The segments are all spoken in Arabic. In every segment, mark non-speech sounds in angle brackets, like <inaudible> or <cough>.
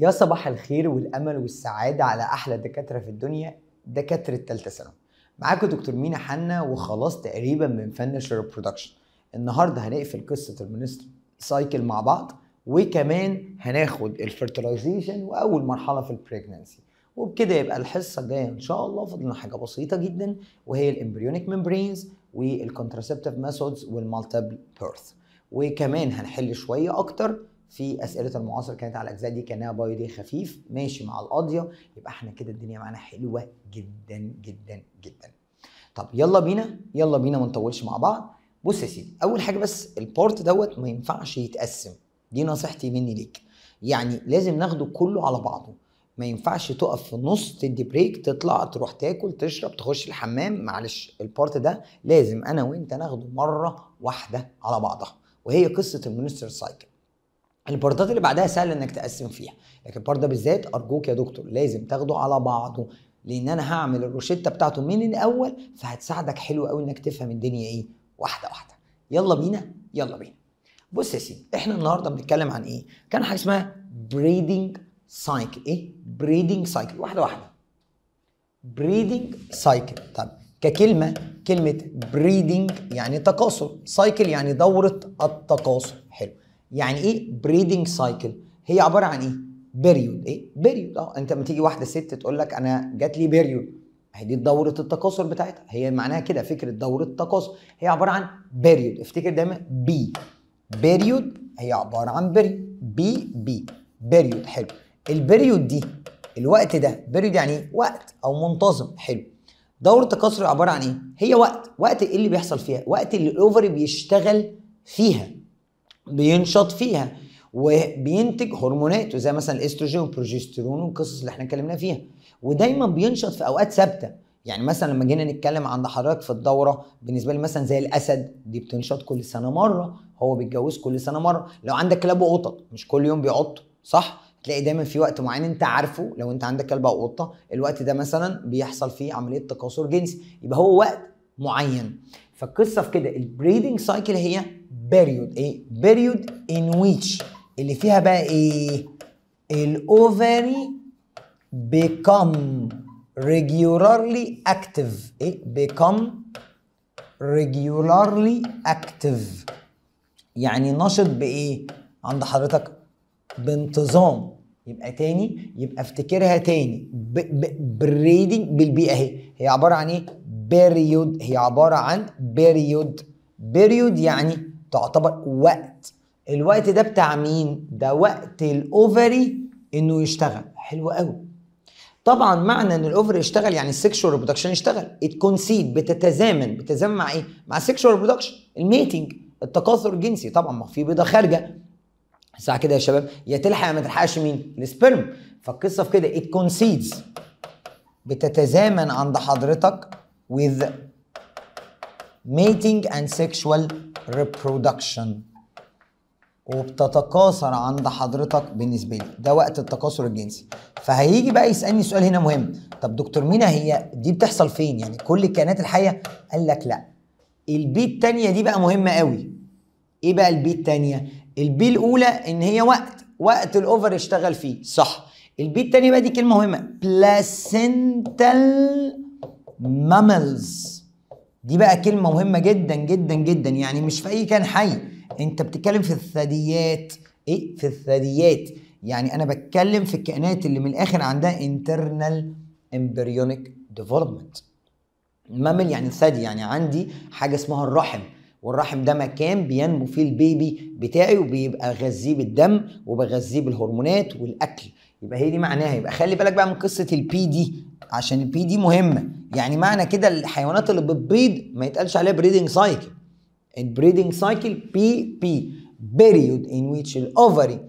يا صباح الخير والامل والسعاده على احلى دكاتره في الدنيا دكاتره ثالثه ثانوي معاكم دكتور مينا حنا وخلاص تقريبا من فنشر برودكشن النهارده هنقفل قصه المنستر سايكل مع بعض وكمان هناخد الفيرتلايزيشن واول مرحله في البريجننسي وبكده يبقى الحصه الجايه ان شاء الله فضلنا حاجه بسيطه جدا وهي الامبريونيك ممبرينز والكونتراسبتيف ميثودز والمالتيبل بيرث وكمان هنحل شويه اكتر في اسئله المعاصر كانت على الاجزاء دي كانها بايو دي خفيف ماشي مع القاضيه يبقى احنا كده الدنيا معانا حلوه جدا جدا جدا طب يلا بينا يلا بينا ما نطولش مع بعض بص يا سيدي اول حاجه بس البارت دوت ما ينفعش يتقسم دي نصيحتي مني ليك يعني لازم ناخده كله على بعضه ما ينفعش تقف في النص تدي بريك تطلع تروح تاكل تشرب تخش الحمام معلش البارت ده لازم انا وانت ناخده مره واحده على بعضها وهي قصه المنستر سايكل البوردات اللي بعدها سهل انك تقسم فيها لكن البارت ده بالذات ارجوك يا دكتور لازم تاخده على بعضه لان انا هعمل الروشته بتاعته من الاول فهتساعدك حلو قوي انك تفهم الدنيا ايه واحده واحده يلا بينا يلا بينا بص يا سيدي احنا النهارده بنتكلم عن ايه كان حاجه اسمها بريدنج سايكل ايه بريدنج سايكل واحده واحده بريدنج سايكل طب ككلمه كلمه بريدنج يعني تكاثر سايكل يعني دوره التكاثر حلو يعني ايه بريدنج سايكل هي عباره عن ايه بيريود ايه بيريود اه انت لما تيجي واحده ست تقول لك انا جات لي بيريود هي دي دوره التكاثر بتاعتها هي معناها كده فكره دوره التكاثر هي عباره عن بيريود افتكر دايما بي بيريود هي عباره عن بيريود بي بي بيريود حلو البيريود دي الوقت ده بيريود يعني ايه وقت او منتظم حلو دوره التكاثر عباره عن ايه هي وقت وقت ايه اللي بيحصل فيها وقت اللي الاوفري بيشتغل فيها بينشط فيها وبينتج هرمونات وزي مثلا الاستروجين والبروجسترون والقصص اللي احنا اتكلمنا فيها ودايما بينشط في اوقات ثابته يعني مثلا لما جينا نتكلم عند حضرتك في الدوره بالنسبه لي مثلا زي الاسد دي بتنشط كل سنه مره هو بيتجوز كل سنه مره لو عندك كلاب وقطط مش كل يوم بيعطوا صح تلاقي دايما في وقت معين انت عارفه لو انت عندك كلب او قطه الوقت ده مثلا بيحصل فيه عمليه تكاثر جنسي يبقى هو وقت معين فالقصه في كده البريدنج سايكل هي بيريود ايه بيريود ان ويتش اللي فيها بقى ايه الاوفري become regularly active ايه become regularly active يعني نشط بايه عند حضرتك بانتظام يبقى تاني يبقى افتكرها تاني بريدنج بالبيئه اهي هي عباره عن ايه بيريود هي عباره عن بيريود بيريود يعني تعتبر وقت الوقت ده بتاع مين ده وقت الاوفري انه يشتغل حلو قوي طبعا معنى ان الاوفر يشتغل يعني السكشوال ريبرودكشن يشتغل كونسيد بتتزامن بتتزامن مع ايه مع السكشوال ريبرودكشن الميتنج التكاثر الجنسي طبعا ما في بيضه خارجه ساعه كده يا شباب يا تلحق يا ما تلحقش مين السبرم فالقصه في كده كونسيدز بتتزامن عند حضرتك with ميتنج اند سيكشوال ريبرودكشن وبتتكاثر عند حضرتك بالنسبه لي ده وقت التكاثر الجنسي فهيجي بقى يسالني سؤال هنا مهم طب دكتور مينا هي دي بتحصل فين يعني كل الكائنات الحيه قال لك لا البي الثانيه دي بقى مهمه قوي ايه بقى البي الثانيه البي الاولى ان هي وقت وقت الاوفر اشتغل فيه صح البي الثانيه بقى دي كلمه مهمه بلاسنتال ماملز دي بقى كلمه مهمه جدا جدا جدا يعني مش في اي كان حي انت بتتكلم في الثدييات ايه في الثدييات يعني انا بتكلم في الكائنات اللي من الاخر عندها internal embryonic development ممل يعني ثدي يعني عندي حاجه اسمها الرحم والرحم ده مكان بينمو فيه البيبي بتاعي وبيبقى غذيه بالدم وبغذيه بالهرمونات والاكل يبقى هي دي معناها يبقى خلي بالك بقى من قصه البي دي عشان البي دي مهمه يعني معنى كده الحيوانات اللي بتبيض ما يتقالش عليها بريدنج سايكل البريدنج سايكل بي بي period in which الاوفري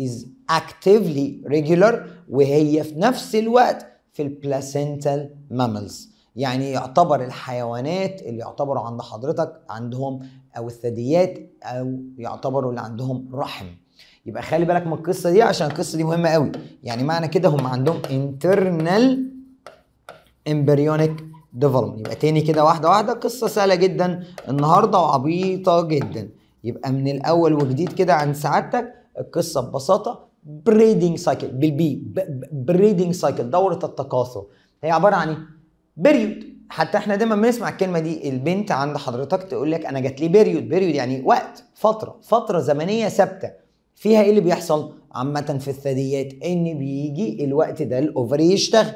از اكتيفلي ريجولار وهي في نفس الوقت في البلاسنتال mammals يعني يعتبر الحيوانات اللي يعتبروا عند حضرتك عندهم او الثدييات او يعتبروا اللي عندهم رحم يبقى خلي بالك من القصه دي عشان القصه دي مهمه قوي يعني معنى كده هم عندهم internal امبريونيك ديفلوبمنت يبقى تاني كده واحده واحده قصه سهله جدا النهارده وعبيطه جدا يبقى من الاول وجديد كده عن سعادتك القصه ببساطه بريدنج سايكل بالبي بريدنج سايكل دوره التكاثر هي عباره عن ايه؟ بريود حتى احنا دايما بنسمع الكلمه دي البنت عند حضرتك تقول لك انا جات لي بيريود بيريود يعني وقت فتره فتره زمنيه ثابته فيها ايه اللي بيحصل عامه في الثدييات ان بيجي الوقت ده الاوفري يشتغل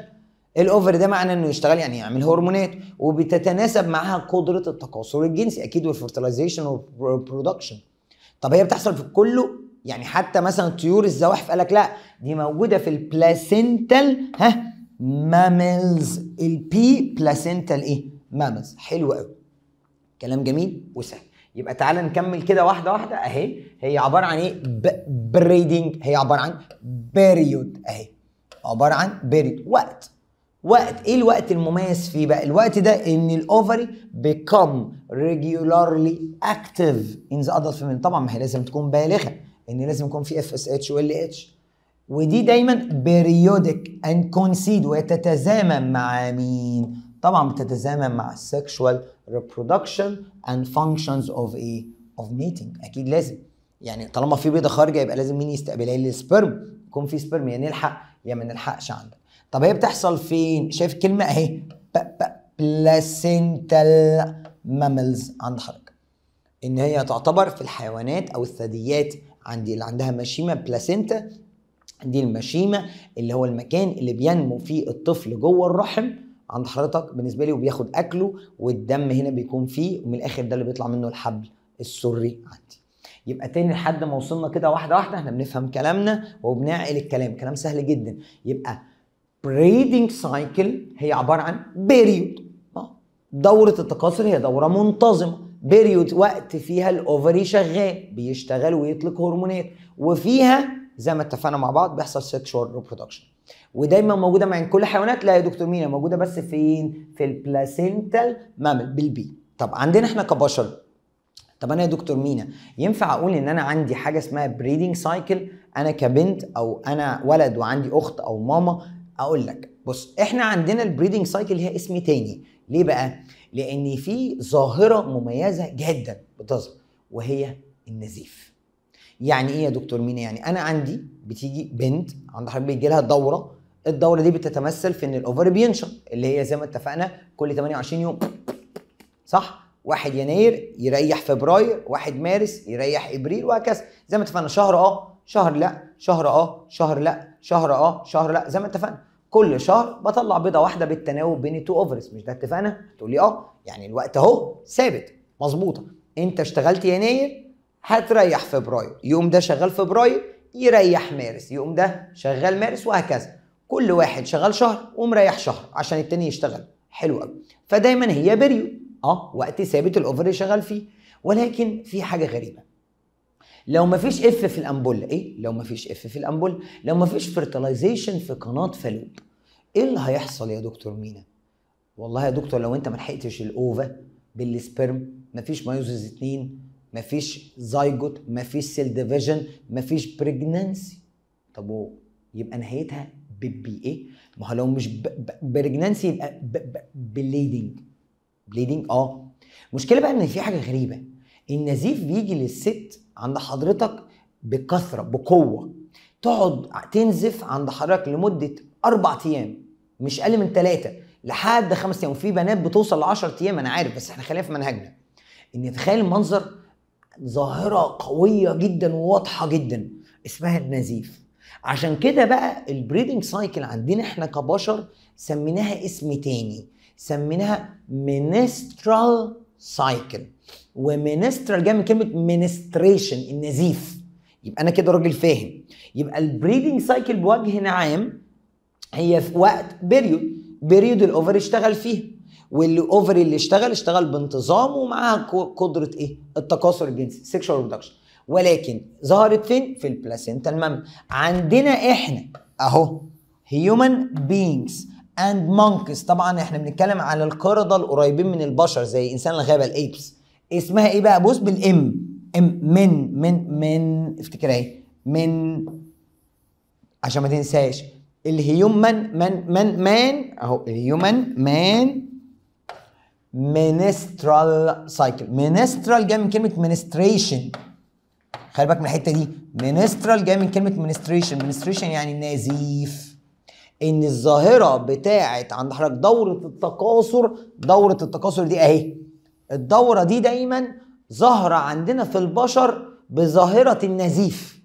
الاوفر ده معنى انه يشتغل يعني يعمل هرمونات وبتتناسب معها قدره التكاثر الجنسي اكيد والفرتلايزيشن والبرودكشن طب هي بتحصل في كله يعني حتى مثلا طيور الزواحف قالك لا دي موجوده في البلاسنتال ها ماملز البي بلاسنتال ايه ماملز حلو قوي كلام جميل وسهل يبقى تعالى نكمل كده واحده واحده اهي هي عباره عن ايه بريدنج هي عباره عن بيريود اهي عباره عن بيريود وقت وقت ايه الوقت المميز فيه بقى الوقت ده ان الاوفري بيكم regularly active in the adult female طبعا ما هي لازم تكون بالغه ان لازم يكون في اف اس اتش وال اتش ودي دايما بيريودك اند كونسيد وتتزامن مع مين طبعا بتتزامن مع السكشوال ريبرودكشن اند فانكشنز اوف ايه اوف ميتينج اكيد لازم يعني طالما في بيضه خارجه يبقى لازم مين يستقبلها السبرم يكون في سبرم يا يعني نلحق يا يعني ما نلحقش عندك طب هي بتحصل فين شايف الكلمه اهي بلاسنتال ماملز عند حضرتك ان هي تعتبر في الحيوانات او الثدييات عندي اللي عندها مشيمه بلاسنتا دي المشيمه اللي هو المكان اللي بينمو فيه الطفل جوه الرحم عند حضرتك بالنسبه لي وبياخد اكله والدم هنا بيكون فيه ومن الاخر ده اللي بيطلع منه الحبل السري عندي يبقى تاني لحد ما وصلنا كده واحده واحده احنا بنفهم كلامنا وبنعقل الكلام كلام سهل جدا يبقى بريدنج سايكل هي عباره عن بيريود آه. دوره التكاثر هي دوره منتظمه بيريود وقت فيها الاوفري شغال بيشتغل ويطلق هرمونات وفيها زي ما اتفقنا مع بعض بيحصل سيكشوال ريبرودكشن ودايما موجوده مع كل الحيوانات لا يا دكتور مينا موجوده بس فين في البلاسنتال مامل بالبي طب عندنا احنا كبشر طب انا يا دكتور مينا ينفع اقول ان انا عندي حاجه اسمها بريدنج سايكل انا كبنت او انا ولد وعندي اخت او ماما اقول لك بص احنا عندنا البريدنج سايكل هي اسم تاني ليه بقى لان في ظاهره مميزه جدا بتظهر وهي النزيف يعني ايه يا دكتور مينا يعني انا عندي بتيجي بنت عند حضرتك بيجي لها دوره الدوره دي بتتمثل في ان الاوفر بينشط اللي هي زي ما اتفقنا كل 28 يوم صح 1 يناير يريح فبراير 1 مارس يريح ابريل وهكذا زي ما اتفقنا شهر اه شهر لا شهر اه شهر لا شهر اه شهر لا زي ما اتفقنا كل شهر بطلع بيضه واحده بالتناوب بين التو اوفرز مش ده اتفقنا تقول لي اه يعني الوقت اهو ثابت مظبوطه انت اشتغلت يناير هتريح فبراير يوم ده شغال فبراير يريح مارس يقوم ده شغال مارس وهكذا كل واحد شغال شهر ومريح شهر عشان التاني يشتغل حلو قوي فدايما هي بريو اه وقت ثابت الاوفر شغال فيه ولكن في حاجه غريبه لو مفيش اف في الامبول ايه لو مفيش اف في الامبول لو مفيش فيرتلايزيشن في قناه فالوب ايه اللي هيحصل يا دكتور مينا والله يا دكتور لو انت ما لحقتش الاوفا بالسبرم مفيش مايوزز 2 مفيش زايجوت مفيش سيل ديفيجن مفيش بريجننسي طب يبقى نهايتها ببي ايه ما هو لو مش بريجننسي يبقى بليدنج بليدنج اه مشكله بقى ان في حاجه غريبه النزيف بيجي للست عند حضرتك بكثره بقوه تقعد تنزف عند حضرتك لمده اربع ايام مش اقل من ثلاثه لحد خمس ايام وفي بنات بتوصل ل 10 ايام انا عارف بس احنا خلينا في منهجنا ان تخيل المنظر ظاهره قويه جدا وواضحه جدا اسمها النزيف عشان كده بقى البريدنج سايكل عندنا احنا كبشر سميناها اسم تاني سميناها منسترال سايكل ومنسترال جاي من كلمه منستريشن النزيف يبقى انا كده راجل فاهم يبقى البريدنج سايكل بوجه عام هي في وقت بيريود بيريود الاوفر اشتغل فيها والاوفري اللي اشتغل اشتغل بانتظام ومعاها قدره ايه التكاثر الجنسي سيكشوال ريدكشن ولكن ظهرت فين في البلاسينتا المام عندنا احنا اهو هيومن بينجز اند مونكس طبعا احنا بنتكلم على القردة القريبين من البشر زي انسان الغابه الايبس اسمها ايه بقى بص بالام ام من من من افتكرها ايه من عشان ما تنساش الهيومن من من مان اهو الهيومن مان منسترال سايكل منسترال جاي من كلمه منستريشن خلي بالك من الحته دي منسترال جاي من كلمه منستريشن منستريشن يعني نزيف ان الظاهره بتاعه عند حضرتك دوره التكاثر دوره التكاثر دي اهي الدوره دي دايما ظاهره عندنا في البشر بظاهره النزيف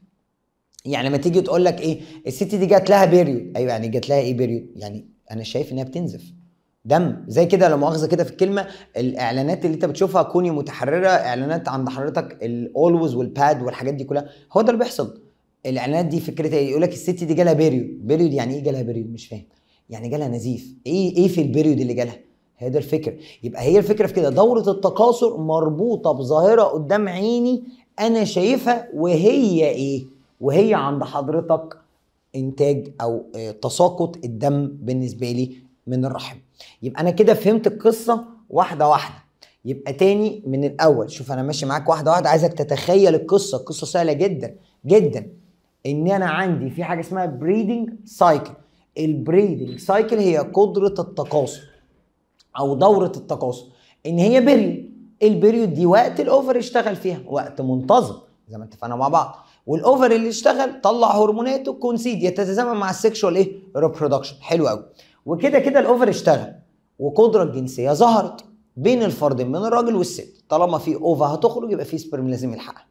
يعني لما تيجي تقول لك ايه الست دي جات لها بيريود ايوه يعني جات لها ايه بيريود يعني انا شايف انها بتنزف دم زي كده لا مؤاخذه كده في الكلمه الاعلانات اللي انت بتشوفها كوني متحرره اعلانات عند حضرتك الاولويز والباد والحاجات دي كلها هو ده اللي بيحصل الاعلانات دي فكرتها ايه يقول لك الست دي جالها بيريود بيريود يعني ايه جالها بيريود مش فاهم يعني جالها نزيف ايه ايه في البيريود اللي جالها هي ده الفكر، يبقى هي الفكره في كده دوره التكاثر مربوطه بظاهره قدام عيني انا شايفها وهي ايه وهي عند حضرتك انتاج او آه، تساقط الدم بالنسبه لي من الرحم يبقى انا كده فهمت القصه واحده واحده يبقى تاني من الاول شوف انا ماشي معاك واحده واحده عايزك تتخيل القصه القصه سهله جدا جدا ان انا عندي في حاجه اسمها بريدنج سايكل البريدنج سايكل هي قدره التكاثر او دوره التكاثر ان هي بيريود البيريود دي وقت الاوفر اشتغل فيها وقت منتظم زي ما اتفقنا مع بعض والاوفر اللي اشتغل طلع هرموناته كونسيد يتزامن مع السكشوال ايه ريبرودكشن حلو قوي وكده كده الاوفر اشتغل والقدره الجنسيه ظهرت بين الفردين من الراجل والست طالما في اوفا هتخرج يبقى في سبرم لازم يلحقها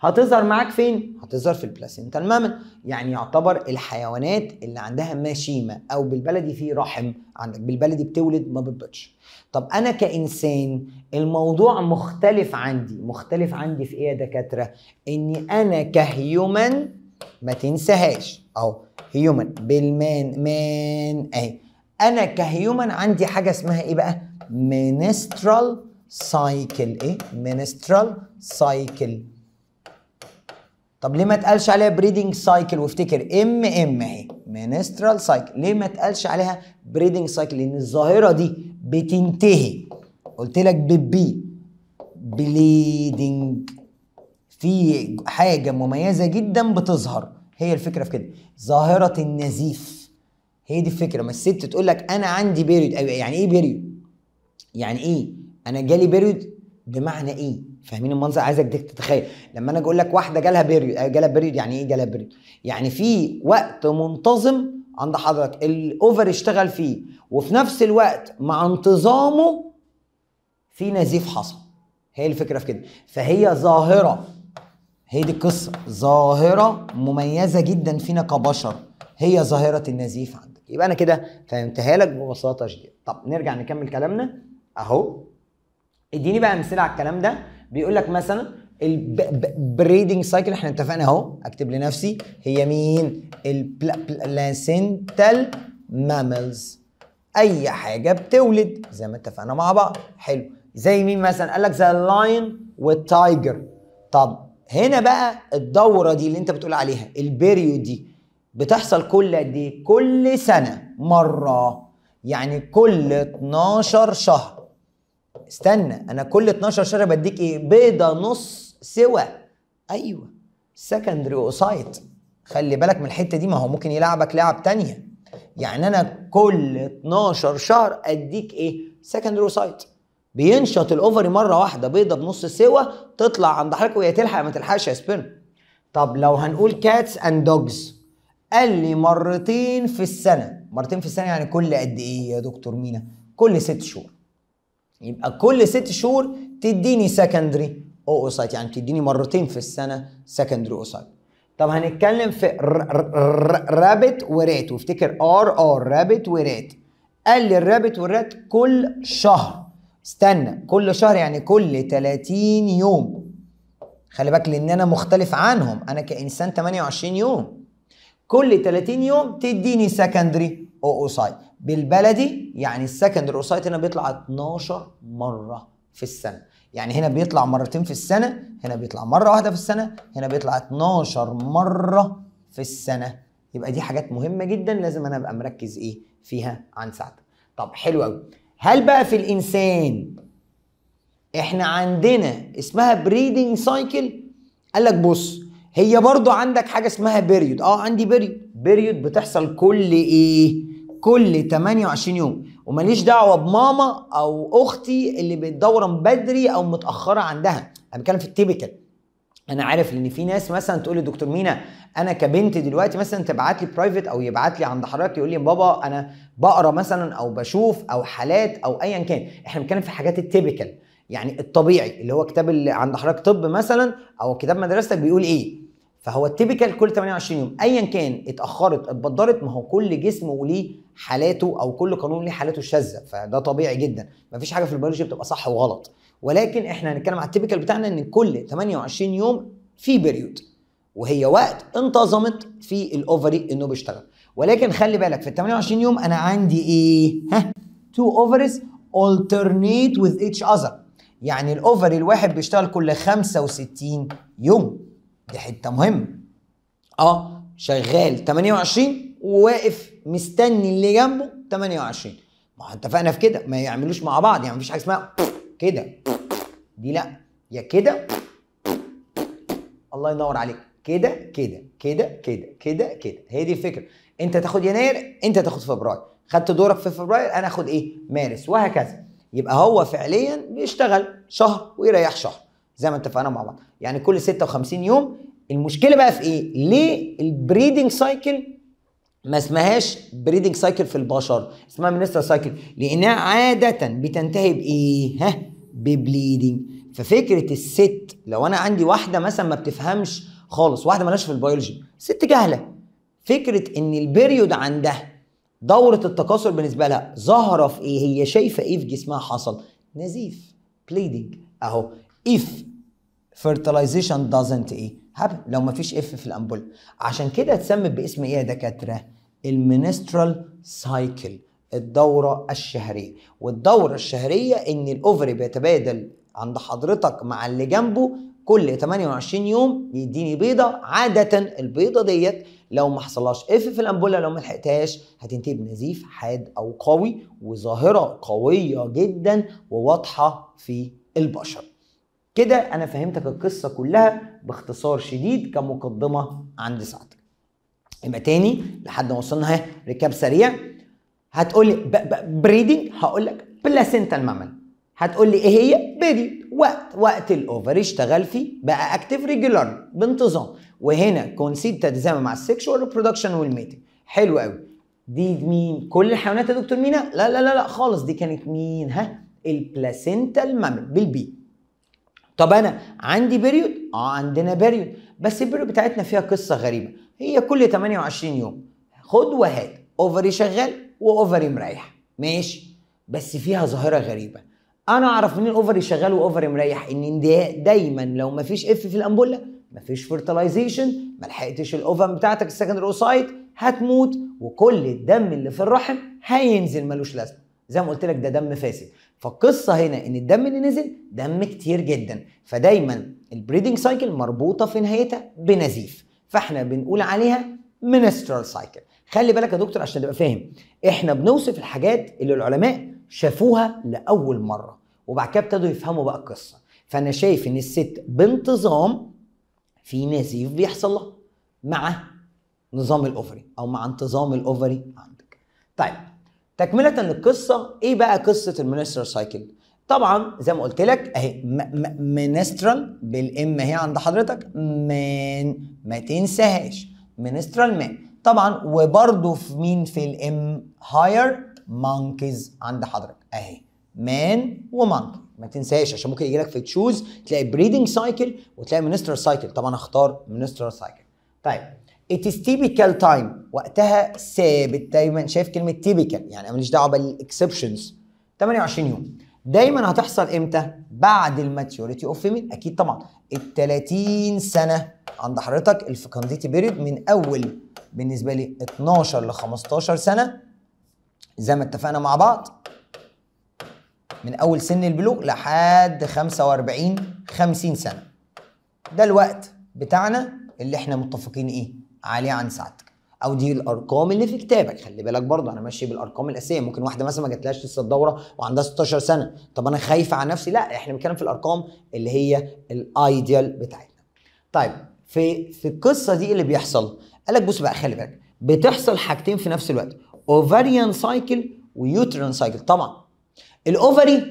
هتظهر معاك فين؟ هتظهر في البلاسينتا المامة يعني يعتبر الحيوانات اللي عندها ماشيمة أو بالبلدي في رحم عندك بالبلدي بتولد ما بتبطش طب أنا كإنسان الموضوع مختلف عندي مختلف عندي في إيه يا دكاترة؟ إني أنا كهيومن ما تنساهاش أهو هيومن بالمان مان أهي أنا كهيومن عندي حاجة اسمها إيه بقى؟ منسترال سايكل ايه منسترال سايكل طب ليه ما اتقالش عليها بريدنج سايكل وافتكر ام ام اهي منسترال سايكل ليه ما اتقالش عليها بريدنج سايكل لان الظاهره دي بتنتهي قلت لك ببي بليدنج في حاجه مميزه جدا بتظهر هي الفكره في كده ظاهره النزيف هي دي الفكره ما الست تقول لك انا عندي بيريود أيوة، يعني ايه بيريود يعني ايه انا جالي بيريود بمعنى ايه فاهمين المنظر عايزك تتخيل لما انا اقول لك واحده جالها بيريود جالها بيريود يعني ايه جالها بيريود يعني في وقت منتظم عند حضرتك الاوفر اشتغل فيه وفي نفس الوقت مع انتظامه في نزيف حصل هي الفكره في كده فهي ظاهره هي دي القصه ظاهره مميزه جدا فينا كبشر هي ظاهره النزيف عندك يبقى انا كده فهمتها لك ببساطه شديده طب نرجع نكمل كلامنا اهو اديني بقى امثله على الكلام ده بيقول لك مثلا البريدنج سايكل احنا اتفقنا اهو اكتب لنفسي هي مين البلاسنتال ماملز اي حاجه بتولد زي ما اتفقنا مع بعض حلو زي مين مثلا قال لك زي اللاين والتايجر طب هنا بقى الدوره دي اللي انت بتقول عليها البيريود دي بتحصل كل قد ايه كل سنه مره يعني كل 12 شهر استنى انا كل 12 شهر بديك ايه بيضه نص سوى ايوه سكندري اوسايت خلي بالك من الحته دي ما هو ممكن يلعبك لعب تانية يعني انا كل 12 شهر اديك ايه سكندري اوسايت بينشط الاوفري مره واحده بيضه بنص سوى تطلع عند حضرتك وهي تلحق ما تلحقش يا سبيرم طب لو هنقول كاتس اند دوجز قال لي مرتين في السنه مرتين في السنه يعني كل قد ايه يا دكتور مينا كل ست شهور يبقى كل ست شهور تديني سكندري اوسايت يعني تديني مرتين في السنه سكندري اوسايت طب هنتكلم في رابت ورات وافتكر ار ار رابت ورات قال لي الرابت والرات كل شهر استنى كل شهر يعني كل 30 يوم خلي بالك لان انا مختلف عنهم انا كانسان 28 يوم كل 30 يوم تديني سكندري او اوسايت بالبلدي يعني السكندري اوسايت هنا بيطلع 12 مره في السنه يعني هنا بيطلع مرتين في السنه هنا بيطلع مره واحده في السنه هنا بيطلع 12 مره في السنه يبقى دي حاجات مهمه جدا لازم انا ابقى مركز ايه فيها عن ساعتها طب حلو قوي هل بقى في الانسان احنا عندنا اسمها بريدنج سايكل قال لك بص هي برضو عندك حاجه اسمها بيريود اه عندي بيريود بيريود بتحصل كل ايه كل 28 يوم وماليش دعوه بماما او اختي اللي بتدور بدري او متاخره عندها انا بتكلم في التيبيكال انا عارف ان في ناس مثلا تقول لي دكتور مينا انا كبنت دلوقتي مثلا تبعت لي برايفت او يبعت لي عند حضرتك يقول لي بابا انا بقرا مثلا او بشوف او حالات او ايا كان احنا بنتكلم في حاجات التيبيكال يعني الطبيعي اللي هو كتاب اللي عند حضرتك طب مثلا او كتاب مدرستك بيقول ايه فهو التيبيكال كل 28 يوم ايا كان اتاخرت اتبدرت ما هو كل جسم وليه حالاته او كل قانون ليه حالاته الشاذه فده طبيعي جدا مفيش حاجه في البيولوجي بتبقى صح وغلط ولكن احنا هنتكلم على التيبيكال بتاعنا ان كل 28 يوم في بيريود وهي وقت انتظمت في الاوفري انه بيشتغل ولكن خلي بالك في ال 28 يوم انا عندي ايه ها تو اوفرز alternate with each other يعني الاوفري الواحد بيشتغل كل 65 يوم دي حته مهمه اه شغال 28 وواقف مستني اللي جنبه 28 ما اتفقنا في كده ما يعملوش مع بعض يعني مفيش حاجه اسمها كده دي لا يا كده الله ينور عليك كده كده كده كده كده كده هي دي الفكره انت تاخد يناير انت تاخد فبراير خدت دورك في فبراير انا اخد ايه مارس وهكذا يبقى هو فعليا بيشتغل شهر ويريح شهر زي ما اتفقنا مع بعض يعني كل 56 يوم المشكله بقى في ايه ليه البريدنج سايكل ما اسمهاش بريدنج سايكل في البشر اسمها منستر سايكل لانها عاده بتنتهي بايه ها ببليدنج ففكره الست لو انا عندي واحده مثلا ما بتفهمش خالص واحده مالهاش في البيولوجي ست جهله فكره ان البريود عندها دوره التكاثر بالنسبه لها ظاهره في ايه هي شايفه ايه في جسمها حصل نزيف بليدنج اهو اف fertilization doesn't ايه happen لو ما فيش اف في الامبول عشان كده اتسمت باسم ايه يا دكاتره المنسترال سايكل الدورة الشهرية والدورة الشهرية ان الاوفري بيتبادل عند حضرتك مع اللي جنبه كل 28 يوم يديني بيضة عادة البيضة ديت لو ما حصلهاش اف في الانبولا لو ما لحقتهاش هتنتهي بنزيف حاد او قوي وظاهرة قوية جدا وواضحة في البشر كده انا فهمتك القصه كلها باختصار شديد كمقدمه عند سعد يبقى تاني لحد ما وصلنا اهي ركاب سريع هتقول لي بريدنج هقول لك بلاسنتا المعمل هتقول لي ايه هي بريد وقت وقت الاوفر اشتغل فيه بقى اكتف ريجولار بانتظام وهنا كونسيبت تتزامن مع السكشوال ريبرودكشن والميتنج حلو قوي دي مين كل الحيوانات يا دكتور مينا لا لا لا لا خالص دي كانت مين ها البلاسينتا المعمل بالبي طب انا عندي بيريود اه عندنا بيريود بس البيريود بتاعتنا فيها قصه غريبه هي كل 28 يوم خد وهات اوفري شغال واوفري مريح ماشي بس فيها ظاهره غريبه انا اعرف منين اوفري شغال واوفري مريح ان دايما لو مفيش اف في الامبوله مفيش فيرتلايزيشن ما لحقتش الاوفم بتاعتك السكندري اوسايت هتموت وكل الدم اللي في الرحم هينزل ملوش لازمه زي ما قلت لك ده دم فاسد فالقصه هنا ان الدم اللي نزل دم كتير جدا فدايما البريدنج سايكل مربوطه في نهايتها بنزيف فاحنا بنقول عليها منسترال سايكل خلي بالك يا دكتور عشان تبقى فاهم احنا بنوصف الحاجات اللي العلماء شافوها لاول مره وبعد كده ابتدوا يفهموا بقى القصه فانا شايف ان الست بانتظام في نزيف بيحصل لها مع نظام الاوفري او مع انتظام الاوفري عندك طيب تكمله للقصه ايه بقى قصه المنسترال سايكل طبعا زي ما قلت لك اهي منسترال بالام اهي عند حضرتك من ما تنساهاش منسترال ما طبعا وبرده في مين في الام هاير مانكيز عند حضرتك اهي مان ومانكي ما تنساش عشان ممكن يجي لك في تشوز تلاقي بريدنج سايكل وتلاقي منسترال سايكل طبعا هختار منسترال سايكل طيب it is typical time وقتها ثابت دايما شايف كلمه typical يعني انا ماليش دعوه بالاكسبشنز 28 يوم دايما هتحصل امتى بعد الماتيوريتي اوف فيميل اكيد طبعا ال 30 سنه عند حضرتك الفيكونديتي بيريد من اول بالنسبه لي 12 ل 15 سنه زي ما اتفقنا مع بعض من اول سن البلوغ لحد 45 50 سنه ده الوقت بتاعنا اللي احنا متفقين ايه عاليه عن سعادتك او دي الارقام اللي في كتابك خلي بالك برضه انا ماشي بالارقام الاساسيه ممكن واحده مثلا ما جاتلهاش لسه الدوره وعندها 16 سنه طب انا خايفه على نفسي لا احنا بنتكلم في الارقام اللي هي الايديال بتاعتنا طيب في في القصه دي اللي بيحصل قال لك بص بقى خلي بالك بتحصل حاجتين في نفس الوقت اوفاريان سايكل ويوترين سايكل طبعا الاوفري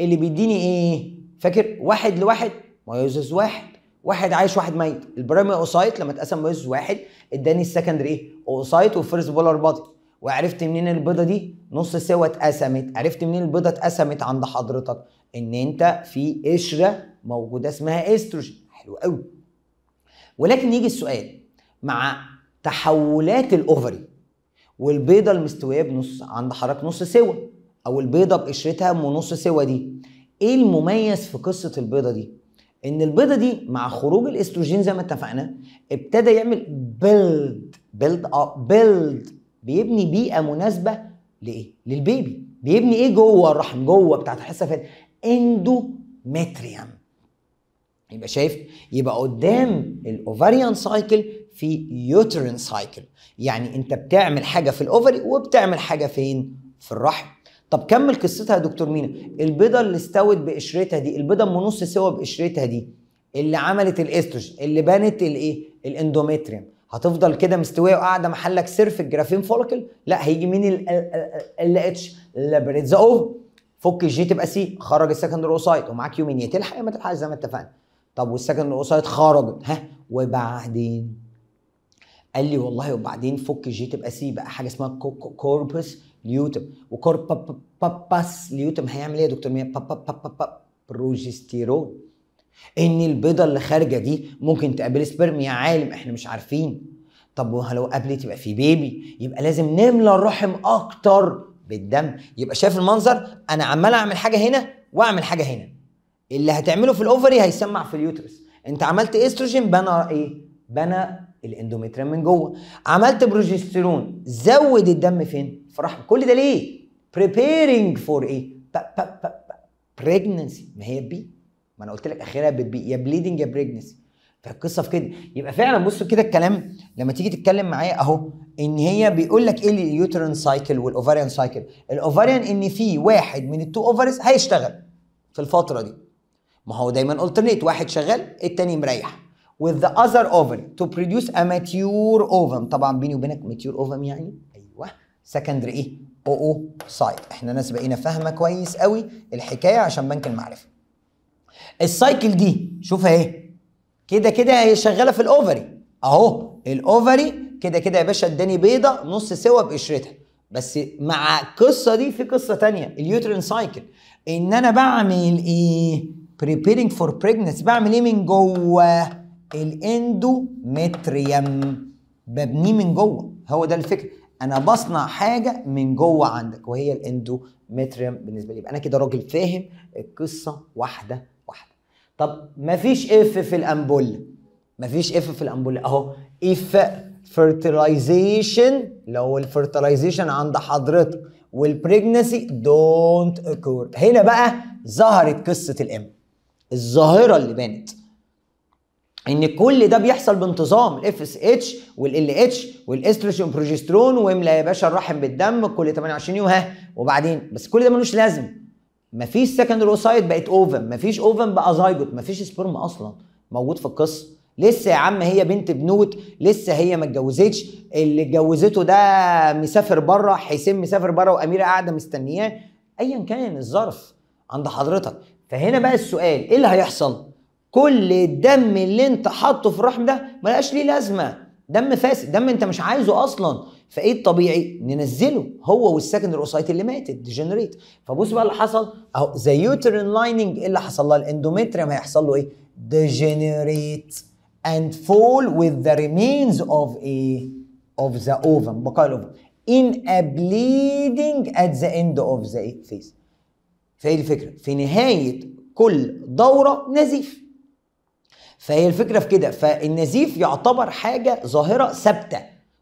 اللي بيديني ايه فاكر واحد لواحد مايوزس واحد واحد عايش واحد ميت البرايمري اوسايت لما اتقسم بيز واحد اداني السكندري ايه اوسايت والفيرست بولر بادي وعرفت منين البيضه دي نص سوا اتقسمت عرفت منين البيضه اتقسمت عند حضرتك ان انت في قشره موجوده اسمها استروجين حلو قوي ولكن يجي السؤال مع تحولات الاوفري والبيضه المستويه بنص عند حضرتك نص سوا او البيضه بقشرتها ونص سوا دي ايه المميز في قصه البيضه دي ان البيضه دي مع خروج الاستروجين زي ما اتفقنا ابتدى يعمل بيلد بيلد اه بيلد بيبني بيئه مناسبه لايه؟ للبيبي بيبني ايه جوه الرحم جوه بتاعت الحصه فين؟ اندومتريوم يبقى شايف يبقى قدام الاوفاريان سايكل في يوترين سايكل يعني انت بتعمل حاجه في الاوفري وبتعمل حاجه فين؟ في الرحم طب كمل قصتها يا دكتور مينا البيضه اللي استوت بقشرتها دي البيضه من نص سوا بقشرتها دي اللي عملت الاستروج اللي بنت الايه الاندوميتريوم هتفضل كده مستويه وقاعده محلك سيرف الجرافين فولكل لا هيجي مين ال ال اتش لابريتز او فك الجي تبقى سي خرج السكند اوسايت ومعاك يومين يا تلحق يا ما تلحقش زي ما اتفقنا طب والسكند اوسايت خرجت ها وبعدين قال لي والله وبعدين فك الجي تبقى سي بقى حاجه اسمها كوربس ليوتم وكور با با باس ليوتم هيعمل ايه يا دكتور ميه با با با با با بروجستيرون ان البيضه اللي خارجه دي ممكن تقابل سبرم يا عالم احنا مش عارفين طب ولو قابلت يبقى في بيبي يبقى لازم نملى الرحم اكتر بالدم يبقى شايف المنظر انا عمال اعمل حاجه هنا واعمل حاجه هنا اللي هتعمله في الاوفري هيسمع في اليوترس انت عملت استروجين بنى ايه بنى الاندوميتريم من جوه عملت بروجستيرون زود الدم فين فرح كل ده ليه preparing for ايه pregnancy ما هي بي ما انا قلت لك اخرها بالبي يا بليدنج يا بريجنسي فالقصه في كده يبقى فعلا بصوا كده الكلام لما تيجي تتكلم معايا اهو ان هي بيقول لك ايه اليوترين سايكل والاوفاريان سايكل الاوفاريان ان في واحد من التو اوفرز هيشتغل في الفتره دي ما هو دايما الترنيت واحد شغال التاني مريح with the other ovary to produce a mature ovum طبعا بيني وبينك mature ovum يعني سكندري ايه او او سايت احنا ناس بقينا فاهمه كويس قوي الحكايه عشان بنك المعرفه السايكل دي شوفها ايه كده كده هي شغاله في الاوفري اهو الاوفري كده كده يا باشا اداني بيضه نص سوا بقشرتها بس مع القصه دي في قصه تانية اليوترين سايكل ان انا بعمل ايه preparing فور pregnancy بعمل ايه من جوه الاندوميتريم ببنيه من جوه هو ده الفكره انا بصنع حاجه من جوه عندك وهي الاندوميتريوم بالنسبه لي يبقى انا كده راجل فاهم القصه واحده واحده طب مفيش اف في الامبوله مفيش اف في الامبول اهو اف fertilization لو الفرتلايزيشن عند حضرتك والبريجنسي دونت اكور هنا بقى ظهرت قصه الام الظاهره اللي بانت ان كل ده بيحصل بانتظام الاف اس اتش والال اتش والاستروجين بروجسترون واملا يا باشا الرحم بالدم كل 28 يوم ها وبعدين بس كل ده ملوش لازم مفيش سكند اوسايد بقت اوفن مفيش اوفن بقى زايجوت مفيش سبرم اصلا موجود في القصه لسه يا عم هي بنت بنوت لسه هي ما اتجوزتش اللي اتجوزته ده مسافر بره حسين مسافر بره واميره قاعده مستنياه ايا كان الظرف عند حضرتك فهنا بقى السؤال ايه اللي هيحصل كل الدم اللي انت حاطه في الرحم ده ملقاش ليه لازمه دم فاسد دم انت مش عايزه اصلا فايه الطبيعي ننزله هو والسكند اوسايت اللي ماتت ديجنريت فبص بقى اللي حصل اهو زي يوترين لايننج ايه اللي حصل لها ما هيحصل له ايه ديجنريت اند فول وذ ذا ريمينز اوف ايه اوف ذا اوفم بقايا الاوفم in a bleeding at the end of the phase فايه الفكره في نهايه كل دوره نزيف فهي الفكره في كده فالنزيف يعتبر حاجه ظاهره ثابته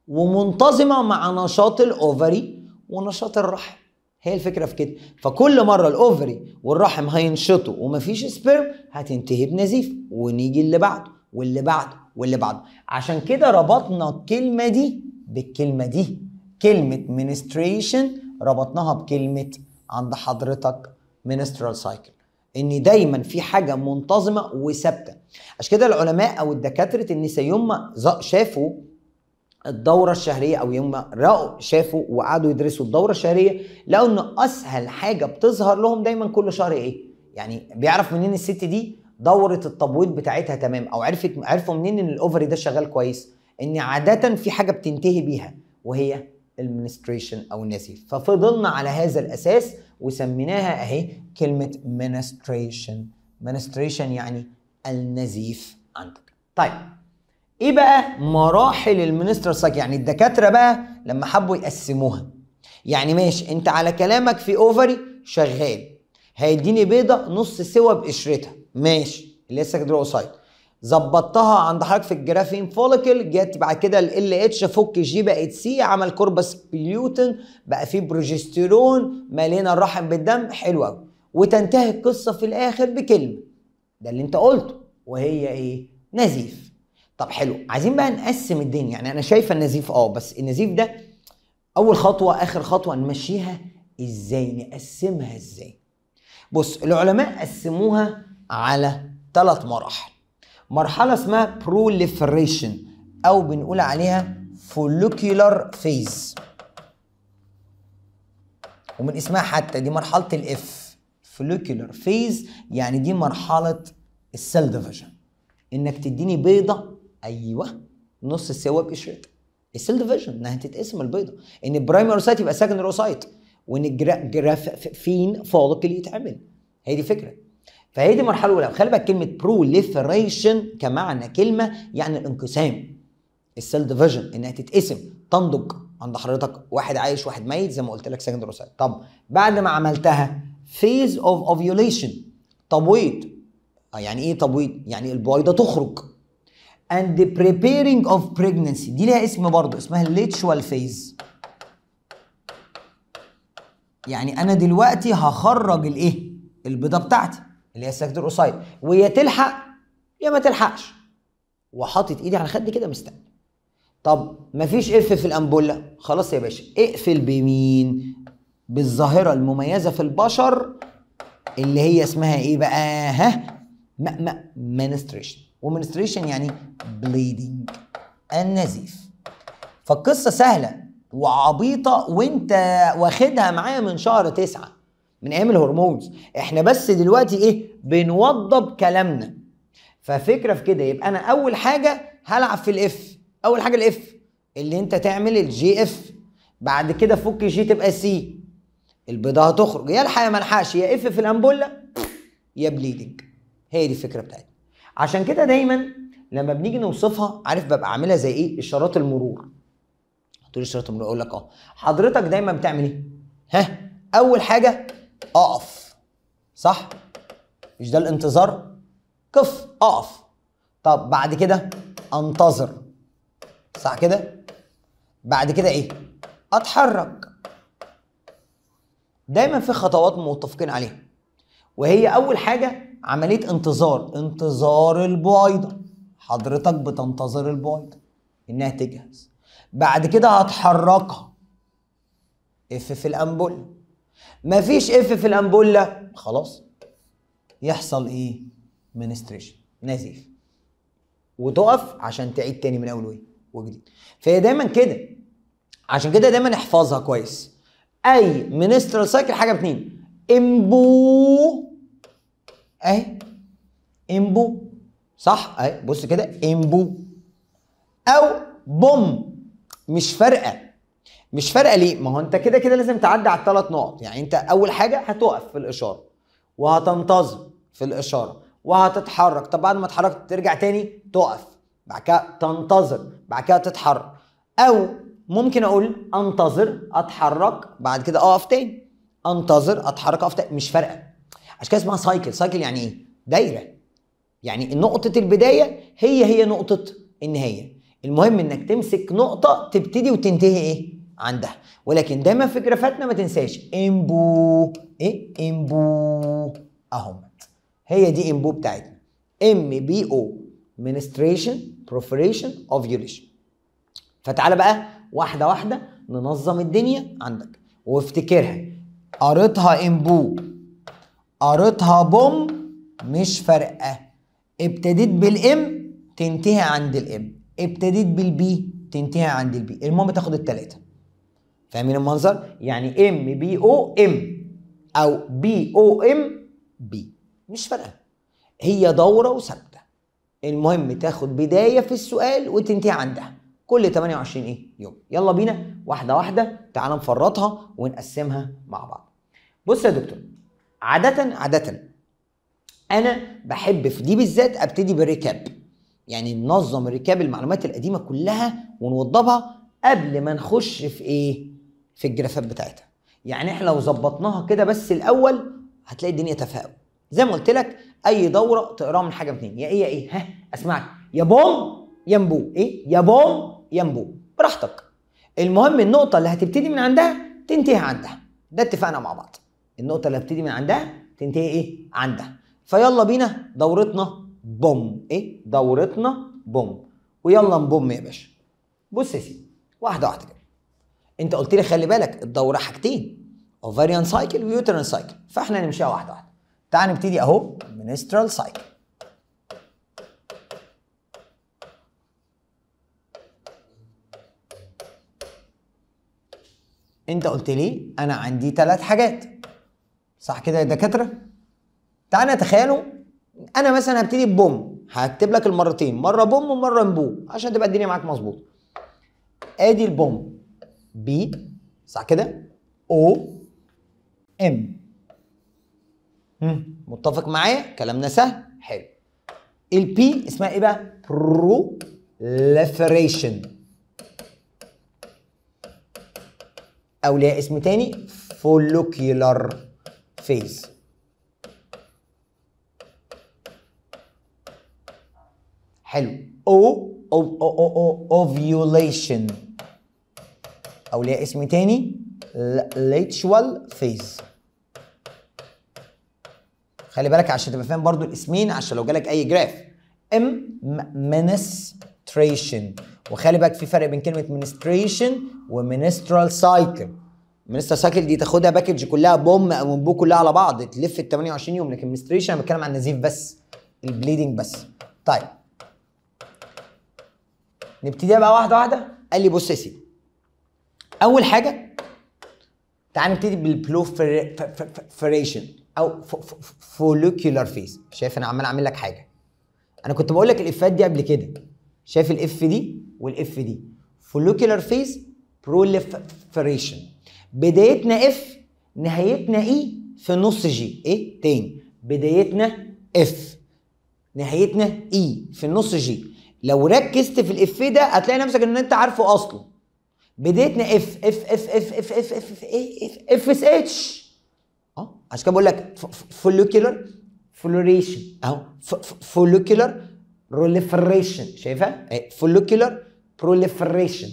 ومنتظمه مع نشاط الاوفري ونشاط الرحم هي الفكره في كده فكل مره الاوفري والرحم هينشطوا ومفيش سبرم هتنتهي بنزيف ونيجي اللي بعده واللي بعده واللي بعده عشان كده ربطنا الكلمه دي بالكلمه دي كلمه منستريشن ربطناها بكلمه عند حضرتك منسترال سايكل ان دايما في حاجه منتظمه وثابته عشان كده العلماء او الدكاتره النساء يوم ما شافوا الدورة الشهرية أو يوم ما رأوا شافوا وقعدوا يدرسوا الدورة الشهرية لقوا إن أسهل حاجة بتظهر لهم دايما كل شهر إيه؟ يعني بيعرف منين الست دي دورة التبويض بتاعتها تمام أو عرفت عرفوا منين إن الأوفري ده شغال كويس؟ إن عادة في حاجة بتنتهي بيها وهي المنستريشن او النزيف ففضلنا على هذا الاساس وسميناها اهي كلمه منستريشن منستريشن يعني النزيف عندك طيب ايه بقى مراحل المنستر يعني الدكاتره بقى لما حبوا يقسموها يعني ماشي انت على كلامك في اوفري شغال هيديني بيضه نص سوا بقشرتها ماشي اللي هي كده قصير ظبطتها عند حضرتك في الجرافين فوليكل جت بعد كده ال اتش فك جي بقت سي عمل كوربس بليوتن بقى فيه بروجستيرون مالينا الرحم بالدم حلوه قوي وتنتهي القصه في الاخر بكلمه ده اللي انت قلته وهي ايه نزيف طب حلو عايزين بقى نقسم الدنيا يعني انا شايفه النزيف اه بس النزيف ده اول خطوه اخر خطوه نمشيها ازاي نقسمها ازاي بص العلماء قسموها على ثلاث مراحل مرحله اسمها بروليفريشن او بنقول عليها فوليكولار فيز ومن اسمها حتى دي مرحله الاف فوليكولار فيز يعني دي مرحله السيل ديفيجن انك تديني بيضه ايوه نص سوا بقشرتها السيل ديفيجن انها تتقسم البيضه ان البرايمري اوسايت يبقى سكندري اوسايت وان الجرافين اللي يتعمل هي دي فكره فهي دي المرحله الاولى وخلي بالك كلمه بروليفريشن كمعنى كلمه يعني الانقسام السيل ديفيجن انها تتقسم تنضج عند حضرتك واحد عايش واحد ميت زي ما قلت لك سكند روسايت طب بعد ما عملتها فيز اوف اوفيوليشن تبويض يعني ايه تبويض يعني البويضه تخرج and the preparing of pregnancy دي ليها اسم برضه اسمها الليتشوال فيز يعني انا دلوقتي هخرج الايه البيضه بتاعتي اللي هي السكت القصير ويا تلحق يا ما تلحقش وحاطط ايدي على خدي كده مستني طب مفيش اف في الامبوله خلاص يا باشا اقفل بمين بالظاهره المميزه في البشر اللي هي اسمها ايه بقى ها ما ما منستريشن ومنستريشن يعني بليدنج النزيف فالقصه سهله وعبيطه وانت واخدها معايا من شهر تسعه من ايام الهرمونز احنا بس دلوقتي ايه بنوضب كلامنا ففكره في كده يبقى انا اول حاجه هلعب في الاف اول حاجه الاف اللي انت تعمل الجي اف بعد كده فك جي تبقى سي البيضه هتخرج يا الحق ما الحقش يا اف في الامبوله يا بليدنج هي دي الفكره بتاعتي عشان كده دايما لما بنيجي نوصفها عارف ببقى عاملها زي ايه اشارات المرور تقول اشارات المرور اقول لك اه حضرتك دايما بتعمل ايه ها اول حاجه اقف صح مش ده الانتظار قف اقف طب بعد كده انتظر صح كده بعد كده ايه اتحرك دايما في خطوات متفقين عليها وهي اول حاجه عمليه انتظار انتظار البويضه حضرتك بتنتظر البويضه انها تجهز بعد كده هتحركها اف في الامبول مفيش اف في الامبولة خلاص يحصل ايه منستريشن نزيف وتقف عشان تعيد تاني من اول وايه وجديد فهي دايما كده عشان كده دايما احفظها كويس اي منسترال سايكل حاجه باتنين امبو اهي امبو صح اهي بص كده امبو او بوم مش فارقه مش فارقه ليه ما هو انت كده كده لازم تعدي على الثلاث نقط يعني انت اول حاجه هتقف في الاشاره وهتنتظم في الاشاره وهتتحرك طب بعد ما اتحركت ترجع تاني تقف بعد كده تنتظر بعد كده تتحرك او ممكن اقول انتظر اتحرك بعد كده اقف تاني انتظر اتحرك اقف تاني مش فارقه عشان كده اسمها سايكل سايكل يعني ايه دايره يعني نقطه البدايه هي هي نقطه النهايه المهم انك تمسك نقطه تبتدي وتنتهي ايه عندها ولكن دايما في جرافاتنا ما تنساش امبو ايه امبو اهم هي دي امبو بتاعتنا ام بي او منستريشن بروفريشن اوفيوليشن فتعالى بقى واحده واحده ننظم الدنيا عندك وافتكرها قريتها امبو قريتها بوم مش فارقه ابتديت بالام تنتهي عند الام ابتديت بالبي تنتهي عند البي المهم تاخد الثلاثه فاهمين المنظر يعني ام بي او ام او بي او ام بي مش فارقه هي دوره وثابته المهم تاخد بدايه في السؤال وتنتهي عندها كل 28 ايه يوم يلا بينا واحده واحده تعالى نفرطها ونقسمها مع بعض بص يا دكتور عاده عاده انا بحب في دي بالذات ابتدي بالريكاب يعني ننظم ركاب المعلومات القديمه كلها ونوضبها قبل ما نخش في ايه في الجرافات بتاعتها يعني احنا لو ظبطناها كده بس الاول هتلاقي الدنيا تفاؤل زي ما قلت لك اي دوره تقراها من حاجه اتنين يا ايه يا ايه ها اسمعك يا بوم يا مبو ايه يا بوم يا مبو براحتك المهم النقطه اللي هتبتدي من عندها تنتهي عندها ده اتفقنا مع بعض النقطه اللي هتبتدي من عندها تنتهي ايه عندها فيلا بينا دورتنا بوم ايه دورتنا بوم ويلا نبوم يا باشا بص يا سيدي واحده واحده كده انت قلت لي خلي بالك الدوره حاجتين اوفاريان سايكل ويوترين سايكل فاحنا نمشيها واحده واحده تعال نبتدي اهو منسترال سايكل انت قلت لي انا عندي ثلاث حاجات صح كده يا دكاتره تعال نتخيلوا انا مثلا هبتدي ببوم هكتب لك المرتين مره بوم ومره انبو عشان تبقى الدنيا معاك مظبوط ادي البوم بي صح كده او ام متفق معايا كلامنا سهل حلو البي اسمها ايه بقى بروليفريشن او ليها اسم تاني فولوكيولار فيز حلو او او او او, أو, أو ovulation او ليها اسم تاني ليتشوال فيز خلي بالك عشان تبقى فاهم برضو الاسمين عشان لو جالك اي جراف ام منستريشن وخلي بالك في فرق بين كلمه منستريشن ومنسترال سايكل منستر سايكل دي تاخدها باكج كلها بوم او بو كلها على بعض تلف ال 28 يوم لكن منستريشن انا بتكلم عن النزيف بس البليدنج بس طيب نبتديها بقى واحده واحده قال لي بص يا سيدي اول حاجه تعال نبتدي بالبلوفريشن او فولوكيولار فيز شايف انا عمال اعمل لك حاجه انا كنت بقول لك الافات دي قبل كده شايف الاف دي والاف دي فولوكيولار فيز بروليفريشن بدايتنا اف نهايتنا اي في نص جي ايه تاني بدايتنا اف نهايتنا اي في نص جي لو ركزت في الاف ده هتلاقي نفسك ان انت عارفه اصله بدايتنا اف اف اف اف اف اف اف اف اف اس اتش اه عشان كده بقول لك فوليكولر فلوريشن اهو فوليكولر بروليفريشن شايفها؟ فوليكولر إيه، بروليفريشن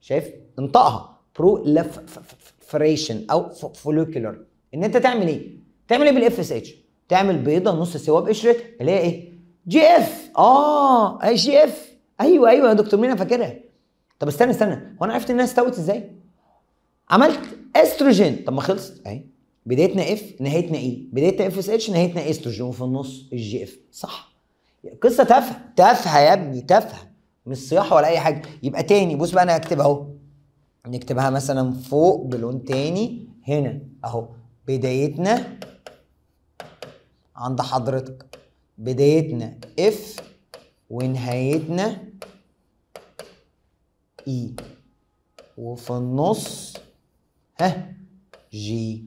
شايف؟ انطقها بروليفريشن او فوليكولر ان انت تعمل ايه؟ تعمل ايه بالاف اس اتش؟ تعمل بيضه نص سوا بقشرتها اللي هي ايه؟ جي اف اه اي جي اف ايوه ايوه يا دكتور مينا فاكرها طب استنى استنى هو انا عرفت انها استوت ازاي؟ عملت استروجين طب ما خلصت اهي بدايتنا اف نهايتنا اي e. بدايتنا اف اس اتش نهايتنا استروجين وفي النص الجي اف صح قصه تافهه تافهه يا ابني تافهه مش صياحه ولا اي حاجه يبقى تاني بص بقى انا هكتبها اهو نكتبها مثلا فوق بلون تاني هنا اهو بدايتنا عند حضرتك بدايتنا اف ونهايتنا اي وفي النص ها جي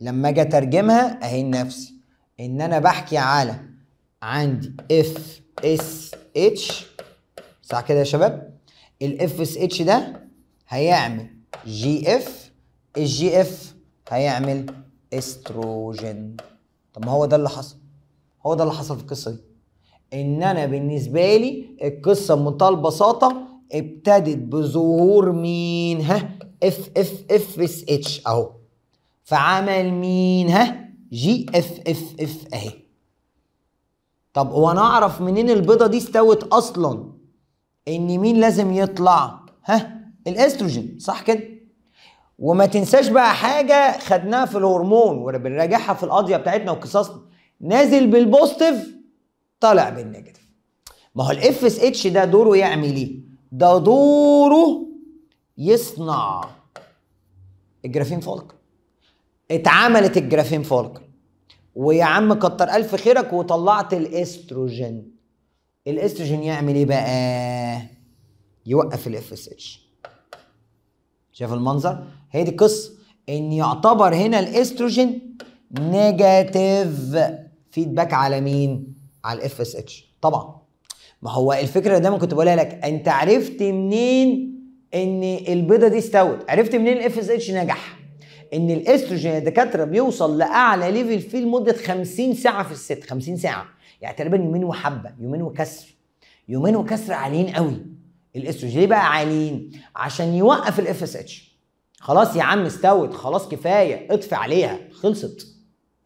لما اجي اترجمها اهي نفسي ان انا بحكي على عندي اف اس اتش صح كده يا شباب الاف اس اتش ده هيعمل جي اف الجي اف هيعمل استروجين طب ما هو ده اللي حصل هو ده اللي حصل في القصه دي ان انا بالنسبه لي القصه بمنتهى البساطه ابتدت بظهور مين ها اف اف اف اس اتش اهو فعمل مين ها جي اف اف اف اهي طب هو انا اعرف منين البيضه دي استوت اصلا ان مين لازم يطلع ها الاستروجين صح كده وما تنساش بقى حاجه خدناها في الهرمون وبنراجعها في القضيه بتاعتنا وقصصنا نازل بالبوستيف طالع بالنيجاتيف ما هو الاف اس اتش ده دوره يعمل ايه ده دوره يصنع الجرافين فولك اتعملت الجرافين فولك ويا عم كتر الف خيرك وطلعت الاستروجين الاستروجين يعمل ايه بقى يوقف الاف اس اتش شايف المنظر هي دي القصه ان يعتبر هنا الاستروجين نيجاتيف فيدباك على مين على الاف اس اتش طبعا ما هو الفكره ده ما كنت بقولها لك انت عرفت منين ان البيضه دي استوت عرفت منين الاف اس اتش نجح ان الاستروجين يا دكاتره بيوصل لاعلى ليفل فيه لمده 50 ساعه في الست 50 ساعه يعني تقريبا يومين وحبه يومين وكسر يومين وكسر عاليين قوي الاستروجين ليه بقى عاليين عشان يوقف الاف اس اتش خلاص يا عم استوت خلاص كفايه اطفي عليها خلصت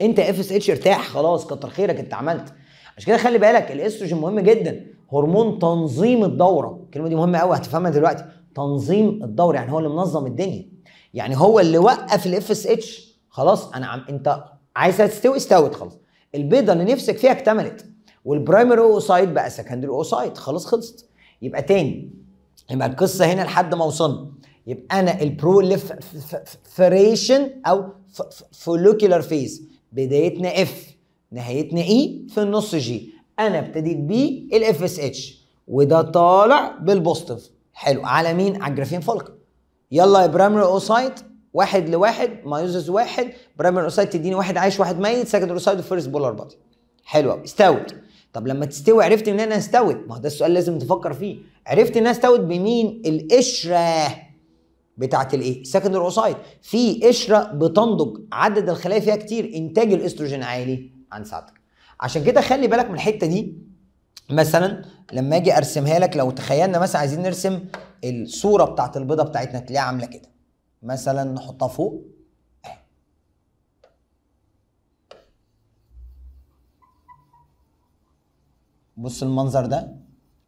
انت اف اس اتش ارتاح خلاص كتر خيرك انت عملت عشان كده خلي بالك الاستروجين مهم جدا هرمون تنظيم الدوره الكلمه دي مهمه قوي هتفهمها دلوقتي تنظيم الدوره يعني هو اللي منظم الدنيا يعني هو اللي وقف الاف اس اتش خلاص انا عم انت عايزها تستوي استوت خلاص البيضه اللي نفسك فيها اكتملت والبرايمري اوسايد بقى سكندري اوسايد خلاص خلصت يبقى تاني يبقى القصه هنا لحد ما وصلنا يبقى انا البروليفريشن او فولوكيولار فيز بدايتنا اف نهايتنا اي e في النص جي انا ابتديت بيه الاف اس اتش وده طالع بالبوستيف حلو على مين على الجرافين فولك يلا يا برامر اوسايت واحد لواحد مايوزز واحد برامر اوسايت تديني واحد عايش واحد ميت سكند اوسايت وفيرست بولر بادي حلو قوي استوت طب لما تستوي عرفت ان انا استوت ما هو ده السؤال لازم تفكر فيه عرفت ان انا استوت بمين القشره بتاعت الايه سكند اوسايت في قشره بتنضج عدد الخلايا فيها كتير انتاج الاستروجين عالي عن ساعتك عشان كده خلي بالك من الحته دي مثلا لما اجي ارسمها لك لو تخيلنا مثلا عايزين نرسم الصوره بتاعت البيضه بتاعتنا تلاقيها عامله كده مثلا نحطها فوق بص المنظر ده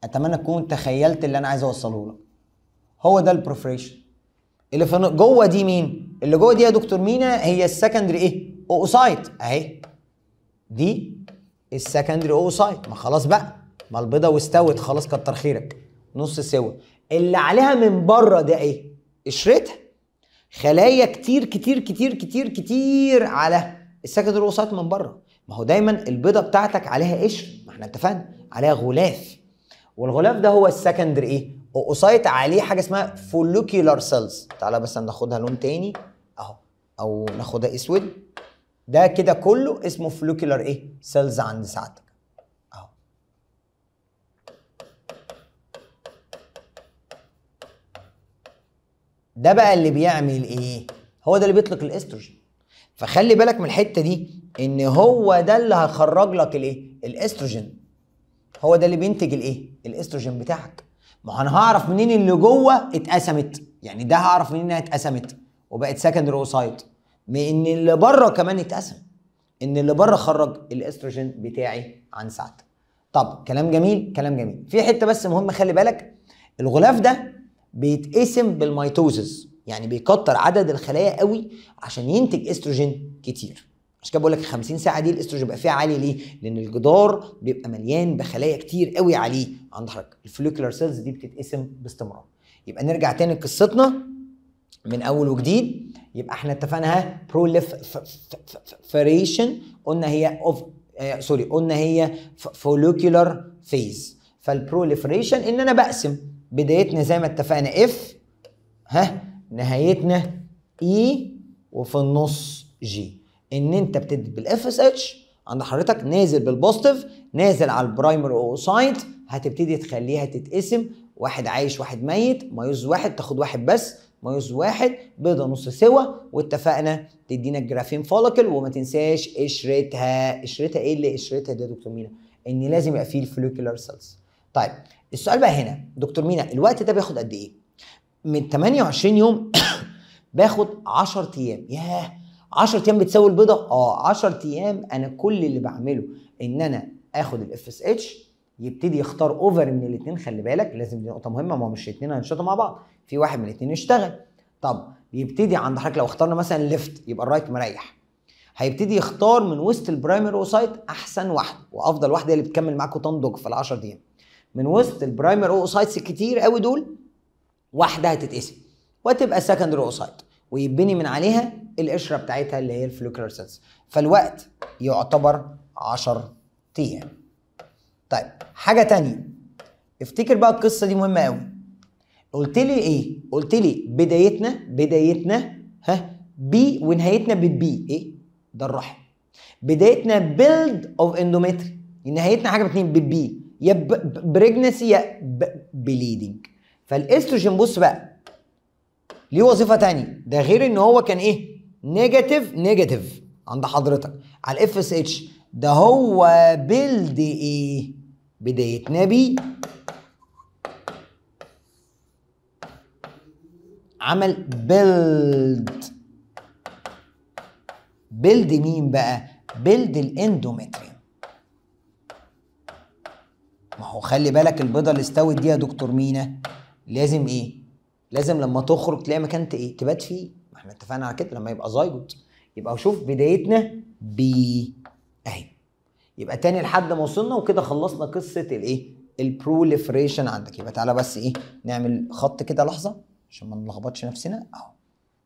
اتمنى تكون تخيلت اللي انا عايز اوصله لك هو ده البروفريشن اللي في جوه دي مين اللي جوه دي يا دكتور مينا هي السكندري ايه اوسايت اهي دي السكندري اوسايت ما خلاص بقى ما البيضه واستوت خلاص كتر خيرك نص سوا اللي عليها من بره ده ايه قشرتها خلايا كتير كتير كتير كتير كتير على السكندري اوسايت من بره ما هو دايما البيضه بتاعتك عليها قشر ما احنا اتفقنا عليها غلاف والغلاف ده هو السكندري ايه اوسايت عليه حاجه اسمها فولوكيولار سيلز تعالى بس ناخدها لون تاني اهو او ناخدها اسود ده كده كله اسمه فلوكيولار ايه سيلز عند ساعتك اهو ده بقى اللي بيعمل ايه هو ده اللي بيطلق الاستروجين فخلي بالك من الحته دي ان هو ده اللي هيخرج لك الايه الاستروجين هو ده اللي بينتج الايه الاستروجين بتاعك ما انا هعرف منين اللي جوه اتقسمت يعني ده هعرف منين انها اتقسمت وبقت سكندري اوسايت ان اللي بره كمان اتقسم ان اللي بره خرج الاستروجين بتاعي عن ساعته طب كلام جميل كلام جميل في حته بس مهمه خلي بالك الغلاف ده بيتقسم بالميتوزز يعني بيكتر عدد الخلايا قوي عشان ينتج استروجين كتير عشان كده بقول لك 50 ساعه دي الاستروجين بيبقى فيها عالي ليه؟ لان الجدار بيبقى مليان بخلايا كتير قوي عليه عند حضرتك الفوليكولار سيلز دي بتتقسم باستمرار يبقى نرجع تاني لقصتنا من اول وجديد يبقى احنا اتفقنا بروليفريشن قلنا هي اوف آه، سوري قلنا هي فولوكيولار فيز فالبروليفريشن ان انا بقسم بدايتنا زي ما اتفقنا اف ها نهايتنا اي e، وفي النص جي ان انت بتدي بالاف اس اتش عند حضرتك نازل بالبوستيف نازل على البرايمر اوسايت هتبتدي تخليها تتقسم واحد عايش واحد ميت مايوز واحد تاخد واحد بس مايوس واحد بيضة نص سوا واتفقنا تدينا الجرافين فولكل وما تنساش قشرتها قشرتها ايه اللي قشرتها دي يا دكتور مينا ان لازم يبقى فيه الفلوكيولار سيلز طيب السؤال بقى هنا دكتور مينا الوقت ده بياخد قد ايه من 28 يوم <coughs> باخد 10 ايام ياه 10 ايام بتساوي البيضه اه 10 ايام انا كل اللي بعمله ان انا اخد الاف اس اتش يبتدي يختار اوفر من الاثنين خلي بالك لازم دي نقطه مهمه ما هو مش الاثنين هينشطوا مع بعض في واحد من الاثنين يشتغل طب يبتدي عند حضرتك لو اخترنا مثلا ليفت يبقى الرايت مريح هيبتدي يختار من وسط البرايمري اوسايت احسن واحده وافضل واحده هي اللي بتكمل معاك وتنضج في ال 10 دقيقه من وسط البرايمري اوسايتس الكتير قوي دول واحده هتتقسم وتبقى سكندري اوسايت ويبني من عليها القشره بتاعتها اللي هي الفلوكلر سيلز فالوقت يعتبر 10 ايام طيب حاجه تانية افتكر بقى القصه دي مهمه قوي قلت لي ايه قلت لي بدايتنا بدايتنا ها بي ونهايتنا بالبي ايه ده الرحم بدايتنا بيلد اوف اندومتري نهايتنا حاجه باتنين بالبي يا بريجنسي يا بليدنج فالاستروجين بص بقى ليه وظيفه تانية ده غير ان هو كان ايه نيجاتيف نيجاتيف عند حضرتك على الاف اس اتش ده هو بيلد ايه بداية نبي عمل بيلد بيلد مين بقى؟ بيلد الاندومتريوم ما هو خلي بالك البيضه اللي استوت دي يا دكتور مينا لازم ايه؟ لازم لما تخرج تلاقي مكان ايه؟ تبات فيه ما احنا اتفقنا على كده لما يبقى زايجوت يبقى شوف بدايتنا بي يبقى تاني لحد ما وصلنا وكده خلصنا قصه الايه البروليفريشن عندك يبقى تعالى بس ايه نعمل خط كده لحظه عشان ما نلخبطش نفسنا اهو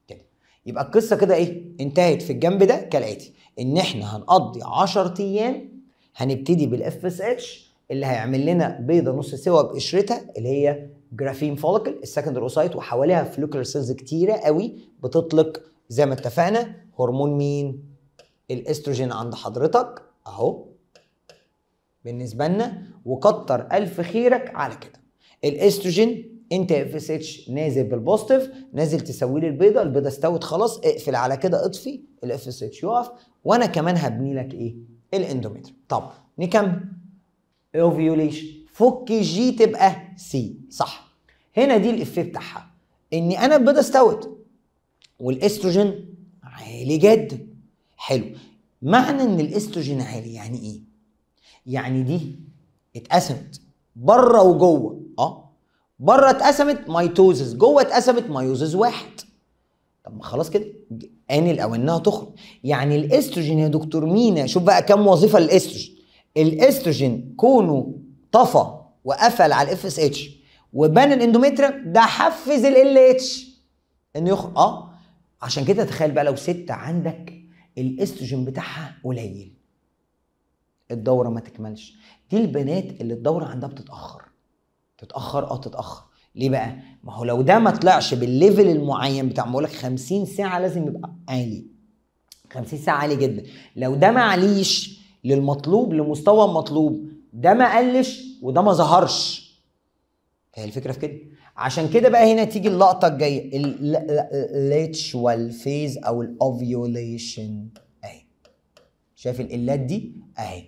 كده يبقى القصه كده ايه انتهت في الجنب ده كالاتي ان احنا هنقضي 10 ايام هنبتدي بالاف اس اتش اللي هيعمل لنا بيضه نص سوا بقشرتها اللي هي جرافين فوليكل السكندر اوسايت وحواليها فلوكر سيلز كتيره قوي بتطلق زي ما اتفقنا هرمون مين الاستروجين عند حضرتك اهو بالنسبه لنا وكتر الف خيرك على كده الاستروجين انت اف اس اتش نازل بالبوزيتيف نازل تسوي لي البيضه البيضه استوت خلاص اقفل على كده اطفي الاف اس اتش يقف وانا كمان هبني لك ايه الاندومتر طب نكمل اوفيوليشن فك جي تبقى سي صح هنا دي الافيه بتاعها ان انا البيضه استوت والاستروجين عالي جدا حلو معنى ان الاستروجين عالي يعني ايه يعني دي اتقسمت بره وجوه اه بره اتقسمت ميتوزز جوه اتقسمت ميوزز واحد طب ما خلاص كده ان او انها تخرج يعني الاستروجين يا دكتور مينا شوف بقى كم وظيفه للاستروجين الاستروجين كونه طفى وقفل على الاف اس اتش وبان الاندوميتريا ده حفز ال اتش انه يخرج اه عشان كده تخيل بقى لو ست عندك الاستروجين بتاعها قليل الدوره ما تكملش دي البنات اللي الدوره عندها بتتاخر تتاخر اه تتاخر ليه بقى ما هو لو ده ما طلعش بالليفل المعين بتاع ما بقولك 50 ساعه لازم يبقى عالي 50 ساعه عالي جدا لو ده ما عليش للمطلوب لمستوى المطلوب ده ما قلش وده ما ظهرش هي الفكره في كده عشان كده بقى هنا تيجي اللقطه الجايه الليتشوال فيز او الاوفيوليشن اهي شايف الالات دي اهي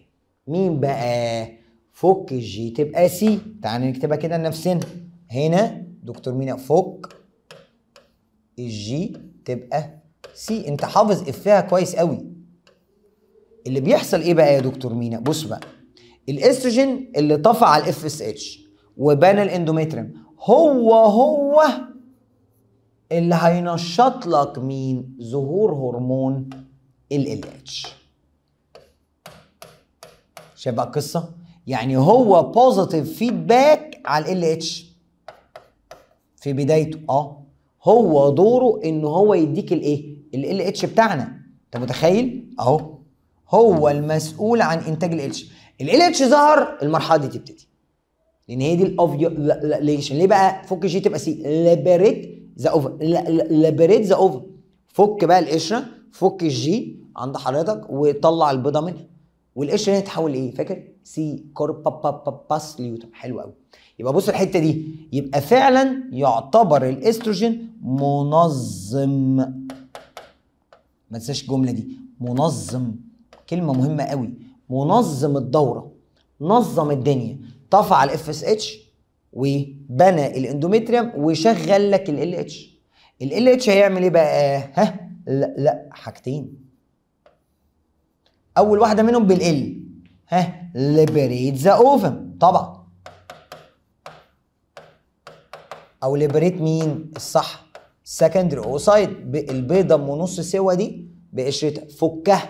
مين بقى فك الجي تبقى سي تعالى نكتبها كده لنفسنا هنا دكتور مينا فك الجي تبقى سي انت حافظ افها كويس قوي اللي بيحصل ايه بقى يا دكتور مينا بص بقى الاستروجين اللي طفى على الاف اس اتش وبنى الاندوميتريم هو هو اللي هينشط لك مين ظهور هرمون ال اتش شايف بقى القصه يعني هو بوزيتيف فيدباك على ال اتش في بدايته اه هو دوره ان هو يديك الايه ال اتش بتاعنا انت متخيل اهو هو المسؤول عن انتاج ال اتش ال اتش ظهر المرحله دي تبتدي لان هي دي الاوفيوليشن ليه بقى فك جي تبقى سي ليبريت ذا اوفر ليبريت ذا اوفر فك بقى القشره فك الجي عند حضرتك وطلع البيضه منها والقشر هنا اتحول لايه فاكر سي كورب باس ليوتن حلو قوي يبقى بص الحته دي يبقى فعلا يعتبر الاستروجين منظم ما تنساش الجمله دي منظم كلمه مهمه قوي منظم الدوره نظم الدنيا طفع الاف اس اتش وبنى الاندوميتريوم وشغل لك ال اتش ال اتش هيعمل ايه بقى آه، ها لا لا حاجتين اول واحده منهم بالال ها ليبريت ذا اوفن طبعا او ليبريت مين الصح سكندري اوسايد البيضه من نص سوا دي بقشرتها فكها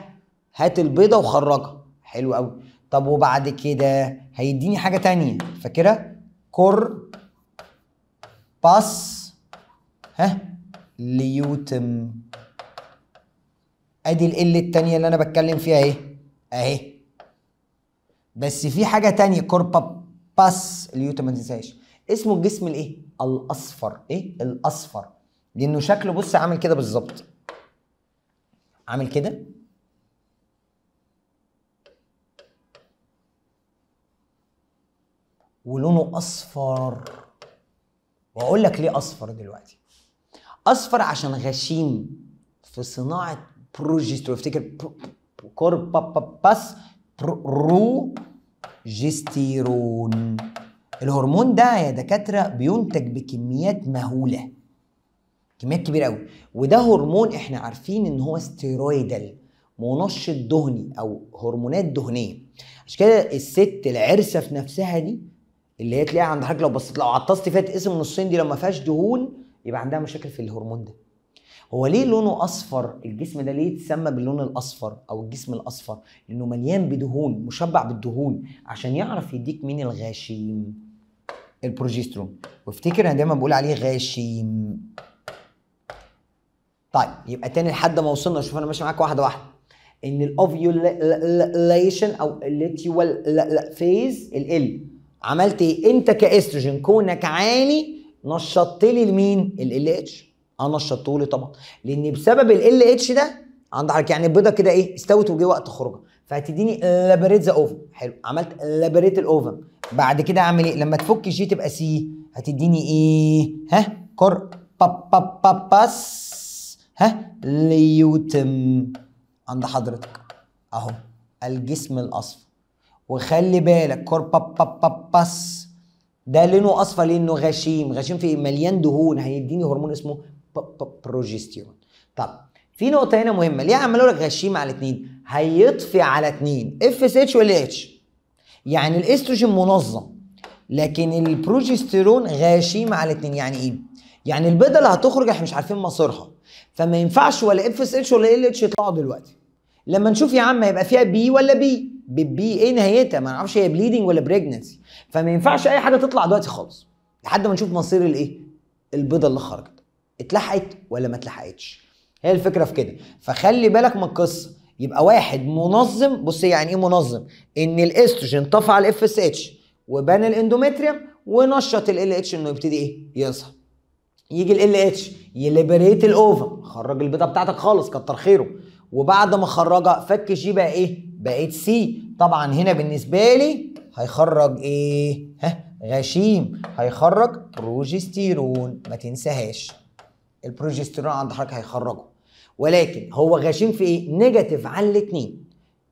هات البيضه وخرجها حلو قوي طب وبعد كده هيديني حاجه تانية فاكرها كور باس ها ليوتم ادي ال التانية اللي انا بتكلم فيها ايه اهي بس في حاجه تانية كوربا باس اليوتا ما تنساش اسمه الجسم الايه الاصفر ايه الاصفر لانه شكله بص عامل كده بالظبط عامل كده ولونه اصفر واقول لك ليه اصفر دلوقتي اصفر عشان غشيم في صناعه بروجسترون افتكر كور باس رو جستيرون الهرمون ده يا دكاتره بينتج بكميات مهوله كميات كبيره قوي وده هرمون احنا عارفين ان هو ستيرويدال منشط دهني او هرمونات دهنيه عشان كده الست العرسه في نفسها دي اللي هي تلاقيها عند حضرتك لو بصيت لو عطست فيها تقسم نصين دي لو ما فيهاش دهون يبقى عندها مشاكل في الهرمون ده هو ليه لونه اصفر الجسم ده ليه يتسمى باللون الاصفر او الجسم الاصفر لانه مليان بدهون مشبع بالدهون عشان يعرف يديك مين الغشيم البروجسترون وافتكر انا دايما بقول عليه غشيم طيب يبقى تاني لحد ما وصلنا شوف انا ماشي معاك واحده واحده ان الاوفيوليشن او الليتيوال فيز ال عملت ايه انت كاستروجين كونك عالي نشطت لي لمين ال اتش انشط طولي طبعا لان بسبب ال اتش ده عند حضرتك يعني البيضه كده ايه استوت وجه وقت خروجها فهتديني لابريت ذا اوفن حلو عملت لابريت الاوفن بعد كده اعمل ايه لما تفك جي تبقى سي هتديني ايه ها كور باب باب با باس ها ليوتم عند حضرتك اهو الجسم الاصفر وخلي بالك كور با باب باب باس ده لونه اصفر لانه غشيم غشيم في مليان دهون هيديني هرمون اسمه بروجستيرون طب في نقطه هنا مهمه ليه عمال لك غشيم على اثنين هيطفي على اثنين اف اس اتش وال اتش يعني الاستروجين منظم لكن البروجستيرون غشيم على اثنين يعني ايه يعني البيضه اللي هتخرج احنا مش عارفين مصيرها فما ينفعش ولا اف اس اتش ولا ال اتش يطلعوا دلوقتي لما نشوف يا عم هيبقى فيها بي ولا بي بالبي ايه نهايتها ما نعرفش هي بليدنج ولا بريجنسي فما ينفعش اي حاجه تطلع دلوقتي خالص لحد ما نشوف مصير الايه البيضه اللي خرجت اتلحقت ولا ما اتلحقتش هي الفكره في كده فخلي بالك من القصه يبقى واحد منظم بص يعني ايه منظم ان الاستروجين طفى على الاف اس اتش وبان الاندوميتريا ونشط ال اتش انه يبتدي ايه يظهر يجي ال اتش يليبريت الاوفا خرج البيضه بتاعتك خالص كتر خيره وبعد ما خرجها فك جي بقى ايه بقت سي طبعا هنا بالنسبه لي هيخرج ايه ها غشيم هيخرج بروجستيرون ما تنساهاش البروجستيرون عند حضرتك هيخرجه ولكن هو غاشين في ايه نيجاتيف على الاثنين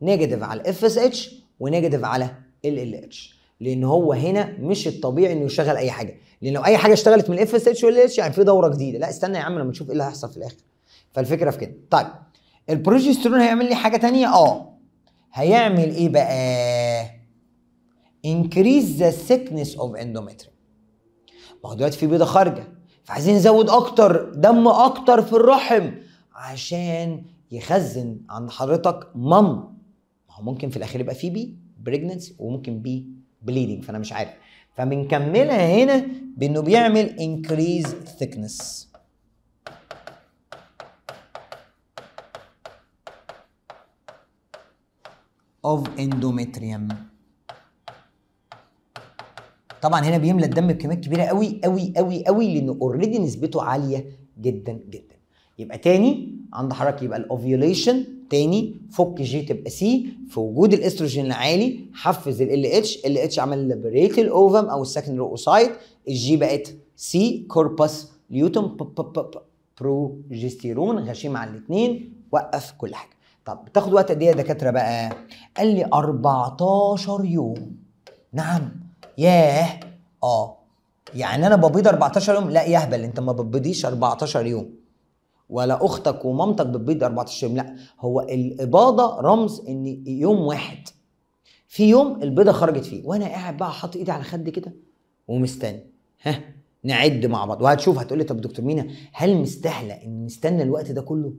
نيجاتيف على الاف اس اتش ونيجاتيف على ال ال اتش لان هو هنا مش الطبيعي انه يشغل اي حاجه لان لو اي حاجه اشتغلت من الاف اس اتش وال اتش يعني في دوره جديده لا استنى يا عم لما نشوف ايه اللي هيحصل في الاخر فالفكره في كده طيب البروجسترون هيعمل لي حاجه ثانيه اه هيعمل ايه بقى increase the thickness of endometrium ما هو دلوقتي في بيضه خارجه فعايزين نزود اكتر دم اكتر في الرحم عشان يخزن عند حضرتك مم ما هو ممكن في الاخير يبقى في بي بريجننس وممكن بي بليدنج فانا مش عارف فبنكملها هنا بانه بيعمل انكريز ثيكنس of endometrium طبعا هنا بيملى الدم بكميات كبيره قوي قوي قوي قوي لانه اوريدي نسبته عاليه جدا جدا يبقى تاني عند حضرتك يبقى الاوفيوليشن تاني فك جي تبقى سي في وجود الاستروجين العالي حفز ال اتش ال اتش عمل ليبريت الاوفم او السكندري اوسايت الجي بقت سي كوربس ليوتوم بروجستيرون غشيم على الاثنين وقف كل حاجه طب بتاخد وقت قد ايه يا دكاتره بقى قال لي 14 يوم نعم ياه اه يعني انا ببيض 14 يوم لا يا هبل انت ما بتبيضيش 14 يوم ولا اختك ومامتك بتبيض 14 يوم لا هو الاباضه رمز ان يوم واحد في يوم البيضه خرجت فيه وانا قاعد بقى حاطط ايدي على خدي كده ومستني ها نعد مع بعض وهتشوف هتقول لي طب دكتور مينا هل مستاهله ان نستنى الوقت ده كله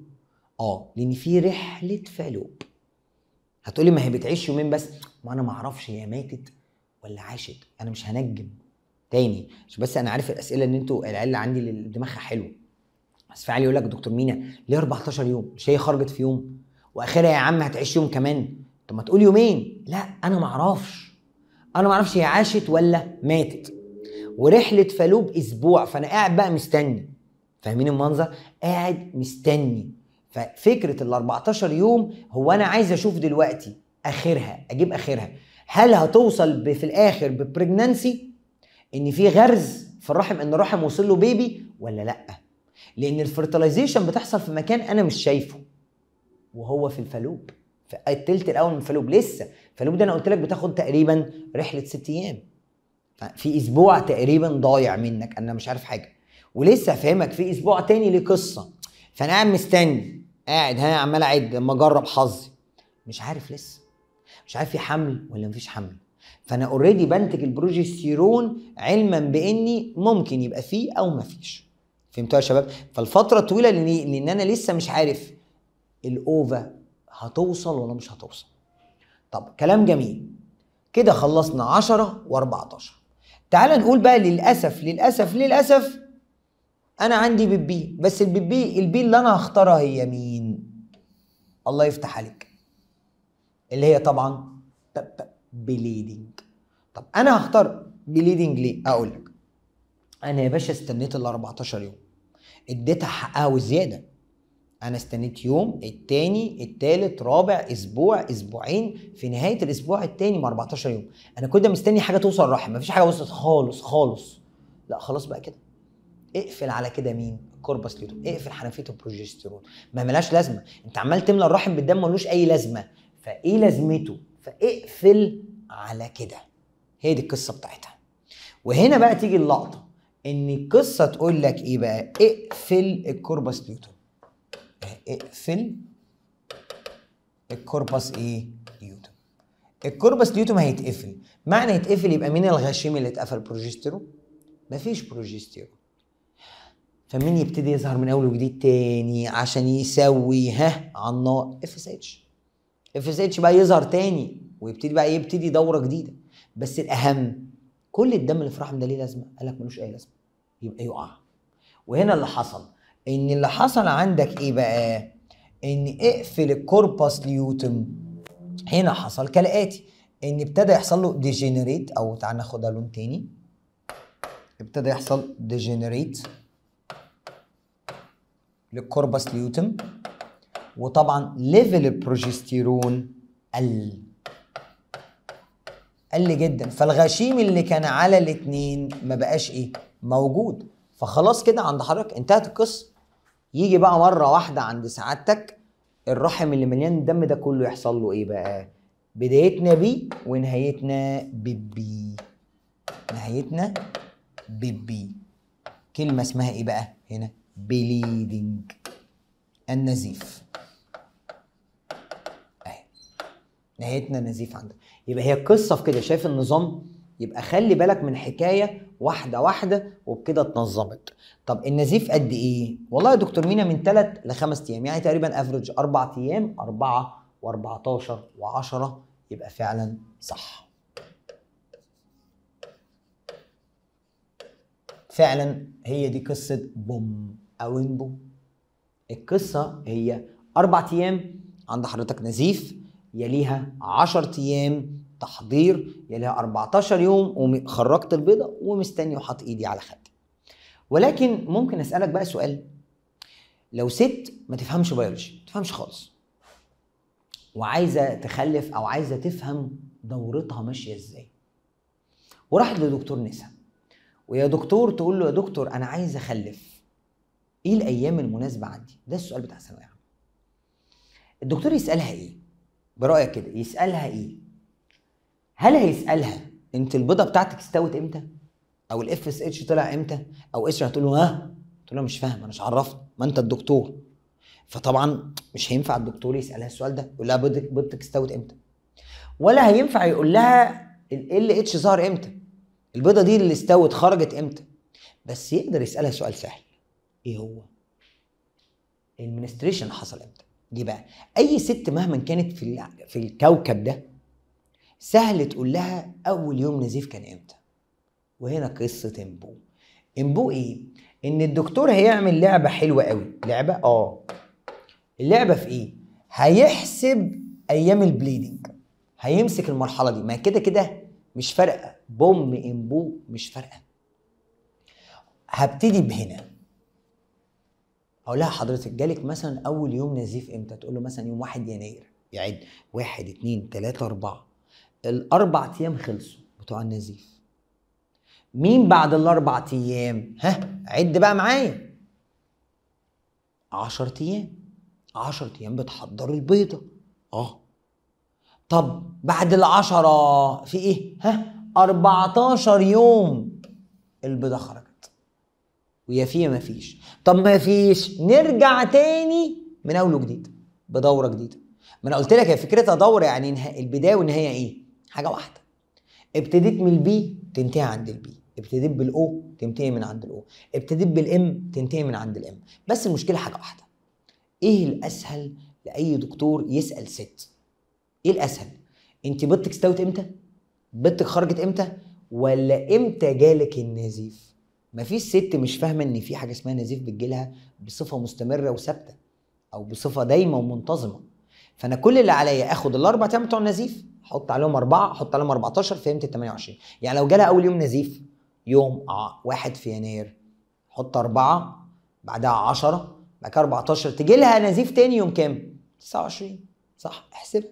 اه لان في رحله فالوب هتقولي ما هي بتعيش يومين بس ما انا ما اعرفش هي ماتت ولا عاشت انا مش هنجم تاني مش بس انا عارف الاسئله ان انتوا العيال عندي اللي دماغها حلوه بس فعلا يقول لك دكتور مينا ليه 14 يوم مش هي خرجت في يوم واخرها يا عم هتعيش يوم كمان طب ما تقول يومين لا انا ما اعرفش انا ما اعرفش هي عاشت ولا ماتت ورحله فالوب اسبوع فانا قاعد بقى مستني فاهمين المنظر قاعد مستني ففكره ال 14 يوم هو انا عايز اشوف دلوقتي اخرها اجيب اخرها هل هتوصل في الاخر ببريجنانسي ان في غرز في الرحم ان الرحم وصل له بيبي ولا لا لان الفرتلايزيشن بتحصل في مكان انا مش شايفه وهو في الفالوب في التلت الاول من الفالوب لسه الفالوب ده انا قلت لك بتاخد تقريبا رحله ست ايام في اسبوع تقريبا ضايع منك انا مش عارف حاجه ولسه هفهمك في اسبوع تاني ليه قصه فانا قاعد مستني قاعد ها عمال اعد اما اجرب حظي مش عارف لسه مش عارف في حمل ولا مفيش حمل فانا اوريدي بنتج البروجستيرون علما باني ممكن يبقى فيه او مفيش فهمتوا يا شباب فالفتره طويله لان انا لسه مش عارف الاوفا هتوصل ولا مش هتوصل طب كلام جميل كده خلصنا 10 و14 تعال نقول بقى للاسف للاسف للاسف انا عندي بيبي بس البيبي البي اللي انا هختارها هي مين الله يفتح عليك اللي هي طبعا بليدنج طب انا هختار بليدنج ليه اقول لك انا يا باشا استنيت ال 14 يوم اديتها حقها وزياده انا استنيت يوم التاني التالت رابع اسبوع اسبوعين في نهايه الاسبوع التاني ما 14 يوم انا كنت مستني حاجه توصل الرحم مفيش حاجه وصلت خالص خالص لا خلاص بقى كده اقفل على كده مين كوربس ليوتوم اقفل حنفيه البروجستيرون ما ملهاش لازمه انت عمال تملى الرحم بالدم ملوش اي لازمه فايه لازمته فاقفل على كده هي دي القصه بتاعتها وهنا بقى تيجي اللقطه ان القصه تقول لك ايه بقى اقفل الكوربس نيوتن اقفل الكوربس ايه نيوتن الكوربس نيوتن هيتقفل معنى يتقفل يبقى مين الغشيم اللي اتقفل بروجستيرون مفيش بروجستيرون فمين يبتدي يظهر من اول وجديد تاني عشان يسوي ها على النار اف اس اتش اف اس اتش بقى يظهر تاني ويبتدي بقى يبتدي دوره جديده بس الاهم كل الدم اللي في الرحم ده ليه لازمه؟ قال لك ملوش اي لازمه يبقى يقع وهنا اللي حصل ان اللي حصل عندك ايه بقى؟ ان اقفل الكوربس ليوتم هنا حصل كالاتي ان ابتدى يحصل له ديجنريت او تعال ناخدها لون تاني ابتدى يحصل ديجنريت للكوربس ليوتم وطبعا ليفل البروجستيرون قل قل جدا فالغشيم اللي كان على الاثنين ما بقاش ايه موجود فخلاص كده عند حضرتك انتهت القصه يجي بقى مره واحده عند سعادتك الرحم اللي مليان الدم ده كله يحصل له ايه بقى بدايتنا بي ونهايتنا ببي نهايتنا ببي كلمه اسمها ايه بقى هنا بليدنج النزيف نهايتنا نزيف عندك يبقى هي القصه في كده شايف النظام يبقى خلي بالك من حكايه واحده واحده وبكده اتنظمت طب النزيف قد ايه والله يا دكتور مينا من 3 ل 5 ايام يعني تقريبا افريج 4 ايام 4 و14 و10 يبقى فعلا صح فعلا هي دي قصه بوم او انبو القصه هي اربع ايام عند حضرتك نزيف يليها 10 ايام تحضير يليها 14 يوم وخرجت البيضه ومستني وحط ايدي على خدي ولكن ممكن اسالك بقى سؤال لو ست ما تفهمش بيولوجي ما تفهمش خالص وعايزه تخلف او عايزه تفهم دورتها ماشيه ازاي وراحت لدكتور نساء ويا دكتور تقول له يا دكتور انا عايز اخلف ايه الايام المناسبه عندي ده السؤال بتاع الثانويه الدكتور يسالها ايه برايك كده يسالها ايه هل هيسالها انت البيضه بتاعتك استوت امتى او الاف اس اتش طلع امتى او اتش هتقول له ها تقول له مش فاهم انا مش عرفت ما انت الدكتور فطبعا مش هينفع الدكتور يسالها السؤال ده يقول لها بيضتك استوت امتى ولا هينفع يقول لها ال اتش ظهر امتى البيضه دي اللي استوت خرجت امتى بس يقدر يسالها سؤال سهل ايه هو المنستريشن حصل امتى ليه بقى؟ أي ست مهما كانت في في الكوكب ده سهل تقول لها أول يوم نزيف كان إمتى؟ وهنا قصة إمبو إمبو إيه؟ إن الدكتور هيعمل لعبة حلوة قوي لعبة آه اللعبة في إيه؟ هيحسب أيام البليدنج هيمسك المرحلة دي ما كده كده مش فارقة بوم إمبو مش فارقة هبتدي بهنا اقول لها حضرتك جالك مثلا اول يوم نزيف امتى تقول له مثلا يوم 1 يناير يعد 1 2 3 4 الاربع ايام خلصوا بتوع النزيف مين بعد الاربع ايام ها عد بقى معايا 10 ايام 10 ايام بتحضر البيضه اه طب بعد ال 10 في ايه ها 14 يوم البيضه خرجت ويا في ما فيش طب ما فيش نرجع تاني من اول وجديد بدوره جديده ما انا قلت لك هي فكرتها دوره يعني البدايه والنهايه ايه حاجه واحده ابتديت من البي تنتهي عند البي ابتديت بالاو تنتهي من عند الاو ابتديت بالام تنتهي من عند الام بس المشكله حاجه واحده ايه الاسهل لاي دكتور يسال ست ايه الاسهل انت بنتك استوت امتى بنتك خرجت امتى ولا امتى جالك النزيف مفيش ست مش فاهمه ان في حاجه اسمها نزيف بتجيلها بصفه مستمره وثابته او بصفه دايمه ومنتظمه فانا كل اللي عليا اخد الاربع ايام بتوع النزيف احط عليهم اربعه احط عليهم 14 فهمت ال 28 يعني لو جالها اول يوم نزيف يوم 1 آه، في يناير حط اربعه بعدها 10 بعد كده 14 تجي لها نزيف تاني يوم كام؟ 29 صح احسب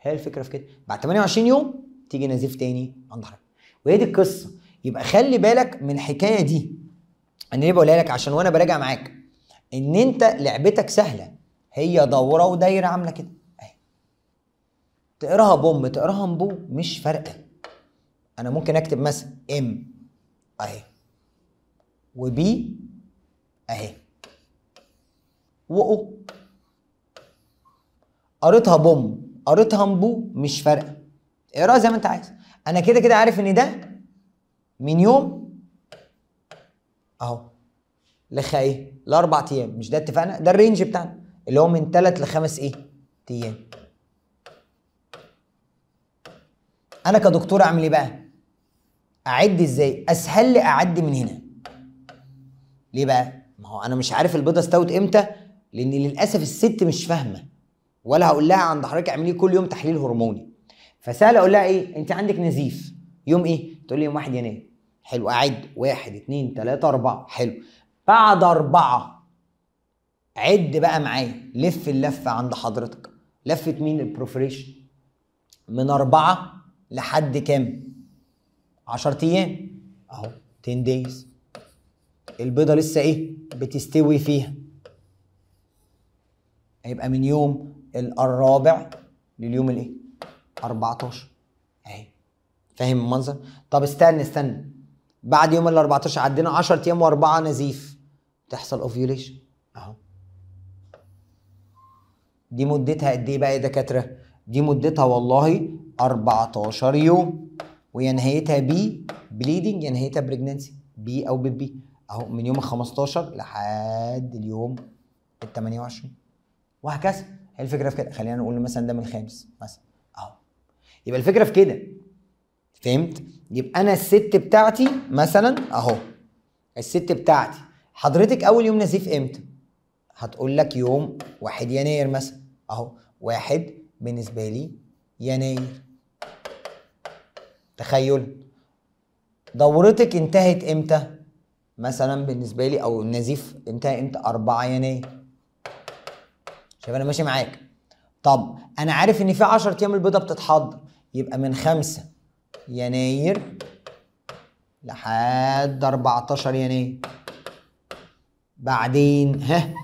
هي الفكره في كده بعد 28 يوم تيجي نزيف تاني عند حضرتك وهي دي القصه يبقى خلي بالك من الحكايه دي انا ليه بقولها لك عشان وانا براجع معاك ان انت لعبتك سهله هي دوره ودايره عامله كده اهي تقراها بوم تقراها بو مش فارقه انا ممكن اكتب مثلا ام اهي وبي اهي وأو قريتها بوم قريتها بو مش فارقه اقراها زي ما انت عايز انا كده كده عارف ان ده من يوم اهو لخ ايه لاربع ايام مش ده اتفقنا ده الرينج بتاعنا اللي هو من ثلاث لخمس ايه ايام انا كدكتور اعمل ايه بقى اعد ازاي اسهل لي اعد من هنا ليه بقى ما هو انا مش عارف البيضه استوت امتى لان للاسف الست مش فاهمه ولا هقول لها عند حضرتك اعملي كل يوم تحليل هرموني فسهل اقول لها ايه انت عندك نزيف يوم ايه تقول لي يوم 1 يناير حلو اعد 1 2 3 4 حلو بعد أربعة عد بقى معايا لف اللفة عند حضرتك لفة مين البروفريشن من أربعة لحد كام 10 أيام أهو 10 دايز البيضة لسه إيه بتستوي فيها هيبقى من يوم الرابع لليوم الإيه 14 أهي فاهم المنظر طب استنى استنى بعد يوم ال 14 عدينا 10 ايام واربعه نزيف تحصل اوفيوليشن اهو دي مدتها قد ايه بقى يا دكاتره دي مدتها والله 14 يوم ويا نهايتها بي بليدنج يا نهايتها بريجننسي بي او بي اهو من يوم ال 15 لحد اليوم ال 28 وهكذا الفكره في كده خلينا نقول مثلا ده من الخامس مثلا اهو يبقى الفكره في كده فهمت يبقى انا الست بتاعتي مثلا اهو الست بتاعتي حضرتك اول يوم نزيف امتى هتقول لك يوم 1 يناير مثلا اهو واحد بالنسبه لي يناير تخيل دورتك انتهت امتى مثلا بالنسبه لي او النزيف انتهى امتى 4 يناير شايف انا ماشي معاك طب انا عارف ان في 10 ايام البيضه بتتحضر يبقى من 5 يناير لحد 14 يناير بعدين ها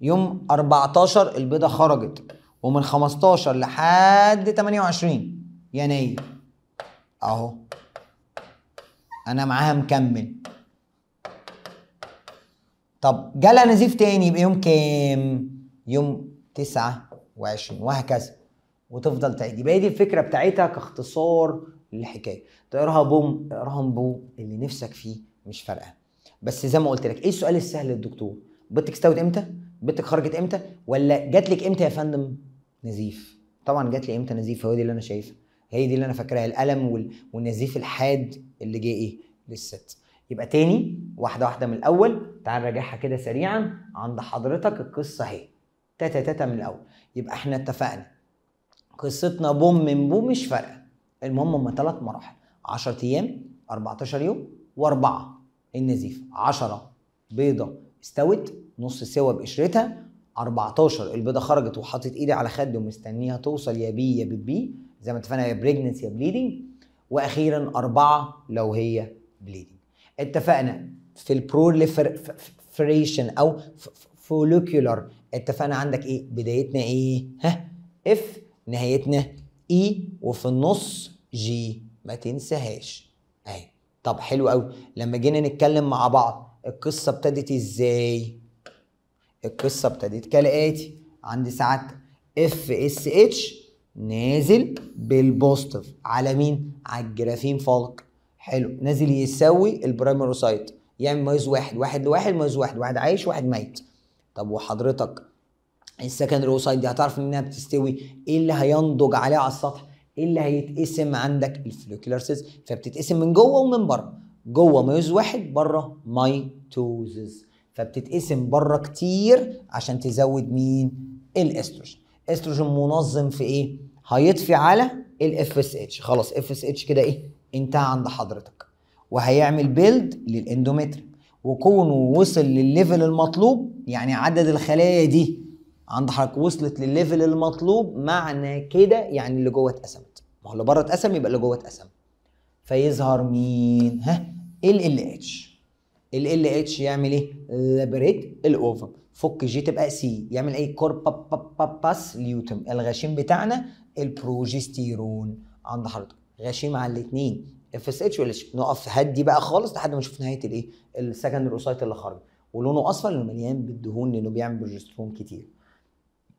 يوم 14 البيضة خرجت ومن 15 لحد 28 يناير اهو انا معاها مكمل طب جالها نزيف تاني يبقى يوم كام؟ يوم 29 وهكذا وتفضل تعيد يبقى دي الفكره بتاعتها كاختصار للحكايه تقراها طيب، بوم اقراها بو اللي نفسك فيه مش فارقه بس زي ما قلت لك ايه السؤال السهل للدكتور بنتك استوت امتى بنتك خرجت امتى ولا جات لك امتى يا فندم نزيف طبعا جات لي امتى نزيف هو دي اللي انا شايفها هي دي اللي انا فاكراها الالم والنزيف الحاد اللي جه ايه للست يبقى تاني واحده واحده من الاول تعال نراجعها كده سريعا عند حضرتك القصه اهي تاتا تاتا من الاول يبقى احنا اتفقنا قصتنا بوم من بوم مش فارقه المهم هم ثلاث مراحل 10 ايام 14 يوم واربعه النزيف 10 بيضه استوت نص سوا بقشرتها 14 البيضه خرجت وحطيت ايدي على خد ومستنيها توصل يا بي يا بي زي ما اتفقنا يا بريجننس يا بليدنج واخيرا اربعه لو هي بليدنج اتفقنا في البروليفريشن او فولوكيولار اتفقنا عندك ايه بدايتنا ايه ها اف نهايتنا اي e وفي النص جي ما تنساهاش اهي طب حلو قوي لما جينا نتكلم مع بعض القصه ابتدت ازاي القصه ابتدت كالاتي عندي ساعات اف اس اتش نازل بالبوستيف على مين على الجرافين فالك حلو نازل يسوي البرايمروسايت يعمل يعني مايز واحد واحد لواحد مايز واحد واحد عايش واحد ميت طب وحضرتك السكندري اوسايد دي هتعرف انها بتستوي ايه اللي هينضج عليه على السطح ايه اللي هيتقسم عندك الفلوكيولار فبتتقسم من جوه ومن بره جوه ميوز واحد بره مايتوزز فبتتقسم بره كتير عشان تزود مين الاستروجين استروجين منظم في ايه هيطفي على الاف اس اتش خلاص اف اس اتش كده ايه انتهى عند حضرتك وهيعمل بيلد للاندوميتريك وكونه وصل للليفل المطلوب يعني عدد الخلايا دي عند حضرتك وصلت للليفل المطلوب معنى كده يعني اللي جوه اتقسمت ما هو اللي بره اتقسم يبقى اللي جوه اتقسم فيظهر مين ها ال ال اتش ال ال اتش يعمل ايه لابريت الاوفر فك جي تبقى سي يعمل ايه باس ليوتم الغشيم بتاعنا البروجستيرون عند حضرتك غشيم على الاثنين اف اس اتش ولا نقف هدي بقى خالص لحد ما نشوف نهايه الايه السكند اوسايت اللي خرج ولونه اصفر لانه مليان بالدهون لانه بيعمل بروجسترون كتير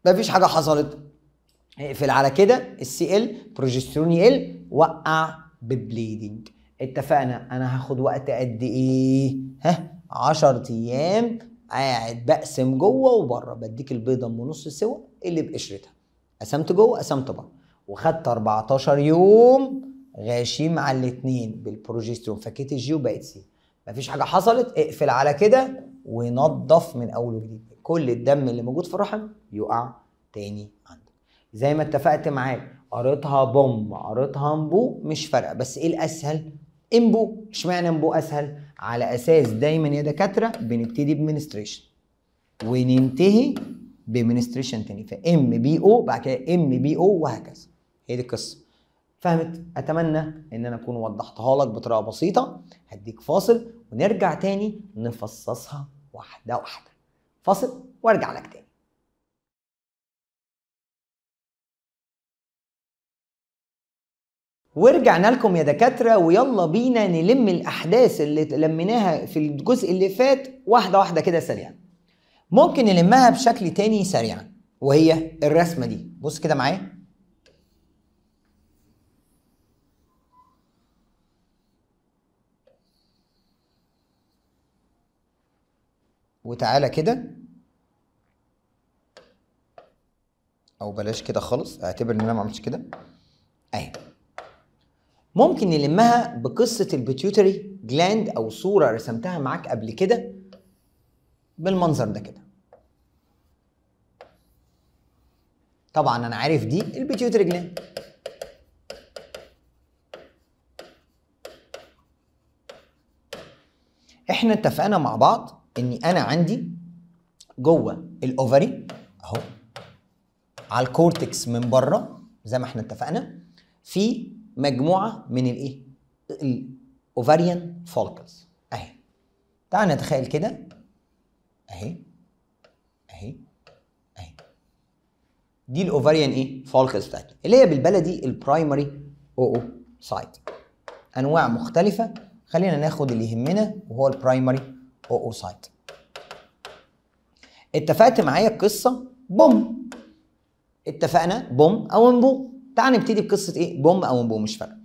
مفيش حاجه حصلت اقفل على كده السي ال بروجسترون يقل وقع ببليدنج اتفقنا انا هاخد وقت قد ايه ها 10 ايام قاعد بقسم جوه وبره بديك البيضه من نص سوا اللي بقشرتها قسمت جوه قسمت بره وخدت 14 يوم غاشي مع الاثنين بالبروجسترون فكيت الجي وبقت سي مفيش حاجه حصلت اقفل على كده ونضف من اول وجديد كل الدم اللي موجود في الرحم يقع تاني عندك زي ما اتفقت معاك قريتها بوم قريتها امبو مش فارقه بس ايه الاسهل امبو اشمعنى امبو اسهل على اساس دايما يا دكاتره بنبتدي بمنستريشن وننتهي بمنستريشن تاني فام بي او بعد كده ام بي او وهكذا هي دي القصه فهمت اتمنى ان انا اكون وضحتها لك بطريقه بسيطه هديك فاصل ونرجع تاني نفصصها واحده واحده فاصل وارجع لك تاني ورجعنا لكم يا دكاترة ويلا بينا نلم الأحداث اللي لميناها في الجزء اللي فات واحدة واحدة كده سريعا ممكن نلمها بشكل تاني سريعا وهي الرسمة دي بص كده معايا وتعالى كده او بلاش كده خالص اعتبر ان انا ما عملتش كده اهي ممكن نلمها بقصه البيتيوتري جلاند او صوره رسمتها معاك قبل كده بالمنظر ده كده طبعا انا عارف دي البيتيوتري جلاند احنا اتفقنا مع بعض اني انا عندي جوه الاوفري اهو على الكورتكس من بره زي ما احنا اتفقنا في مجموعه من الايه الاوفريان فولكلز اهي تعال نتخيل كده اهي اهي اهي دي الاوفريان ايه فولكلز بتاعتنا اللي هي بالبلدي البرايمري او او سايت انواع مختلفه خلينا ناخد اللي يهمنا وهو البرايمري اوسايت اتفقت معايا القصه بوم اتفقنا بوم او انبو تعال نبتدي بقصه ايه بوم او انبو مش فارقه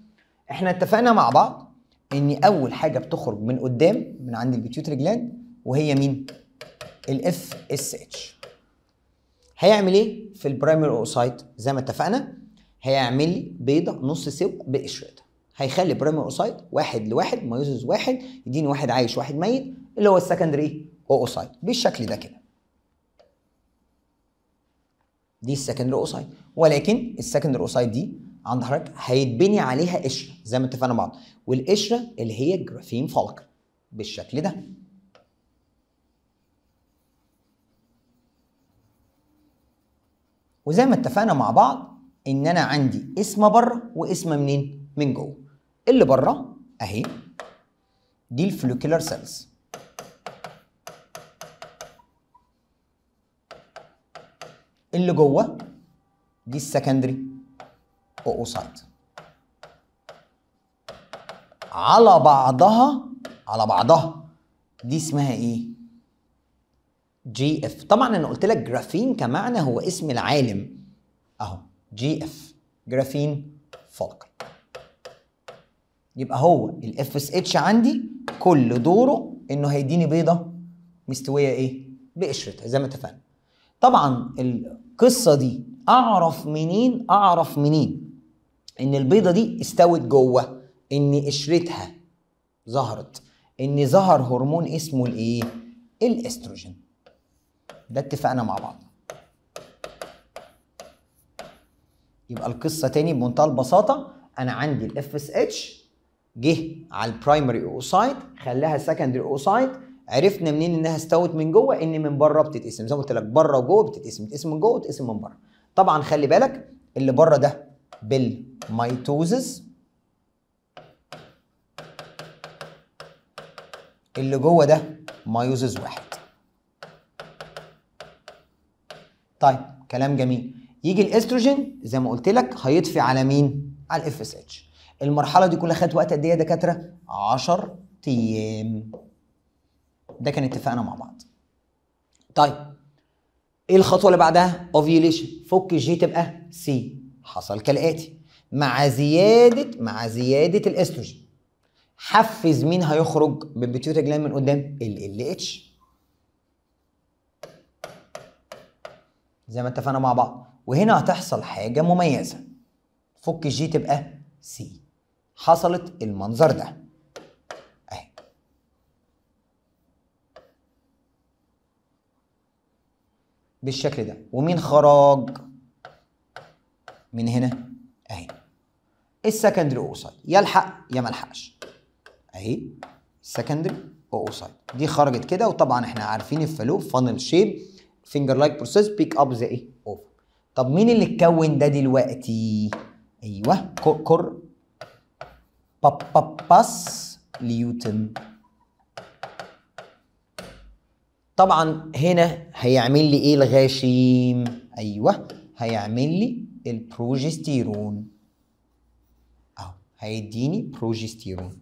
احنا اتفقنا مع بعض ان اول حاجه بتخرج من قدام من عند البيتيوتري جلاند وهي مين الاف اس اتش هيعمل ايه في البرايمر اوسايت زي ما اتفقنا هيعمل لي بيضه نص سوق بقشرتها هيخلي برايمري اوسايت واحد لواحد مايوزز واحد يديني واحد عايش واحد ميت اللي هو السكندري اوسايد بالشكل ده كده دي السكندري اوسايد ولكن السكندري اوسايد دي عند حضرتك هيتبني عليها قشره زي ما اتفقنا بعض والقشره اللي هي الجرافين فالك بالشكل ده وزي ما اتفقنا مع بعض ان انا عندي اسم بره واسم منين من جوه اللي بره اهي دي الفلوكيلر سيلز اللي جوه دي السكندري اوسايت على بعضها على بعضها دي اسمها ايه جي اف طبعا انا قلت لك جرافين كمعنى هو اسم العالم اهو جي اف جرافين فولكر يبقى هو الاف اس اتش عندي كل دوره انه هيديني بيضه مستويه ايه بقشرتها زي ما اتفقنا طبعا ال القصه دي اعرف منين اعرف منين ان البيضه دي استوت جوه ان قشرتها ظهرت ان ظهر هرمون اسمه الايه الاستروجين ده اتفقنا مع بعض يبقى القصه تاني بمنتهى البساطه انا عندي الاف اس اتش جه على البرايمري اوسايد خلاها سكندري اوسايد عرفنا منين انها استوت من جوه ان من بره بتتقسم زي ما قلت لك بره وجوه بتتقسم بتتقسم من جوه وتتقسم من بره طبعا خلي بالك اللي بره ده بالميتوزس اللي جوه ده مايوزز واحد طيب كلام جميل يجي الاستروجين زي ما قلت لك هيطفي على مين على الاف اس اتش المرحله دي كلها خدت وقت قد ايه يا دكاتره 10 ايام ده كان اتفقنا مع بعض طيب ايه الخطوه اللي بعدها اوفيوليشن فك الجي تبقى سي حصل كالاتي مع زياده مع زياده الاستروجين حفز مين هيخرج من بيتيوتيجلاند من قدام ال ال اتش زي ما اتفقنا مع بعض وهنا هتحصل حاجه مميزه فك الجي تبقى سي حصلت المنظر ده بالشكل ده ومين خرج من هنا اهي السكندري اوسايد يلحق يا ما لحقش اهي السكندري اوسايد دي خرجت كده وطبعا احنا عارفين الفالو فانل شيب فينجر لايك بروسيس بيك اب ذا ايه اوفر طب مين اللي اتكون ده دلوقتي ايوه كور كور باب باس ليوتن طبعا هنا هيعمل لي ايه الغشيم ايوه هيعمل لي البروجستيرون اهو هيديني بروجستيرون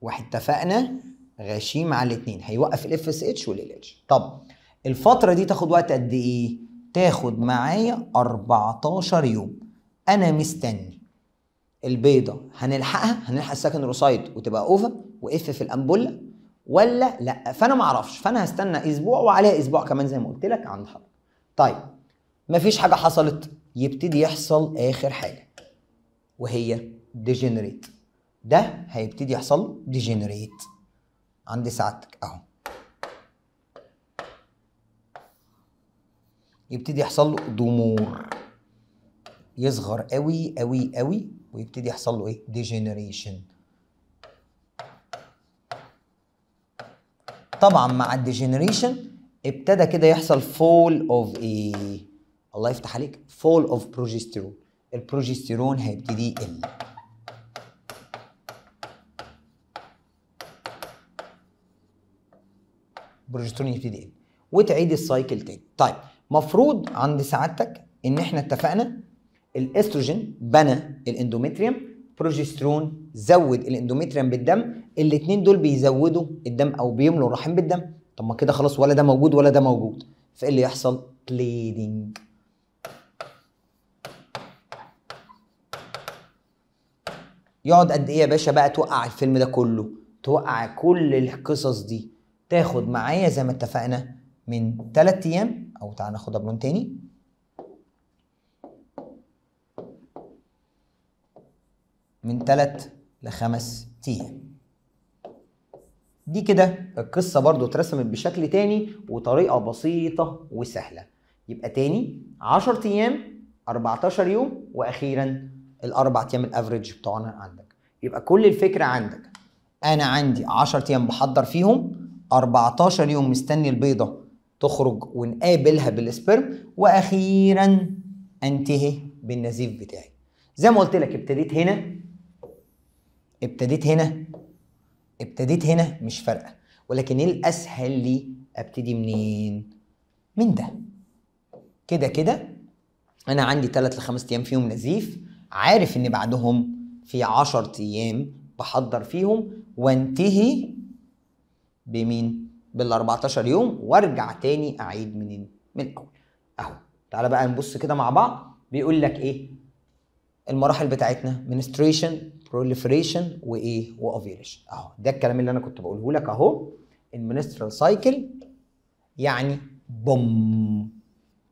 واحد اتفقنا غشيم على الاثنين هيوقف الاف اس اتش والال اتش طب الفتره دي تاخد وقت قد ايه تاخد معايا 14 يوم انا مستني البيضه هنلحقها هنلحق السكن سايد وتبقى اوفا واف في الامبوله ولا لا فانا ما اعرفش فانا هستنى اسبوع وعليها اسبوع كمان زي ما قلت لك عند حضرتك طيب مفيش حاجه حصلت يبتدي يحصل اخر حاجه وهي ديجنريت ده هيبتدي يحصل ديجنريت عند سعادتك اهو يبتدي يحصل له ضمور يصغر قوي قوي قوي ويبتدي يحصل له ايه ديجنريشن طبعا مع الديجنريشن ابتدى كده يحصل فول اوف ايه الله يفتح عليك فول اوف بروجستيرون البروجستيرون هيبتدي يقل البروجستيرون يبتدي يقل وتعيد السايكل تاني طيب مفروض عند سعادتك ان احنا اتفقنا الاستروجين بنى الاندوميتريوم بروجسترون زود الاندوميتريوم بالدم الاثنين دول بيزودوا الدم او بيملوا الرحم بالدم طب ما كده خلاص ولا ده موجود ولا ده موجود فايه اللي يحصل بليدنج يقعد قد ايه يا باشا بقى توقع الفيلم ده كله توقع كل القصص دي تاخد معايا زي ما اتفقنا من 3 ايام او تعال ناخدها بلون تاني من 3 ل 5 ايام دي كده القصة برضو اترسمت بشكل تاني وطريقة بسيطة وسهلة يبقى تاني 10 ايام 14 يوم واخيرا الاربع ايام الافريج بتوعنا عندك يبقى كل الفكرة عندك انا عندي 10 ايام بحضر فيهم 14 يوم مستني البيضة تخرج ونقابلها بالسبرم واخيرا انتهي بالنزيف بتاعي زي ما قلت لك ابتديت هنا ابتديت هنا ابتديت هنا مش فارقه ولكن ايه الاسهل لي ابتدي منين من ده كده كده انا عندي 3 ل 5 ايام فيهم نزيف عارف ان بعدهم في 10 ايام بحضر فيهم وانتهي بمين بال 14 يوم وارجع تاني اعيد منين من الاول اهو تعالى بقى نبص كده مع بعض بيقول لك ايه المراحل بتاعتنا منستريشن بروليفريشن وايه واوفيليشن اهو ده الكلام اللي انا كنت بقوله لك اهو المنسترال سايكل يعني بوم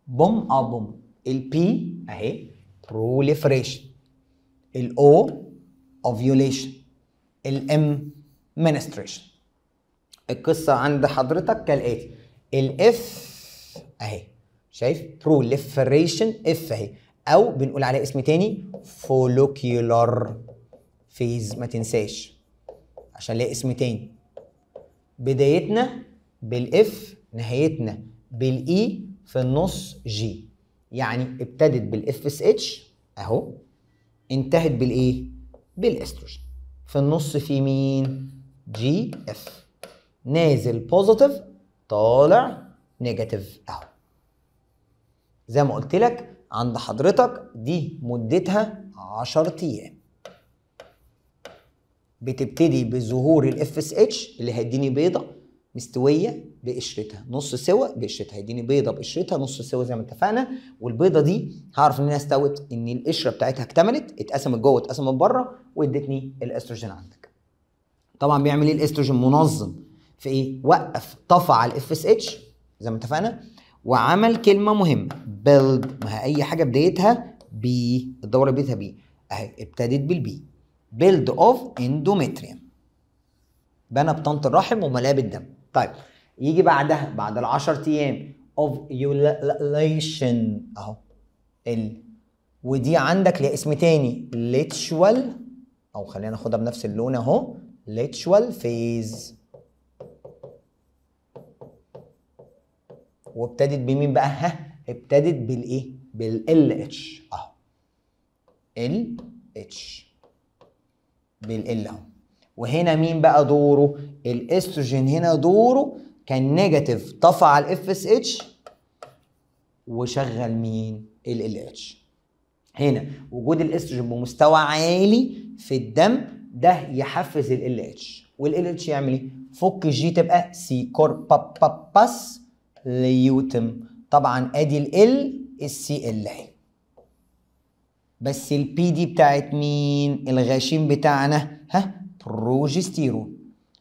بوم اه بوم البي اهي بروليفريشن الاو اوفيوليشن الام منستريشن القصه عند حضرتك كالاتي الاف اهي شايف بروليفريشن اف اهي او بنقول عليها اسم تاني فولوكيولار فيز ما تنساش عشان ليها اسم تاني بدايتنا بالاف نهايتنا بالاي في النص جي يعني ابتدت بالاف اس اتش اهو انتهت بالايه بالاستروجين في النص في مين جي اف نازل بوزيتيف طالع نيجاتيف اهو زي ما قلت لك عند حضرتك دي مدتها 10 ايام بتبتدي بظهور الاف اس اتش اللي هيديني بيضه مستويه بقشرتها نص سوا بقشرتها هيديني بيضه بقشرتها نص سوا زي ما اتفقنا والبيضه دي هعرف ان هي استوت ان القشره بتاعتها اكتملت اتقسمت جوه اتقسمت بره وادتني الاستروجين عندك طبعا بيعمل ايه الاستروجين منظم في ايه وقف طفى على الاف اس اتش زي ما اتفقنا وعمل كلمه مهمه بيلد ما اي حاجه بدايتها بي الدوره بدايتها بي اهي ابتدت بالبي بيلد اوف اندوميتريوم بنى بطانه الرحم وملاه بالدم طيب يجي بعدها بعد ال 10 ايام اوفيوليشن اهو ال ودي عندك ليها اسم تاني ليتشوال او خلينا ناخدها بنفس اللون اهو ليتشوال فيز وابتدت بمين بقى ها ابتدت بالايه بالال اتش اهو ال اتش بالقله وهنا مين بقى دوره الاستروجين هنا دوره كان نيجاتيف طفى على الاف اس اتش وشغل مين ال ال اتش هنا وجود الاستروجين بمستوى عالي في الدم ده يحفز ال ال اتش وال ال اتش يعمل ايه فك الجي تبقى سي كورباباس ليوتم طبعا ادي ال ال السي ال اهي بس البي دي بتاعت مين الغشيم بتاعنا ها بروجستيرون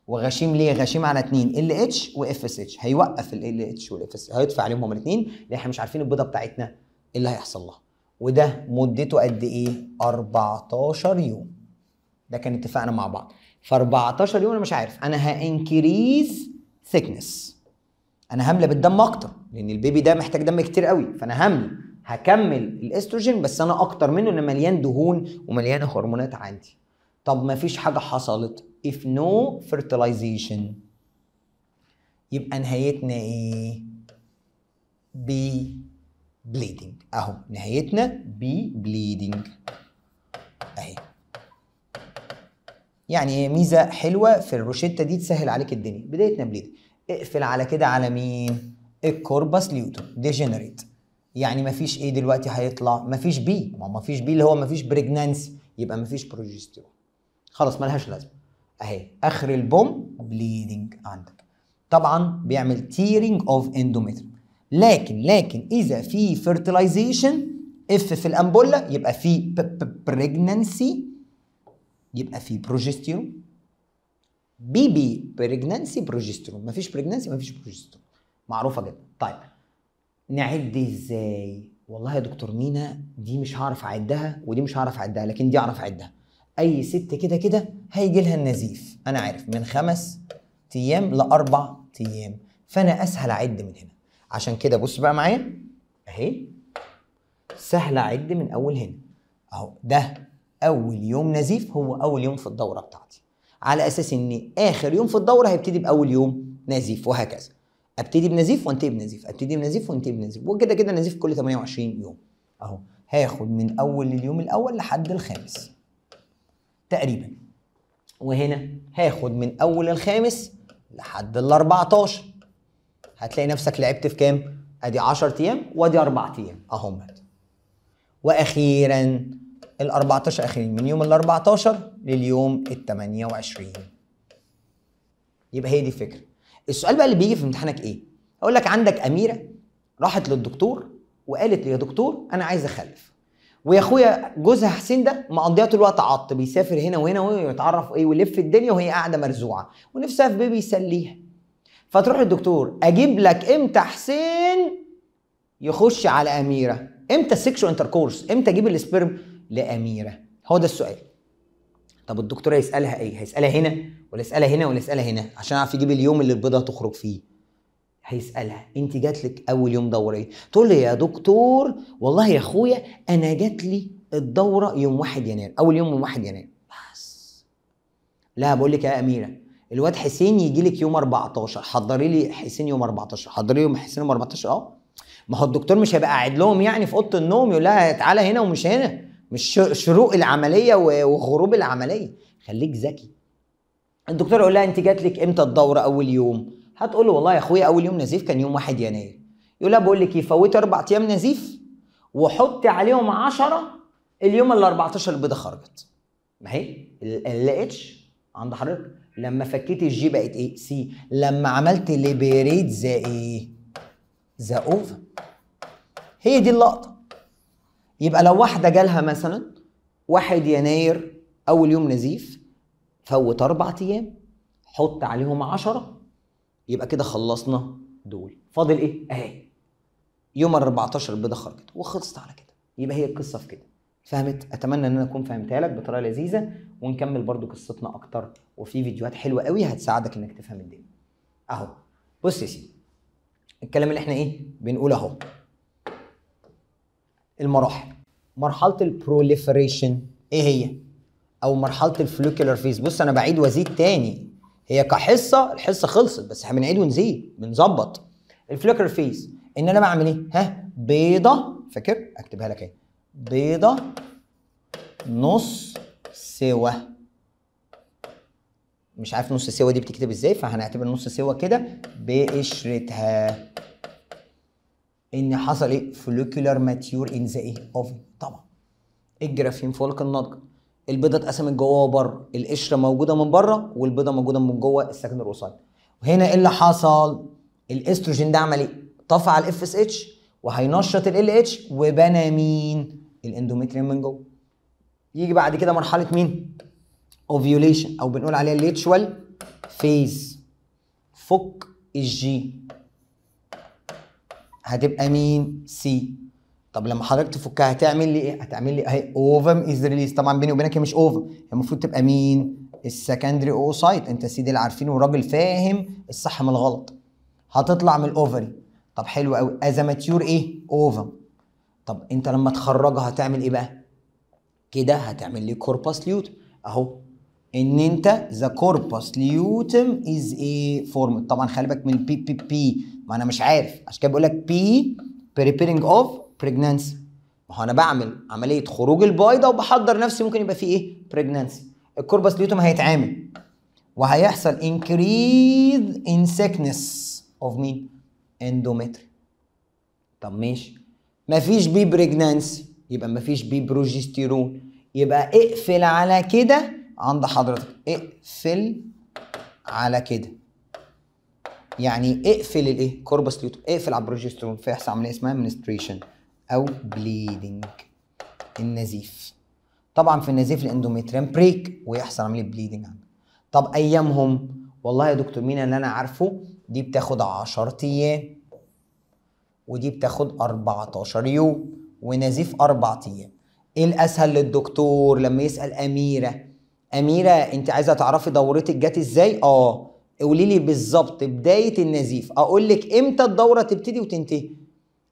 وغشيم ليه غشيم على اتنين ال اتش واف اس اتش هيوقف ال ال اتش والاف اس هيدفع عليهم هما الاتنين لان احنا مش عارفين البيضه بتاعتنا ايه اللي هيحصل لها وده مدته قد ايه 14 يوم ده كان اتفقنا مع بعض ف 14 يوم انا مش عارف انا هانكريز ثيكنس انا هملى بالدم اكتر لان البيبي ده محتاج دم كتير قوي فانا هملي هكمل الاستروجين بس انا اكتر منه انا مليان دهون ومليانه هرمونات عندي طب ما فيش حاجه حصلت if no fertilization يبقى نهايتنا ايه بي بليدنج اهو نهايتنا بي بليدنج اهي يعني ميزه حلوه في الروشته دي تسهل عليك الدنيا بدايتنا بليدنج اقفل على كده على مين الكوربس ليوتو ديجنريت يعني ما فيش ايه دلوقتي هيطلع ما فيش بي ما ما فيش بي اللي هو ما فيش بريجنانسي يبقى ما فيش بروجستيرون خلاص ملهاش لازمه اهي اخر البوم بليدنج عندك طبعا بيعمل تيرنج اوف اندوميتر لكن لكن اذا في فيرتلايزيشن اف في الامبوله يبقى في بريجنانسي يبقى في بروجستيرون بي بي بريجنانسي بروجستيرون مفيش بريجنانسي مفيش بروجستيرون معروفه جدا طيب نعد ازاي والله يا دكتور مينا دي مش هعرف اعدها ودي مش هعرف اعدها لكن دي اعرف اعدها اي ست كده كده هيجي لها النزيف انا عارف من خمس ايام لاربع ايام فانا اسهل اعد من هنا عشان كده بص بقى معايا اهي سهل اعد من اول هنا اهو ده اول يوم نزيف هو اول يوم في الدوره بتاعتي على اساس ان اخر يوم في الدوره هيبتدي باول يوم نزيف وهكذا ابتدي بنزيف وانتهي بنزيف ابتدي بنزيف وانتهي بنزيف وكده كده نزيف كل 28 يوم اهو هاخد من اول اليوم الاول لحد الخامس تقريبا وهنا هاخد من اول الخامس لحد ال 14 هتلاقي نفسك لعبت في كام ادي 10 ايام وادي 4 ايام اهم واخيرا ال 14 اخرين من يوم ال 14 لليوم ال 28 يبقى هي دي الفكره السؤال بقى اللي بيجي في امتحانك ايه اقول لك عندك اميره راحت للدكتور وقالت لي يا دكتور انا عايزه اخلف ويا اخويا جوزها حسين ده مقضيها طول الوقت عط بيسافر هنا وهنا ويتعرف ايه ويلف الدنيا وهي قاعده مرزوعه ونفسها في بيبي يسليها فتروح للدكتور اجيب لك امتى حسين يخش على اميره امتى السكشوال انتركورس امتى اجيب السبرم لاميره هو ده السؤال طب الدكتور هيسالها ايه هيسالها هنا ولا يسالها هنا ولا يسالها هنا عشان اعرف يجيب اليوم اللي البيضه هتخرج فيه هيسالها انت جات لك اول يوم دوره ايه تقول لي يا دكتور والله يا اخويا انا جات لي الدوره يوم 1 يناير اول يوم من 1 يناير بس لا بقول لك يا اميره الواد حسين يجي لك يوم 14 حضري لي حسين يوم 14 حضري لي يوم حسين يوم 14 اه ما هو الدكتور مش هيبقى قاعد لهم يعني في اوضه النوم يقول لها تعالى هنا ومش هنا مش شروق العمليه وغروب العمليه خليك ذكي الدكتور يقول لها انت جات لك امتى الدوره اول يوم هتقول له والله يا اخويا اول يوم نزيف كان يوم 1 يناير يقول لها بقول لك ايه فوتي اربع ايام نزيف وحطي عليهم 10 اليوم ال 14 البيضه خرجت ما هي ال اتش عند حضرتك لما فكيت الجي بقت ايه سي لما عملت ليبريت ذا ايه ذا اوفر هي دي اللقطه يبقى لو واحده جالها مثلا 1 يناير اول يوم نزيف فوت اربع ايام حط عليهم 10 يبقى كده خلصنا دول فاضل ايه اهي يوم 14 البيضه خرجت وخلصت على كده يبقى هي القصه في كده فهمت اتمنى ان انا اكون فهمتها لك بطريقه لذيذه ونكمل برضو قصتنا اكتر وفي فيديوهات حلوه قوي هتساعدك انك تفهم الدنيا اهو بص يا سيدي الكلام اللي احنا ايه بنقول اهو المراحل مرحله البروليفريشن ايه هي او مرحله الفلوكيولار فيز بص انا بعيد وازيد تاني هي كحصه الحصه خلصت بس احنا بنعيد ونزيد بنظبط الفلوكيولار فيز ان انا بعمل ايه ها بيضه فاكر اكتبها لك اهي بيضه نص سوا مش عارف نص سوا دي بتكتب ازاي فهنعتبر نص سوا كده بقشرتها ان حصل ايه فوليكولار ماتيور ايه اوفن طبعا الجرافين فولك النضج البيضه اتقسمت جوه وبره القشره موجوده من بره والبيضه موجوده من جوه السكندر وسايد وهنا ايه اللي حصل الاستروجين ده عمل ايه طفى على الاف اس اتش وهينشط ال اتش وبنى مين الاندوميتريوم من جوه يجي بعد كده مرحله مين اوفيوليشن او بنقول عليها الليتشوال فيز فك الجين هتبقى مين سي طب لما حضرتك تفكها هتعمل لي ايه هتعمل لي اهي اوفم از ريليز طبعا بيني وبينك هي مش اوفم هي المفروض تبقى مين السكندري اوسايت انت سيدي اللي عارفين وراجل فاهم الصح من الغلط هتطلع من الاوفري طب حلو قوي از ماتيور ايه اوفم طب انت لما تخرجها هتعمل ايه بقى كده هتعمل لي كوربس ليوتم اهو ان انت ذا كوربس ليوتم از ايه فورم طبعا خلي بالك من بي بي بي ما انا مش عارف عشان كده بقول لك بي بريبيرنج اوف بريجنانسي ما هو انا بعمل عمليه خروج البويضه وبحضر نفسي ممكن يبقى في ايه بريجنانسي الكوربس ليوتوم هيتعامل وهيحصل انكريز ان سيكنس اوف مين اندومتري طب ماشي مفيش بي بريجنانسي يبقى مفيش بي بروجستيرون يبقى اقفل على كده عند حضرتك اقفل على كده يعني اقفل الايه كوربس ليوتو اقفل على البروجسترون فيحصل عمليه اسمها منستريشن او بليدنج النزيف طبعا في النزيف الاندوميتريم بريك ويحصل عمليه بليدنج طب ايامهم والله يا دكتور مين اللي انا عارفه دي بتاخد 10 ايام ودي بتاخد 14 يوم ونزيف اربع ايام ايه الاسهل للدكتور لما يسال اميره اميره انت عايزه تعرفي دورتك جت ازاي اه قولي لي بالظبط بدايه النزيف اقول لك امتى الدوره تبتدي وتنتهي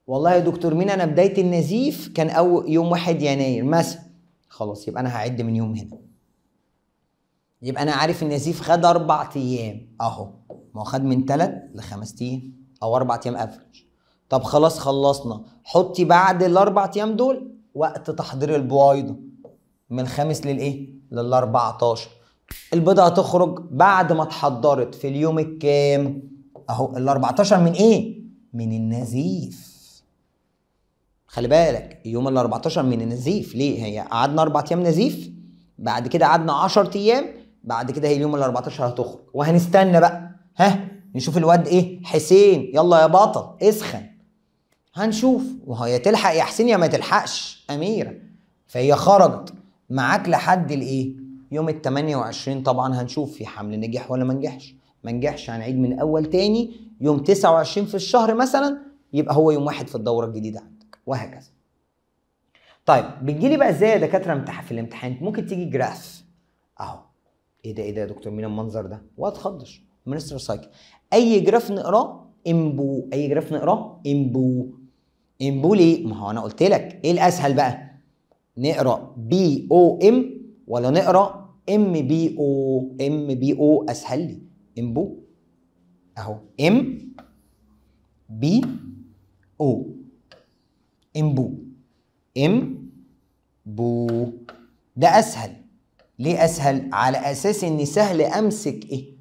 والله يا دكتور مين انا بدايه النزيف كان اول يوم 1 يناير مثلا خلاص يبقى انا هعد من يوم هنا يبقى انا عارف النزيف خد اربع ايام اهو ما هو خد من ثلاث لخمس ايام او اربع ايام افرج طب خلاص خلصنا حطي بعد الاربع ايام دول وقت تحضير البويضه من الخامس للايه لل 14 البضاعة تخرج بعد ما اتحضرت في اليوم الكام؟ اهو ال 14 من ايه؟ من النزيف. خلي بالك يوم ال 14 من النزيف ليه؟ هي قعدنا أربع أيام نزيف بعد كده قعدنا 10 أيام بعد كده هي اليوم ال 14 هتخرج وهنستنى بقى ها نشوف الواد ايه؟ حسين يلا يا بطل اسخن. هنشوف وهي تلحق يا حسين يا ما تلحقش أميرة فهي خرجت معاك لحد الايه؟ يوم ال 28 طبعا هنشوف في حمل نجح ولا ما نجحش ما نجحش هنعيد من اول تاني يوم 29 في الشهر مثلا يبقى هو يوم واحد في الدوره الجديده عندك وهكذا طيب بتجي لي بقى ازاي يا دكاتره في الامتحان ممكن تيجي جراف اهو ايه ده ايه ده يا دكتور مين المنظر ده تخضش منستر سايكل اي جراف نقراه امبو اي جراف نقراه امبو امبو ليه ما هو انا قلت لك ايه الاسهل بقى نقرا بي او ام ولا نقرا ام بي او ام بي او اسهل لي امبو اهو ام بي او امبو ام بو ده اسهل ليه اسهل على اساس ان سهل امسك ايه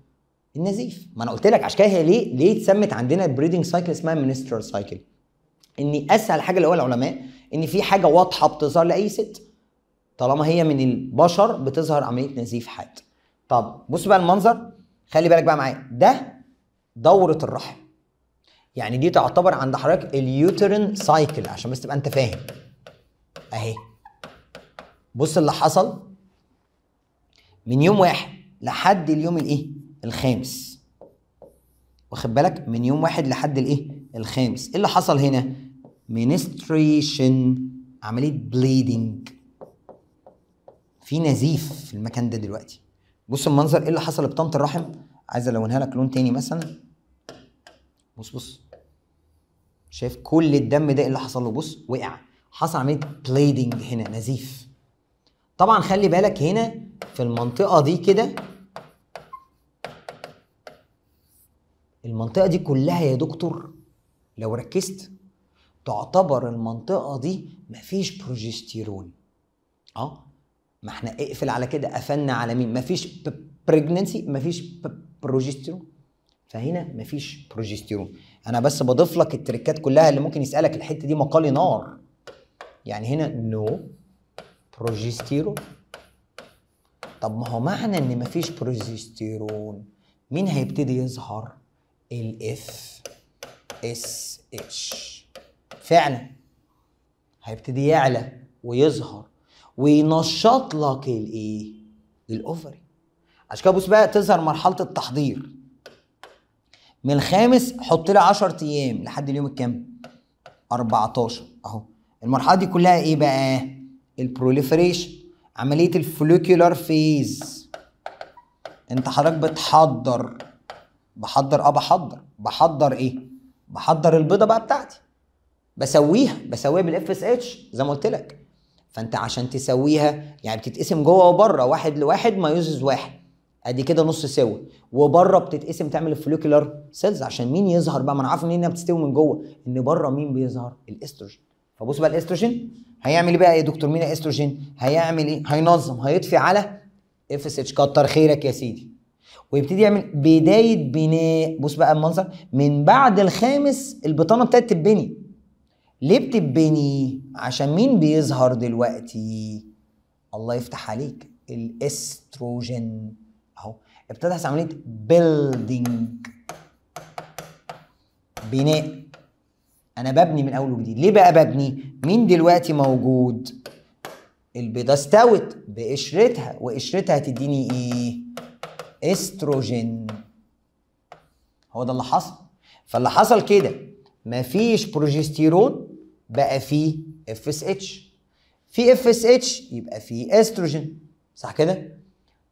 النزيف ما انا قلت لك عشان كده هي ليه ليه اتسمت عندنا البريدنج سايكل اسمها منستر سايكل ان اسهل حاجه اللي هو العلماء ان في حاجه واضحه بتظهر لاي ست طالما هي من البشر بتظهر عمليه نزيف حاد طب بص بقى المنظر خلي بالك بقى معايا ده دوره الرحم يعني دي تعتبر عند حضرتك اليوترين سايكل عشان بس تبقى انت فاهم اهي بص اللي حصل من يوم واحد لحد اليوم الايه الخامس واخد بالك من يوم واحد لحد الايه الخامس ايه اللي حصل هنا منستريشن عمليه بليدنج في نزيف في المكان ده دلوقتي بص المنظر ايه اللي حصل بطنط الرحم عايز الونها لك لون تاني مثلا بص بص شايف كل الدم ده إيه اللي حصل له بص وقع حصل عمليه بليدنج هنا نزيف طبعا خلي بالك هنا في المنطقه دي كده المنطقه دي كلها يا دكتور لو ركزت تعتبر المنطقه دي مفيش بروجستيرون اه ما احنا اقفل على كده قفلنا على مين مفيش بريجننسي مفيش بروجستيرون فهنا مفيش بروجستيرون انا بس بضيف لك التريكات كلها اللي ممكن يسالك الحته دي مقالي نار يعني هنا نو بروجستيرون طب ما هو معنى ان مفيش بروجستيرون مين هيبتدي يظهر الاف اس اتش فعلا هيبتدي يعلى ويظهر وينشط لك الايه الاوفري عشان كده بص بقى تظهر مرحله التحضير من الخامس حط لي 10 ايام لحد اليوم الكام 14 اهو المرحله دي كلها ايه بقى البروليفريشن عمليه الفلوكيولار فيز انت حضرتك بتحضر بحضر اه بحضر بحضر ايه بحضر البيضه بقى بتاعتي بسويها بسويها بالاف اس اتش زي ما قلت لك فانت عشان تسويها يعني بتتقسم جوه وبره واحد لواحد ما يوزز واحد ادي كده نص سوا وبره بتتقسم تعمل الفوليكولار سيلز عشان مين يظهر بقى ما انا عارف منين بتستوي من جوه ان بره مين بيظهر الاستروجين فبص بقى الاستروجين هيعمل ايه بقى يا دكتور مين الاستروجين هيعمل ايه هينظم هيطفي على اف اس اتش كتر خيرك يا سيدي ويبتدي يعمل بدايه بناء بص بقى المنظر من بعد الخامس البطانه ابتدت تتبني ليه بتبني عشان مين بيظهر دلوقتي الله يفتح عليك الاستروجين اهو ابتدت عمليه بيلدينج بناء انا ببني من اول وجديد ليه بقى ببني مين دلوقتي موجود البيضه استوت بقشرتها وقشرتها تديني ايه استروجين هو ده اللي حصل فاللي حصل كده مفيش بروجستيرون بقى فيه اف اس اتش في اف اس اتش يبقى فيه استروجين صح كده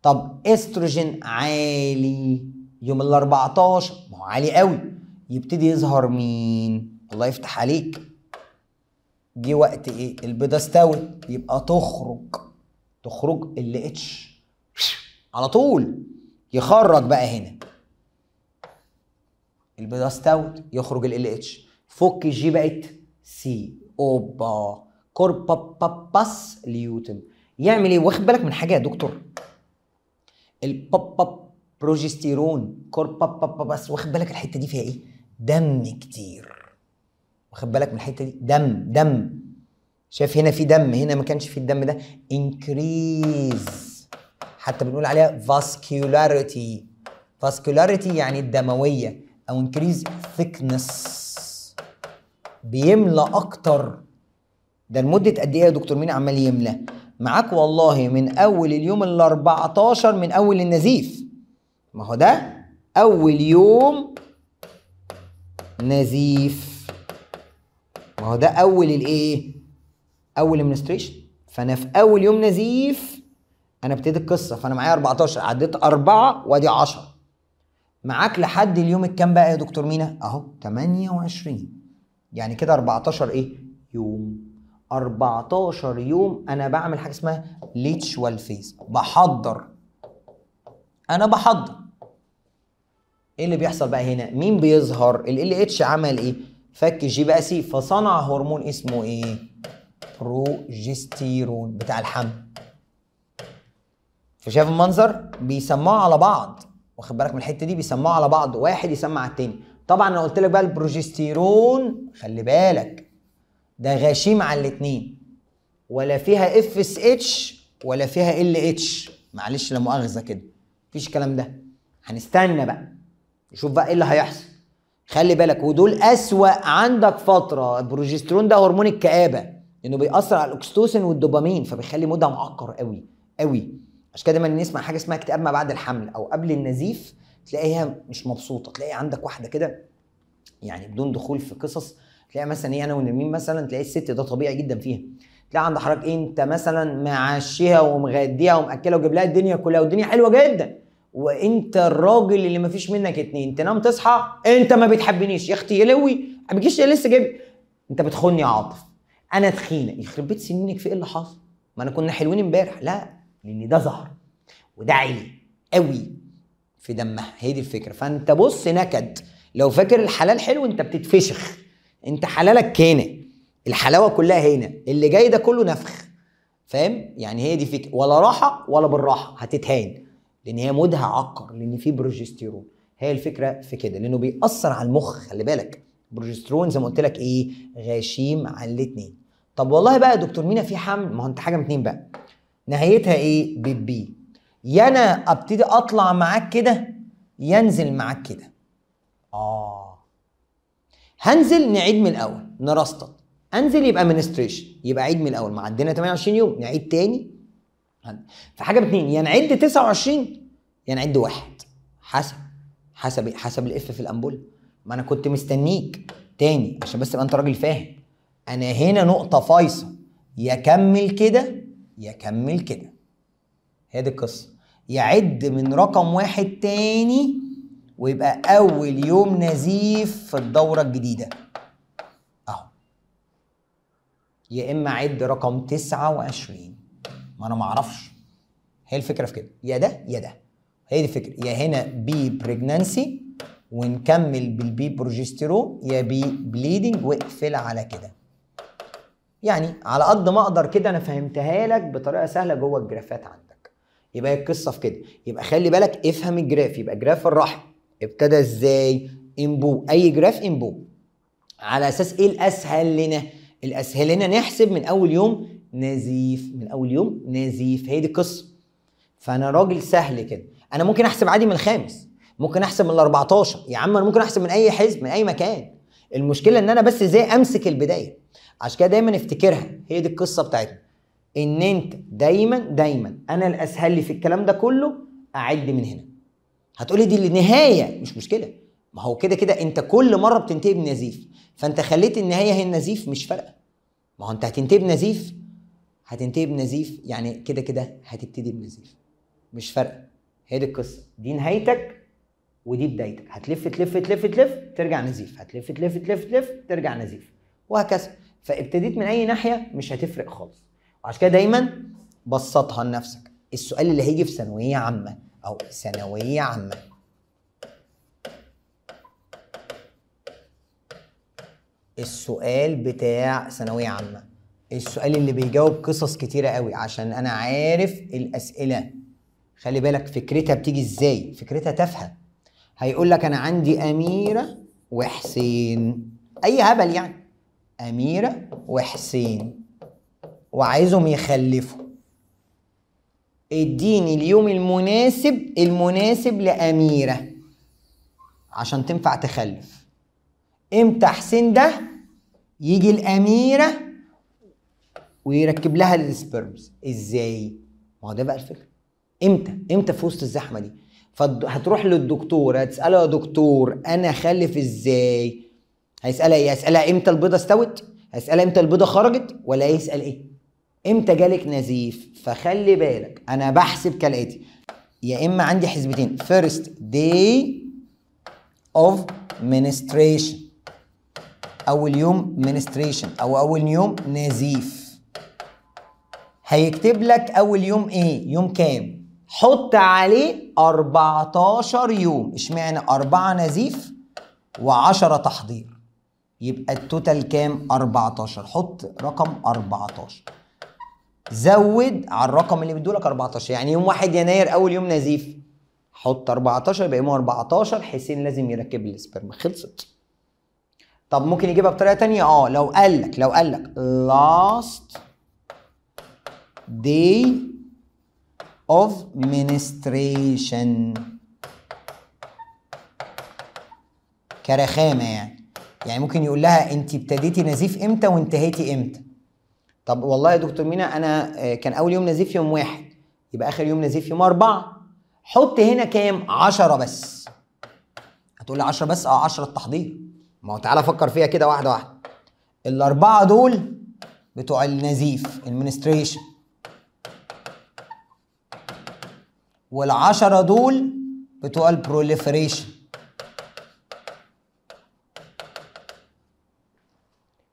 طب استروجين عالي يوم ال 14 ما هو عالي قوي يبتدي يظهر مين الله يفتح عليك جه وقت ايه البيضه استوت يبقى تخرج تخرج ال اتش على طول يخرج بقى هنا البيضه استوت يخرج ال اتش فك الجي بقت سي اوبا كوربابابس ليوتن يعمل ايه واخد بالك من حاجه يا دكتور الباباب بروجستيرون كوربابابس واخد بالك الحته دي فيها ايه دم كتير واخد بالك من الحته دي دم دم شايف هنا في دم هنا ما كانش في الدم ده انكريز حتى بنقول عليها فاسكولاريتي فاسكولاريتي يعني الدمويه او انكريز ثيكنس بيملى اكتر ده لمده قد ايه يا دكتور مين عمال يملى معاك والله من اول اليوم ال 14 من اول النزيف ما هو ده اول يوم نزيف ما هو ده اول الايه اول المنستريشن فانا في اول يوم نزيف انا ابتديت القصه فانا معايا 14 عديت أربعة وادي 10 معاك لحد اليوم الكام بقى يا دكتور مينا اهو 28 يعني كده 14 ايه يوم 14 يوم انا بعمل حاجه اسمها ليتشوال فيز بحضر انا بحضر ايه اللي بيحصل بقى هنا مين بيظهر ال اتش عمل ايه فك جي بقى سي فصنع هرمون اسمه ايه بروجستيرون بتاع الحمل فشايف المنظر بيسمعوا على بعض واخد بالك من الحته دي بيسمعوا على بعض واحد يسمع على التاني طبعا انا قلت لك بقى البروجستيرون خلي بالك ده غشيم على الاتنين ولا فيها اف اس اتش ولا فيها ال اتش معلش لا مؤاخذه كده مفيش الكلام ده هنستنى بقى نشوف بقى ايه اللي هيحصل خلي بالك ودول اسوأ عندك فتره البروجسترون ده هرمون الكآبه لانه يعني بيأثر على الاكستوسين والدوبامين فبيخلي مودها معكر قوي قوي عشان كده دايما نسمع حاجه اسمها اكتئاب ما بعد الحمل او قبل النزيف تلاقيها مش مبسوطه تلاقي عندك واحده كده يعني بدون دخول في قصص تلاقي مثلا ايه انا ونرمين مثلا تلاقي الست ده طبيعي جدا فيها تلاقي عند حضرتك ايه انت مثلا معشيها ومغديها ومأكلها وجايب لها الدنيا كلها والدنيا حلوه جدا وانت الراجل اللي مفيش منك اتنين تنام تصحى انت ما بتحبنيش يا اختي يا لوي ما بيجيش لسه جايب انت بتخوني يا عاطف انا تخينه يخرب بيت سنينك في ايه اللي حصل ما انا كنا حلوين امبارح لا لان ده ظهر وده عيب قوي في دمها هي دي الفكره فانت بص نكد لو فاكر الحلال حلو انت بتتفشخ انت حلالك هنا الحلاوه كلها هنا اللي جاي ده كله نفخ فاهم يعني هي دي فكره ولا راحه ولا بالراحه هتتهان لان هي مودها عقر لان في بروجستيرون هي الفكره في كده لانه بيأثر على المخ خلي بالك بروجسترون زي ما قلت لك ايه غشيم على الاثنين طب والله بقى يا دكتور مينا في حمل ما هو انت حاجه من اتنين بقى نهايتها ايه بيبي يا انا ابتدي اطلع معاك كده ينزل معاك كده اه هنزل نعيد من الاول نرسطط انزل يبقى منستريشن يبقى عيد من الاول ما عندنا 28 يوم نعيد تاني فحاجه باتنين يا نعد 29 يا نعد واحد حسب حسب حسب الاف في الامبول ما انا كنت مستنيك تاني عشان بس تبقى انت راجل فاهم انا هنا نقطه فيصل يكمل كده يكمل كده هي دي القصه يعد من رقم واحد تاني ويبقى اول يوم نزيف في الدوره الجديده اهو يا اما عد رقم 29 ما انا ما اعرفش هي الفكره في كده يا ده يا ده هي دي الفكره يا هنا بي بريجنانسي ونكمل بالبي بروجستيرون يا بي بليدنج واقفل على كده يعني على قد ما اقدر كده انا فهمتها لك بطريقه سهله جوه الجرافات عندي يبقى القصه في كده يبقى خلي بالك افهم الجراف يبقى جراف الرحم ابتدى ازاي انبو اي جراف انبو على اساس ايه الاسهل لنا الاسهل لنا نحسب من اول يوم نزيف من اول يوم نزيف هي دي القصه فانا راجل سهل كده انا ممكن احسب عادي من الخامس ممكن احسب من ال 14 يا عم انا ممكن احسب من اي حزب من اي مكان المشكله ان انا بس ازاي امسك البدايه عشان كده دايما افتكرها هي دي القصه بتاعتنا ان انت دايما دايما انا الاسهل لي في الكلام ده كله اعد من هنا هتقولي دي النهايه مش مشكله ما هو كده كده انت كل مره بتنتهي بنزيف فانت خليت النهايه هي النزيف مش فارقه ما هو انت هتنتهي بنزيف هتنتهي بنزيف يعني كده كده هتبتدي بنزيف مش فارقه هي دي القصه دي نهايتك ودي بدايتك هتلف تلف تلف تلف ترجع نزيف هتلف تلف تلف تلف ترجع نزيف وهكذا فابتديت من اي ناحيه مش هتفرق خالص عشان كده دايما بسطها لنفسك السؤال اللي هيجي في ثانويه عامه او ثانويه عامه السؤال بتاع ثانويه عامه السؤال اللي بيجاوب قصص كتيره قوي عشان انا عارف الاسئله خلي بالك فكرتها بتيجي ازاي فكرتها تافهه هيقول لك انا عندي اميره وحسين اي هبل يعني اميره وحسين وعايزهم يخلفوا اديني اليوم المناسب المناسب لأميرة عشان تنفع تخلف امتى حسين ده يجي الأميرة ويركب لها السبرمز ازاي ما هو ده بقى الفكرة امتى امتى في وسط الزحمة دي فهتروح للدكتور هتسأله يا دكتور انا اخلف ازاي هيسألها ايه هيسألها امتى البيضة استوت هيسألها امتى البيضة خرجت ولا هيسأل ايه امتى جالك نزيف فخلي بالك انا بحسب كالاتي يا اما عندي حسبتين first day of menstruation اول يوم menstruation او اول يوم نزيف هيكتب لك اول يوم ايه يوم كام حط عليه 14 يوم اشمعنى 4 نزيف و10 تحضير يبقى التوتال كام 14 حط رقم 14 زود على الرقم اللي بيدولك 14 يعني يوم 1 يناير اول يوم نزيف حط 14 يبقى يوم 14 حسين لازم يركب لي السبرم خلصت طب ممكن يجيبها بطريقه تانية اه لو قال لك لو قال لك last day of menstruation كرخامه يعني يعني ممكن يقول لها انت ابتديتي نزيف امتى وانتهيتي امتى طب والله يا دكتور مينا انا آه، كان اول يوم نزيف يوم واحد يبقى اخر يوم نزيف يوم اربعه حط هنا كام؟ 10 بس هتقول لي 10 بس؟ اه 10 التحضير ما هو تعالى فكر فيها كده واحده واحده الاربعه دول بتوع النزيف المنستريشن وال10 دول بتوع البروليفريشن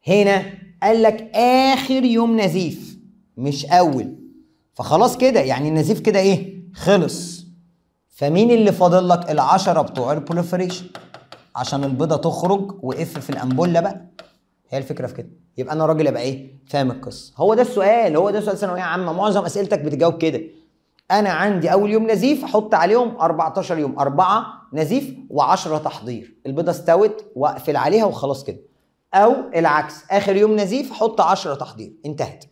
هنا قال لك اخر يوم نزيف مش اول فخلاص كده يعني النزيف كده ايه خلص فمين اللي فاضل لك العشرة بتوع البروفريشن عشان البيضة تخرج واف في الامبوله بقى هي الفكرة في كده يبقى أنا راجل أبقى إيه فاهم القصة هو ده السؤال هو ده سؤال ثانوية عامة معظم أسئلتك بتجاوب كده أنا عندي أول يوم نزيف أحط عليهم 14 يوم أربعة نزيف و10 تحضير البيضة استوت وأقفل عليها وخلاص كده او العكس اخر يوم نزيف حط 10 تحضير انتهت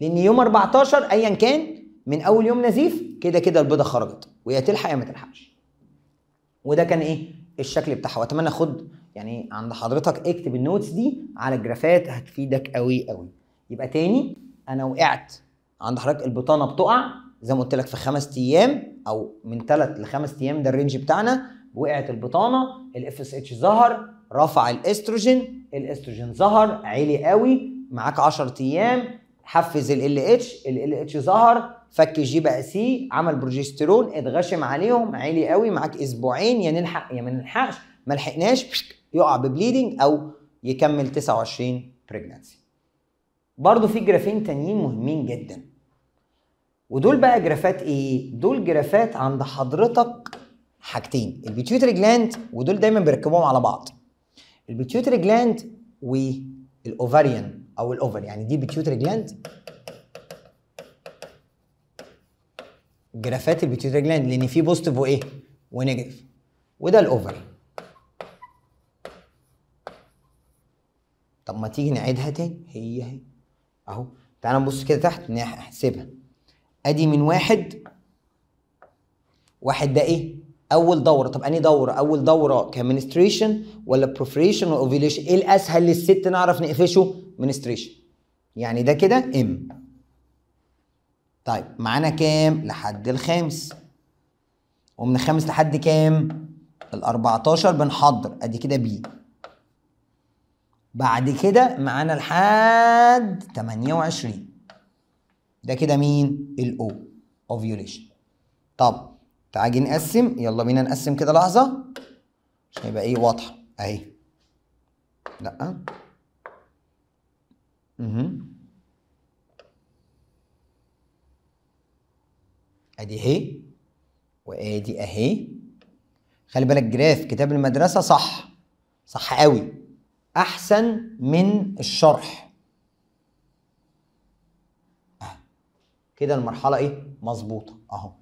لان يوم 14 ايا كان من اول يوم نزيف كده كده البيضه خرجت ويا تلحق يا ما تلحقش وده كان ايه الشكل بتاعها واتمنى خد يعني عند حضرتك اكتب النوتس دي على الجرافات هتفيدك قوي قوي يبقى تاني انا وقعت عند حضرتك البطانه بتقع زي ما قلت لك في خمس ايام او من ثلاث لخمس ايام ده الرينج بتاعنا وقعت البطانه الاف اس اتش ظهر رفع الاستروجين الاستروجين ظهر عالي قوي معاك 10 ايام حفز ال ال اتش ال ال اتش ظهر فك جي بقى سي عمل بروجسترون اتغشم عليهم عالي قوي معاك اسبوعين يا نلحق يا ما نلحقش ما لحقناش يقع ببليدنج او يكمل 29 بريجنانسي برضو في جرافين تانيين مهمين جدا ودول بقى جرافات ايه دول جرافات عند حضرتك حاجتين البيتيوتري جلاند ودول دايما بيركبوهم على بعض البيتيوتري جلاند والاوفاريان او الاوفر يعني دي بيتيوتري جلاند جرافات البيتيوتري جلاند لان في بوزيتيف وايه ونيجاتيف وده الاوفر طب ما تيجي نعيدها تاني هي اهي اهو تعال نبص كده تحت نحسبها ادي من واحد واحد ده ايه اول دوره طب انهي دوره اول دوره كمنستريشن ولا بروفريشن ولا اوفيليشن ايه الاسهل للست نعرف نقفشه منستريشن يعني ده كده ام طيب معانا كام لحد الخامس ومن الخامس لحد كام ال 14 بنحضر ادي كده بي بعد كده معانا لحد 28 ده كده مين الاو اوفيوليشن طب تعالى نقسم يلا بينا نقسم كده لحظة عشان يبقى ايه واضحة اهي لأ اها ادي اهي وادي اهي خلي بالك جراف كتاب المدرسة صح صح قوي احسن من الشرح أه. كده المرحله ايه مظبوطه اهو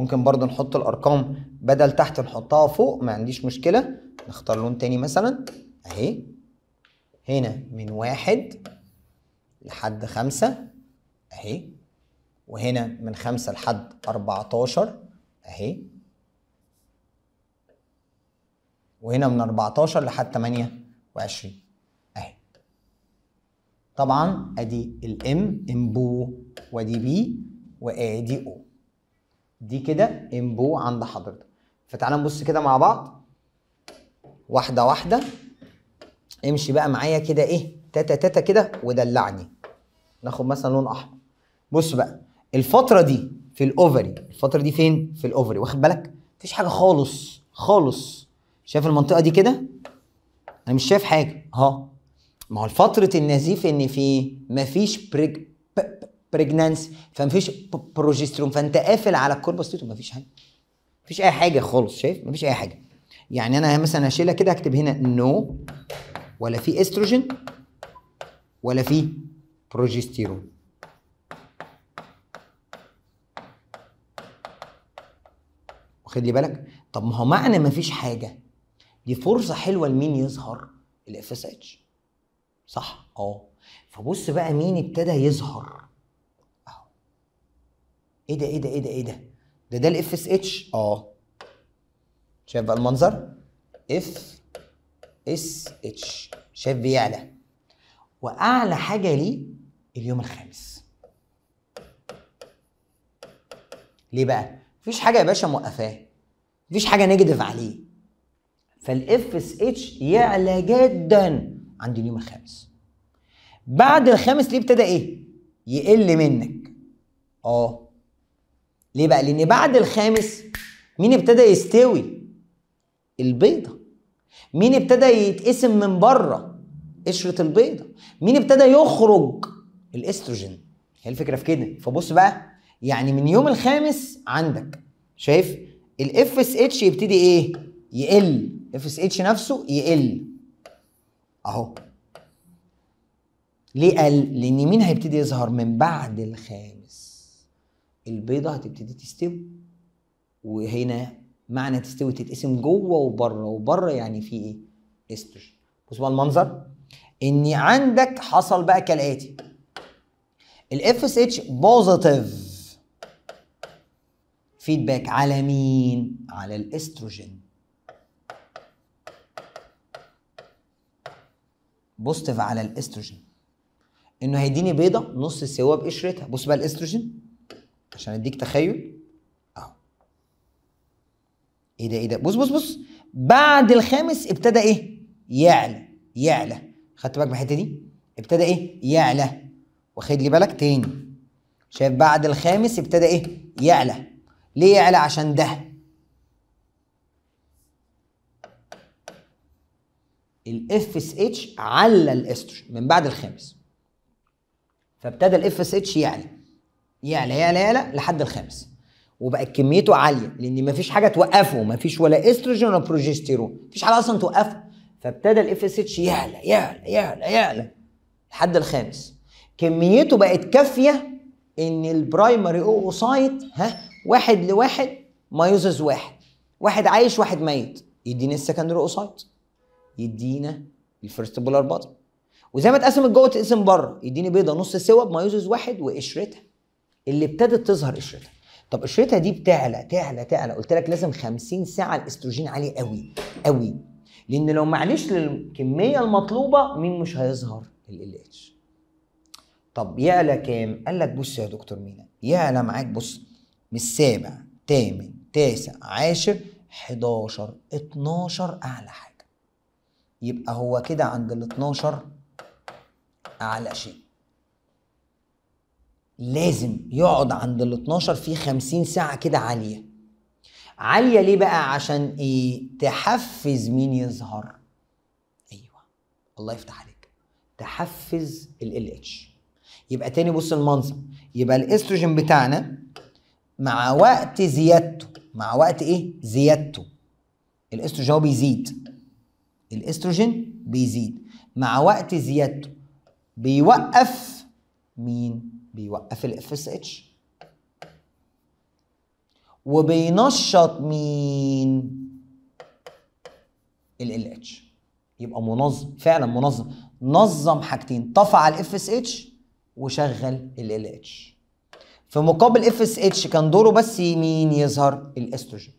ممكن برضو نحط الارقام بدل تحت نحطها فوق ما عنديش مشكله نختار لون تاني مثلا اهي هنا من واحد لحد خمسة اهي وهنا من خمسة لحد أربعتاشر اهي وهنا من أربعتاشر لحد تمانية وعشرين اهي طبعا ادي الام ام بو ودي بي وادي او دي كده امبو عند حضرتك فتعالى نبص كده مع بعض واحده واحده امشي بقى معايا كده ايه تاتا تاتا كده ودلعني ناخد مثلا لون احمر بص بقى الفتره دي في الاوفري الفتره دي فين في الاوفري واخد بالك مفيش حاجه خالص خالص شايف المنطقه دي كده انا مش شايف حاجه ها ما هو فتره النزيف ان في مفيش بريج بريجنانسي فمفيش بروجسترون فانت قافل على الكوربوستيتوم مفيش حاجه مفيش اي حاجه خالص شايف مفيش اي حاجه يعني انا مثلا هشيلها كده هكتب هنا نو no. ولا في استروجين ولا في بروجستيرون واخد لي بالك طب ما هو معنى مفيش حاجه دي فرصه حلوه لمين يظهر الاف اس اتش صح اه فبص بقى مين ابتدى يظهر ايه ده ايه ده ايه ده ايه ده ده ده الاف اس اتش اه شايف بقى المنظر اف اس اتش شايف بيعلى واعلى حاجه ليه اليوم الخامس ليه بقى مفيش حاجه يا باشا موقفاه مفيش حاجه نيجاتيف عليه فالاف اس اتش يعلى جدا عند اليوم الخامس بعد الخامس ليه ابتدى ايه يقل منك اه ليه بقى؟ لأن بعد الخامس مين ابتدى يستوي؟ البيضة مين ابتدى يتقسم من بره؟ قشرة البيضة مين ابتدى يخرج؟ الاستروجين هي الفكرة في كده فبص بقى يعني من يوم الخامس عندك شايف الاف اس اتش يبتدي ايه؟ يقل اف اس اتش نفسه يقل اهو ليه قال؟ لأن مين هيبتدي يظهر من بعد الخامس البيضه هتبتدي تستوي وهنا معنى تستوي تتقسم جوه وبره وبره يعني في ايه؟ استروجين بص بقى المنظر ان عندك حصل بقى كالاتي الاف اس اتش بوزيتيف فيدباك على مين؟ على الاستروجين بوزيتيف على الاستروجين انه هيديني بيضه نص سوا بقشرتها بص بقى الاستروجين عشان اديك تخيل اهو ايه ده ايه ده بص بص بص بعد الخامس ابتدى ايه يعلى يعلى خدت بالك من الحته دي ابتدى ايه يعلى واخد لي بالك تاني شايف بعد الخامس ابتدى ايه يعلى ليه يعلى عشان ده الاف اس اتش على الاستروجين من بعد الخامس فابتدى الاف اس اتش يعلى يعلى يعلى يعلى لحد الخامس وبقت كميته عاليه لان مفيش حاجه توقفه مفيش ولا استروجين ولا بروجستيرون مفيش حاجه اصلا توقفه فابتدى الاف اس اتش يعلى يعلى يعلى يعلى لحد الخامس كميته بقت كافيه ان البرايمري اوسايت ها واحد لواحد مايوزز واحد واحد عايش واحد ميت يدينا السكندري اوسايت يدينا الفيرست بولار بطن وزي ما اتقسمت جوه تقسم بره يديني بيضه نص سوا بمايوزز واحد وقشرتها اللي ابتدت تظهر قشرتها طب قشرتها دي بتعلى تعلى تعلى قلت لك لازم 50 ساعه الاستروجين عالي قوي قوي لان لو ما عليش للكميه المطلوبه مين مش هيظهر ال اتش طب يعلى كام قال لك بص يا دكتور مينا يعلى معاك بص من السابع تامن تاسع عاشر 11 12 اعلى حاجه يبقى هو كده عند ال 12 اعلى شيء لازم يقعد عند ال 12 في 50 ساعه كده عاليه عاليه ليه بقى عشان ايه تحفز مين يظهر ايوه الله يفتح عليك تحفز ال اتش يبقى تاني بص المنظر يبقى الاستروجين بتاعنا مع وقت زيادته مع وقت ايه زيادته الاستروجين هو بيزيد الاستروجين بيزيد مع وقت زيادته بيوقف مين بيوقف الاف اس اتش وبينشط مين ال ال اتش يبقى منظم فعلا منظم نظم حاجتين طفى على الاف اس اتش وشغل ال ال اتش في مقابل اف اس اتش كان دوره بس مين يظهر الاستروجين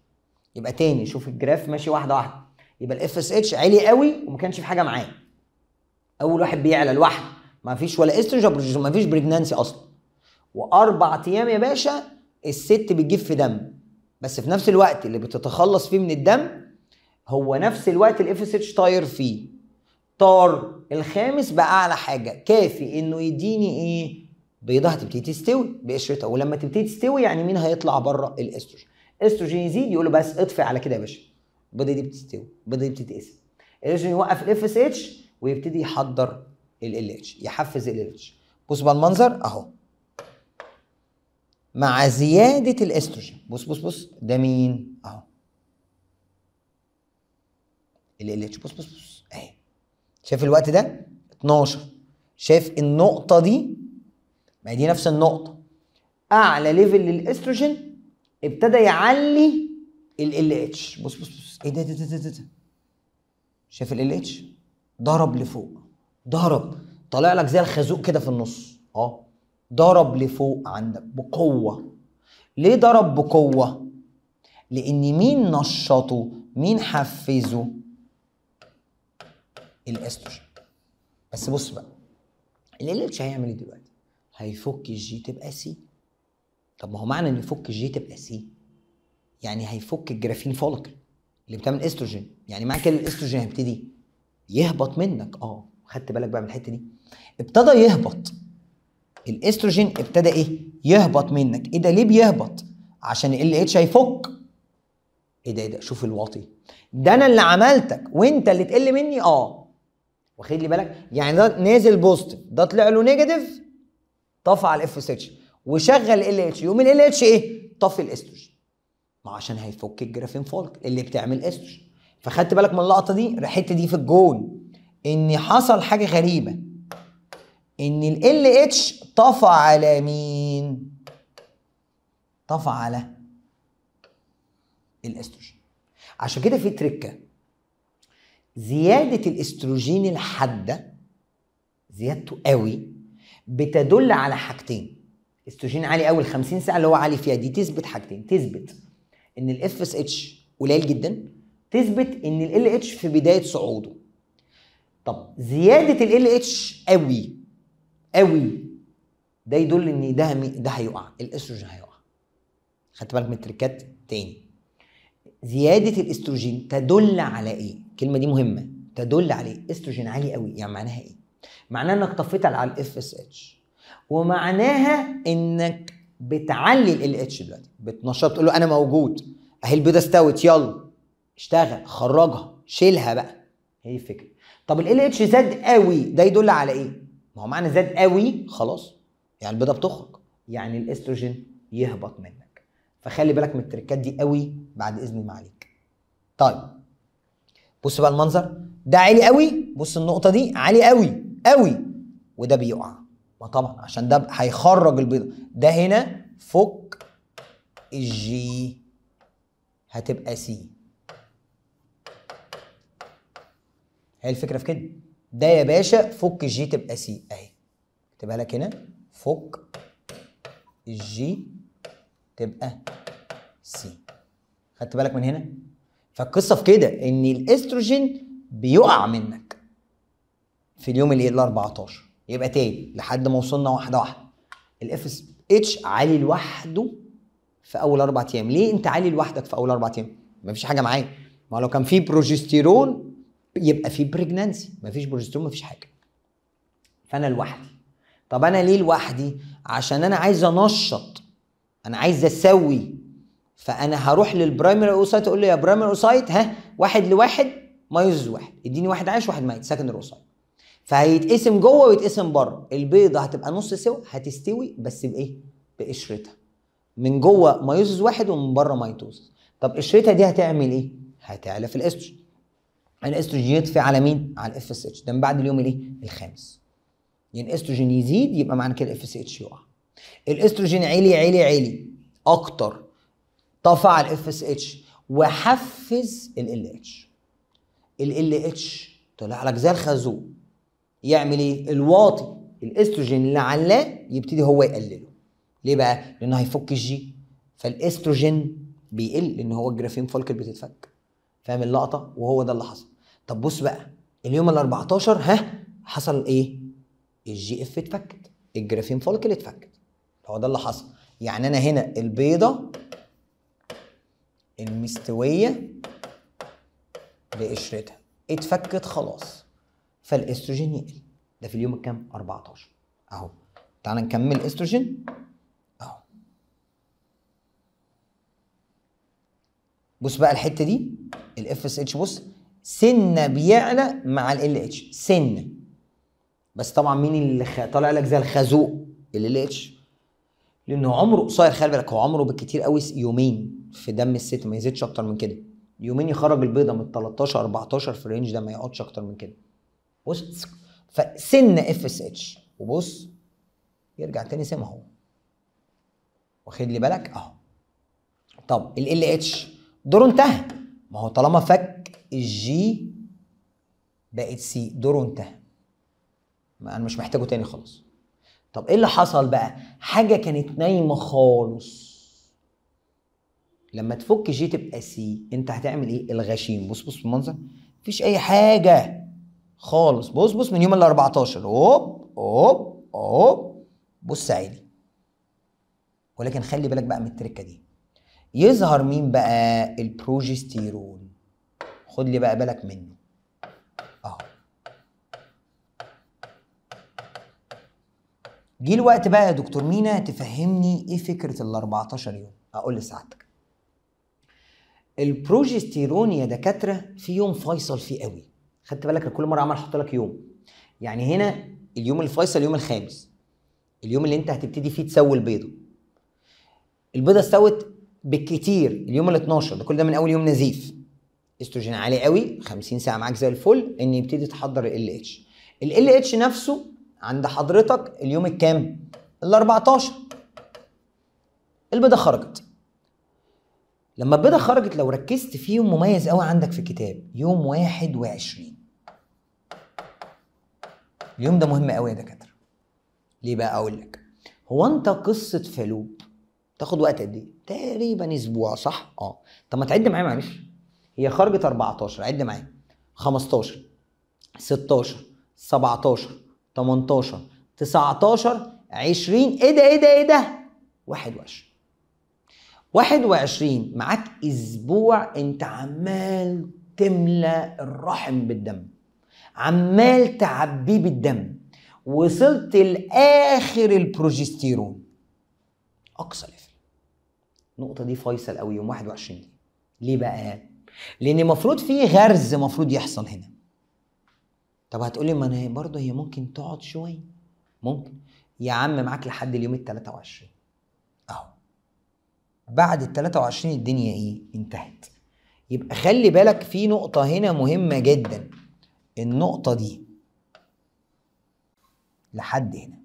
يبقى تاني شوف الجراف ماشي واحده واحده يبقى الاف اس اتش عالي قوي وما كانش في حاجه معاه اول واحد بيعلى لوحده ما فيش ولا استنجا ما فيش بريجنانسي اصلا واربع ايام يا باشا الست بتجيب في دم بس في نفس الوقت اللي بتتخلص فيه من الدم هو نفس الوقت الاف اس اتش طاير فيه طار الخامس بقى اعلى حاجه كافي انه يديني ايه بيضه هتبتدي تستوي بقشرتها ولما تبتدي تستوي يعني مين هيطلع بره الاستروجين الاستروجين يزيد يقول له بس اطفي على كده يا باشا البيضه دي بتستوي البيضه دي بتتقسم الاستروجين يوقف الاف اس اتش ويبتدي يحضر ال اتش يحفز ال اتش بص بقى المنظر اهو مع زياده الاستروجين بص بص بص ده مين اهو ال اتش بص بص بص اهي شايف الوقت ده 12 شايف النقطه دي ما دي نفس النقطه اعلى ليفل للاستروجين ابتدى يعلي ال اتش بص بص بص ايه ده ده ده ده, ده. شايف ال اتش ضرب لفوق ضرب طالع لك زي الخازوق كده في النص اه ضرب لفوق عندك بقوه ليه ضرب بقوه لان مين نشطه مين حفزه الاستروجين بس بص بقى اللي اتش هيعمل ايه دلوقتي هيفك الجي تبقى سي طب ما هو معنى ان يفك الجي تبقى سي يعني هيفك الجرافين فولكل اللي بتعمل استروجين يعني معنى كده الاستروجين هيبتدي يهبط منك اه خدت بالك بقى من الحته دي ابتدى يهبط الاستروجين ابتدى ايه يهبط منك ايه ده ليه بيهبط عشان ال اتش هيفك ايه ده ايه ده شوف الواطي ده انا اللي عملتك وانت اللي تقل مني اه واخد لي بالك يعني ده نازل بوست ده طلع له نيجاتيف طفى على الاف اس اتش وشغل ال اتش يقوم ال اتش ايه طفي الاستروجين ما عشان هيفك الجرافين فولك اللي بتعمل استروجين فخدت بالك من اللقطه دي الحته دي في الجون ان حصل حاجه غريبه ان ال ال اتش طفى على مين طفى على الاستروجين عشان كده في تركه زياده الاستروجين الحاده زيادته قوي بتدل على حاجتين استروجين عالي قوي ال 50 ساعه اللي هو عالي فيها دي تثبت حاجتين تثبت ان الاف اس اتش قليل جدا تثبت ان ال ال اتش في بدايه صعوده طب زياده ال اتش قوي قوي ده يدل ان ده ده هيقع الاستروجين هيقع خدت بالك من التركات تاني زياده الاستروجين تدل على ايه الكلمه دي مهمه تدل على ايه استروجين عالي قوي يعني معناها ايه معناها انك طفيت على الاف اس اتش ومعناها انك بتعلي ال اتش دلوقتي بتنشط تقول له انا موجود اهي البيضه استوت يلا اشتغل خرجها شيلها بقى هي الفكره طب ال اتش زاد قوي ده يدل على ايه؟ ما هو معنى زاد قوي خلاص يعني البيضه بتخرج يعني الاستروجين يهبط منك فخلي بالك من التركات دي قوي بعد اذن ما طيب بص بقى المنظر ده عالي قوي بص النقطه دي عالي قوي قوي وده بيقع ما طبعا عشان ده هيخرج البيضه ده هنا فك الجي هتبقى سي هي الفكره في كده ده يا باشا فك الجي تبقى سي اهي اكتبها لك هنا فك الجي تبقى سي خدت بالك من هنا فالقصه في كده ان الاستروجين بيقع منك في اليوم اللي ال 14 يبقى تاني لحد ما وصلنا واحده واحده الاف اتش عالي لوحده في اول اربع ايام ليه انت عالي لوحدك في اول اربع ايام مفيش حاجه معايا ما لو كان في بروجستيرون يبقى في بريجنانسي مفيش بروجسترون مفيش حاجه فانا لوحدي طب انا ليه لوحدي عشان انا عايز انشط انا عايز اسوي فانا هروح للبرايمري اوسايت اقول له يا برايمري اوسايت ها واحد لواحد مايوز واحد اديني واحد عايش واحد ميت سكندري اوسايت فهيتقسم جوه ويتقسم بره البيضه هتبقى نص سوا هتستوي بس بايه بقشرتها من جوه مايوزز واحد ومن بره مايتوزز طب قشرتها دي هتعمل ايه هتعلى في الاستروجين الاستروجين يطفي على مين؟ على الاف اس اتش ده من بعد اليوم الايه؟ الخامس. يعني الاستروجين يزيد يبقى معنى كده الاف اس اتش يقع. الاستروجين عالي عالي عالي اكتر طفى على الاف اس اتش وحفز ال ال اتش. ال ال اتش طلع لك زي الخازوق. يعمل ايه؟ الواطي الاستروجين اللي علاه يبتدي هو يقلله. ليه بقى؟ لانه هيفك الجي فالاستروجين بيقل لان هو الجرافين فولكل بتتفك. فاهم اللقطه؟ وهو ده اللي حصل. طب بص بقى اليوم ال 14 ها حصل ايه؟ الجي اف اتفكت الجرافين فولكل اتفكت هو ده اللي حصل يعني انا هنا البيضه المستويه بقشرتها اتفكت خلاص فالاستروجين يقل ده في اليوم الكام 14 اهو تعال نكمل الاستروجين اهو بص بقى الحته دي الاف اس اتش بص سنه بيعلى مع ال اتش سنه بس طبعا مين اللي خ... طالع لك زي الخازوق ال اتش لانه عمره قصير خلي بالك هو عمره بالكتير قوي يومين في دم الست ما يزيدش اكتر من كده يومين يخرج البيضه من 13 14 في الرينج ده ما يقعدش اكتر من كده بص فسن اف اس اتش وبص يرجع تاني زي اهو واخد لي بالك اهو طب ال ال اتش دوره انتهى ما هو طالما فك الجي بقت سي دوره انتهى انا مش محتاجه تاني خلاص طب ايه اللي حصل بقى حاجه كانت نايمه خالص لما تفك جي تبقى سي انت هتعمل ايه الغشيم بص بص في المنظر مفيش اي حاجه خالص بص بص من يوم ال 14 هوب هوب هوب بص عادي ولكن خلي بالك بقى من التركه دي يظهر مين بقى البروجستيرون خد لي بقى بالك منه اهو جه الوقت بقى يا دكتور مينا تفهمني ايه فكره ال 14 يوم اقول لسعادتك البروجستيرون يا دكاتره في يوم فيصل فيه قوي خدت بالك كل مره عمال احط لك يوم يعني هنا اليوم الفيصل يوم الخامس اليوم اللي انت هتبتدي فيه تسوي البيضه البيضه استوت بالكتير اليوم ال 12 ده كل ده من اول يوم نزيف استروجين عالي قوي 50 ساعه معاك زي الفل ان يبتدي تحضر ال اتش ال اتش نفسه عند حضرتك اليوم الكام ال 14 البيضه خرجت لما البيضه خرجت لو ركزت في يوم مميز قوي عندك في الكتاب يوم 21 اليوم ده مهم قوي يا دكاتره ليه بقى اقول لك هو انت قصه فالوب تاخد وقت قد ايه تقريبا اسبوع صح اه طب ما تعد معايا معلش هي خرجت 14 عد معايا 15 16 17 18 19 20 ايه ده ايه ده ايه ده 21 21 معاك اسبوع انت عمال تملى الرحم بالدم عمال تعبيه بالدم وصلت لاخر البروجستيرون اقصى ليفل النقطه دي فيصل قوي يوم 21 دي ليه بقى لان المفروض في غرز مفروض يحصل هنا طب هتقولي ما انا برضه هي ممكن تقعد شويه ممكن يا عم معاك لحد اليوم ال 23 اهو بعد ال 23 الدنيا ايه انتهت يبقى خلي بالك في نقطه هنا مهمه جدا النقطه دي لحد هنا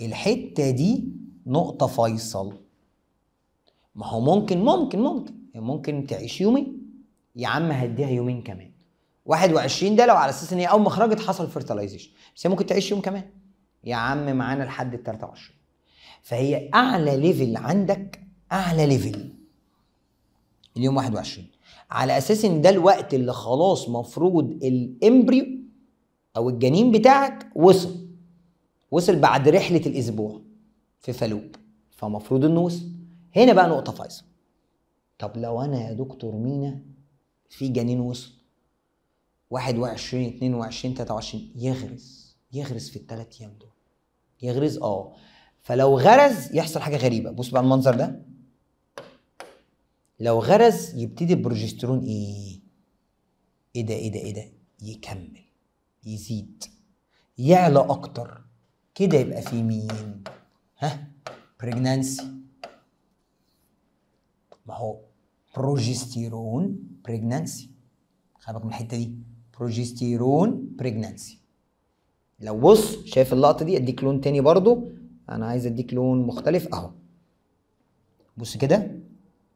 الحته دي نقطه فيصل ما هو ممكن ممكن ممكن ممكن تعيش يومي يا عم هديها يومين كمان 21 ده لو على اساس ان هي اول ما خرجت حصل فيرتلايزيشن بس هي ممكن تعيش يوم كمان يا عم معانا لحد ال 23 فهي اعلى ليفل عندك اعلى ليفل اليوم 21 على اساس ان ده الوقت اللي خلاص مفروض الامبريو او الجنين بتاعك وصل وصل بعد رحله الاسبوع في فالوب فمفروض انه وصل هنا بقى نقطه فيصل طب لو انا يا دكتور مينا في جنين وصل 21 22 23 يغرز يغرز في الثلاث ايام دول يغرز اه فلو غرز يحصل حاجه غريبه بص بقى المنظر ده لو غرز يبتدي البروجسترون ايه ايه ده ايه ده ايه ده يكمل يزيد يعلى اكتر كده يبقى في مين ها بريجنانسي ما هو بروجستيرون بريجنانسي خلي من الحته دي بروجستيرون بريجنانسي لو بص شايف اللقطه دي اديك لون تاني برضو انا عايز اديك لون مختلف اهو بص كده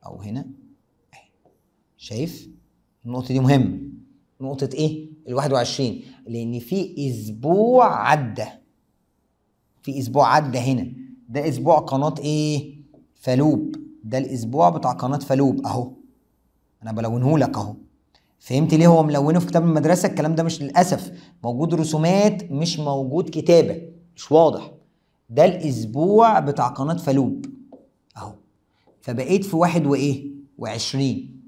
او هنا شايف النقطه دي مهمه نقطه ايه ال 21 لان في اسبوع عدى في اسبوع عدى هنا ده اسبوع قناه ايه فالوب ده الاسبوع بتاع قناه فلوب اهو انا بلونهولك اهو فهمت ليه هو ملونه في كتاب المدرسه الكلام ده مش للاسف موجود رسومات مش موجود كتابه مش واضح ده الاسبوع بتاع قناه فلوب اهو فبقيت في واحد وايه وعشرين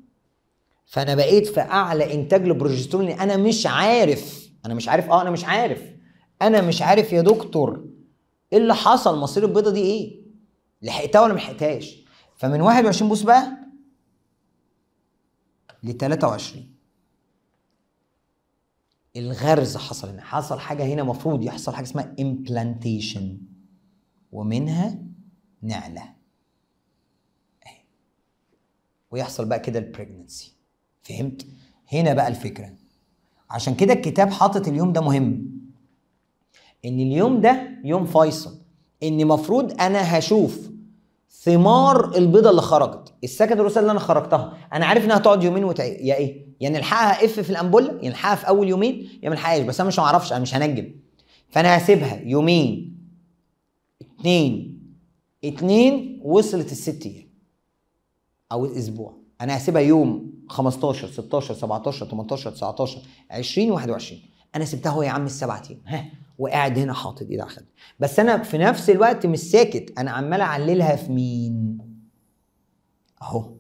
فانا بقيت في اعلى انتاج للبروجسترون انا مش عارف انا مش عارف اه انا مش عارف انا مش عارف يا دكتور ايه اللي حصل مصير البيضه دي ايه لحقتها ولا ما لحقتهاش فمن 21 بوس بقى ل 23 الغرز حصل هنا حصل حاجه هنا مفروض يحصل حاجه اسمها امبلانتيشن ومنها نعله اهي ويحصل بقى كده البريجننسي فهمت هنا بقى الفكره عشان كده الكتاب حاطط اليوم ده مهم ان اليوم ده يوم فيصل ان مفروض انا هشوف ثمار البيضه اللي خرجت السكندري سيل اللي انا خرجتها انا عارف انها هتقعد يومين وتعيق يا ايه يعني الحقها اف في الامبوله يعني الحقها في اول يومين يا ما الحقهاش بس انا مش هعرفش انا مش هنجم فانا هسيبها يومين اتنين اتنين وصلت الست ايام او الاسبوع انا هسيبها يوم 15 16 17 18 19 20 21 انا سبتها وهي يا عم السبعتين وقاعد هنا حاطط ايد على بس انا في نفس الوقت مش ساكت انا عمال اعللها في مين اهو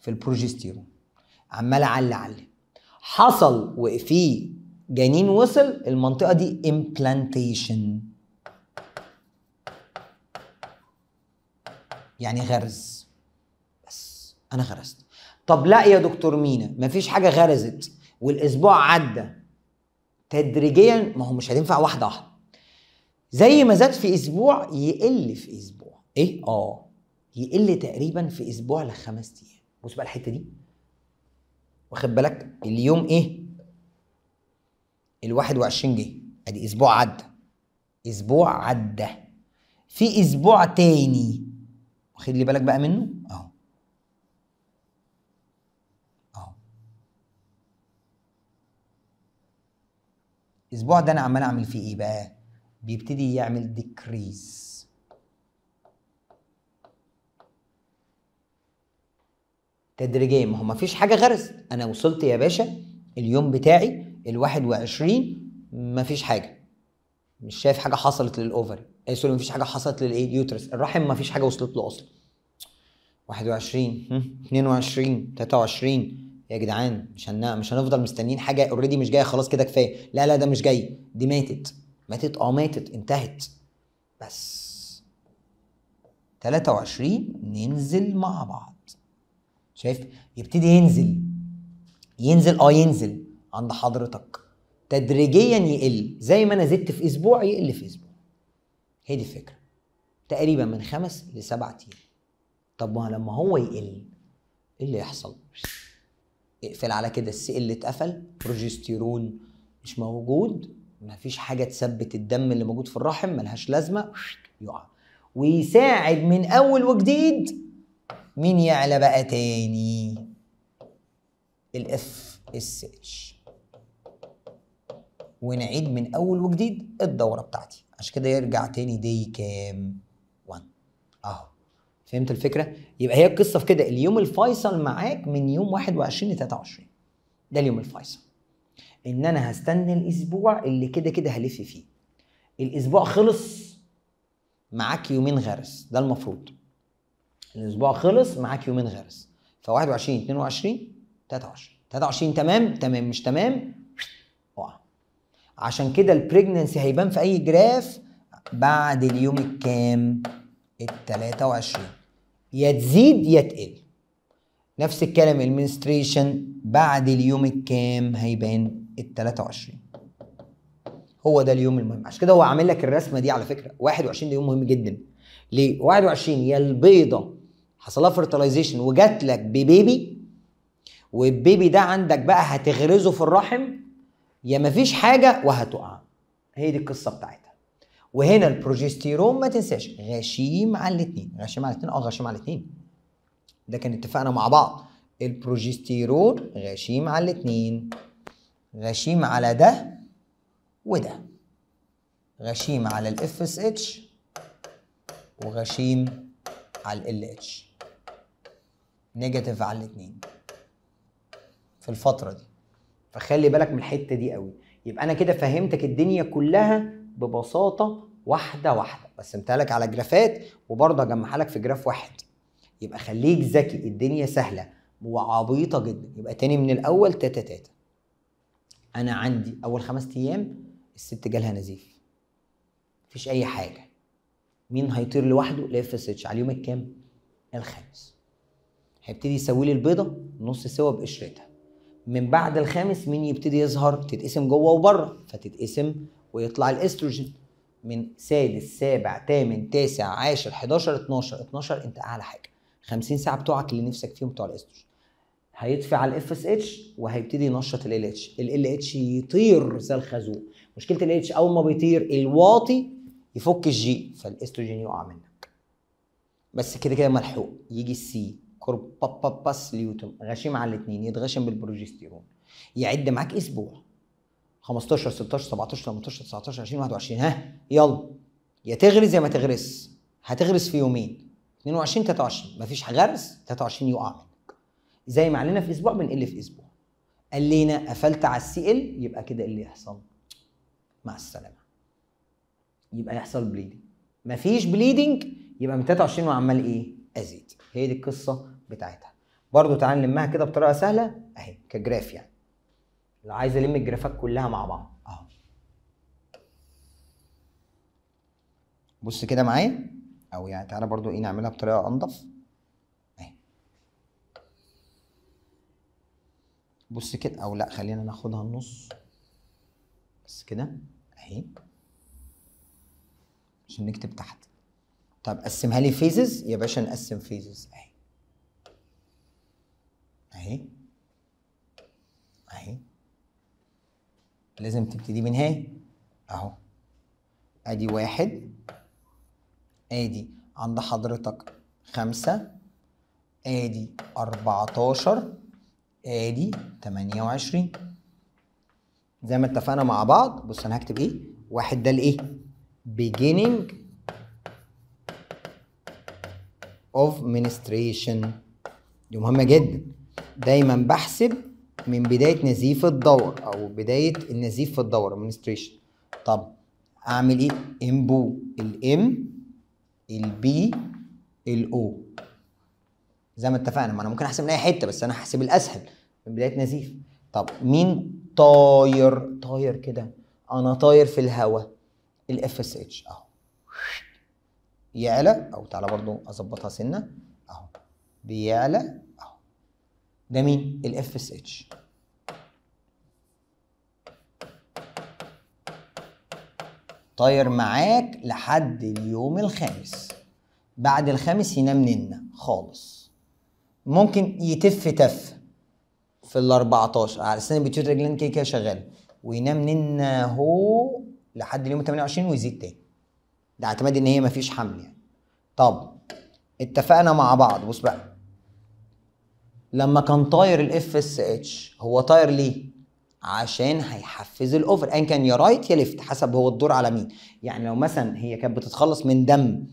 في البروجستيرون عمال اعلي علي حصل وفي جنين وصل المنطقه دي امبلانتيشن يعني غرز بس انا غرزت طب لا يا دكتور مينا مفيش حاجه غرزت والاسبوع عدى تدريجيا ما هو مش هتنفع واحده واحده زي ما زاد في اسبوع يقل في اسبوع ايه اه يقل تقريبا في اسبوع لخمس ايام بص بقى الحته دي واخد بالك اليوم ايه ال 21 جه ادي اسبوع عدى اسبوع عدى في اسبوع تاني واخد لي بالك بقى منه اهو الاسبوع ده انا عمال اعمل فيه ايه بقى بيبتدي يعمل ديكريز تدريجيا ما هو ما فيش حاجه غرست انا وصلت يا باشا اليوم بتاعي ال21 ما فيش حاجه مش شايف حاجه حصلت للاوفري اي سوري ما فيش حاجه حصلت اليوترس الرحم ما فيش حاجه وصلت له اصلا 21 22 23 يا جدعان مش هن... مش هنفضل مستنيين حاجه اوريدي مش جايه خلاص كده كفايه لا لا ده مش جاي دي ماتت ماتت اه ماتت انتهت بس 23 ننزل مع بعض شايف يبتدي ينزل ينزل اه ينزل عند حضرتك تدريجيا يقل زي ما انا زدت في اسبوع يقل في اسبوع هي دي الفكره تقريبا من خمس لسبعة ايام طب ما لما هو يقل ايه اللي يحصل اقفل على كده السي اللي اتقفل بروجستيرون مش موجود مفيش حاجه تثبت الدم اللي موجود في الرحم ملهاش لازمه يقع ويساعد من اول وجديد مين يعلى بقى تاني الاف اس اتش ونعيد من اول وجديد الدوره بتاعتي عشان كده يرجع تاني دي كام 1 اهو فهمت الفكره يبقى هي القصه في كده اليوم الفيصل معاك من يوم 21 ل 23 ده اليوم الفيصل ان انا هستنى الاسبوع اللي كده كده هلف فيه الاسبوع خلص معاك يومين غرس ده المفروض الاسبوع خلص معاك يومين غرس ف 21 22 23 23 تمام تمام مش تمام وقع عشان كده البريجننسي هيبان في اي جراف بعد اليوم الكام ال 23 يا تزيد يا تقل نفس الكلام المنستريشن بعد اليوم الكام هيبان ال 23 هو ده اليوم المهم عشان كده هو عامل لك الرسمه دي على فكره 21 ده يوم مهم جدا ليه 21 يا البيضه حصلها فرتلايزيشن وجات لك ببيبي والبيبي ده عندك بقى هتغرزه في الرحم يا مفيش حاجه وهتقع هي دي القصه بتاعتها وهنا البروجستيرون ما تنساش غشيم على الاثنين غشيم على الاثنين اه غشيم على الاثنين ده كان اتفقنا مع بعض البروجستيرون غشيم على الاثنين غشيم على ده وده غشيم على الاف اس اتش وغشيم على ال اتش نيجاتيف على الاثنين في الفتره دي فخلي بالك من الحته دي قوي يبقى انا كده فهمتك الدنيا كلها ببساطه واحده واحده قسمتها لك على جرافات وبرضه هجمعها لك في جراف واحد يبقى خليك ذكي الدنيا سهله وعبيطه جدا يبقى تاني من الاول تاتا تاتا انا عندي اول خمس ايام الست جالها نزيف مفيش اي حاجه مين هيطير لوحده لف السيتش على اليوم الكام الخامس هيبتدي يسوي لي البيضه نص سوا بقشرتها من بعد الخامس مين يبتدي يظهر تتقسم جوه وبره فتتقسم ويطلع الاستروجين من سادس سابع تامن تاسع عاشر 11 12 12 انت اعلى حاجه 50 ساعه بتوعك اللي نفسك فيهم بتوع الاستروجين هيدفع على الاف اس اتش وهيبتدي ينشط ال اتش ال اتش يطير زي الخازوق مشكله ال اتش اول ما بيطير الواطي يفك الجي فالاستروجين يقع منك بس كده كده ملحوق يجي السي كورب باس ليوتم غشيم على الاثنين يتغشم بالبروجستيرون يعد معاك اسبوع 15 16 17 18 19 20 21 ها يلا يا تغرس يا ما تغرس هتغرس في يومين 22 23 مفيش غرس 23 يقع منك زي ما علينا في اسبوع بنقل في اسبوع قال لينا قفلت على السي ال يبقى كده اللي يحصل مع السلامه يبقى يحصل بليدنج مفيش بليدنج يبقى من 23 وعمال ايه ازيد هي دي القصه بتاعتها برضو تعال نلمها كده بطريقه سهله اهي كجراف يعني لو عايز الم الجرافات كلها مع بعض اهو بص كده معايا او يعني تعالى برضو ايه نعملها بطريقه انضف اهي بص كده او لا خلينا ناخدها النص بس كده اهي عشان نكتب تحت طب قسمها لي فيزز يا باشا نقسم فيزز اهي اهي اهي لازم تبتدي من هاي اهو ادي واحد ادي عند حضرتك خمسة ادي اربعتاشر ادي تمانية وعشرين زي ما اتفقنا مع بعض بص انا هكتب ايه واحد ده الايه beginning of ministration دي مهمة جدا دايما بحسب من بدايه نزيف الدور او بدايه النزيف في الدور administration طب اعمل ايه امبو الام البي الاو زي ما اتفقنا ما انا ممكن احسب من اي حته بس انا هحسب الاسهل من بدايه نزيف طب مين طاير طاير كده انا طاير في الهواء الاف اس اتش اهو يعلى او تعالى برضو اظبطها سنه اهو بيعلى اهو ده مين الاف اس اتش طاير معاك لحد اليوم الخامس بعد الخامس ينام ننا خالص ممكن يتف تف في ال 14 على سنة بتشيل رجلين كده كده شغاله وينام ننا هو لحد اليوم 28 ويزيد تاني ده اعتماد ان هي مفيش حمل يعني طب اتفقنا مع بعض بص بقى لما كان طاير الاف اس اتش هو طاير ليه؟ عشان هيحفز الاوفر ان كان يا رايت يا ليفت حسب هو الدور على مين يعني لو مثلا هي كانت بتتخلص من دم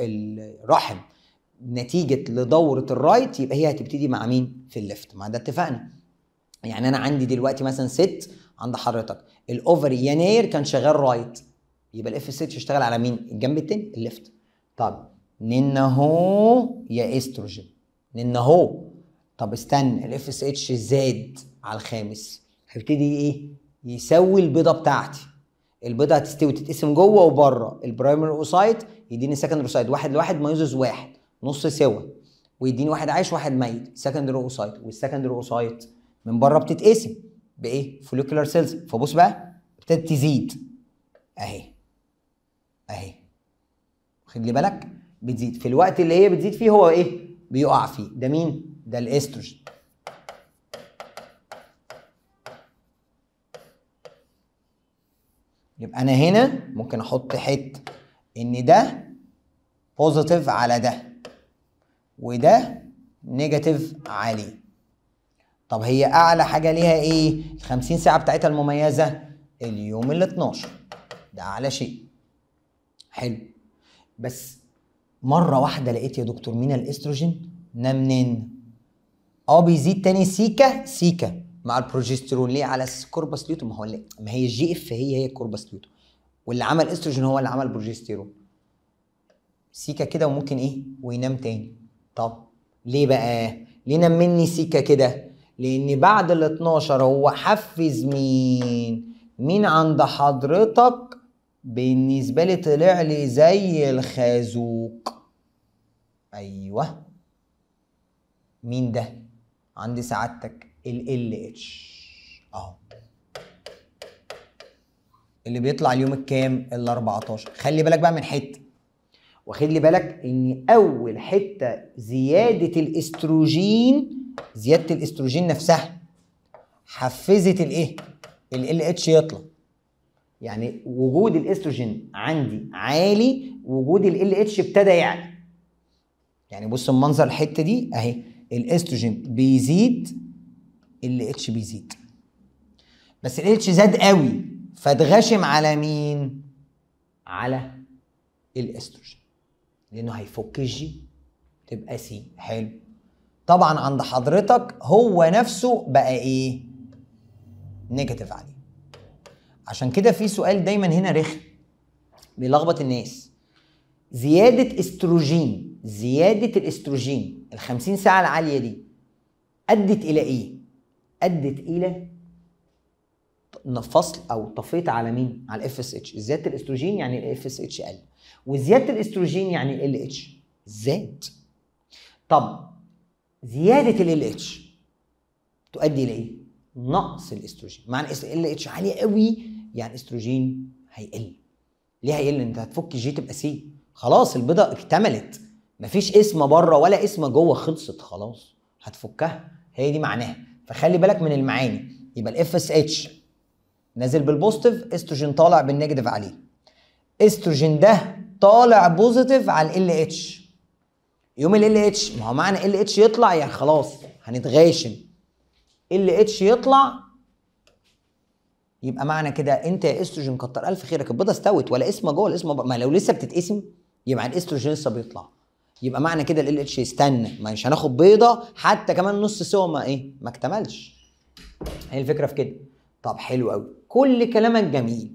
الرحم نتيجه لدوره الرايت يبقى هي هتبتدي مع مين في الليفت ما ده اتفقنا يعني انا عندي دلوقتي مثلا ست عند حضرتك الاوفر يناير كان شغال رايت يبقى الاف 6 يشتغل على مين الجنب التاني الليفت طب ننهو يا استروجين ننهو طب استنى الاف اس اتش زاد على الخامس هيبتدي ايه يسوي البيضه بتاعتي البيضه هتستوي تتقسم جوه وبره البرايمري اوسايد يديني سكندري اوسايد واحد لواحد مايوزز واحد نص سوا ويديني واحد عايش واحد ميت سكندري اوسايد والسكندري اوسايد من بره بتتقسم بايه فوليكولار سيلز فبص بقى ابتدت تزيد اهي اهي خد لي بالك بتزيد في الوقت اللي هي بتزيد فيه هو ايه بيقع فيه ده مين ده الاستروجين يبقى انا هنا ممكن احط حته ان ده بوزيتيف على ده وده نيجاتيف عليه طب هي اعلى حاجه ليها ايه ال 50 ساعه بتاعتها المميزه اليوم ال 12 ده اعلى شيء حلو بس مره واحده لقيت يا دكتور مين الاستروجين نمنين منين اه بيزيد تاني سيكا سيكا مع البروجسترون ليه على اساس كوربس ليوتو ما هو اللي ما هي الجي اف هي هي الكوربس ليوتو واللي عمل استروجين هو اللي عمل بروجستيرون سيكا كده وممكن ايه وينام تاني طب ليه بقى ليه نام مني سيكا كده لان بعد ال 12 هو حفز مين مين عند حضرتك بالنسبه لي طلع لي زي الخازوق ايوه مين ده عند سعادتك ال ال اتش اهو اللي بيطلع اليوم الكام ال 14 خلي بالك بقى من حته واخد لي بالك ان اول حته زياده الاستروجين زياده الاستروجين نفسها حفزت الايه ال ال اتش يطلع يعني وجود الاستروجين عندي عالي وجود ال ال اتش ابتدى يعلى يعني بص المنظر الحته دي اهي الاستروجين بيزيد ال اتش بيزيد بس ال اتش زاد قوي فاتغشم على مين على الاستروجين لانه هيفك الجي تبقى سي حلو طبعا عند حضرتك هو نفسه بقى ايه نيجاتيف عليه عشان كده في سؤال دايما هنا رخم بيلخبط الناس زياده استروجين زياده الاستروجين ال 50 ساعه العاليه دي ادت الى ايه؟ ادت الى فصل او طفيت على مين؟ على الاف اس اتش، زياده الاستروجين يعني إيه الاف اس اتش قل، وزياده الاستروجين يعني إيه ال اتش زاد. طب زياده ال اتش تؤدي الى ايه؟ نقص الاستروجين، معنى ال اتش عاليه قوي يعني الأستروجين هيقل. ليه هيقل؟ انت هتفك جي تبقى سي، إيه. خلاص البيضه اكتملت مفيش اسم بره ولا اسم جوه خلصت خلاص هتفكها هي دي معناها فخلي بالك من المعاني يبقى الاف اس اتش نازل بالبوزيتيف استروجين طالع بالنيجاتيف عليه استروجين ده طالع بوزيتيف على ال اتش يوم ال اتش ما هو معنى ال اتش يطلع يعني خلاص هنتغاشم ال اتش يطلع يبقى معنى كده انت يا استروجين كتر الف خيرك البيضه استوت ولا اسم جوه الاسم ما لو لسه بتتقسم يبقى الاستروجين لسه بيطلع يبقى معنى كده ال اتش استنى مش هناخد بيضه حتى كمان نص سوا ما ايه ما اكتملش هي الفكره في كده طب حلو قوي كل كلامك جميل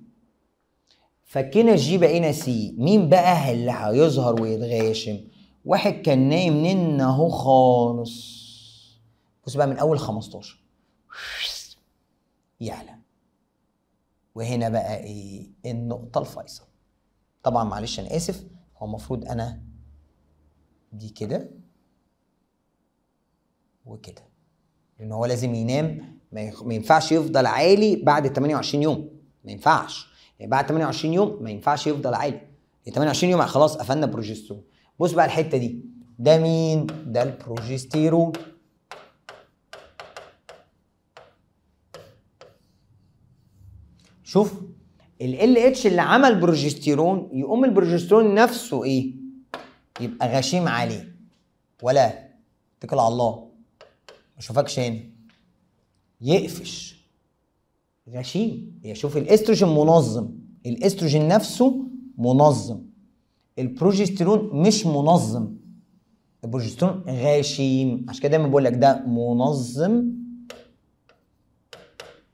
فكنا جي بقينا سي مين بقى اللي هيظهر ويتغاشم واحد كان نايم نن اهو خالص بص بقى من اول 15 يعلى وهنا بقى ايه النقطه الفيصل طبعا معلش انا اسف هو المفروض انا دي كده وكده لان هو لازم ينام ما ينفعش يفضل عالي بعد 28 يوم ما ينفعش يعني بعد 28 يوم ما ينفعش يفضل عالي 28 يعني يوم خلاص قفلنا بروجستيرون بص بقى الحته دي ده مين ده البروجستيرون شوف ال اتش اللي عمل بروجستيرون يقوم البروجستيرون نفسه ايه يبقى غشيم عليه ولا اتكل على الله ما اشوفكش هنا يقفش غشيم يشوف الاستروجين منظم الاستروجين نفسه منظم البروجستيرون مش منظم البروجستيرون غشيم عشان كده دايما بقول لك ده منظم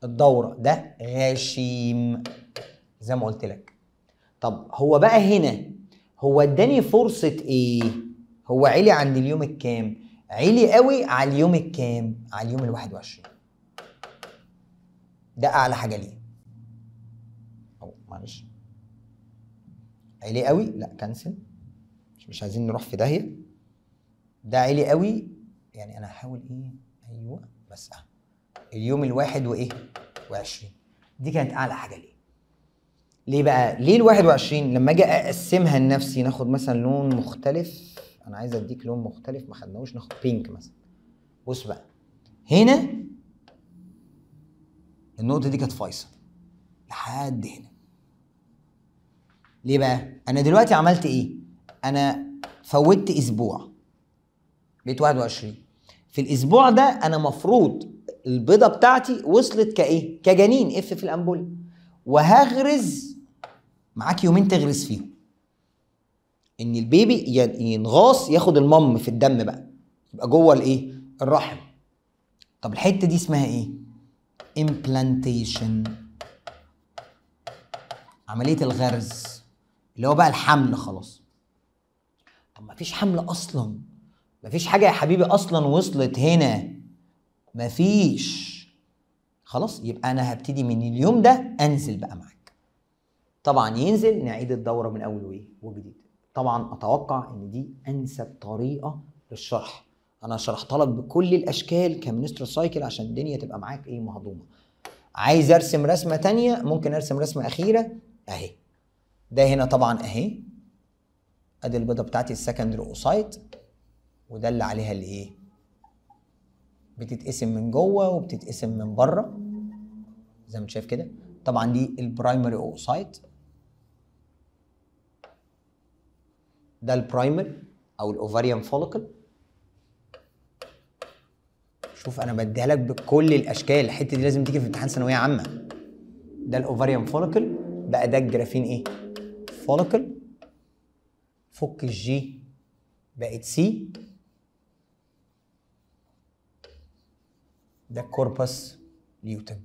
الدوره ده غشيم زي ما قلت لك طب هو بقى هنا هو اداني فرصه ايه هو علي عند اليوم الكام علي قوي على اليوم الكام على اليوم ال21 ده اعلى حاجه ليه او معلش علي قوي لا كنسل مش, مش عايزين نروح في داهيه ده علي قوي يعني انا هحاول ايه ايوه بس اه اليوم الواحد وايه وعشرين دي كانت اعلى حاجه ليه ليه بقى ليه ال 21 لما اجي اقسمها لنفسي ناخد مثلا لون مختلف انا عايز اديك لون مختلف ما خدناهوش ناخد بينك مثلا بص بقى هنا النقطه دي كانت فيصل لحد هنا ليه بقى انا دلوقتي عملت ايه انا فوتت اسبوع بقيت 21 في الاسبوع ده انا مفروض البيضه بتاعتي وصلت كايه كجنين اف في الانبوله وهغرز معاك يومين تغرس فيهم ان البيبي ينغاص ياخد المام في الدم بقى يبقى جوه الايه الرحم طب الحته دي اسمها ايه امبلانتيشن عمليه الغرز اللي هو بقى الحمل خلاص طب مفيش حمل اصلا مفيش حاجه يا حبيبي اصلا وصلت هنا مفيش خلاص يبقى انا هبتدي من اليوم ده انزل بقى معاك طبعا ينزل نعيد الدوره من اول وايه وجديد طبعا اتوقع ان دي انسب طريقه للشرح انا شرحت لك بكل الاشكال كمنستر سايكل عشان الدنيا تبقى معاك ايه مهضومه عايز ارسم رسمه تانية ممكن ارسم رسمه اخيره اهي ده هنا طبعا اهي ادي البيضه بتاعتي السكندري اوسايت وده اللي عليها الايه بتتقسم من جوه وبتتقسم من بره زي ما انت شايف كده طبعا دي البرايمري اوسايت ده البرايمر او الاوفاريان فوليكل شوف انا بديها لك بكل الاشكال الحته دي لازم تيجي في امتحان ثانويه عامه ده الاوفاريان فوليكل بقى ده الجرافين ايه فوليكل فك الجي بقت سي ده كوربس ليوتن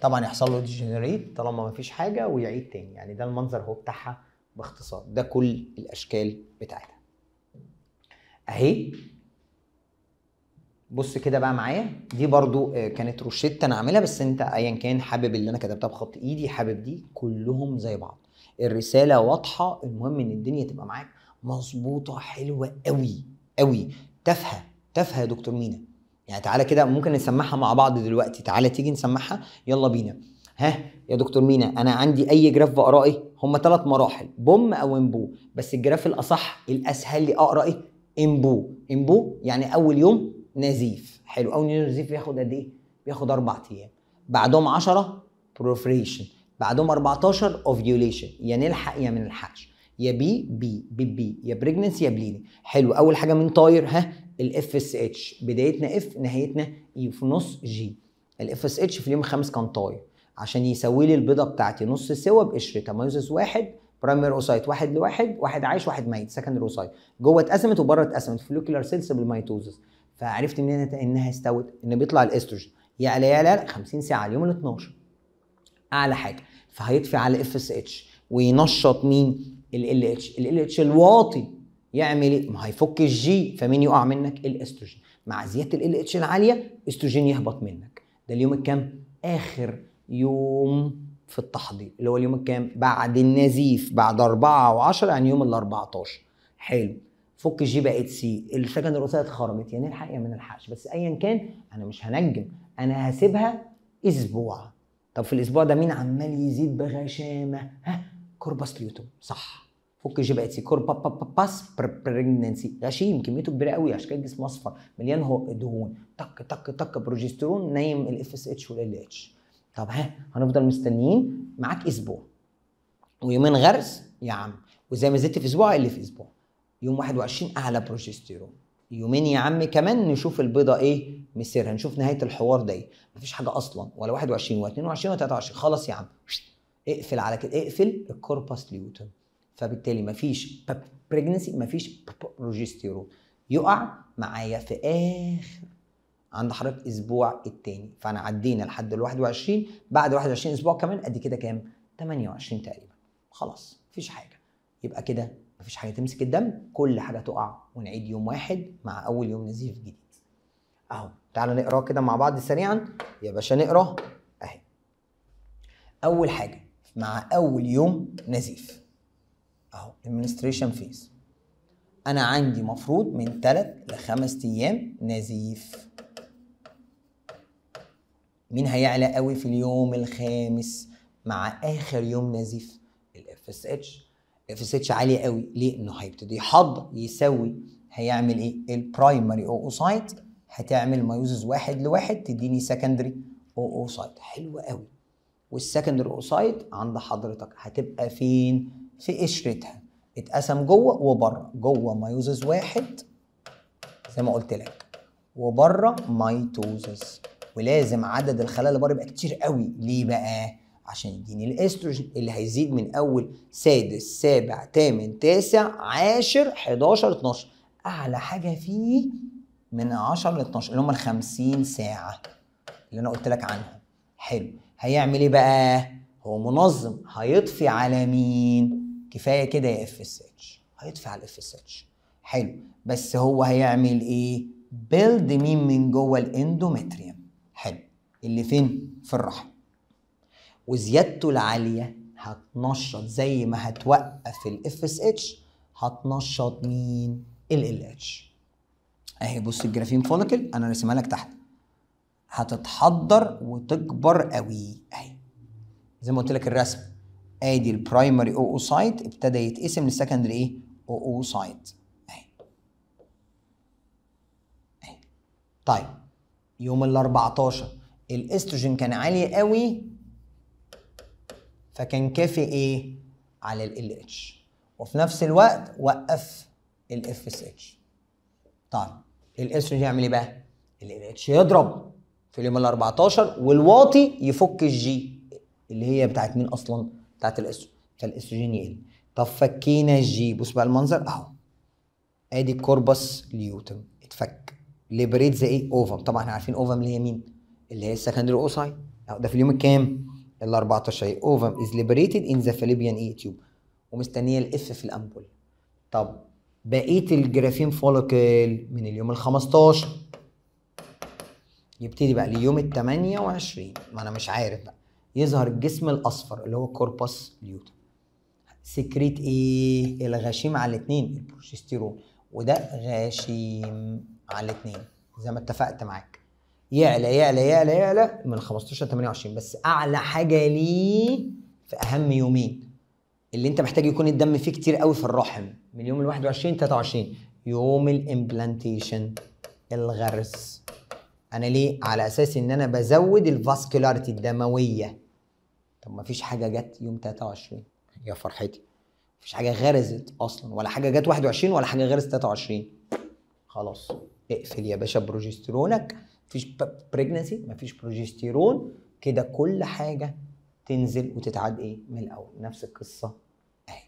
طبعا يحصل له ديجنريت طالما ما فيش حاجه ويعيد تاني يعني ده المنظر هو بتاعها باختصار ده كل الاشكال بتاعتها اهي بص كده بقى معايا دي برضو آه، كانت روشته انا عاملها بس انت ايا كان حابب اللي انا كتبتها بخط ايدي حابب دي كلهم زي بعض الرساله واضحه المهم ان الدنيا تبقى معاك مظبوطه حلوه قوي قوي تافهه تافهه يا دكتور مينا يعني تعالى كده ممكن نسمعها مع بعض دلوقتي تعالى تيجي نسمعها يلا بينا ها يا دكتور مينا انا عندي اي جراف بقراه ايه هم ثلاث مراحل بوم او امبو بس الجراف الاصح الاسهل لي اقرا ايه امبو امبو يعني اول يوم نزيف حلو اول يوم نزيف بياخد قد ايه بياخد اربع ايام بعدهم 10 بروفريشن بعدهم 14 اوفيوليشن يا نلحق يا ما نلحقش يا بي بي بي بي يا بريجننس يا بليدنج حلو اول حاجه من طاير ها الاف اس اتش بدايتنا اف نهايتنا اي e، في نص جي الاف اس اتش في اليوم الخامس كان طاير عشان يسوي لي البيضه بتاعتي نص سوا بقشر تمايزز واحد برايمر اوسايت واحد لواحد واحد عايش واحد ميت سكندري اوسايت جوه اتقسمت وبره اتقسمت فلوكيولار سيلز بالميتوزس فعرفت منين انها استوت ان بيطلع الاستروجين يعلى يعلى 50 ساعه اليوم ال 12 اعلى حاجه فهيطفي على اف اس اتش وينشط مين ال ال اتش ال ال اتش الواطي يعمل ايه؟ ما هيفك الجي فمين يقع منك؟ الاستروجين مع زياده ال اتش العاليه استروجين يهبط منك ده اليوم الكام؟ اخر يوم في التحضير اللي هو اليوم الكام؟ بعد النزيف بعد 4 و10 يعني يوم ال 14 حلو فك الجي بقت سي السكن الاوسيد اتخرمت يعني نلحق يا ما نلحقش بس ايا كان انا مش هنجم انا هسيبها اسبوع طب في الاسبوع ده مين عمال يزيد بغشامه؟ ها كورباس ليوتوم صح فك جبهتي كور با با با باس بريجننسي غشيم كميته كبيره قوي عشان كده جسمه اصفر مليان هو دهون تك تك تك بروجسترون نايم الاف اس اتش والال اتش طب ها هنفضل مستنيين معاك اسبوع ويومين غرس يا عم وزي ما زدت في اسبوع اللي في اسبوع يوم 21 اعلى بروجستيرون يومين يا عم كمان نشوف البيضه ايه مسيرها نشوف نهايه الحوار ده ايه مفيش حاجه اصلا ولا 21 و22 و23 خلاص يا عم اقفل على كده اقفل الكورباس ليوتن فبالتالي مفيش بريجنسي مفيش بروجستيرون يقع معايا في اخر عند حضرتك اسبوع الثاني فانا عدينا لحد ال 21 بعد 21 اسبوع كمان قد كده كام 28 تقريبا خلاص مفيش حاجه يبقى كده مفيش حاجه تمسك الدم كل حاجه تقع ونعيد يوم واحد مع اول يوم نزيف جديد اهو تعالى نقراه كده مع بعض سريعا يا باشا نقراه اهي اول حاجه مع اول يوم نزيف اهو administration فيز انا عندي مفروض من 3 ل 5 ايام نزيف مين هيعلى قوي في اليوم الخامس مع اخر يوم نزيف الاف اس اتش الاف اس اتش عالي قوي ليه انه هيبتدي يحضر يسوي هيعمل ايه البرايمري اوسايت هتعمل مايوزز واحد لواحد تديني سكندري اوسايت حلو قوي والسكندري اوسايت عند حضرتك هتبقى فين في قشرتها اتقسم جوه وبره جوه مايوزز واحد زي ما قلت لك وبره مايتوزس ولازم عدد الخلايا اللي بره يبقى كتير قوي ليه بقى عشان يديني الاستروجين اللي هيزيد من اول سادس سابع تامن تاسع عاشر 11 12 اعلى حاجه فيه من 10 ل 12 اللي هم ال 50 ساعه اللي انا قلت لك عنها حلو هيعمل ايه بقى هو منظم هيطفي على مين كفايه كده يا اف اس اتش هيدفع الاف اس اتش حلو بس هو هيعمل ايه بيلد مين من جوه الاندومتريوم حلو اللي فين في الرحم وزيادته العاليه هتنشط زي ما هتوقف الاف اس اتش هتنشط مين ال ال اتش اهي بص الجرافين فوليكل انا رسمها لك تحت هتتحضر وتكبر قوي اهي زي ما قلت لك الرسم ادي البرايمري او او سايت ابتدى يتقسم للسكندري ايه او او سايت اهي اهي طيب يوم ال 14 الاستروجين كان عالي قوي فكان كافي ايه على ال اتش وفي نفس الوقت وقف الاف اس اتش طيب الاستروجين يعمل ايه بقى ال اتش يضرب في اليوم ال 14 والواطي يفك الجي اللي هي بتاعت مين اصلا بتاعت الاستروجين يقل طب فكينا الجي بص بقى المنظر اهو ادي كوربس ليوتم اتفك ليبريت ذا ايه اوفم طبعا احنا عارفين اوفم اللي هي مين اللي هي السكندري اوساي اهو ده في اليوم الكام ال 14 اوفم از ليبريتد ان ذا فاليبيان اي تيوب ومستنيه الاف في الامبول طب بقيه الجرافين فوليكل من اليوم ال 15 يبتدي بقى ليوم ال 28 ما انا مش عارف بقى يظهر الجسم الاصفر اللي هو كوربس ليوتم سكريت ايه الغشيم على الاثنين البروجستيرون وده غشيم على الاثنين زي ما اتفقت معاك يعلى يعلى يعلى يعلى من 15 ل 28 بس اعلى حاجه ليه في اهم يومين اللي انت محتاج يكون الدم فيه كتير قوي في الرحم من يوم ال 21 23 يوم الامبلانتيشن الغرس انا ليه على اساس ان انا بزود الفاسكولاريتي الدمويه طب ما فيش حاجه جت يوم 23 يا فرحتي مفيش حاجه غرزت اصلا ولا حاجه جت 21 ولا حاجه غرزت 23 خلاص اقفل يا باشا بروجسترونك مفيش بريجنسي مفيش بروجستيرون كده كل حاجه تنزل وتتعاد ايه من الاول نفس القصه اهي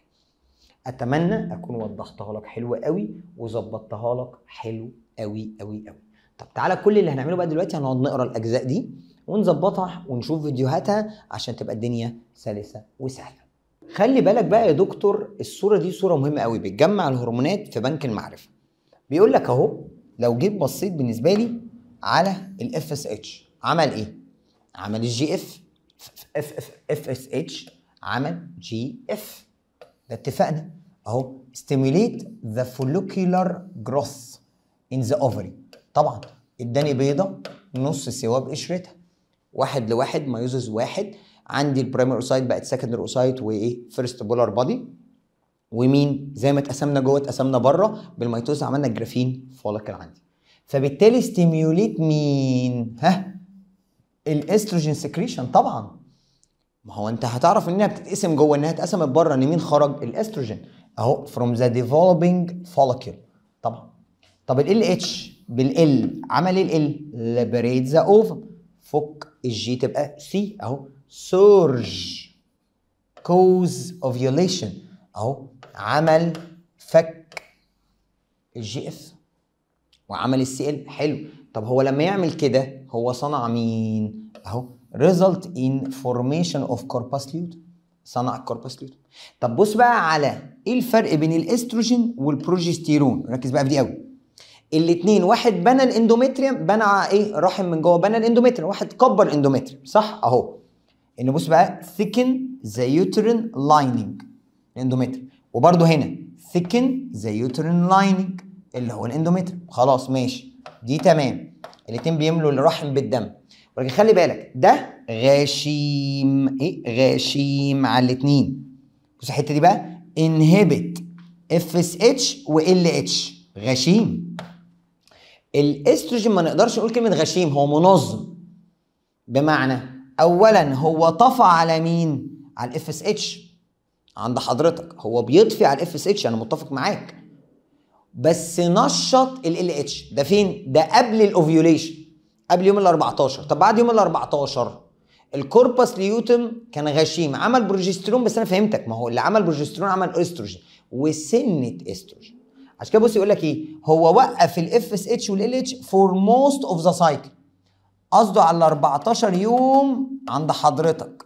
اتمنى اكون وضحتها لك حلو قوي وظبطتها لك حلو قوي قوي قوي طب تعالى كل اللي هنعمله بقى دلوقتي هنقعد نقرا الاجزاء دي ونظبطها ونشوف فيديوهاتها عشان تبقى الدنيا سلسه وسهله خلي بالك بقى يا دكتور الصوره دي صوره مهمه قوي بتجمع الهرمونات في بنك المعرفه بيقول لك اهو لو جيت بصيت بالنسبه لي على الاف اس اتش عمل ايه عمل الجي اف اف اف اف اس اتش عمل جي اف ده اتفقنا اهو stimulate the follicular growth in the ovary طبعا اداني بيضه نص سواب قشرتها واحد لواحد مايوزز واحد عندي البرايمري اوسايت بقت سكندر اوسايت وايه فيرست بولر بادي ومين زي ما اتقسمنا جوه اتقسمنا بره بالميتوز عملنا الجرافين فولكل عندي فبالتالي ستيميوليت مين ها الاستروجين سكريشن طبعا ما هو انت هتعرف انها بتتقسم جوه انها اتقسمت بره ان مين خرج الاستروجين اهو فروم ذا ديفلوبينج فولكل طبعا طب ال اتش بالال عمل إيه ال ال ليبريت ذا اوفر فك الجي تبقى سي اهو سورج كوز اوفيوليشن اهو عمل فك الجي اف وعمل السي ال حلو طب هو لما يعمل كده هو صنع مين اهو result in formation of corpuscule صنع الكوربسليوت طب بص بقى على ايه الفرق بين الاستروجين والبروجستيرون ركز بقى في دي قوي الاثنين واحد بنى الاندومتريوم بنى ايه رحم من جوه بنى الاندومتريوم واحد كبر الاندومتريوم صح اهو ان بص بقى ثيكن ذا يوترين لايننج الاندومتريوم وبرده هنا ثيكن ذا يوترين لايننج اللي هو الاندومتريوم خلاص ماشي دي تمام الاثنين بيملوا الرحم بالدم ولكن خلي بالك ده غشيم ايه غشيم على الاثنين بص الحته دي بقى انهبت اف اس اتش و اتش غشيم الاستروجين ما نقدرش نقول كلمه غشيم هو منظم بمعنى اولا هو طفى على مين على الاف اس اتش عند حضرتك هو بيطفي على الاف اس اتش انا متفق معاك بس نشط ال ال اتش ده فين ده قبل الاوفيوليشن قبل يوم ال 14 طب بعد يوم ال 14 الكوربس ليوتم كان غشيم عمل بروجسترون بس انا فهمتك ما هو اللي عمل بروجسترون عمل استروجين وسنه استروجين عشان كده بص يقول لك ايه هو وقف الاف اس اتش والال اتش فور موست اوف ذا سايكل قصده على 14 يوم عند حضرتك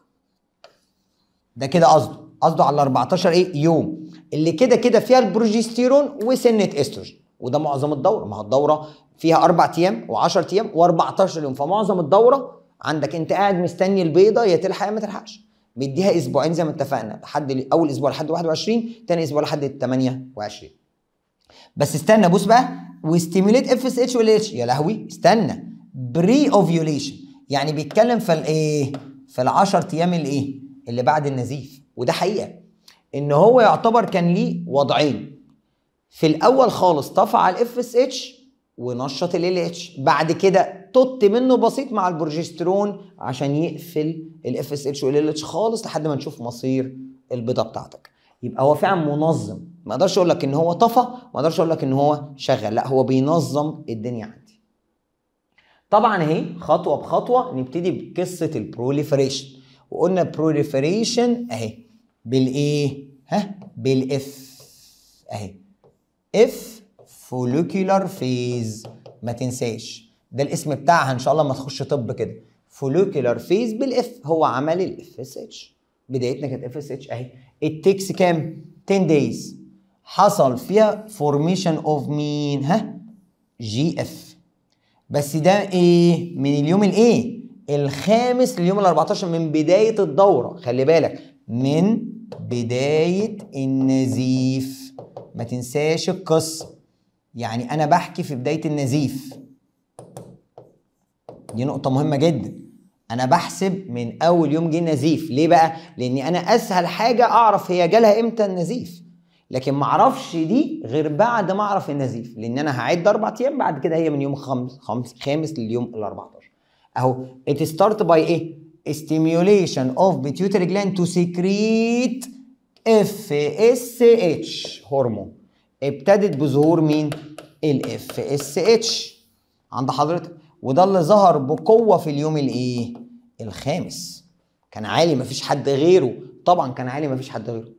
ده كده قصده قصده على 14 ايه يوم اللي كده كده فيها البروجستيرون وسنه استروجين وده معظم الدوره ما هو الدوره فيها اربع ايام و10 ايام و14 يوم فمعظم الدوره عندك انت قاعد مستني البيضه يا تلحق يا ما تلحقش مديها اسبوعين زي ما اتفقنا لحد اول اسبوع لحد 21 ثاني اسبوع لحد 28 بس استنى بص بقى وستيميوليت اف اس اتش اتش يا لهوي استنى بري اوفيوليشن يعني بيتكلم في الايه في ال10 ايام الايه اللي بعد النزيف وده حقيقه ان هو يعتبر كان ليه وضعين في الاول خالص طفى على الاف اس اتش ونشط ال اتش بعد كده تط منه بسيط مع البروجسترون عشان يقفل الاف اس اتش وال اتش خالص لحد ما نشوف مصير البيضه بتاعتك يبقى هو فعلا منظم ما اقدرش اقول لك ان هو طفى ما اقدرش اقول لك ان هو شغل لا هو بينظم الدنيا عندي طبعا اهي خطوه بخطوه نبتدي بقصه البروليفريشن وقلنا بروليفريشن اهي بالايه ها بالاف اهي اف فولوكيولار فيز ما تنساش ده الاسم بتاعها ان شاء الله ما تخش طب كده فولوكيولار فيز بالاف هو عمل الاف اس اتش بدايتنا كانت اف اس اتش اهي التكس كام 10 دايز حصل فيها فورميشن اوف مين ها جي اف بس ده ايه من اليوم الايه الخامس لليوم ال14 من بدايه الدوره خلي بالك من بدايه النزيف ما تنساش القصه يعني انا بحكي في بدايه النزيف دي نقطه مهمه جدا انا بحسب من اول يوم جه النزيف ليه بقى لان انا اسهل حاجه اعرف هي جالها امتى النزيف لكن ما اعرفش دي غير بعد ما اعرف النزيف لان انا هعد اربع ايام بعد كده هي من يوم خمس خمس خامس لليوم ال 14 اهو ات ستارت باي ايه stimulation of pituitary gland to secrete FSH هرمون ابتدت بظهور مين ال FSH عند حضرتك وده اللي ظهر بقوه في اليوم الايه الخامس كان عالي مفيش حد غيره طبعا كان عالي مفيش حد غيره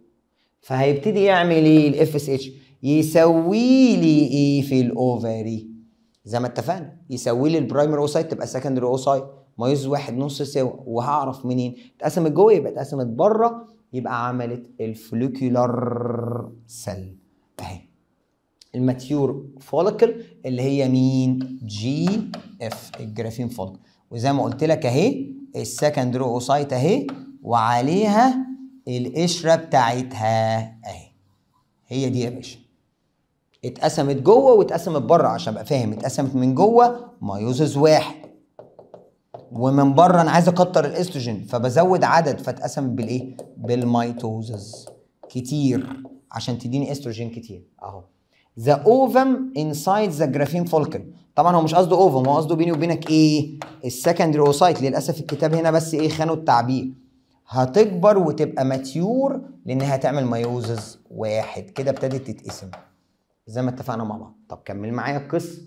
فهيبتدي يعمل ايه الاف اس اتش يسوي لي ايه في الاوفري زي ما اتفقنا يسوي لي البرايمري اوسايت تبقى سكندري اوسايت مايز واحد نص سوا وهعرف منين اتقسمت جوه يبقى اتقسمت بره يبقى عملت الفلوكيولار سيل اهي الماتيور فوليكل اللي هي مين جي اف الجرافين فوليكل وزي ما قلت لك اهي السكندري اوسايت اهي وعليها القشره بتاعتها اهي هي دي يا باشا اتقسمت جوه واتقسمت بره عشان ابقى فاهم اتقسمت من جوه مايوزز واحد ومن بره انا عايز اكتر الاستروجين فبزود عدد فاتقسمت بالايه؟ بالميتوزز كتير عشان تديني استروجين كتير اهو ذا اوفم انسايد ذا جرافين فولكن طبعا هو مش قصده اوفم هو قصده بيني وبينك ايه؟ السكندري اوسايت للاسف الكتاب هنا بس ايه خانوا التعبير هتكبر وتبقى ماتيور لانها تعمل مايوزز واحد كده ابتدت تتقسم زي ما اتفقنا مع بعض طب كمل معايا القصه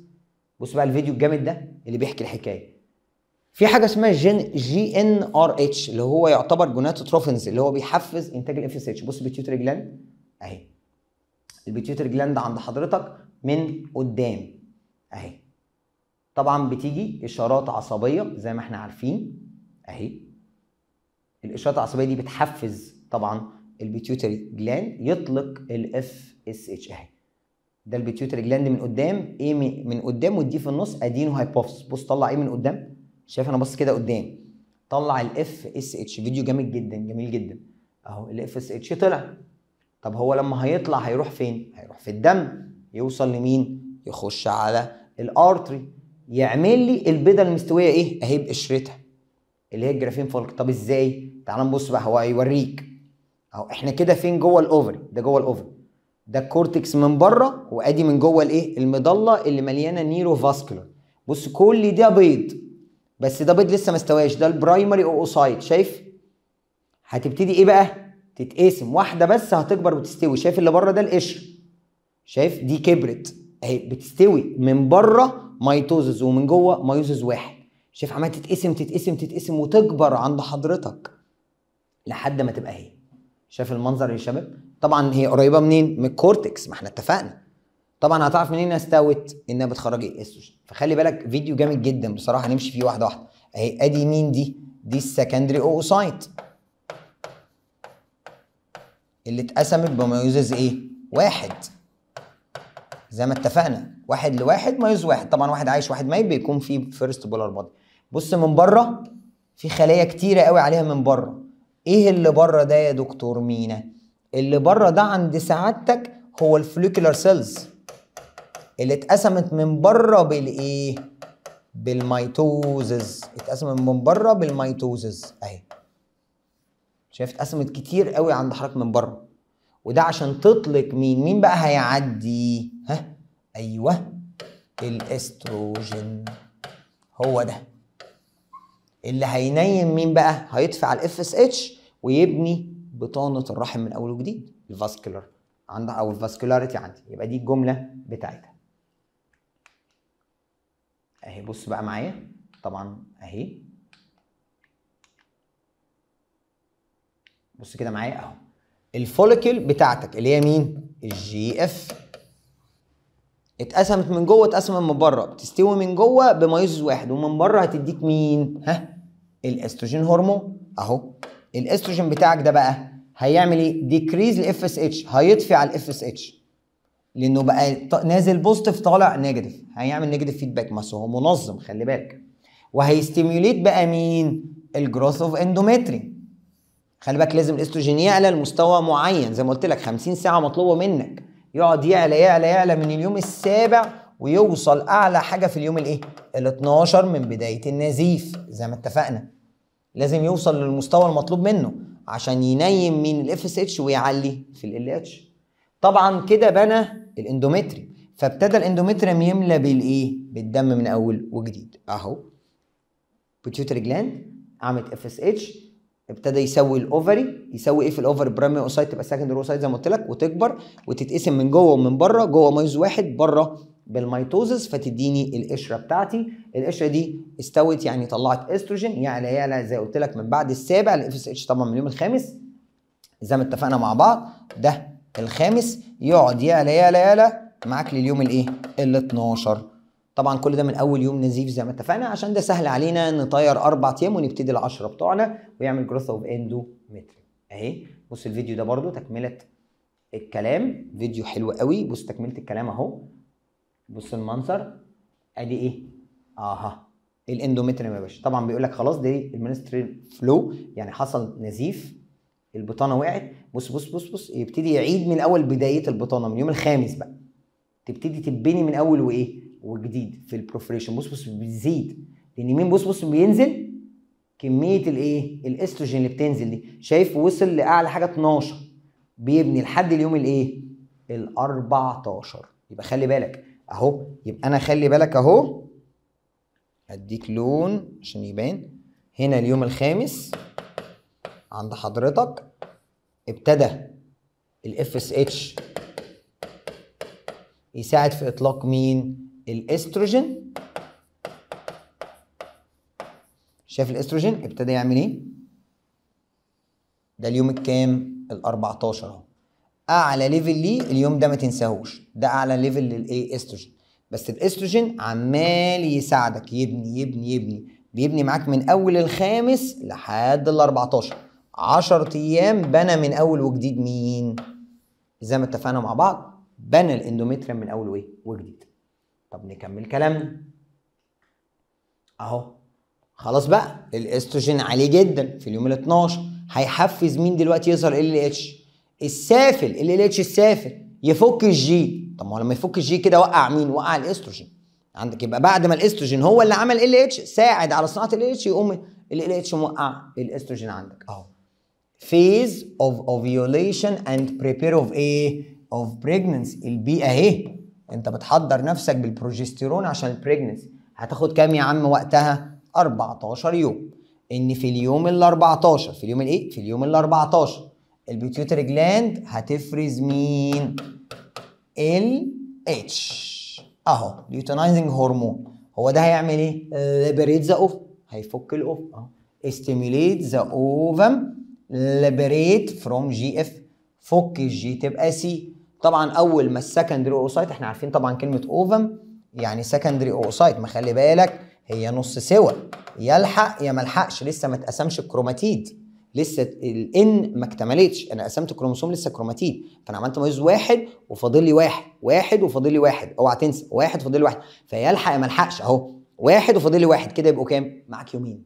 بص بقى الفيديو الجامد ده اللي بيحكي الحكايه في حاجه اسمها جين جي ان ار اتش اللي هو يعتبر جوناتوتروفنز اللي هو بيحفز انتاج الاف اس اتش بص البيتيوتري جلاند اهي البيتيوتري جلاند عند حضرتك من قدام اهي طبعا بتيجي اشارات عصبيه زي ما احنا عارفين اهي الاشارات العصبيه دي بتحفز طبعا البيتيوتري جلاند يطلق الاف اس اتش اهي ده البيتيوتري جلاند من قدام ايه من قدام ودي في النص ادينو هايبوفس بص طلع ايه من قدام شايف انا بص كده قدام طلع الاف اس اتش فيديو جامد جدا جميل جدا اهو الاف اس اتش طلع طب هو لما هيطلع هيروح فين هيروح في الدم يوصل لمين يخش على الارتري يعمل لي البيضه المستويه ايه اهي بقشرتها اللي هي الجرافين فولك طب ازاي تعال نبص بقى هو هيوريك اهو احنا كده فين جوه الاوفري ده جوه الاوفري ده الكورتكس من بره وادي من جوه الايه المضله اللي مليانه نيرو فاسكولار بص كل ده بيض بس ده بيض لسه ما استواش ده البرايمري اوسايت شايف هتبتدي ايه بقى تتقسم واحده بس هتكبر وتستوي شايف اللي بره ده القشر شايف دي كبرت اهي بتستوي من بره مايتوزز ومن جوه مايوزز واحد شايف عمال تتقسم تتقسم تتقسم وتكبر عند حضرتك لحد ما تبقى هي شايف المنظر يا شباب طبعا هي قريبه منين من الكورتكس ما احنا اتفقنا طبعا هتعرف منين استوت انها بتخرج ايه فخلي بالك فيديو جامد جدا بصراحه هنمشي فيه واحده واحده اهي ادي مين دي دي السكندري اوسايت اللي اتقسمت بميوزز ايه واحد زي ما اتفقنا واحد لواحد ميوز واحد طبعا واحد عايش واحد ميت بيكون فيه فيرست بولر بودي بص من بره في خلايا كتيرة قوي عليها من بره ايه اللي بره ده يا دكتور مينا اللي بره ده عند سعادتك هو الفوليكولار سيلز اللي اتقسمت من بره بالايه بالميتوزز اتقسمت من بره بالميتوزز اهي شايف اتقسمت كتير قوي عند حضرتك من بره وده عشان تطلق مين مين بقى هيعدي ها ايوه الاستروجين هو ده اللي هينيم مين بقى هيدفع الاف اس اتش ويبني بطانه الرحم من اول وجديد الفاسكولار عندها او الفاسكولاريتي عندي يبقى دي الجمله بتاعتها اهي بص بقى معايا طبعا اهي بص كده معايا اهو الفوليكل بتاعتك اللي هي مين الجي اف اتقسمت من جوه اتقسمت من بره بتستوي من جوه بمايوزز واحد ومن بره هتديك مين ها الاستروجين هرمون اهو الاستروجين بتاعك ده بقى هيعمل ايه ديكريز الاف اس اتش هيطفي على الاف اس اتش لانه بقى نازل بوزيتيف طالع نيجاتيف هيعمل نيجاتيف فيدباك ما هو منظم خلي بالك وهيستيموليت بقى مين الجروث اوف اندوميتري خلي بالك لازم الاستروجين يعلى لمستوى معين زي ما قلت لك 50 ساعه مطلوبه منك يقعد يعلى يعلى يعلى من اليوم السابع ويوصل اعلى حاجه في اليوم الايه ال 12 من بدايه النزيف زي ما اتفقنا لازم يوصل للمستوى المطلوب منه عشان ينيم مين الاف اس اتش ويعلي في ال اتش طبعا كده بنى الاندومتري فابتدى الاندومتريم يملى بالايه بالدم من اول وجديد اهو بوتيوتري جلاند عملت اف اس اتش ابتدى يسوي الاوفري يسوي ايه في الاوفري برايمري اوسايت تبقى سكندري اوسايت زي ما قلت لك وتكبر وتتقسم من جوه ومن بره جوه مايز واحد بره بالميتوزس فتديني القشره بتاعتي القشره دي استوت يعني طلعت استروجين يعلى يعلى زي قلت لك من بعد السابع الاف اس اتش طبعا من اليوم الخامس زي ما اتفقنا مع بعض ده الخامس يقعد يعلى يعلى يعلى معاك لليوم الايه ال 12 طبعا كل ده من اول يوم نزيف زي ما اتفقنا عشان ده سهل علينا نطير اربع ايام ونبتدي ال10 بتوعنا ويعمل جروث اوف اندومتري اهي بص الفيديو ده برده تكمله الكلام فيديو حلو قوي بص تكمله الكلام اهو بص المنظر ادي ايه اها الاندوميتريوم يا باشا طبعا بيقول لك خلاص دي المنستري فلو يعني حصل نزيف البطانه وقعت بص بص بص بص يبتدي يعيد من اول بدايه البطانه من اليوم الخامس بقى تبتدي تتبني من اول وايه وجديد في البروفريشن بص بص بتزيد لان مين بص بص بينزل كميه الايه الاستروجين اللي بتنزل دي شايف وصل لاعلى حاجه 12 بيبني لحد اليوم الايه ال 14 يبقى خلي بالك اهو يبقى انا خلي بالك اهو اديك لون عشان يبان هنا اليوم الخامس عند حضرتك ابتدى الاف اس اتش يساعد في اطلاق مين الاستروجين شايف الاستروجين ابتدى يعمل ايه ده اليوم الكام ال 14 اهو اعلى ليفل ليه اليوم ده ما تنساهوش ده اعلى ليفل للايه استروجين بس الاستروجين عمال يساعدك يبني يبني يبني بيبني معاك من اول الخامس لحد ال 14 10 ايام بنى من اول وجديد مين زي ما اتفقنا مع بعض بنى الاندومتريم من اول وايه وجديد طب نكمل كلامنا اهو خلاص بقى الاستروجين عالي جدا في اليوم ال 12 هيحفز مين دلوقتي يظهر ال اتش السافل ال ال اتش السافل يفك الجي طب ما هو لما يفك الجي كده وقع مين وقع الاستروجين عندك يبقى بعد ما الاستروجين هو اللي عمل إيه ال اتش ساعد على صناعه ال اتش يقوم ال اتش موقع الاستروجين عندك اهو phase of ovulation and prepare of ايه of pregnancy البيئه اهي انت بتحضر نفسك بالبروجستيرون عشان البريجننسي هتاخد كام يا عم وقتها 14 يوم ان في اليوم ال 14 في اليوم الايه في اليوم ال 14 البيتيوتري جلاند هتفرز مين؟ ال اتش اهو ليوتنايزنج هرمون هو ده هيعمل ايه؟ ليبريت ذا اوف هيفك الاوف اهو استيميليت ذا اوفم ليبريت فروم جي اف فك الجي تبقى سي طبعا اول ما السكندري اوسايت احنا عارفين طبعا كلمه اوفم يعني سكندري اوسايت ما خلي بالك هي نص سوا يلحق يا ما لحقش لسه ما اتقسمش الكروماتيد لسه الان ما اكتملتش انا قسمت كروموسوم لسه كروماتيد فانا عملت ميز واحد وفاضل لي واحد واحد وفاضل لي واحد اوعى تنسى واحد فاضل لي واحد فيلحق ما لحقش اهو واحد وفاضل لي واحد كده يبقوا كام معاك يومين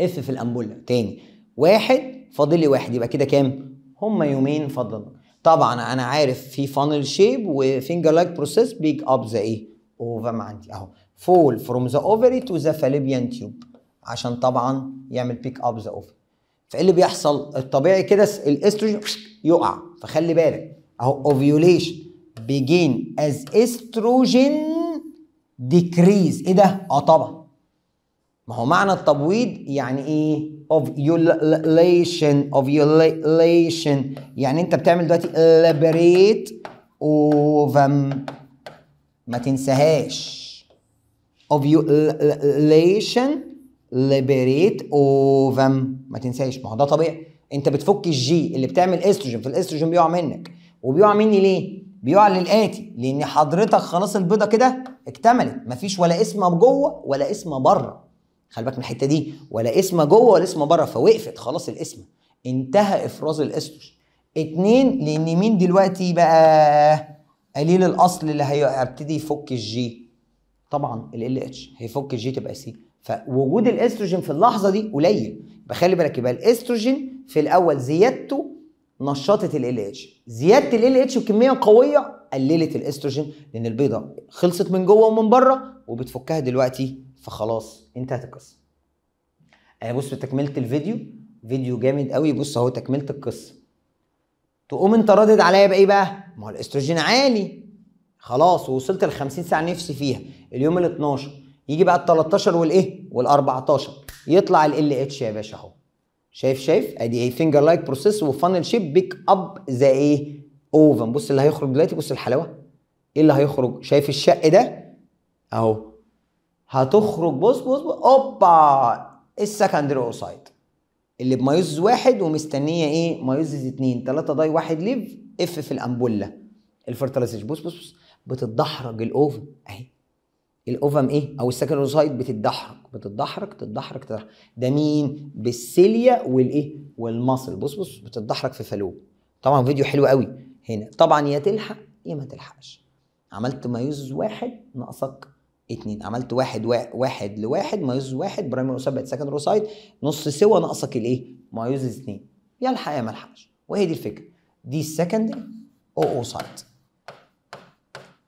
اف في الامبوله تاني واحد فاضل لي واحد يبقى كده كام هما يومين فضلا طبعا انا عارف في فانل شيب وفينجر لايك بروسيس بيج اب ذا ايه اوفا ما عندي اهو فول فروم ذا اوفري تو ذا فاليبيان تيوب عشان طبعا يعمل بيك اب ذا اوفري فايه اللي بيحصل؟ الطبيعي كده الاستروجين يقع فخلي بالك اهو اوفيوليشن بيجين از استروجين ديكريز ايه ده؟ اه طبعا ما هو معنى التبويض يعني ايه؟ اوفيوليشن اوفيوليشن يعني انت بتعمل دلوقتي ليبريت اوفم ما تنساهاش اوفيوليشن ليبريت اوفم ما تنساش ما هو ده طبيعي انت بتفك الجي اللي بتعمل استروجين فالاستروجين بيقع منك وبيقع مني ليه؟ بيقع للاتي لان حضرتك خلاص البيضه كده اكتملت مفيش ولا اسم جوه ولا اسم بره خلي بالك من الحته دي ولا اسم جوه ولا اسم بره فوقفت خلاص الاسم انتهى افراز الاستروجين اتنين لان مين دلوقتي بقى قليل الاصل اللي هيبتدي يفك الجي طبعا ال اتش هيفك الجي تبقى سي فوجود الاستروجين في اللحظه دي قليل بخلي بالك يبقى الاستروجين في الاول زيادته نشطت ال ال اتش زياده ال ال اتش بكميه قويه قللت الاستروجين لان البيضه خلصت من جوه ومن بره وبتفكها دلوقتي فخلاص انتهت القصه انا آه، بص تكمله الفيديو فيديو جامد قوي بص اهو تكملت القصه تقوم انت رادد عليا بايه بقى ما هو الاستروجين عالي خلاص ووصلت ل 50 ساعه نفسي فيها اليوم ال 12 يجي بقى ال 13 والايه وال 14 إيه؟ يطلع ال اتش يا باشا اهو شايف شايف ادي ايه فينجر لايك بروسيس وفانل شيب بيك اب ذا ايه اوفن بص اللي هيخرج دلوقتي بص الحلاوه ايه اللي هيخرج شايف الشق ده اهو هتخرج بص بص, بص. اوبا السكندري اوسايد اللي بمايوزز واحد ومستنيه ايه مايوزز اثنين ثلاثه داي واحد ليف اف في الامبوله الفرتلايزيشن بص بص بص بتتدحرج الاوفن اهي الاوفم ايه او السكروزايت بتتدحرج بتتدحرج تتدحرج ده مين بالسيليا والايه والمصل بص بص بتتدحرج في فالوب طبعا فيديو حلو قوي هنا طبعا يا تلحق يا ما تلحقش عملت مايوز واحد ناقصك اتنين عملت واحد واحد لواحد مايوز واحد برايمر وسبت سكند سايد نص سوا ناقصك الايه مايوز اتنين يلحق يا ما لحقش وهي دي الفكره دي السكندري او او سايد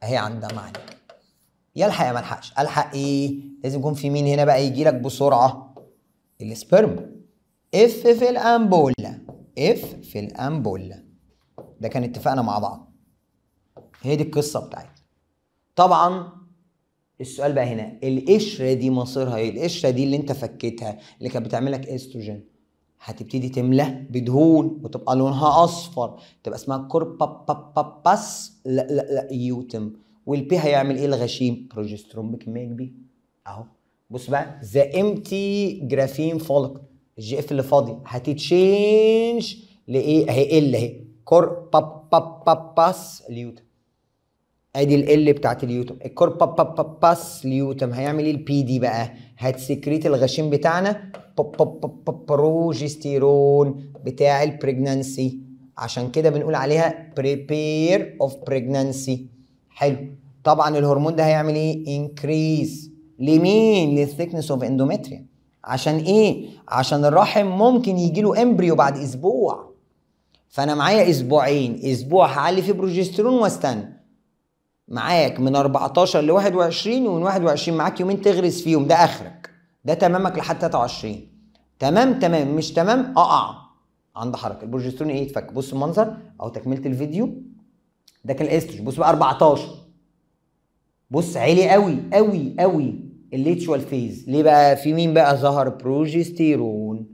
اهي عندها معنى يلحق يا ما الحقش الحق ايه لازم يكون في مين هنا بقى يجي لك بسرعه السبرم اف في الامبولا اف في الامبولا ده كان اتفقنا مع بعض هي دي القصه بتاعتنا طبعا السؤال بقى هنا القشره دي مصيرها ايه القشره دي اللي انت فكيتها اللي كانت بتعمل لك استروجين هتبتدي تملى بدهون وتبقى لونها اصفر تبقى اسمها كوربا با با لا لا لا يوتم والبي هيعمل ايه الغشيم بروجسترون بكميه كبيره اهو بص بقى ذا امتي جرافين فولك الجي اف اللي فاضي هتتشينج لايه اهي ال اهي كور باب باب باب باس ليوتن ادي ال بتاعت اليوتم الكور باب باب باب باس ليوتم هيعمل ايه البي دي بقى هتسكريت الغشيم بتاعنا بروجستيرون بتاع البريجنانسي عشان كده بنقول عليها بريبير اوف بريجنانسي حلو طبعا الهرمون ده هيعمل ايه انكريز لمين للثيكنس اوف اندومتريا عشان ايه عشان الرحم ممكن يجي له امبريو بعد اسبوع فانا معايا اسبوعين اسبوع هعلي فيه بروجسترون واستنى معاك من 14 ل 21 ومن 21 معاك يومين تغرس فيهم ده اخرك ده تمامك لحد 23 تمام تمام مش تمام اقع آه، آه. عند حركه البروجسترون ايه يتفك بص المنظر او تكمله الفيديو ده كان الاستروجين بص بقى 14 بص عالي قوي قوي قوي الليتشوال فيز ليه بقى في مين بقى ظهر بروجستيرون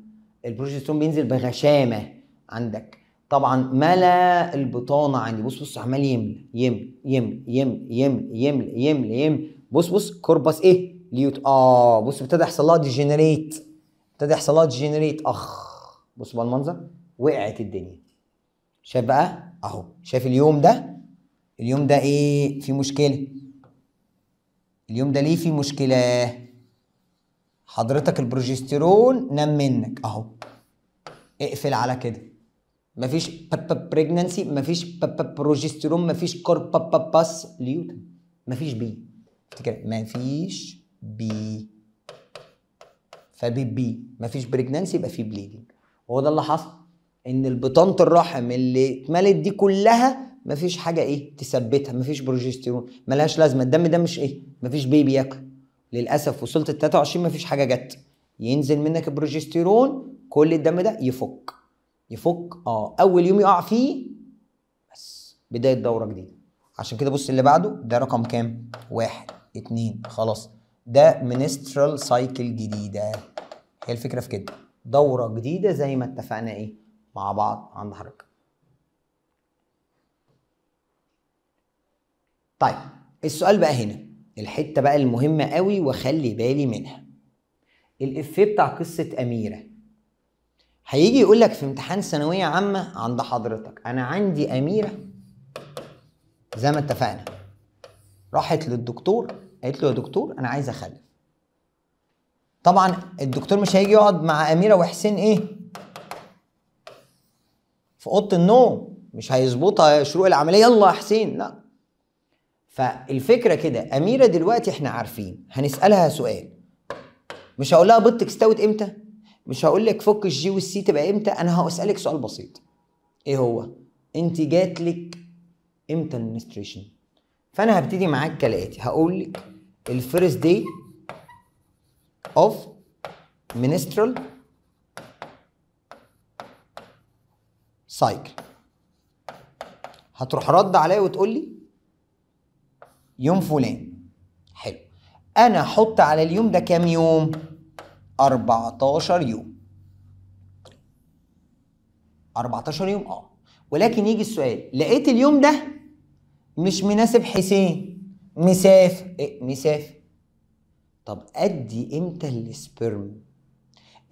البروجستيرون بينزل بغشامه عندك طبعا ملا البطانه عندي بص بص عمال يملى يم يم يم يم يم يم يم بص بص كوربس ايه ليوت اه بص ابتدى يحصل لها ديجنريت ابتدى يحصل لها ديجنريت اخ بص بقى المنظر وقعت الدنيا شايف بقى اهو شايف اليوم ده اليوم ده ايه في مشكله اليوم ده ليه في مشكله حضرتك البروجستيرون نام منك اهو اقفل على كده مفيش بريجنانسي مفيش بروجستيرون مفيش كورباباباس ليوتن مفيش بي افتكر مفيش بي فبي بي مفيش بريجنانسي يبقى في بليدنج وهو ده اللي حصل ان البطانه الرحم اللي اتملت دي كلها مفيش حاجه ايه تثبتها مفيش بروجستيرون ملهاش لازمه الدم ده مش ايه مفيش بيبي ياكل للاسف وصلت ال 23 مفيش حاجه جت ينزل منك البروجستيرون كل الدم ده يفك يفك اه اول يوم يقع فيه بس بدايه دوره جديده عشان كده بص اللي بعده ده رقم كام واحد اتنين خلاص ده منسترال سايكل جديده هي الفكره في كده دوره جديده زي ما اتفقنا ايه مع بعض عند حضرتك طيب السؤال بقى هنا الحته بقى المهمه قوي وخلي بالي منها الافيه بتاع قصه اميره هيجي يقول لك في امتحان ثانويه عامه عند حضرتك انا عندي اميره زي ما اتفقنا راحت للدكتور قالت له يا دكتور انا عايز اخلف طبعا الدكتور مش هيجي يقعد مع اميره وحسين ايه في اوضه النوم مش هيظبطها شروق العمليه يلا يا حسين لا فالفكره كده اميره دلوقتي احنا عارفين هنسالها سؤال مش هقول لها بطك استوت امتى مش هقول لك فك الجي والسي تبقى امتى انا هسالك سؤال بسيط ايه هو انت جات لك امتى المنستريشن فانا هبتدي معاك كالاتي هقول لك الفيرست داي اوف منسترال سايكل هتروح رد عليا وتقول لي يوم فلان حلو انا احط على اليوم ده كام يوم 14 يوم 14 يوم اه ولكن يجي السؤال لقيت اليوم ده مش مناسب حسين مسافر إيه مسافر طب ادي امتى السبرم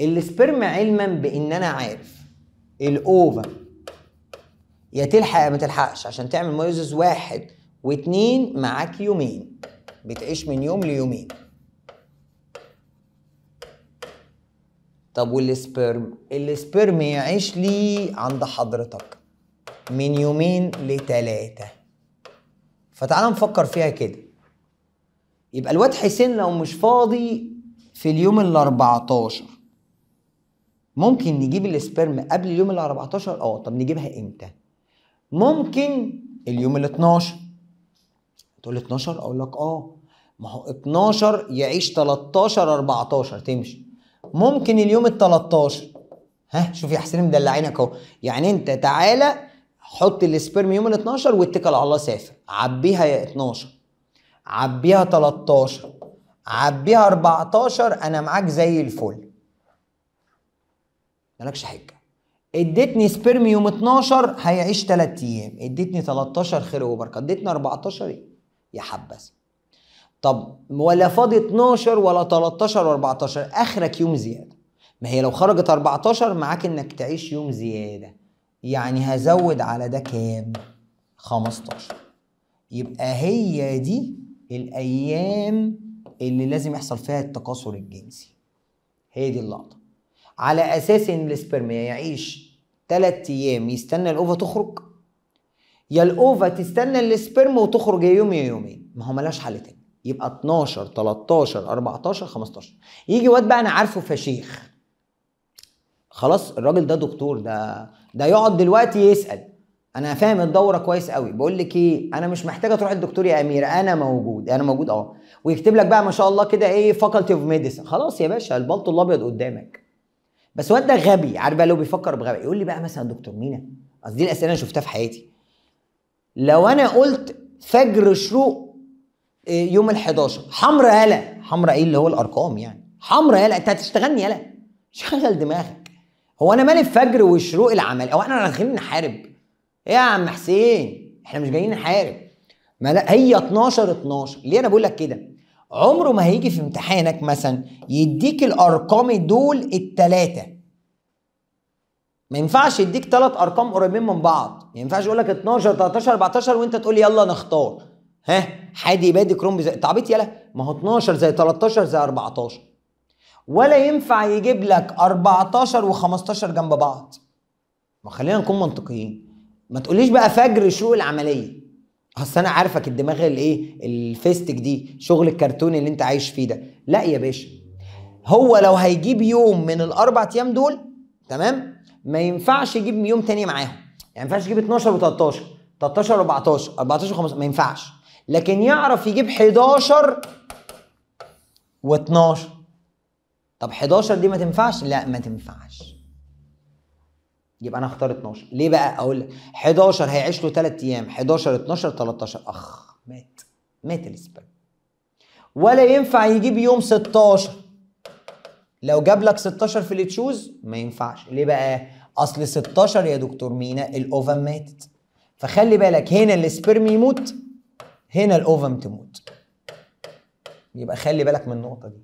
السبرم علما بان انا عارف الاوفا يا تلحق يا ما تلحقش عشان تعمل مايوزز واحد واتنين معاك يومين بتعيش من يوم ليومين طب والسبرم السبرم يعيش لي عند حضرتك من يومين لتلاتة فتعال نفكر فيها كده يبقى الواد حسين لو مش فاضي في اليوم ال 14 ممكن نجيب السبرم قبل اليوم ال 14 اه طب نجيبها امتى ممكن اليوم ال 12 تقول لي 12 اقول لك اه ما هو 12 يعيش 13 14 تمشي ممكن اليوم ال 13 ها شوف يا حسين مدلعينك اهو يعني انت تعالى حط السبرم يوم ال 12 واتكل على الله سافر عبيها يا 12 عبيها 13 عبيها 14 انا معاك زي الفل مالكش حاجه اديتني سبرم يوم 12 هيعيش 3 ايام اديتني 13 خير وبركه اديتني 14 ايه يا حبذا طب ولا فاضي 12 ولا 13 و 14 اخرك يوم زياده ما هي لو خرجت 14 معاك انك تعيش يوم زياده يعني هزود على ده كام 15 يبقى هي دي الايام اللي لازم يحصل فيها التكاثر الجنسي هي دي اللقطه على اساس ان السبرميا يعيش 3 ايام يستنى الاوفا تخرج يا الاوفا تستنى السبرم وتخرج يوم يا يومين ما هو ملاش حل تاني يبقى 12 13 14 15 يجي واد بقى انا عارفه فشيخ خلاص الراجل ده دكتور ده ده يقعد دلوقتي يسال انا فاهم الدوره كويس قوي بقول لك ايه انا مش محتاجه تروح الدكتور يا امير انا موجود انا موجود اه ويكتب لك بقى ما شاء الله كده ايه فاكولتي اوف ميديسن خلاص يا باشا البلط الابيض قدامك بس واد ده غبي عارف بقى لو بيفكر بغباء يقول لي بقى مثلا دكتور مينا قصدي الاسئله انا شفتها في حياتي لو انا قلت فجر شروق آه، يوم ال11 حمرا يالا حمرا ايه اللي هو الارقام يعني حمرا يالا انت هتشتغلني يالا شغل دماغك هو انا مالي فجر وشروق العمل او احنا رايحين نحارب ايه يا عم حسين احنا مش جايين نحارب ما لا هي 12 12 ليه انا بقول لك كده عمره ما هيجي في امتحانك مثلا يديك الارقام دول الثلاثه ما ينفعش يديك ثلاث ارقام قريبين من بعض ما ينفعش يقول لك 12 13 14 وانت تقول يلا نختار ها حادي بادي كروم زي تعبيط يلا ما هو 12 زي 13 زي 14 ولا ينفع يجيب لك 14 و15 جنب بعض ما خلينا نكون منطقيين ما تقوليش بقى فجر شروق العمليه اصل انا عارفك الدماغ الايه الفيستك دي شغل الكرتون اللي انت عايش فيه ده لا يا باشا هو لو هيجيب يوم من الاربع ايام دول تمام ما ينفعش يجيب يوم تاني معاهم يعني ما ينفعش يجيب 12 و13 13 14 14 و15 ما ينفعش لكن يعرف يجيب 11 و12 طب 11 دي ما تنفعش لا ما تنفعش يبقى انا هختار 12 ليه بقى اقول لك 11 هيعيش له 3 ايام 11 12 13 اخ مات مات الاسبان ولا ينفع يجيب يوم 16 لو جاب لك 16 في التشوز ما ينفعش ليه بقى اصل 16 يا دكتور مينا الاوفم ماتت فخلي بالك هنا السبرم يموت هنا الاوفم تموت يبقى خلي بالك من النقطه دي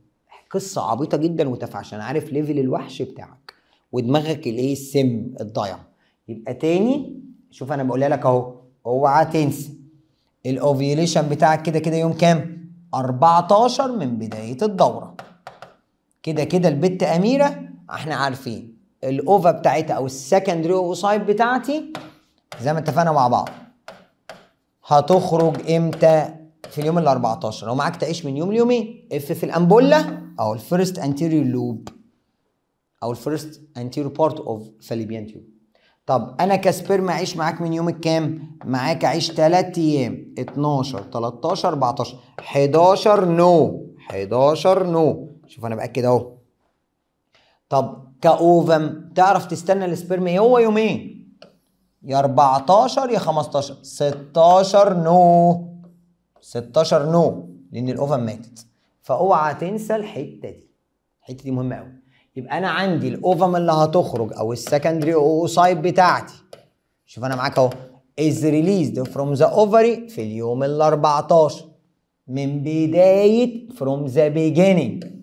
قصه عبيطه جدا وتافهه عشان عارف ليفل الوحش بتاعك ودماغك الايه السم الضايع يبقى تاني شوف انا بقولها لك اهو اوعى تنسى الاوفيوليشن بتاعك كده كده يوم كام 14 من بدايه الدوره كده كده البت اميره احنا عارفين الاوفا بتاعتها او السكندري اوفوسايت بتاعتي زي ما اتفقنا مع بعض هتخرج امتى في اليوم ال 14 لو معاك تعيش من يوم ليومين اف في الامبولا او الفيرست انتيريور لوب او الفيرست انتيريور بارت اوف فاليبيان تيوب طب انا كسبيرما اعيش معاك من يوم الكام معاك اعيش 3 ايام 12 13 14 11 نو no. 11 نو no. شوف انا باكد اهو طب كاوفم تعرف تستنى السبرم ايه هو يومين يا 14 يا 15 16 نو 16 نو لان الاوفم ماتت فاوعى تنسى الحته دي الحته دي مهمه قوي يبقى انا عندي الاوفم اللي هتخرج او السكندري اوسايت بتاعتي شوف انا معاك اهو از ريليزد فروم ذا اوفري في اليوم ال 14 من بدايه فروم ذا بيجيننج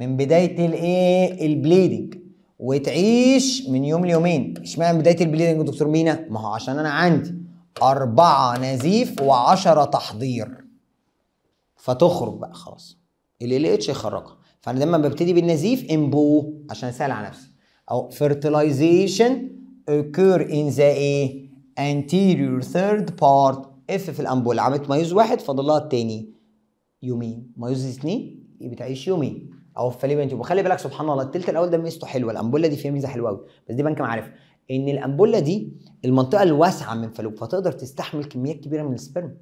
من بدايه الايه البليدنج وتعيش من يوم ليومين اشمعنى بدايه البليدنج دكتور مينا ما هو عشان انا عندي أربعة نزيف وعشرة تحضير فتخرج بقى خلاص ال ال اتش يخرجها فانا دايما ببتدي بالنزيف امبو عشان اسهل على نفسي او fertilization occur in the ايه anterior third part اف في الامبول عملت مايوز واحد فاضل لها التاني يومين مايوز اتنين بتعيش يومين او في فاليو وخلي بالك سبحان الله التلت الاول ده ميزته حلوه الامبوله دي فيها ميزه حلوه قوي بس دي بنك عارف ان الامبوله دي المنطقه الواسعه من فالوب فتقدر تستحمل كميات كبيره من السبرم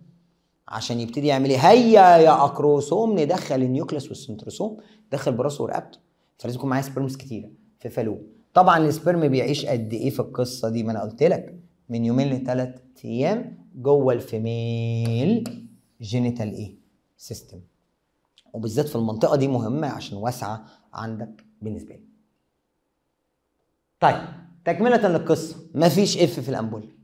عشان يبتدي يعمل ايه هيا يا اكروسوم ندخل النيوكليس والسنتروسوم دخل براسه ورقبته فلازم يكون معايا سبرمز كتيره في فالوب طبعا السبرم بيعيش قد ايه في القصه دي ما انا قلت لك من يومين لثلاث ايام جوه الفيميل جينيتال ايه سيستم وبالذات في المنطقه دي مهمه عشان واسعه عندك بالنسبه لي طيب تكمله للقصه مفيش اف في الامبول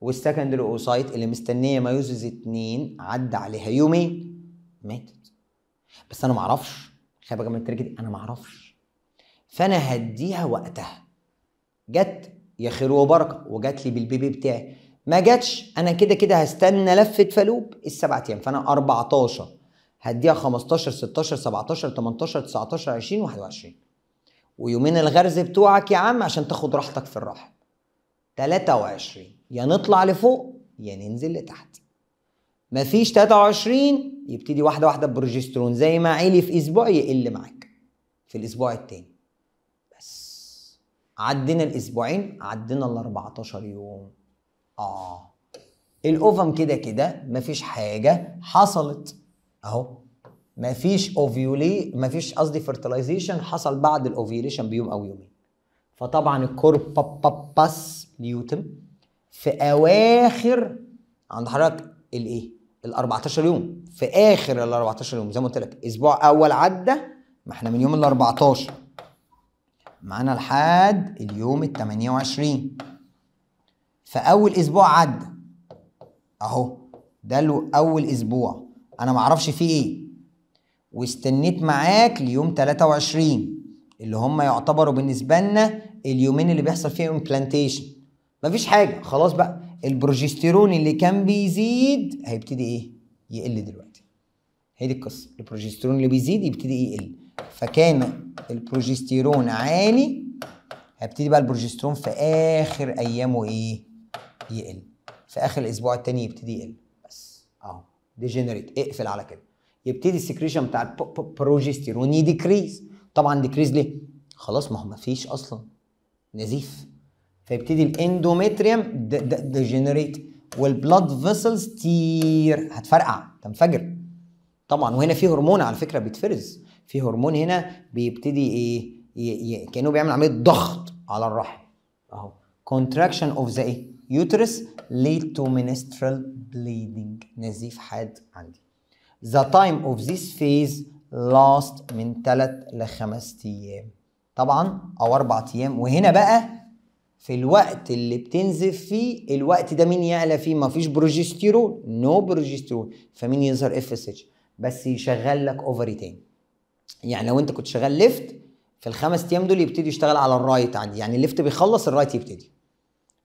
والسكندري اوسايت اللي مستنيه مايوزز اتنين عدى عليها يومين ماتت بس انا معرفش خلي بالك من التركه دي انا معرفش فانا هديها وقتها جت يا خير وبركه وجات لي بالبيبي بتاعي ما جاتش انا كده كده هستنى لفه فلوب السبع ايام فانا 14 هديها 15 16 17 18 19 20 21 ويومين الغرز بتوعك يا عم عشان تاخد راحتك في الراحه 23 يا نطلع لفوق يا ننزل لتحت مفيش 23 يبتدي واحده واحده بروجسترون زي ما عيلي في اسبوع يقل معاك في الاسبوع التاني بس عدينا الاسبوعين عدينا ال 14 يوم اه الاوفم كده كده مفيش حاجه حصلت اهو ما فيش اوفيولي ما فيش قصدي فيرتلايزيشن حصل بعد الاوفيوليشن بيوم او يومين فطبعا الكورباباس نيوتن في اواخر عند حضرتك الايه ال 14 إيه؟ يوم في اخر ال 14 يوم زي ما قلت لك اسبوع اول عدى ما احنا من يوم ال 14 معانا لحد اليوم ال 28 فاول اسبوع عدى اهو ده له اول اسبوع انا معرفش فيه ايه واستنيت معاك ليوم 23 اللي هم يعتبروا بالنسبه لنا اليومين اللي بيحصل فيهم امبلانتيشن مفيش حاجه خلاص بقى البروجستيرون اللي كان بيزيد هيبتدي ايه يقل دلوقتي هي دي القصه البروجستيرون اللي بيزيد يبتدي يقل فكان البروجستيرون عالي هيبتدي بقى البروجستيرون في اخر ايامه ايه يقل في اخر الاسبوع التاني يبتدي يقل ديجنريت اقفل على كده يبتدي السكريشن بتاع البروجستيرون يديكريز طبعا ديكريز ليه؟ خلاص ما هو ما فيش اصلا نزيف فيبتدي الاندوميتريوم ديجنريت والبلاد فيسلز تير هتفرقع تنفجر طبعا وهنا في هرمون على فكره بيتفرز في هرمون هنا بيبتدي ايه كانه بيعمل عمليه ضغط على الرحم اهو كونتراكشن اوف ذا ايه uterus lead to menstrual bleeding نزيف حاد عندي the time of this phase last من 3 ل 5 ايام طبعا او 4 ايام وهنا بقى في الوقت اللي بتنزف فيه الوقت ده مين يعلى فيه مفيش بروجستيرون نو no بروجستيرون فمين يظهر اف اس اتش بس يشغل لك اوفري تاني يعني لو انت كنت شغال ليفت في الخمس ايام دول يبتدي يشتغل على الرايت عندي يعني الليفت بيخلص الرايت يبتدي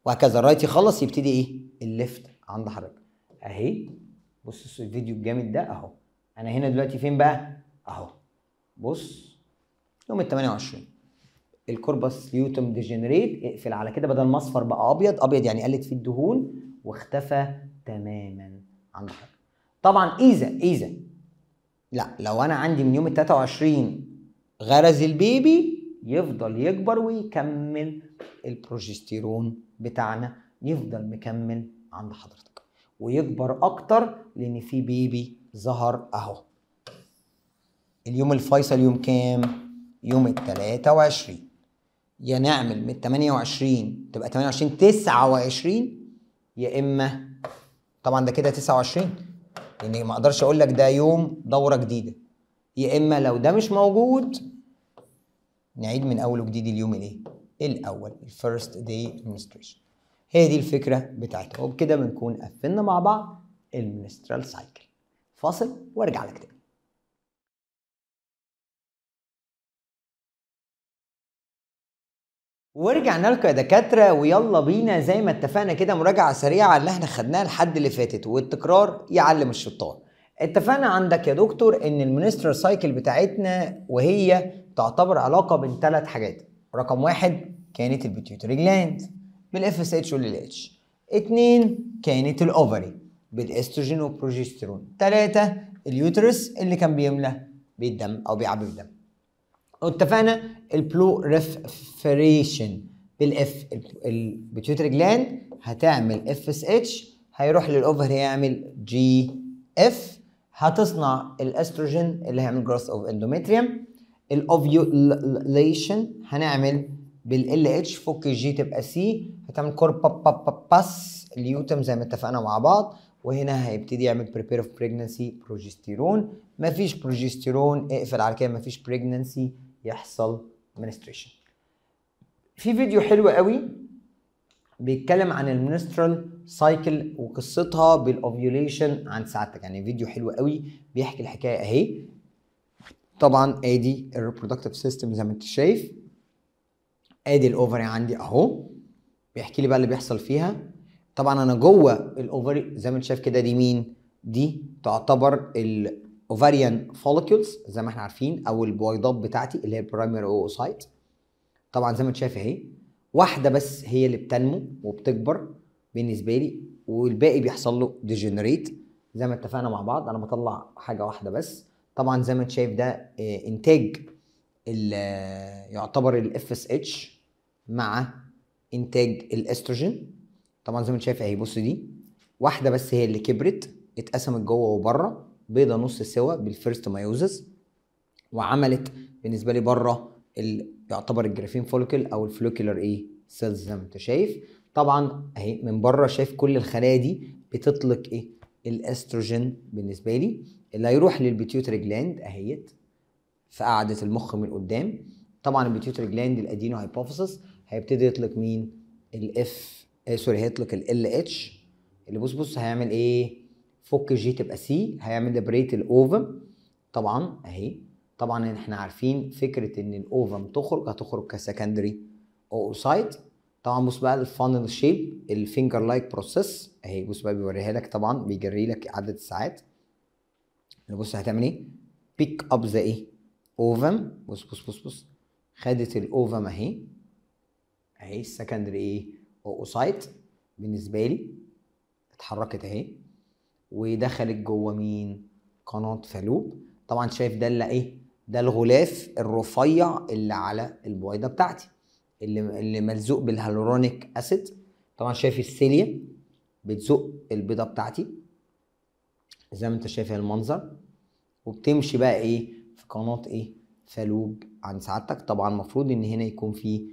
وهكذا الرايت يخلص يبتدي ايه الليفت عند حضرتك اهي بص الفيديو الجامد ده اهو انا هنا دلوقتي فين بقى اهو بص يوم ال 28 الكوربس ليوتم ديجنريت اقفل على كده بدل ما اصفر بقى ابيض ابيض يعني قلت في الدهون واختفى تماما عند حضرتك طبعا اذا اذا لا لو انا عندي من يوم ال 23 غرز البيبي يفضل يكبر ويكمل البروجستيرون بتاعنا يفضل مكمل عند حضرتك ويكبر اكتر لان في بيبي ظهر اهو اليوم الفيصل يوم كام يوم ال 23 يا نعمل من 28 تبقى 28 29 يا اما طبعا ده كده 29 لان ما اقدرش اقول لك ده يوم دوره جديده يا اما لو ده مش موجود نعيد من اول وجديد اليوم الايه الاول الفيرست داي administration هي دي الفكره بتاعتها وبكده بنكون قفلنا مع بعض المنسترال سايكل فاصل وارجع لك تاني ورجعنا لكم يا دكاتره ويلا بينا زي ما اتفقنا كده مراجعه سريعه اللي احنا خدناها لحد اللي فاتت والتكرار يعلم الشطار اتفقنا عندك يا دكتور ان المنستر سايكل بتاعتنا وهي تعتبر علاقة بين ثلاث حاجات رقم واحد كانت البيتيوتري جلاند بالاف اس اتش والال اتش اتنين كانت الاوفري بالاستروجين والبروجسترون تلاتة اليوترس اللي كان بيملى بالدم او بيعبي بالدم اتفقنا البلو ريفريشن بالاف البيتيوتري جلاند هتعمل اف اس اتش هيروح للاوفر هيعمل جي اف هتصنع الاستروجين اللي هيعمل جروث اوف اندوميتريوم الاوفيوليشن هنعمل بال اتش فك الجي تبقى سي هتعمل كور با با با باس اليوتم زي ما اتفقنا مع بعض وهنا هيبتدي يعمل بريبير اوف بريجنسي بروجستيرون مفيش بروجستيرون اقفل على كده مفيش بريجنسي يحصل منستريشن في فيديو حلو قوي بيتكلم عن المنسترال سايكل وقصتها بالاوفيوليشن عن سعادتك يعني فيديو حلو قوي بيحكي الحكايه اهي طبعا ادي الريبرودكتيف سيستم زي ما انت شايف ادي الاوفري عندي اهو بيحكي لي بقى اللي بيحصل فيها طبعا انا جوه الاوفري زي ما انت شايف كده دي مين دي تعتبر الاوفريان فوليكولز زي ما احنا عارفين او البويضات بتاعتي اللي هي البرايمري اوسايت طبعا زي ما انت شايف اهي واحده بس هي اللي بتنمو وبتكبر بالنسبه لي والباقي بيحصل له ديجنريت زي ما اتفقنا مع بعض انا بطلع حاجه واحده بس طبعا زي ما انت شايف ده آه، انتاج آه، يعتبر الاف اس اتش مع انتاج الاستروجين طبعا زي ما انت شايف اهي بص دي واحده بس هي اللي كبرت اتقسمت جوه وبره بيضه نص سوا بالفيرست مايوزس وعملت بالنسبه لي بره يعتبر الجرافين فوليكل او الفلوكيلر ايه سيلز زي ما انت شايف طبعا اهي من بره شايف كل الخلايا دي بتطلق ايه الاستروجين بالنسبه لي اللي هيروح للبيتيوتري جلاند اهيت في قاعده المخ من قدام طبعا البيتيوتري جلاند الادينو هايبوفيسس هيبتدي يطلق مين الاف آه سوري هيطلق ال اتش اللي بص بص هيعمل ايه فك جي تبقى سي هيعمل ليبريت الاوفم طبعا اهي طبعا احنا عارفين فكره ان الاوفم تخرج هتخرج كسكندري اوسايت طبعا بص بقى الفانل شيب الفينجر لايك بروسيس اهي بص بقى بيوريها لك طبعا بيجري لك عدد الساعات يعني بص هتعمل ايه بيك اب ذا ايه اوفم بص بص بص بص خدت الاوفم اهي اهي السكندري ايه اوسايت بالنسبه لي اتحركت اهي ودخلت جوه مين قناه فالوب طبعا شايف ده اللي ايه ده الغلاف الرفيع اللي على البويضه بتاعتي اللي اللي ملزوق بالهالورونيك اسيد طبعا شايف السيليا بتزق البيضه بتاعتي زي ما انت شايف المنظر وبتمشي بقى ايه في قناه ايه فالوب عن سعادتك طبعا المفروض ان هنا يكون في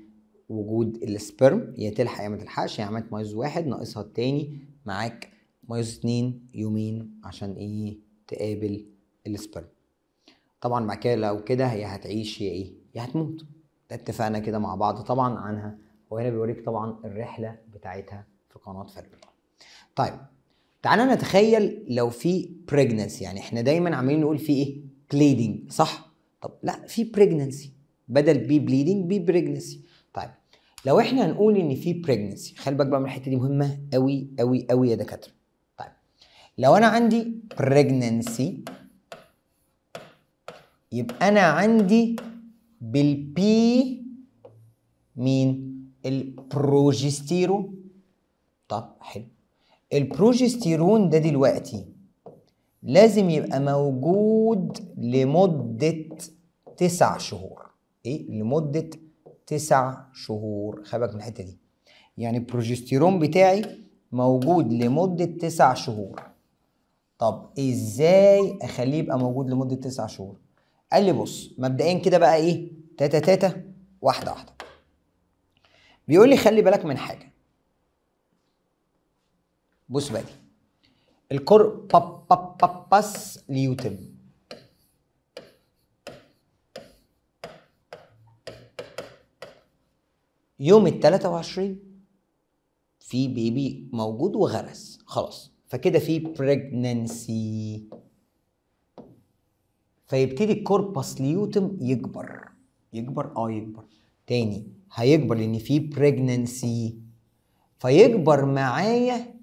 وجود السبرم يا تلحق يا ما تلحقش يا عملت مايوز واحد ناقصها التاني معاك مايوز اتنين يومين عشان ايه تقابل السبرم طبعا بعد كده لو كده هي هتعيش يا ايه يا هتموت ده اتفقنا كده مع بعض طبعا عنها وهنا بيوريك طبعا الرحله بتاعتها في قناه فالوب طيب تعالى نتخيل لو في بريجننسي يعني احنا دايما عمالين نقول في ايه بليدنج صح طب لا في بريجننسي بدل بي بليدنج بي بريجننسي طيب لو احنا هنقول ان في بريجننسي خلي بالك بقى من الحته دي مهمه قوي قوي قوي يا دكاتره طيب لو انا عندي بريجننسي يبقى انا عندي بالبي مين البروجستيرو طب حلو البروجستيرون ده دلوقتي لازم يبقى موجود لمدة تسع شهور ايه لمدة تسع شهور خبك من الحتة دي يعني البروجستيرون بتاعي موجود لمدة تسع شهور طب ازاي اخليه يبقى موجود لمدة تسع شهور قال لي بص مبدئيا كده بقى ايه تاتا تاتا واحدة واحدة بيقول لي خلي بالك من حاجة بص بقى دي الكور باب باب يوم ال 23 في بيبي موجود وغرس خلاص فكده في بريجننسي فيبتدي الكوربس ليوتم يكبر يكبر اه يكبر تاني هيكبر لان في بريجننسي فيكبر معايا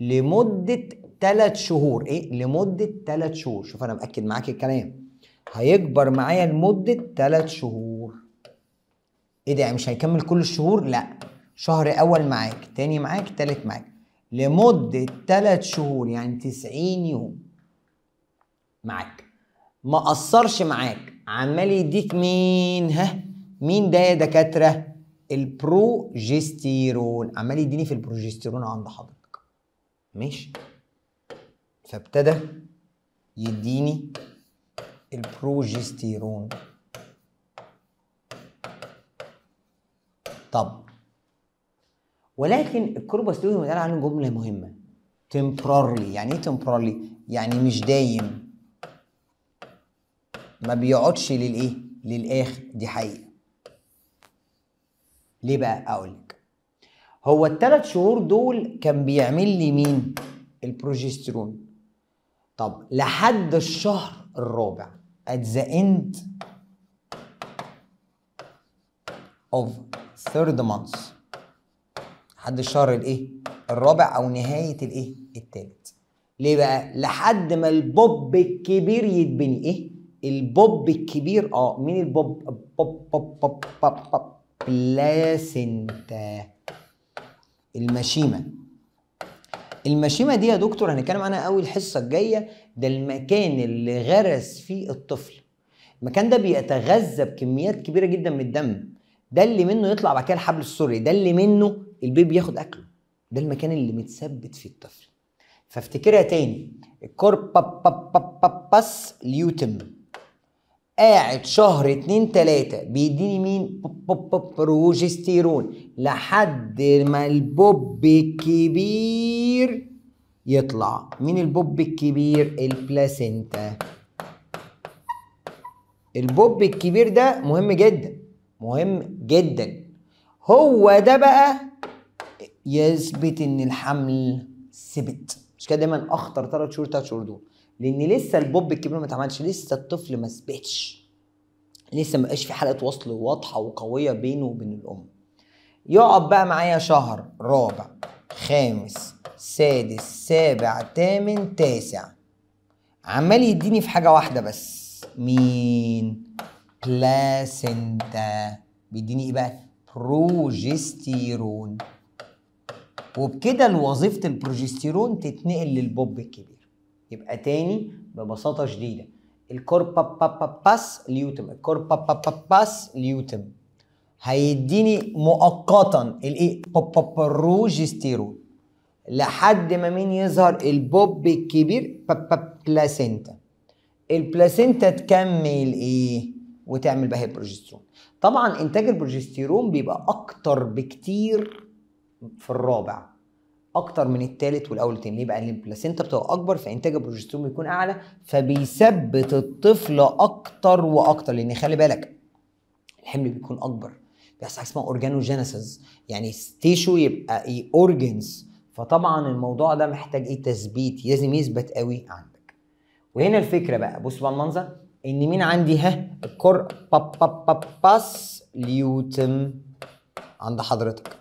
لمدة ثلاث شهور ايه لمدة ثلاث شهور شوف انا باكد معاك الكلام هيكبر معايا لمدة ثلاث شهور ايه ده يعني مش هيكمل كل الشهور لا شهر اول معاك تاني معاك تالت معاك لمدة ثلاث شهور يعني 90 يوم معاك ما قصرش معاك عمال يديك مين ها مين ده يا دكاتره البروجستيرون عمال يديني في البروجستيرون عند حضرتك ماشي فابتدى يديني البروجستيرون طب ولكن الكوربوستيرون بيتقال عنه جمله مهمه تمبرارلي يعني ايه تمبرارلي يعني مش دايم ما بيقعدش للايه للاخر دي حقيقه ليه بقى اقول لك هو الثلاث شهور دول كان بيعمل لي مين البروجسترون طب لحد الشهر الرابع at the end of third month لحد الشهر الايه الرابع او نهايه الايه الثالث ليه بقى لحد ما البوب الكبير يتبني ايه البوب الكبير اه مين البوب بوب بوب بوب بوب, بوب. بلاسنتا المشيمة المشيمة دي يا دكتور هنتكلم عنها قوي الحصة الجاية ده المكان اللي غرس فيه الطفل المكان ده بيتغذى بكميات كبيرة جدا من الدم ده اللي منه يطلع بعد كده الحبل السري ده اللي منه البيبي ياخد أكله ده المكان اللي متثبت فيه الطفل فافتكرها تاني الكور بس ليوتم قاعد شهر اتنين تلاتة بيديني مين بروجستيرون لحد ما البوب الكبير يطلع مين البوب الكبير البلاسينتا البوب الكبير ده مهم جدا مهم جدا هو ده بقى يثبت ان الحمل ثبت مش كده دايما اخطر ثلاث شهور ثلاث شهور دول لان لسه البوب الكبير ما اتعملش لسه الطفل ما سبتش لسه ما بقاش في حلقه وصل واضحه وقويه بينه وبين الام يقعد بقى معايا شهر رابع خامس سادس سابع تامن تاسع عمال يديني في حاجه واحده بس مين بلاسنتا بيديني ايه بقى بروجستيرون وبكده وظيفه البروجستيرون تتنقل للبوب الكبير يبقى تاني ببساطه شديده الكوربا با با باس ليوتم الكوربا با با باس ليوتم هيديني مؤقتا الايه بروجستيرون لحد ما مين يظهر البوب الكبير بلاسينتا البلاسينتا تكمل ايه وتعمل بها البروجستيرون طبعا انتاج البروجستيرون بيبقى اكتر بكتير في الرابع اكتر من التالت والاول التاني ليه بقى البلاسينتا بتبقى اكبر فانتاج البروجسترون بيكون اعلى فبيثبت الطفل اكتر واكتر لان خلي بالك الحمل بيكون اكبر بيحصل حاجه اسمها اورجانوجينيسيس يعني ستيشو يبقى ايه اورجنز فطبعا الموضوع ده محتاج ايه تثبيت لازم يثبت قوي عندك وهنا الفكره بقى بص بقى المنظر ان مين عندي ها الكور باب باب باب باس ليوتم عند حضرتك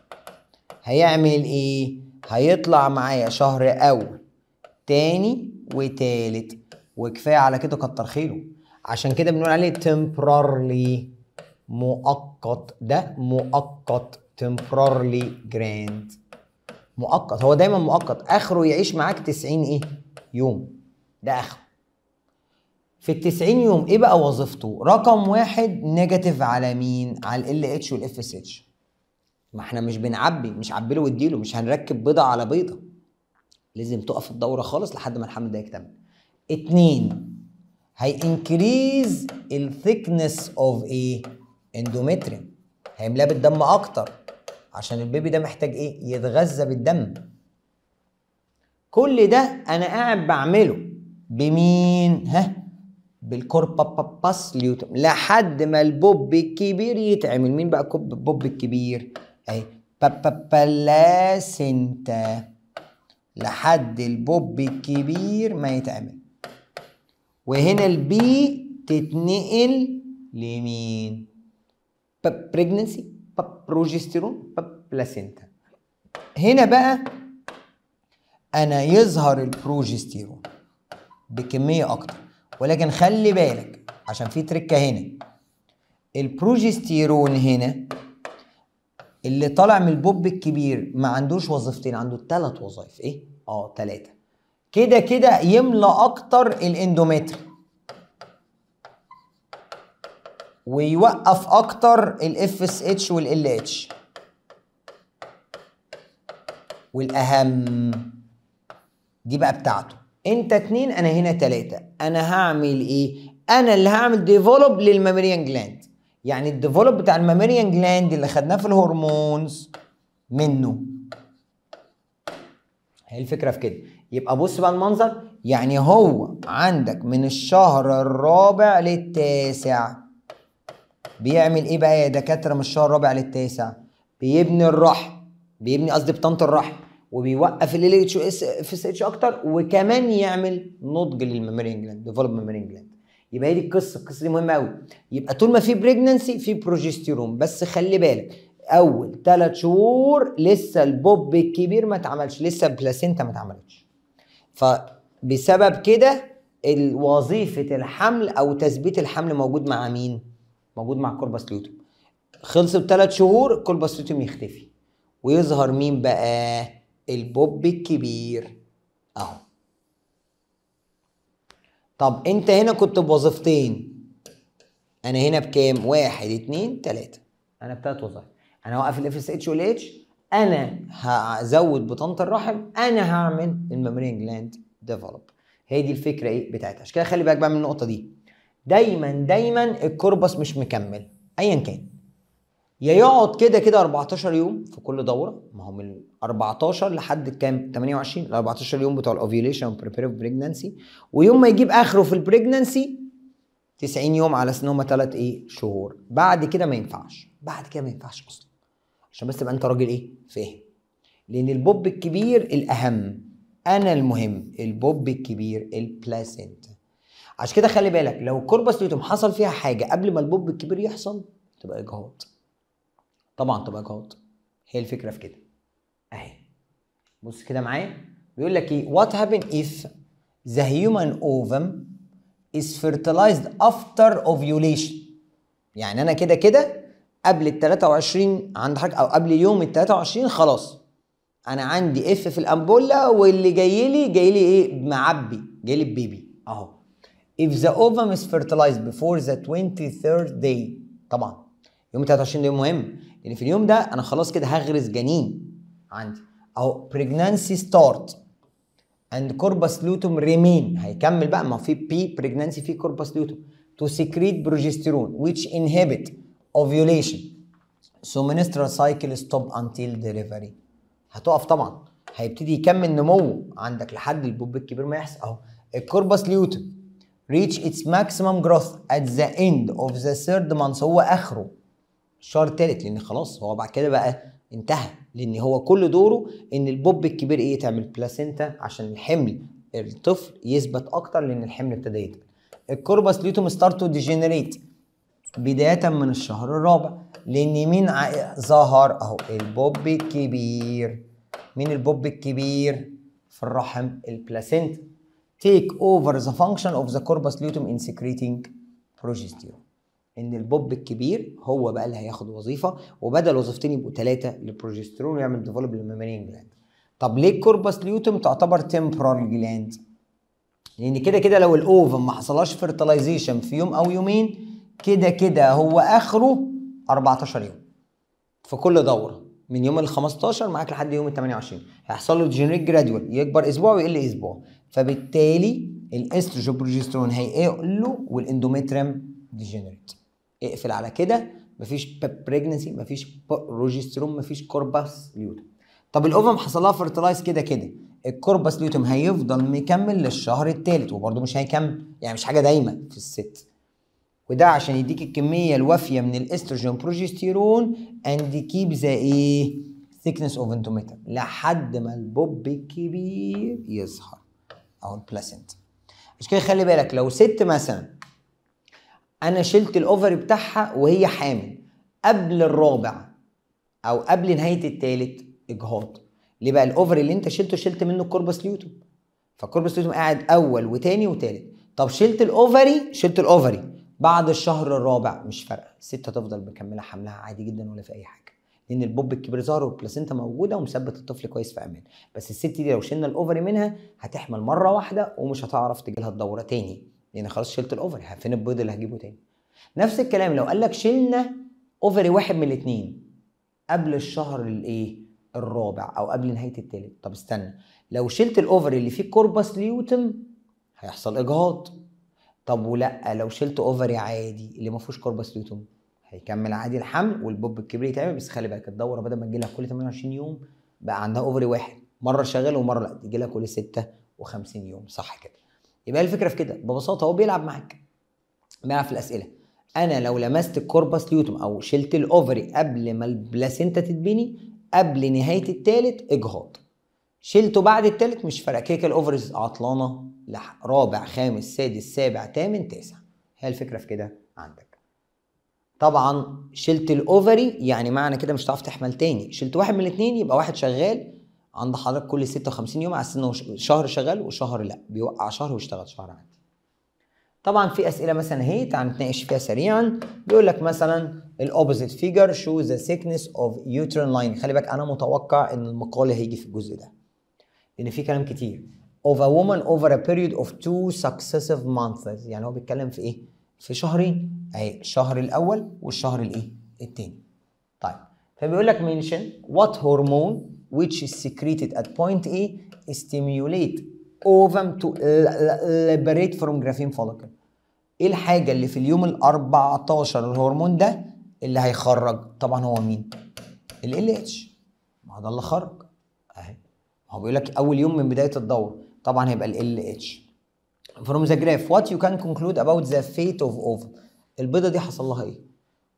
هيعمل ايه هيطلع معايا شهر اول تاني وتالت وكفايه على كده كتر خيره عشان كده بنقول عليه temporarily مؤقت ده مؤقت temporarily grand مؤقت هو دايما مؤقت اخره يعيش معاك 90 ايه يوم ده اخره في ال 90 يوم ايه بقى وظيفته رقم واحد نيجاتيف على مين على ال اتش والاف اس اتش ما احنا مش بنعبي مش عبيله واديله مش هنركب بيضه على بيضه لازم تقف الدوره خالص لحد ما الحمل ده يكتمل اتنين هي انكريز الثيكنس اوف ايه اندومتريم هيملاه بالدم اكتر عشان البيبي ده محتاج ايه يتغذى بالدم كل ده انا قاعد بعمله بمين ها بالكوربا ليوتم لحد ما البوب الكبير يتعمل مين بقى البوب الكبير اهي سنتا لحد البوب الكبير ما يتعمل وهنا البي تتنقل لمين بريجنسي بروجستيرون بلاسينتا هنا بقى انا يظهر البروجستيرون بكميه اكتر ولكن خلي بالك عشان في تركه هنا البروجستيرون هنا اللي طالع من البوب الكبير ما عندوش وظيفتين عنده ثلاث وظائف ايه اه ثلاثه كده كده يملى اكتر الاندومتري ويوقف اكتر الاف اس اتش والال اتش والاهم دي بقى بتاعته انت اتنين انا هنا تلاته انا هعمل ايه انا اللي هعمل ديفولوب للماميريان جلاند يعني الديفلوب بتاع الماميريان جلاند اللي خدناه في الهرمونز منه هي الفكره في كده يبقى بص بقى المنظر يعني هو عندك من الشهر الرابع للتاسع بيعمل ايه بقى يا دكاتره من الشهر الرابع للتاسع بيبني الرحم بيبني قصدي بطنط الرحم وبيوقف ال اتش اس في اتش اكتر وكمان يعمل نضج للماميريان جلاند ديفلوب ماميريان جلاند يبقى هي دي القصه القصه دي مهمه قوي يبقى طول ما في بريجننسي في بروجستيرون بس خلي بالك اول ثلاث شهور لسه البوب الكبير ما اتعملش لسه البلاسينتا ما اتعملتش فبسبب كده وظيفه الحمل او تثبيت الحمل موجود مع مين موجود مع كوربس لوتوم خلص بثلاث شهور كوربس لوتوم يختفي ويظهر مين بقى البوب الكبير طب انت هنا كنت بوظيفتين انا هنا بكام؟ واحد اتنين تلاته انا بتلات وظائف انا هوقف الاف اس اتش والاتش انا هزود بطنة الرحم انا هعمل الممرين جلاند ديفلوب هي دي الفكره ايه بتاعتها عشان كده خلي بالك بقى من النقطه دي دايما دايما الكوربس مش مكمل ايا كان يا يقعد كده كده 14 يوم في كل دوره ما هو من 14 لحد كام 28 ال 14 يوم بتوع الاوفيليشن بريبيريف بريجننسي ويوم ما يجيب اخره في البريجننسي 90 يوم على ان هم ثلاث ايه شهور بعد كده ما ينفعش بعد كده ما ينفعش اصلا عشان بس تبقى انت راجل ايه فاهم لان البوب الكبير الاهم انا المهم البوب الكبير البلاسنت عشان كده خلي بالك لو الكوربس لوتوم حصل فيها حاجه قبل ما البوب الكبير يحصل تبقى اجهاض طبعا طبقات هي الفكره في كده اهي بص كده معايا بيقول لك ايه وات هابن اف ذا هيومن اوفم از فيرتلايزد افتر اوفيوليشن يعني انا كده كده قبل ال 23 عند حضرتك او قبل يوم ال 23 خلاص انا عندي اف في الامبولا واللي جاي لي جاي لي ايه معبي جاي لي بيبي اهو if the ovum is fertilized before the 23rd day طبعا يوم 23 ده يوم مهم لان في اليوم ده انا خلاص كده هغرس جنين عندي او بريجنانسي ستارت اند كوربس لوتوم ريمين هيكمل بقى ما في بي بريجنانسي في كوربس لوتوم تو سيكريت بروجستيرون ويتش انهبيت اوفيوليشن سو منسترا سايكل ستوب انتيل ديليفري هتقف طبعا هيبتدي يكمل نموه عندك لحد البوب الكبير ما يحصل اهو الكوربس لوتوم reach its maximum growth at the end of the third month هو اخره الشهر الثالث لان خلاص هو بعد كده بقى انتهى لان هو كل دوره ان البوب الكبير ايه تعمل بلاسينتا عشان الحمل الطفل يثبت اكتر لان الحمل ابتدى يتقل الكوربس ليوتوم ستارتو ديجينيريت بدايه من الشهر الرابع لان مين ظهر اهو البوب الكبير مين البوب الكبير في الرحم البلاسينتا take over the function of the corpus luteum in secreting progesterone ان البوب الكبير هو بقى اللي هياخد وظيفه وبدل وظيفتين يبقوا ثلاثه للبروجسترون ويعمل ديفلوب للماميلين جلاند طب ليه الكوربس ليوتم تعتبر تمبرال جلاند لان كده كده لو الاوفن ما حصلهاش فيرتلايزيشن في يوم او يومين كده كده هو اخره 14 يوم في كل دوره من يوم ال 15 معاك لحد يوم ال 28 هيحصل له جينيريك جرادوال يكبر اسبوع ويقل اسبوع فبالتالي الاستروجين بروجسترون له والاندوميتريم ديجنريت اقفل على كده مفيش بريجنسي مفيش روجسترون مفيش كورباس ليوتم طب الاوفم حصل لها فيرتلايز كده كده الكورباس ليوتم هيفضل مكمل للشهر الثالث وبرده مش هيكمل يعني مش حاجه دايمه في الست وده عشان يديك الكميه الوافيه من الاستروجين بروجستيرون اند كيب ذا ايه ثيكنس اوف انتوميتر لحد ما البوب الكبير يظهر او البلاسنت عشان كده خلي بالك لو ست مثلا انا شلت الاوفري بتاعها وهي حامل قبل الرابع او قبل نهايه الثالث اجهاض ليه بقى الاوفري اللي انت شلته شلت منه الكوربس ليوتوم فالكوربس ليوتوم قاعد اول وتاني وتالت طب شلت الاوفري شلت الاوفري بعد الشهر الرابع مش فارقه الست هتفضل مكمله حملها عادي جدا ولا في اي حاجه لان البوب الكبير ظهر والبلاسينتا موجوده ومثبت الطفل كويس في امان بس الست دي لو شلنا الاوفري منها هتحمل مره واحده ومش هتعرف تجيلها الدوره تاني لان يعني خلاص شلت الاوفري فين البيض اللي هجيبه تاني نفس الكلام لو قال لك شلنا اوفري واحد من الاثنين قبل الشهر الايه الرابع او قبل نهايه الثالث طب استنى لو شلت الاوفري اللي فيه كوربس ليوتم هيحصل اجهاض طب ولا لو شلت اوفري عادي اللي ما فيهوش كوربس ليوتم هيكمل عادي الحمل والبوب الكبير يتعمل بس خلي بالك الدوره بدل ما تجي لها كل 28 يوم بقى عندها اوفري واحد مره شغال ومره لا تجي لها كل 56 يوم صح كده يبقى الفكره في كده ببساطه هو بيلعب معاك بيلعب في الاسئله انا لو لمست الكوربس ليوتوم او شلت الاوفري قبل ما البلاسينتا تتبني قبل نهايه الثالث اجهاض شلته بعد الثالث مش فارقه كيك الاوفرز عطلانه رابع خامس سادس سابع ثامن تاسع هي الفكره في كده عندك طبعا شلت الاوفري يعني معنى كده مش هتعرف تحمل تاني شلت واحد من الاثنين يبقى واحد شغال عند حضرتك كل 56 يوم على انه شهر شغال وشهر لا بيوقع شهر ويشتغل شهر عادي طبعا في اسئله مثلا اهي تعال نتناقش فيها سريعا بيقول لك مثلا الاوبوزيت فيجر شو ذا سيكنس اوف يوترين لاين خلي بالك انا متوقع ان المقال هيجي في الجزء ده لان في كلام كتير of a woman over a period of two successive months يعني هو بيتكلم في ايه في شهرين اهي الشهر الاول والشهر الايه التاني طيب فبيقول لك منشن وات هرمون which is secreted at point A stimulate ovum to liberate from graphene follicle ايه الحاجه اللي في اليوم ال 14 الهرمون ده اللي هيخرج طبعا هو مين ال LH ما هو ده اللي خرج اهي هو بيقول لك اول يوم من بدايه الدوره طبعا هيبقى ال LH from the graph what you can conclude about the fate of ovum البيضه دي حصل لها ايه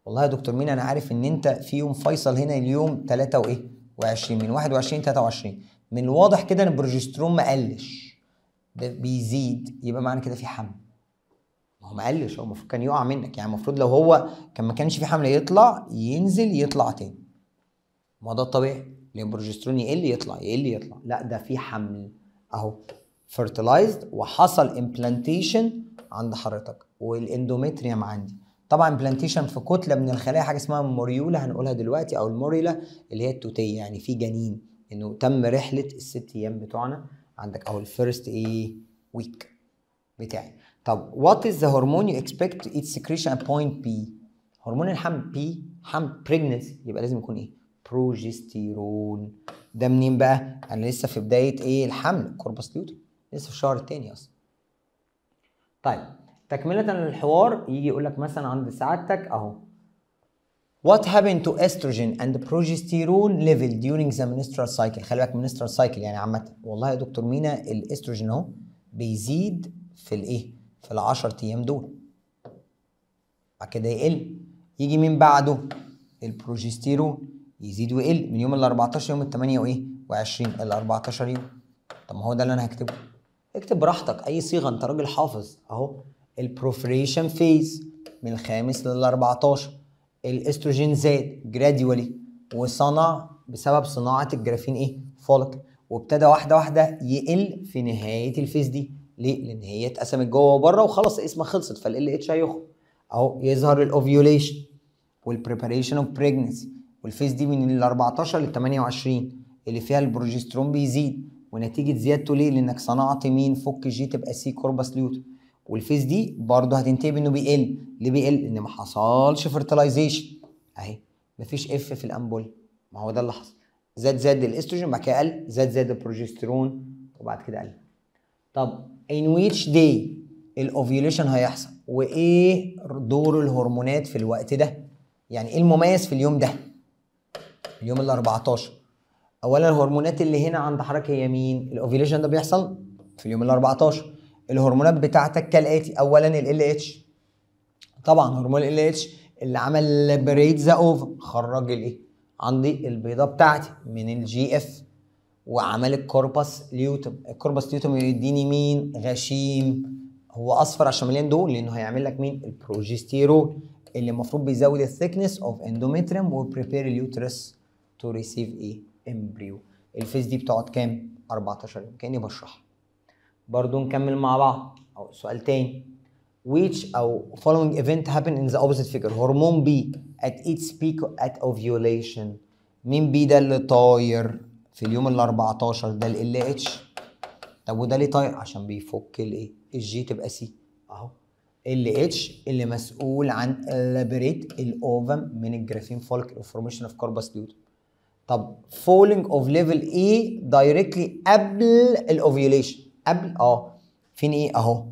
والله يا دكتور مين انا عارف ان انت في يوم فيصل هنا اليوم 3 وايه وعشرين من تلاتة وعشرين من الواضح كده ان البروجسترون ما قلش بيزيد يبقى معنى كده في حمل ما هو ما هو المفروض كان يقع منك يعني المفروض لو هو كان ما كانش في حمل يطلع ينزل يطلع تاني ما ده الطبيعي لان البروجسترون يقل يطلع يقل يطلع لا ده في حمل اهو فرتلايزد وحصل امبلانتيشن عند حضرتك والاندومتريوم عندي طبعا بلانتيشن في كتله من الخلايا حاجه اسمها موريولا هنقولها دلوقتي او الموريلا اللي هي التوتيه يعني في جنين انه تم رحله الست ايام بتوعنا عندك او الفيرست ايه ويك بتاعي طب وات از ذا هرمون يو اكسبكت ات سكريشن بوينت بي هرمون الحمل بي حمل بريجنس يبقى لازم يكون ايه بروجستيرون ده منين بقى انا لسه في بدايه ايه الحمل كوربس لسه في الشهر الثاني اصلا طيب تكمله للحوار يجي يقول لك مثلا عند سعادتك اهو What happened to estrogen and progesterone level during the menstrual cycle؟ خلي بالك menstrual cycle يعني عامة والله يا دكتور مينا الاستروجين اهو بيزيد في الايه؟ في ال 10 ايام دول. بعد كده يقل يجي مين بعده؟ البروجستيرون يزيد ويقل من يوم ال 14 يوم ال 8 وايه؟ و20 ال 14 يوم. طب ما هو ده اللي انا هكتبه. اكتب براحتك اي صيغه انت راجل حافظ اهو البروفريشن فيز من الخامس لل 14 الاستروجين زاد جراديولي وصنع بسبب صناعه الجرافين ايه فولك وابتدى واحده واحده يقل في نهايه الفيز دي ليه لان هي اتقسمت جوه وبره وخلاص اسمها خلصت فال اتش هيخرج اهو يظهر الاوفيوليشن والبريباريشن اوف بريجنسي والفيز دي من ال 14 لل 28 اللي فيها البروجسترون بيزيد ونتيجه زيادته ليه لانك صنعت مين فك جي تبقى سي كوربس ليوتر والفيز دي برضه هتنتهي بانه بيقل ليه بيقل ان ما حصلش فيرتلايزيشن اهي مفيش اف في الامبول ما هو ده اللي حصل زاد زاد الاستروجين بعد كده قل زاد زاد البروجسترون وبعد كده قل طب ان ويتش داي الاوفيوليشن هيحصل وايه دور الهرمونات في الوقت ده يعني ايه المميز في اليوم ده اليوم ال 14 اولا الهرمونات اللي هنا عند حضرتك هي مين الاوفيوليشن ده بيحصل في اليوم ال 14 الهرمونات بتاعتك كالاتي اولا ال اتش طبعا هرمون ال اتش اللي عمل ليبريت ذا اوفر خرج الايه عندي البيضه بتاعتي من الجي اف وعمل الكوربس ليوتم الكوربس ليوتم يديني مين غشيم هو اصفر عشان مليان دول لانه هيعمل لك مين البروجستيرون اللي المفروض بيزود الثيكنس اوف اندوميتريم وبريبير اليوترس تو ريسيف ايه امبريو الفيز دي بتقعد كام 14 يوم كاني بشرحها برضو نكمل مع بعض او سؤال تاني which او following event happen in the opposite figure هرمون بي at its peak at ovulation مين بي ده اللي طاير في اليوم ال 14 ده ال اتش طب وده ليه طاير عشان بيفك الايه الجي تبقى سي اهو ال اتش اللي مسؤول عن لابريت الاوفم من الجرافين فولك فورميشن اوف كوربس ليوتم طب فولينج اوف ليفل اي دايركتلي قبل الاوفيوليشن قبل اه فين ايه اهو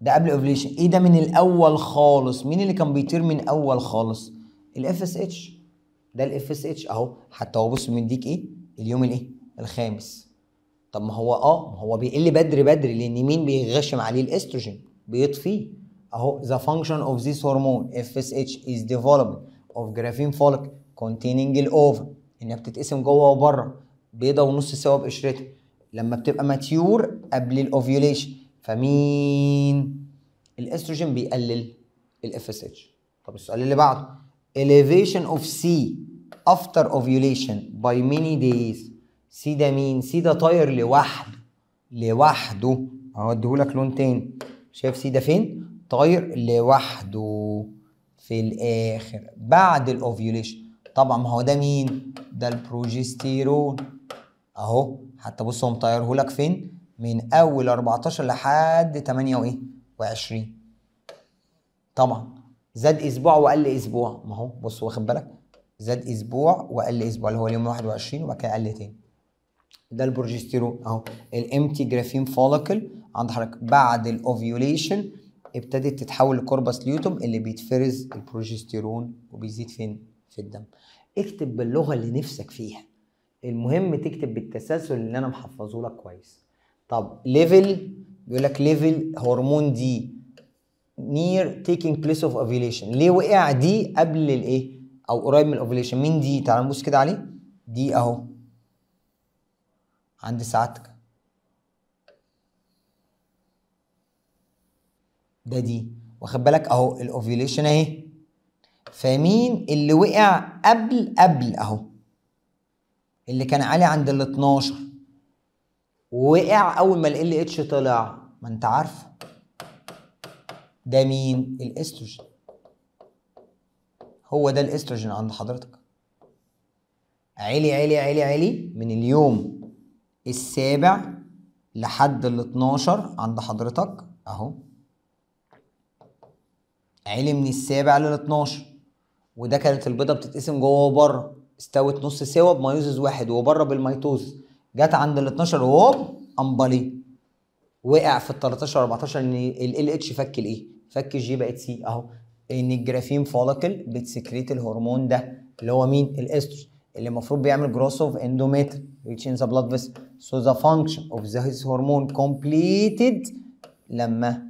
ده قبل اوفليشن ايه ده من الاول خالص مين اللي كان بيطير من اول خالص الاف اس اتش ده الاف اس اتش اهو حتى هو بص مديك ايه اليوم الايه الخامس طب ما هو اه ما هو بيقل بدري بدري لان مين بيغشم عليه الاستروجين بيطفيه اهو the function of this hormone FSH is development of graphene follicle containing الأوفا إنها بتتقسم جوه وبره بيضه ونص سوا بقشرتها لما بتبقى ماتيور قبل الاوفيوليشن فمين الاستروجين بيقلل الاف اس اتش طب السؤال اللي بعده elevation of C after ovulation by many days سي ده مين سي ده طاير لوحده لوحده هوديهولك لون تاني شايف سي ده فين طاير لوحده في الاخر بعد الاوفيوليشن طبعا ما هو ده مين ده البروجستيرون اهو حتى بص هو مطيره لك فين من اول 14 لحد 8 وايه و20 طبعا زاد اسبوع وقل اسبوع ما هو بص واخد بالك زاد اسبوع وقل اسبوع اللي هو اليوم 21 وبعد كده قل تاني ده البروجستيرون اهو الامتي جرافين فوليكل عند حضرتك بعد الاوفيوليشن ابتدت تتحول لكوربس ليوتوم اللي بيتفرز البروجستيرون وبيزيد فين في الدم اكتب باللغه اللي نفسك فيها المهم تكتب بالتسلسل اللي انا محفظه لك كويس طب ليفل بيقول لك ليفل هرمون دي نير تيكينج بليس اوف اوفيليشن ليه وقع دي قبل الايه او قريب من الاوفيليشن مين دي تعال نبص كده عليه دي اهو عند سعادتك ده دي واخد بالك اهو الاوفيليشن اهي فمين اللي وقع قبل قبل اهو اللي كان عالي عند ال 12 وقع اول ما ال ال اتش طلع ما انت عارفه ده مين الاستروجين هو ده الاستروجين عند حضرتك عالي عالي عالي عالي من اليوم السابع لحد ال 12 عند حضرتك اهو عالي من السابع لل 12 وده كانت البيضه بتتقسم جوه وبره استوت نص سوا بمايوزز واحد وبره بالميتوز جت عند ال 12 هوب امبالي وقع في ال 13 14 ان ال ال اتش فك الايه؟ فك الجي بقت سي اهو ان الجرافين فولكل بتسكريت الهرمون ده اللي هو مين؟ الاستر اللي المفروض بيعمل جروس اوف اندوميتر ريتش ان ذا بلاد فيس سو ذا فانكشن اوف ذا هرمون كومبليتد لما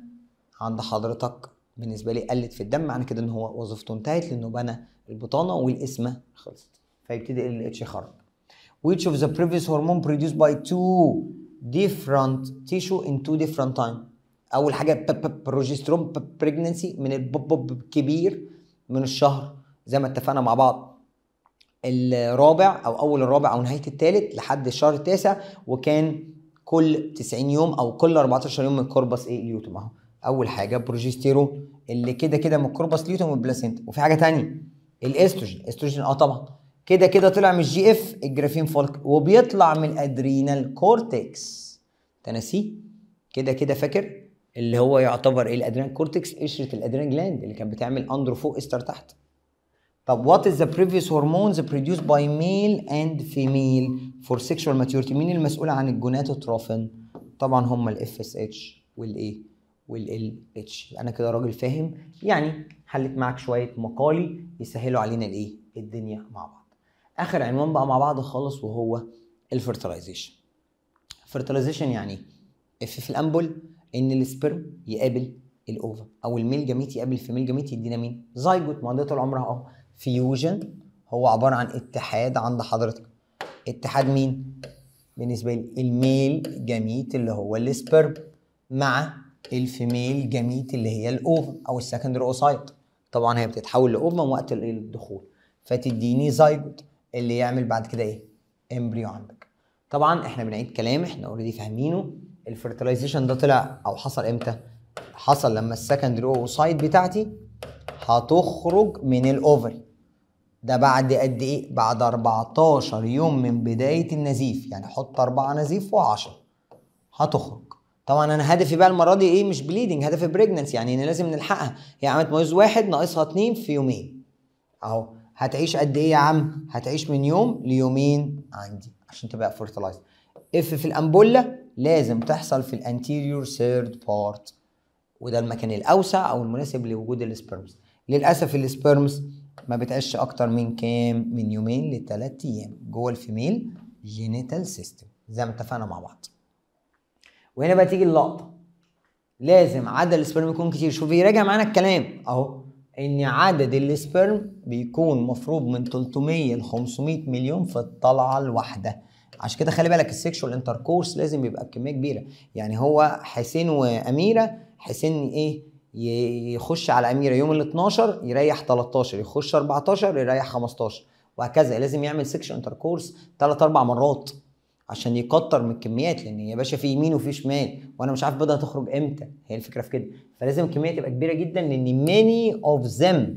عند حضرتك بالنسبه لي قلت في الدم معنى كده ان هو وظيفته انتهت لانه بنى البطانه والقسمه خلصت فيبتدي ال اتش يخرج which of the previous hormone produced by two different tissue in two different time اول حاجه بروجسترون بريجننسي من البوب الكبير من الشهر زي ما اتفقنا مع بعض الرابع او اول الرابع او نهايه الثالث لحد الشهر التاسع وكان كل 90 يوم او كل 14 يوم من كوربس ايه اليوتم اهو اول حاجه بروجستيرون اللي كده كده من الكوربس ليوتوم والبلاسينتا وفي حاجه ثانيه الاستروجين الاستروجين اه طبعا كده كده طلع من الجي اف الجرافين فولك وبيطلع من الادرينال كورتكس تنسي كده كده فاكر اللي هو يعتبر ايه الادرينال كورتكس قشره الادرينال جلاند اللي كانت بتعمل اندر فوق استر تحت طب وات از ذا بريفيوس هرمونز برودوس باي ميل اند فيميل فور سيكشوال ماتيوريتي مين المسؤول عن الجوناتوتروفين طبعا هم الاف اس اتش والايه وال اتش انا كده راجل فاهم يعني حلت معاك شويه مقالي يسهلوا علينا الايه الدنيا مع بعض اخر عنوان بقى مع بعض خالص وهو الفيرتلايزيشن فيرتلايزيشن يعني اف في الامبل ان السبرم يقابل الاوفا او الميل جاميت يقابل الفيميل جاميت يدينا مين زايجوت ما طول عمرها اه فيوجن هو عباره عن اتحاد عند حضرتك اتحاد مين بالنسبه لي الميل جاميت اللي هو السبرم مع الفيميل جميت اللي هي الاوفم او السكندري اوسايت طبعا هي بتتحول لاوفم وقت الدخول فتديني زايجوت اللي يعمل بعد كده ايه امبريو عندك طبعا احنا بنعيد كلام احنا اوريدي فاهمينه الفرتلايزيشن ده طلع او حصل امتى حصل لما السكندري اوسايت بتاعتي هتخرج من الاوفري ده بعد قد ايه بعد 14 يوم من بدايه النزيف يعني حط 4 نزيف و10 هتخرج طبعا انا هدفي بقى المره دي ايه مش بليدنج هدفي بريجننس يعني ان لازم نلحقها هي يعني عملت مايوز واحد ناقصها اتنين في يومين اهو هتعيش قد ايه يا عم هتعيش من يوم ليومين عندي عشان تبقى فيرتلايز اف في الانبوله لازم تحصل في الانتيريور ثيرد بارت وده المكان الاوسع او المناسب لوجود السبرمز للاسف السبرمز ما بتعيش اكتر من كام من يومين لثلاث ايام جوه الفيميل جينيتال سيستم زي ما اتفقنا مع بعض وهنا بقى تيجي اللقطه لازم عدد السبرم يكون كتير شوف يراجع معانا الكلام اهو ان عدد السبرم بيكون مفروض من 300 ل 500 مليون في الطلعه الواحده عشان كده خلي بالك السيكشوال انتركورس لازم يبقى بكميه كبيره يعني هو حسين واميره حسين ايه يخش على اميره يوم ال 12 يريح 13 يخش 14 يريح 15 وهكذا لازم يعمل سكشوال انتركورس ثلاث اربع مرات عشان يكتر من الكميات لان يا باشا في يمين وفي شمال وانا مش عارف بدها تخرج امتى هي الفكره في كده فلازم الكميه تبقى كبيره جدا لان many of them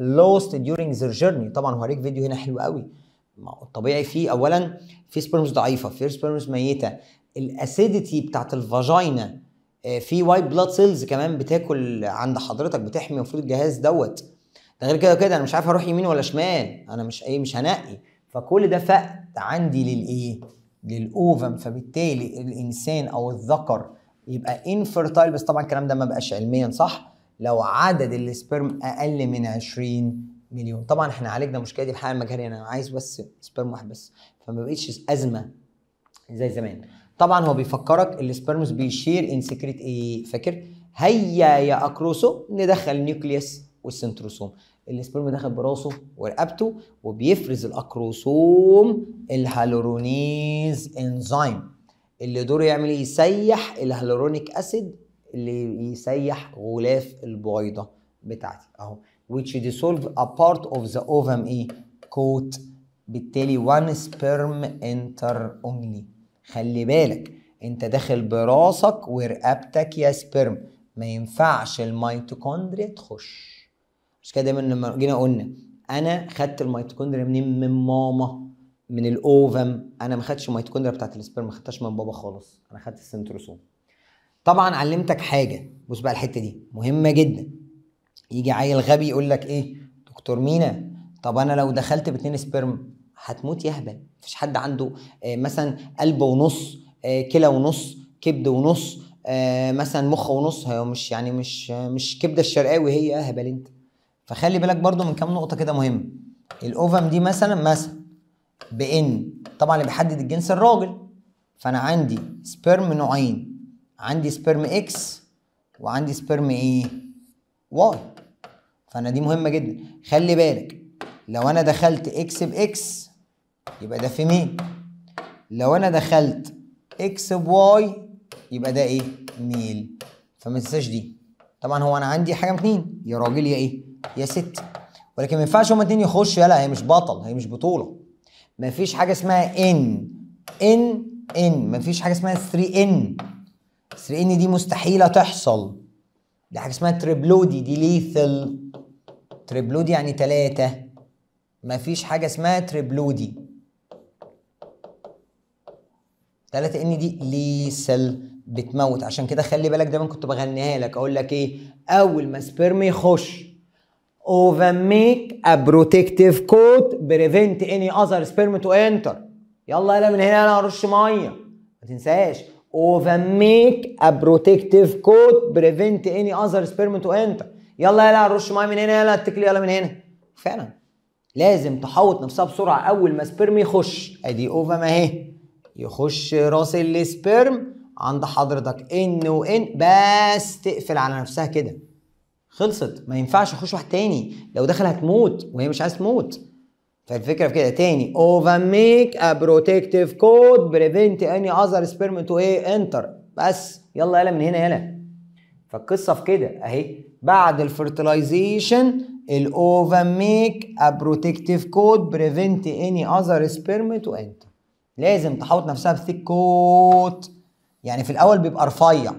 lost during their journey طبعا هوريك فيديو هنا حلو قوي الطبيعي فيه اولا في سبيرمز ضعيفه في سبيرمز ميته الاسيديتي بتاعت الفاجينا آه، في وايت بلاد سيلز كمان بتاكل عند حضرتك بتحمي المفروض الجهاز دوت ده غير كده كده انا مش عارف اروح يمين ولا شمال انا مش ايه مش هنقي فكل ده فقد عندي للايه للاوفم فبالتالي الانسان او الذكر يبقى انفرتايل بس طبعا الكلام ده ما بقاش علميا صح لو عدد السبرم اقل من 20 مليون طبعا احنا عالجنا المشكله دي الحقيقه المجهريه يعني انا عايز بس سبرم واحد بس فما بقتش ازمه زي زمان طبعا هو بيفكرك السبرمز بيشير ان سكريت ايه فاكر هيا يا اكروسو ندخل نيوكليوس والسنتروسوم السبرم داخل براسه ورقبته وبيفرز الاكروسوم الهالورونيز انزيم اللي دوره يعمل ايه يسيح الهالورونيك اسيد اللي يسيح غلاف البويضه بتاعتي اهو which dissolve a part of the ovum ايه coat بالتالي one sperm enter only خلي بالك انت داخل براسك ورقبتك يا سبرم ما ينفعش الميتوكوندريا تخش مش كده دايما لما جينا قلنا انا خدت الميتوكوندريا منين من ماما من الاوفم انا ما خدتش الميتوكوندريا بتاعت السبرم ما خدتهاش من بابا خالص انا خدت السنتروسوم طبعا علمتك حاجه بص بقى الحته دي مهمه جدا يجي عيل غبي يقول لك ايه دكتور مينا طب انا لو دخلت باتنين سبرم هتموت يا هبل مفيش حد عنده آه، مثلا قلب ونص آه، كلى ونص كبد ونص آه، مثلا مخ ونص هي مش يعني مش مش كبده الشرقاوي هي اهبل انت فخلي بالك برضو من كام نقطه كده مهمه الاوفم دي مثلا مثلا بان طبعا اللي بيحدد الجنس الراجل فانا عندي سبرم نوعين عندي سبرم اكس وعندي سبرم ايه واي فانا دي مهمه جدا خلي بالك لو انا دخلت اكس باكس يبقى ده في مين لو انا دخلت اكس بواي يبقى ده ايه ميل فما تنساش دي طبعا هو انا عندي حاجه من اتنين يا راجل يا ايه يا ست ولكن ما ينفعش هما الاثنين يخشوا يلا هي مش بطل هي مش بطوله ما فيش حاجه اسمها ان ان ان ما فيش حاجه اسمها 3 ان 3 ان دي مستحيله تحصل دي حاجه اسمها تريبلودي دي ليثل تريبلودي يعني ثلاثه ما فيش حاجه اسمها تريبلودي ثلاثة ان دي ليثل بتموت عشان كده خلي بالك دايما كنت بغنيها لك اقول لك ايه اول ما سبيرم يخش over make a protective coat prevent any other sperm to enter يلا يلا من هنا انا هرش ميه ما تنساش over make a protective coat prevent any other sperm to enter يلا يلا هرش ميه من هنا يلا اتكلي يلا من هنا فعلا لازم تحوط نفسها بسرعه اول ما سبرم يخش ادي اوفا ما اهي يخش راس السبرم عند حضرتك ان وان بس تقفل على نفسها كده خلصت ما ينفعش اخش واحد تاني لو دخل هتموت وهي مش عايز تموت فالفكره في كده تاني اوفر ميك ا بروتكتيف كود بريفنت اني اذر سبيرم تو ايه انتر بس يلا يلا من هنا يلا فالقصه في كده اهي بعد الفرتلايزيشن الاوفا ميك ا بروتكتيف كود بريفنت اني اذر سبيرم تو انتر لازم تحوط نفسها بثيك كوت يعني في الاول بيبقى رفيع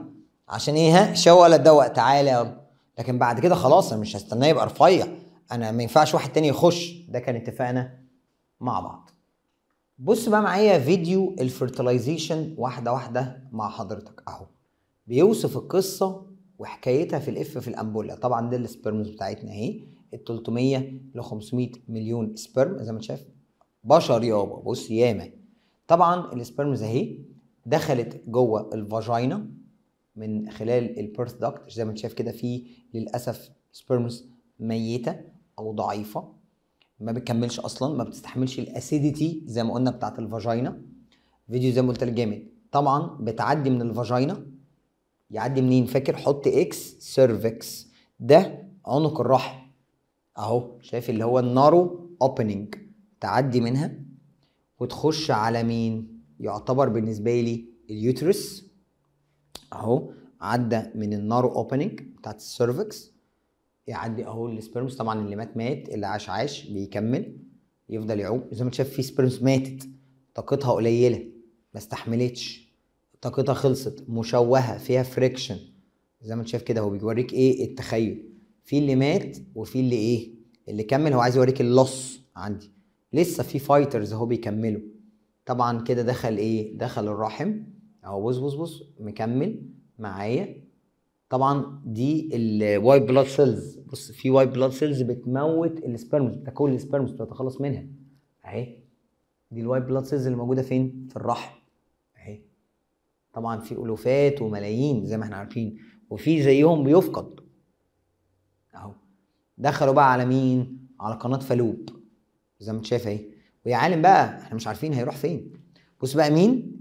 عشان ايه ها شو ولا دوق تعالى يلا لكن بعد كده خلاص انا مش هستناه يبقى رفيع انا ما ينفعش واحد تاني يخش ده كان اتفاقنا مع بعض بص بقى معايا فيديو الفيرتلايزيشن واحده واحده مع حضرتك اهو بيوصف القصه وحكايتها في الاف في الامبولا طبعا دي السبرمز بتاعتنا اهي ال 300 ل 500 مليون سبرم زي ما انت شايف بشر يابا بص ياما طبعا السبرمز اهي دخلت جوه الفاجينا من خلال البيرث داكت زي ما انت شايف كده في للاسف سبيرمز ميته او ضعيفه ما بتكملش اصلا ما بتستحملش الاسيديتي زي ما قلنا بتاعت الفاجينا فيديو زي ما قلت لك جامد طبعا بتعدي من الفاجينا يعدي منين فاكر حط اكس سيرفكس ده عنق الرحم اهو شايف اللي هو النارو اوبننج تعدي منها وتخش على مين يعتبر بالنسبه لي اليوترس اهو عدى من النارو اوبننج بتاعت السيرفكس يعدي اهو السبرمز طبعا اللي مات مات اللي عاش عاش بيكمل يفضل يعوم زي ما انت شايف في سبرمز ماتت طاقتها قليله ما استحملتش طاقتها خلصت مشوهه فيها فريكشن زي ما انت شايف كده هو بيوريك ايه التخيل في اللي مات وفي اللي ايه اللي كمل هو عايز يوريك اللص عندي لسه في فايترز اهو بيكملوا طبعا كده دخل ايه دخل الرحم اهو بص بص بص مكمل معايا طبعا دي الوايت بلاد سيلز بص في وايت بلاد سيلز بتموت السبرمز بتاكل السبرمز بتتخلص منها اهي دي الوايت بلاد سيلز اللي موجوده فين في الرحم اهي طبعا في الوفات وملايين زي ما احنا عارفين وفي زيهم بيفقد اهو دخلوا بقى على مين على قناه فالوب زي ما انت شايف اهي ويا عالم بقى احنا مش عارفين هيروح فين بص بقى مين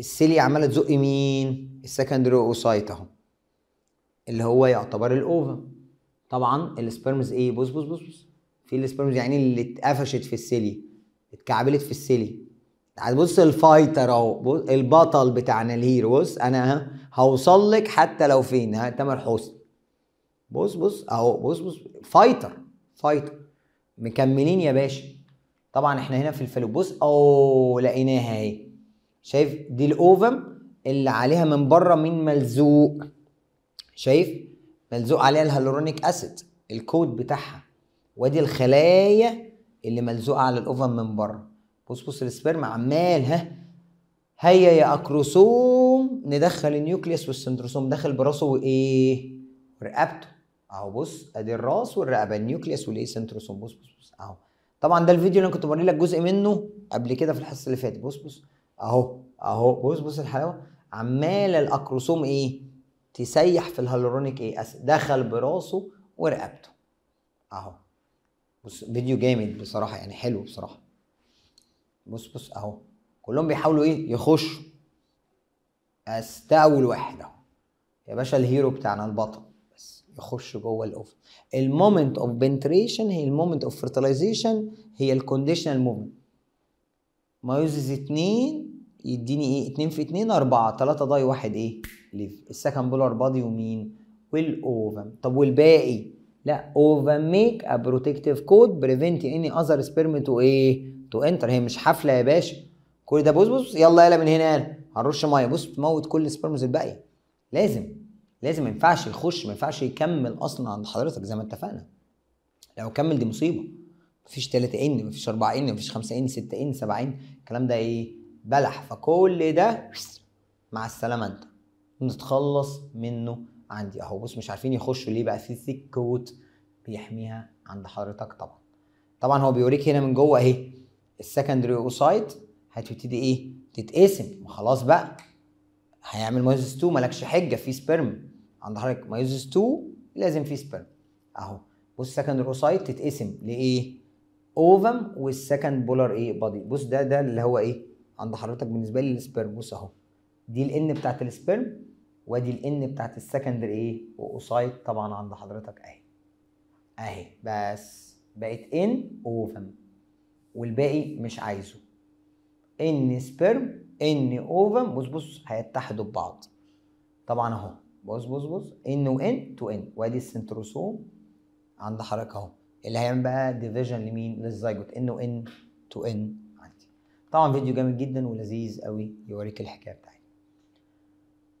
السيليا عماله تزق مين السكندري اوسايت اهو اللي هو يعتبر الاوفا طبعا السبرمز ايه بص بص بص بص في السبرمز يعني اللي اتقفشت في السيليا اتكعبلت في السيليا يعني بص الفايتر اهو البطل بتاعنا الهيرو بص انا هوصل لك حتى لو فين ها تامر حسني بص بص اهو بص بص فايتر فايتر مكملين يا باشا طبعا احنا هنا في الفلوب بص اوه لقيناها اهي شايف دي الاوفم اللي عليها من بره من ملزوق شايف ملزوق عليها الهالورونيك اسيد الكود بتاعها وادي الخلايا اللي ملزوقه على الاوفم من بره بص بص السبرم عمال ها هيا يا اكروسوم ندخل النيوكليوس والسنتروسوم داخل براسه وايه رقبته اهو بص ادي الراس والرقبه النيوكليوس والايه سنتروسوم بص بص بص اهو طبعا ده الفيديو اللي انا كنت بوري لك جزء منه قبل كده في الحصه اللي فاتت بص بص اهو اهو بص بص الحلاوه عمال الاكروسوم ايه تسيح في الهالورونيك ايه اسيد دخل براسه ورقبته اهو بص فيديو جامد بصراحه يعني حلو بصراحه بص بص اهو كلهم بيحاولوا ايه يخشوا استاول واحد اهو يا باشا الهيرو بتاعنا البطل بس يخش جوه الاوفر المومنت اوف بنتريشن هي المومنت اوف فيرتلايزيشن هي الكونديشنال مومنت مايوزز اتنين يديني ايه 2 في 2 4 3 ضاي 1 ايه ليف السكند بولر بادي ومين والاوفم طب والباقي لا اوفم ميك ا بروتكتيف كود بريفنت اني اذر سبيرم تو ايه تو انتر هي مش حفله يا باشا كل ده بص بص يلا يلا من هنا يلا هنرش ميه بص تموت كل السبيرمز الباقيه لازم لازم ما ينفعش يخش ما ينفعش يكمل اصلا عند حضرتك زي ما اتفقنا لو كمل دي مصيبه مفيش 3 ان مفيش 4 ان مفيش 5 ان 6 ان 7 ان الكلام ده ايه بلح فكل ده مع السلامه انت نتخلص منه عندي اهو بص مش عارفين يخشوا ليه بقى في ثيك كوت بيحميها عند حضرتك طبعا طبعا هو بيوريك هنا من جوه اهي السكندري اوسايت هتبتدي ايه تتقسم خلاص بقى هيعمل مايوزيس 2 مالكش حجه في سبرم عند حضرتك مايوزيس 2 لازم في سبرم اهو بص سكندري اوسايت تتقسم لايه اوفم والسكند بولر ايه بادي بص ده ده اللي هو ايه عند حضرتك بالنسبه لي السبرم بص اهو دي الان بتاعت السبرم وادي الان بتاعت السكندري ايه واوسايت طبعا عند حضرتك اهي اهي بس بقت ان اوفم والباقي مش عايزه ان سبرم ان اوفم بص بص هيتحدوا ببعض طبعا اهو بص بص بص ان وان تو ان وادي السنتروسوم عند حضرتك اهو اللي هيعمل بقى ديفيجن لمين للزيجوت ان وان تو ان طبعا فيديو جامد جدا ولذيذ قوي يوريك الحكايه بتاعتي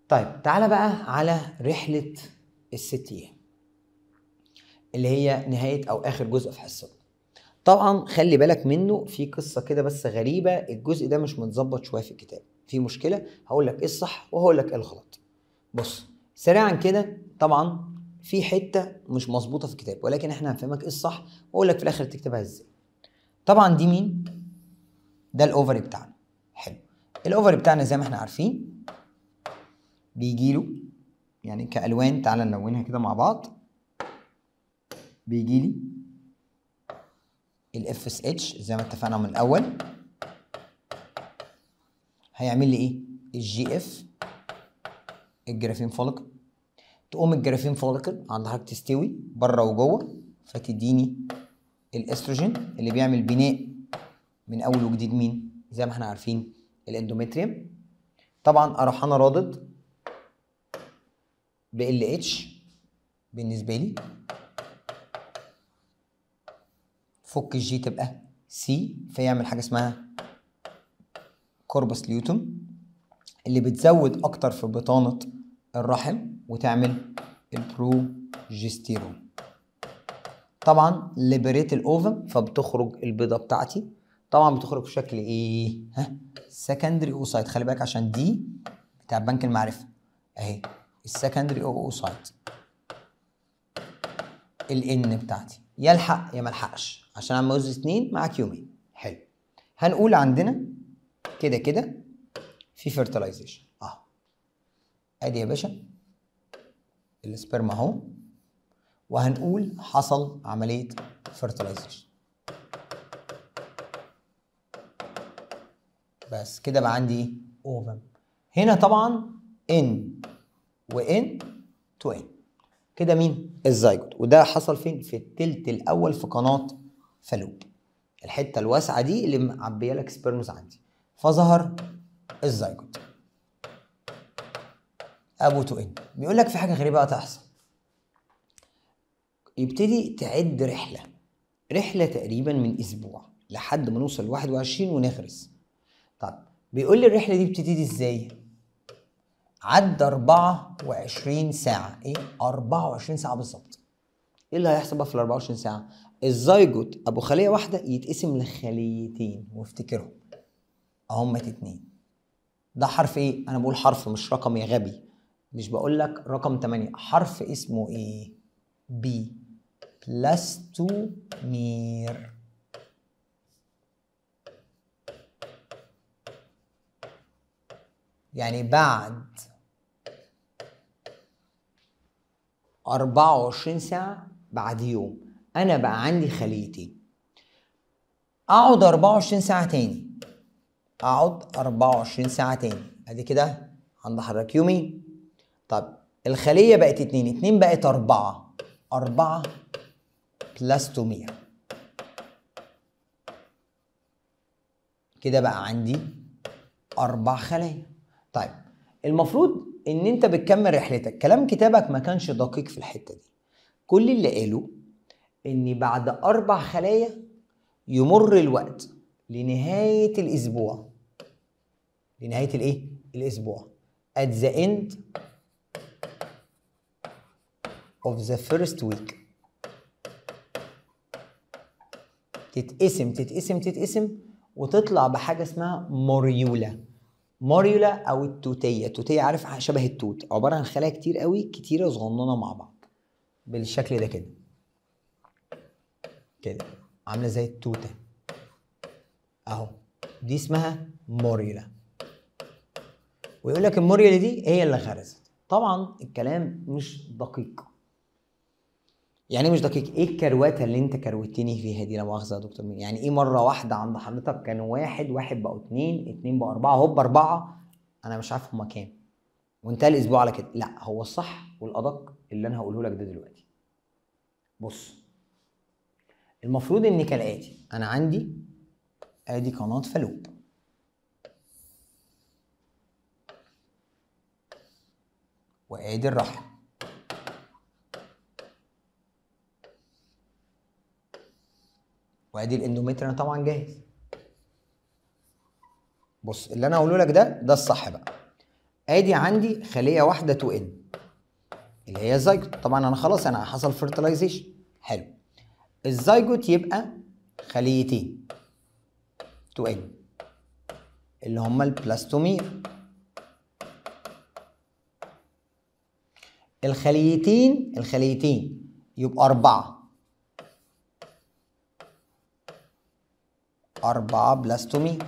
طيب تعالى بقى على رحله الست ايام اللي هي نهايه او اخر جزء في حصتنا طبعا خلي بالك منه في قصه كده بس غريبه الجزء ده مش متظبط شويه في الكتاب في مشكله هقول لك ايه الصح وهقول لك ايه الغلط بص سريعا كده طبعا في حته مش مظبوطه في الكتاب ولكن احنا هنفهمك ايه الصح واقول لك في الاخر تكتبها ازاي طبعا دي مين ده الاوفري بتاعنا حلو الاوفري بتاعنا زي ما احنا عارفين بيجي له يعني كالوان تعالى نلونها كده مع بعض لي الاف اس اتش زي ما اتفقنا من الاول هيعمل لي ايه الجي اف الجرافين فوليكل تقوم الجرافين فوليكل عند حضرتك تستوي بره وجوه فتديني الاستروجين اللي بيعمل بناء من اول وجديد مين زي ما احنا عارفين الاندومتريوم طبعا اروح انا رادد ب ال اتش بالنسبه لي فك الجي تبقى سي فيعمل حاجه اسمها كوربس ليوتوم اللي بتزود اكتر في بطانه الرحم وتعمل البروجستيرون طبعا ليبريت الاوفم فبتخرج البيضه بتاعتي طبعا بتخرج في شكل ايه؟ ها؟ سكندري اوسايت خلي بالك عشان دي بتاع بنك المعرفه اهي السكندري اوسايت الان بتاعتي يلحق يا ملحقش عشان عم اوز اثنين مع كيومين حلو هنقول عندنا كده كده في فيرتلايزيشن اهو ادي يا باشا السبرم اهو وهنقول حصل عمليه فيرتلايزيشن بس كده بقى عندي ايه اوفم هنا طبعا ان وان تو ان كده مين الزيجوت وده حصل فين في التلت الاول في قناه فالوب الحته الواسعه دي اللي معبيه لك سبيرمز عندي فظهر الزيجوت ابو تو ان بيقول لك في حاجه غريبه هتحصل يبتدي تعد رحله رحله تقريبا من اسبوع لحد ما نوصل 21 ونغرس بيقول لي الرحله دي بتبتدي ازاي عدى 24 ساعه ايه 24 ساعه بالظبط ايه اللي هيحصل بقى في ال 24 ساعه الزيجوت ابو خليه واحده يتقسم لخليتين وافتكرهم اهمت اتنين ده حرف ايه انا بقول حرف مش رقم يا غبي مش بقول لك رقم 8 حرف اسمه ايه بي بلاستومير يعني بعد 24 ساعة بعد يوم أنا بقى عندي خليتي أقعد 24 ساعة تاني أقعد 24 ساعة تاني أدي كده عند حضرتك يومي طب الخلية بقت اتنين اتنين بقت أربعة بلس بلاستومية كده بقى عندي أربع خلايا طيب المفروض ان انت بتكمل رحلتك كلام كتابك ما كانش دقيق في الحته دي كل اللي قاله ان بعد اربع خلايا يمر الوقت لنهايه الاسبوع لنهايه الايه الاسبوع at the end of the first week تتقسم تتقسم تتقسم وتطلع بحاجه اسمها موريولا ماريولا او التوتيه التوتيه عارف شبه التوت عباره عن خلايا كتير قوي كتيره صغننه مع بعض بالشكل ده كده كده عامله زي التوته اهو دي اسمها موريولا ويقول لك الموريولا دي هي اللي غرزت طبعا الكلام مش دقيق يعني مش دقيق ايه الكرواته اللي انت كروتني فيها دي لا مؤاخذه يا دكتور مين يعني ايه مره واحده عند حضرتك كانوا واحد واحد بقوا اتنين اتنين بقوا اربعه هوب اربعه انا مش عارف هما كام وانتهى الاسبوع على كده لا هو الصح والادق اللي انا هقوله لك ده دلوقتي بص المفروض ان كالاتي انا عندي ادي قناه فالوب وادي الرحم وادي الاندومتر طبعا جاهز بص اللي انا هقوله لك ده ده الصح بقى ادي عندي خليه واحده تو ان اللي هي الزيجوت طبعا انا خلاص انا حصل فيرتلايزيشن حلو الزيجوت يبقى خليتين تو ان اللي هما البلاستومير الخليتين الخليتين يبقى أربعة أربعة بلاستومي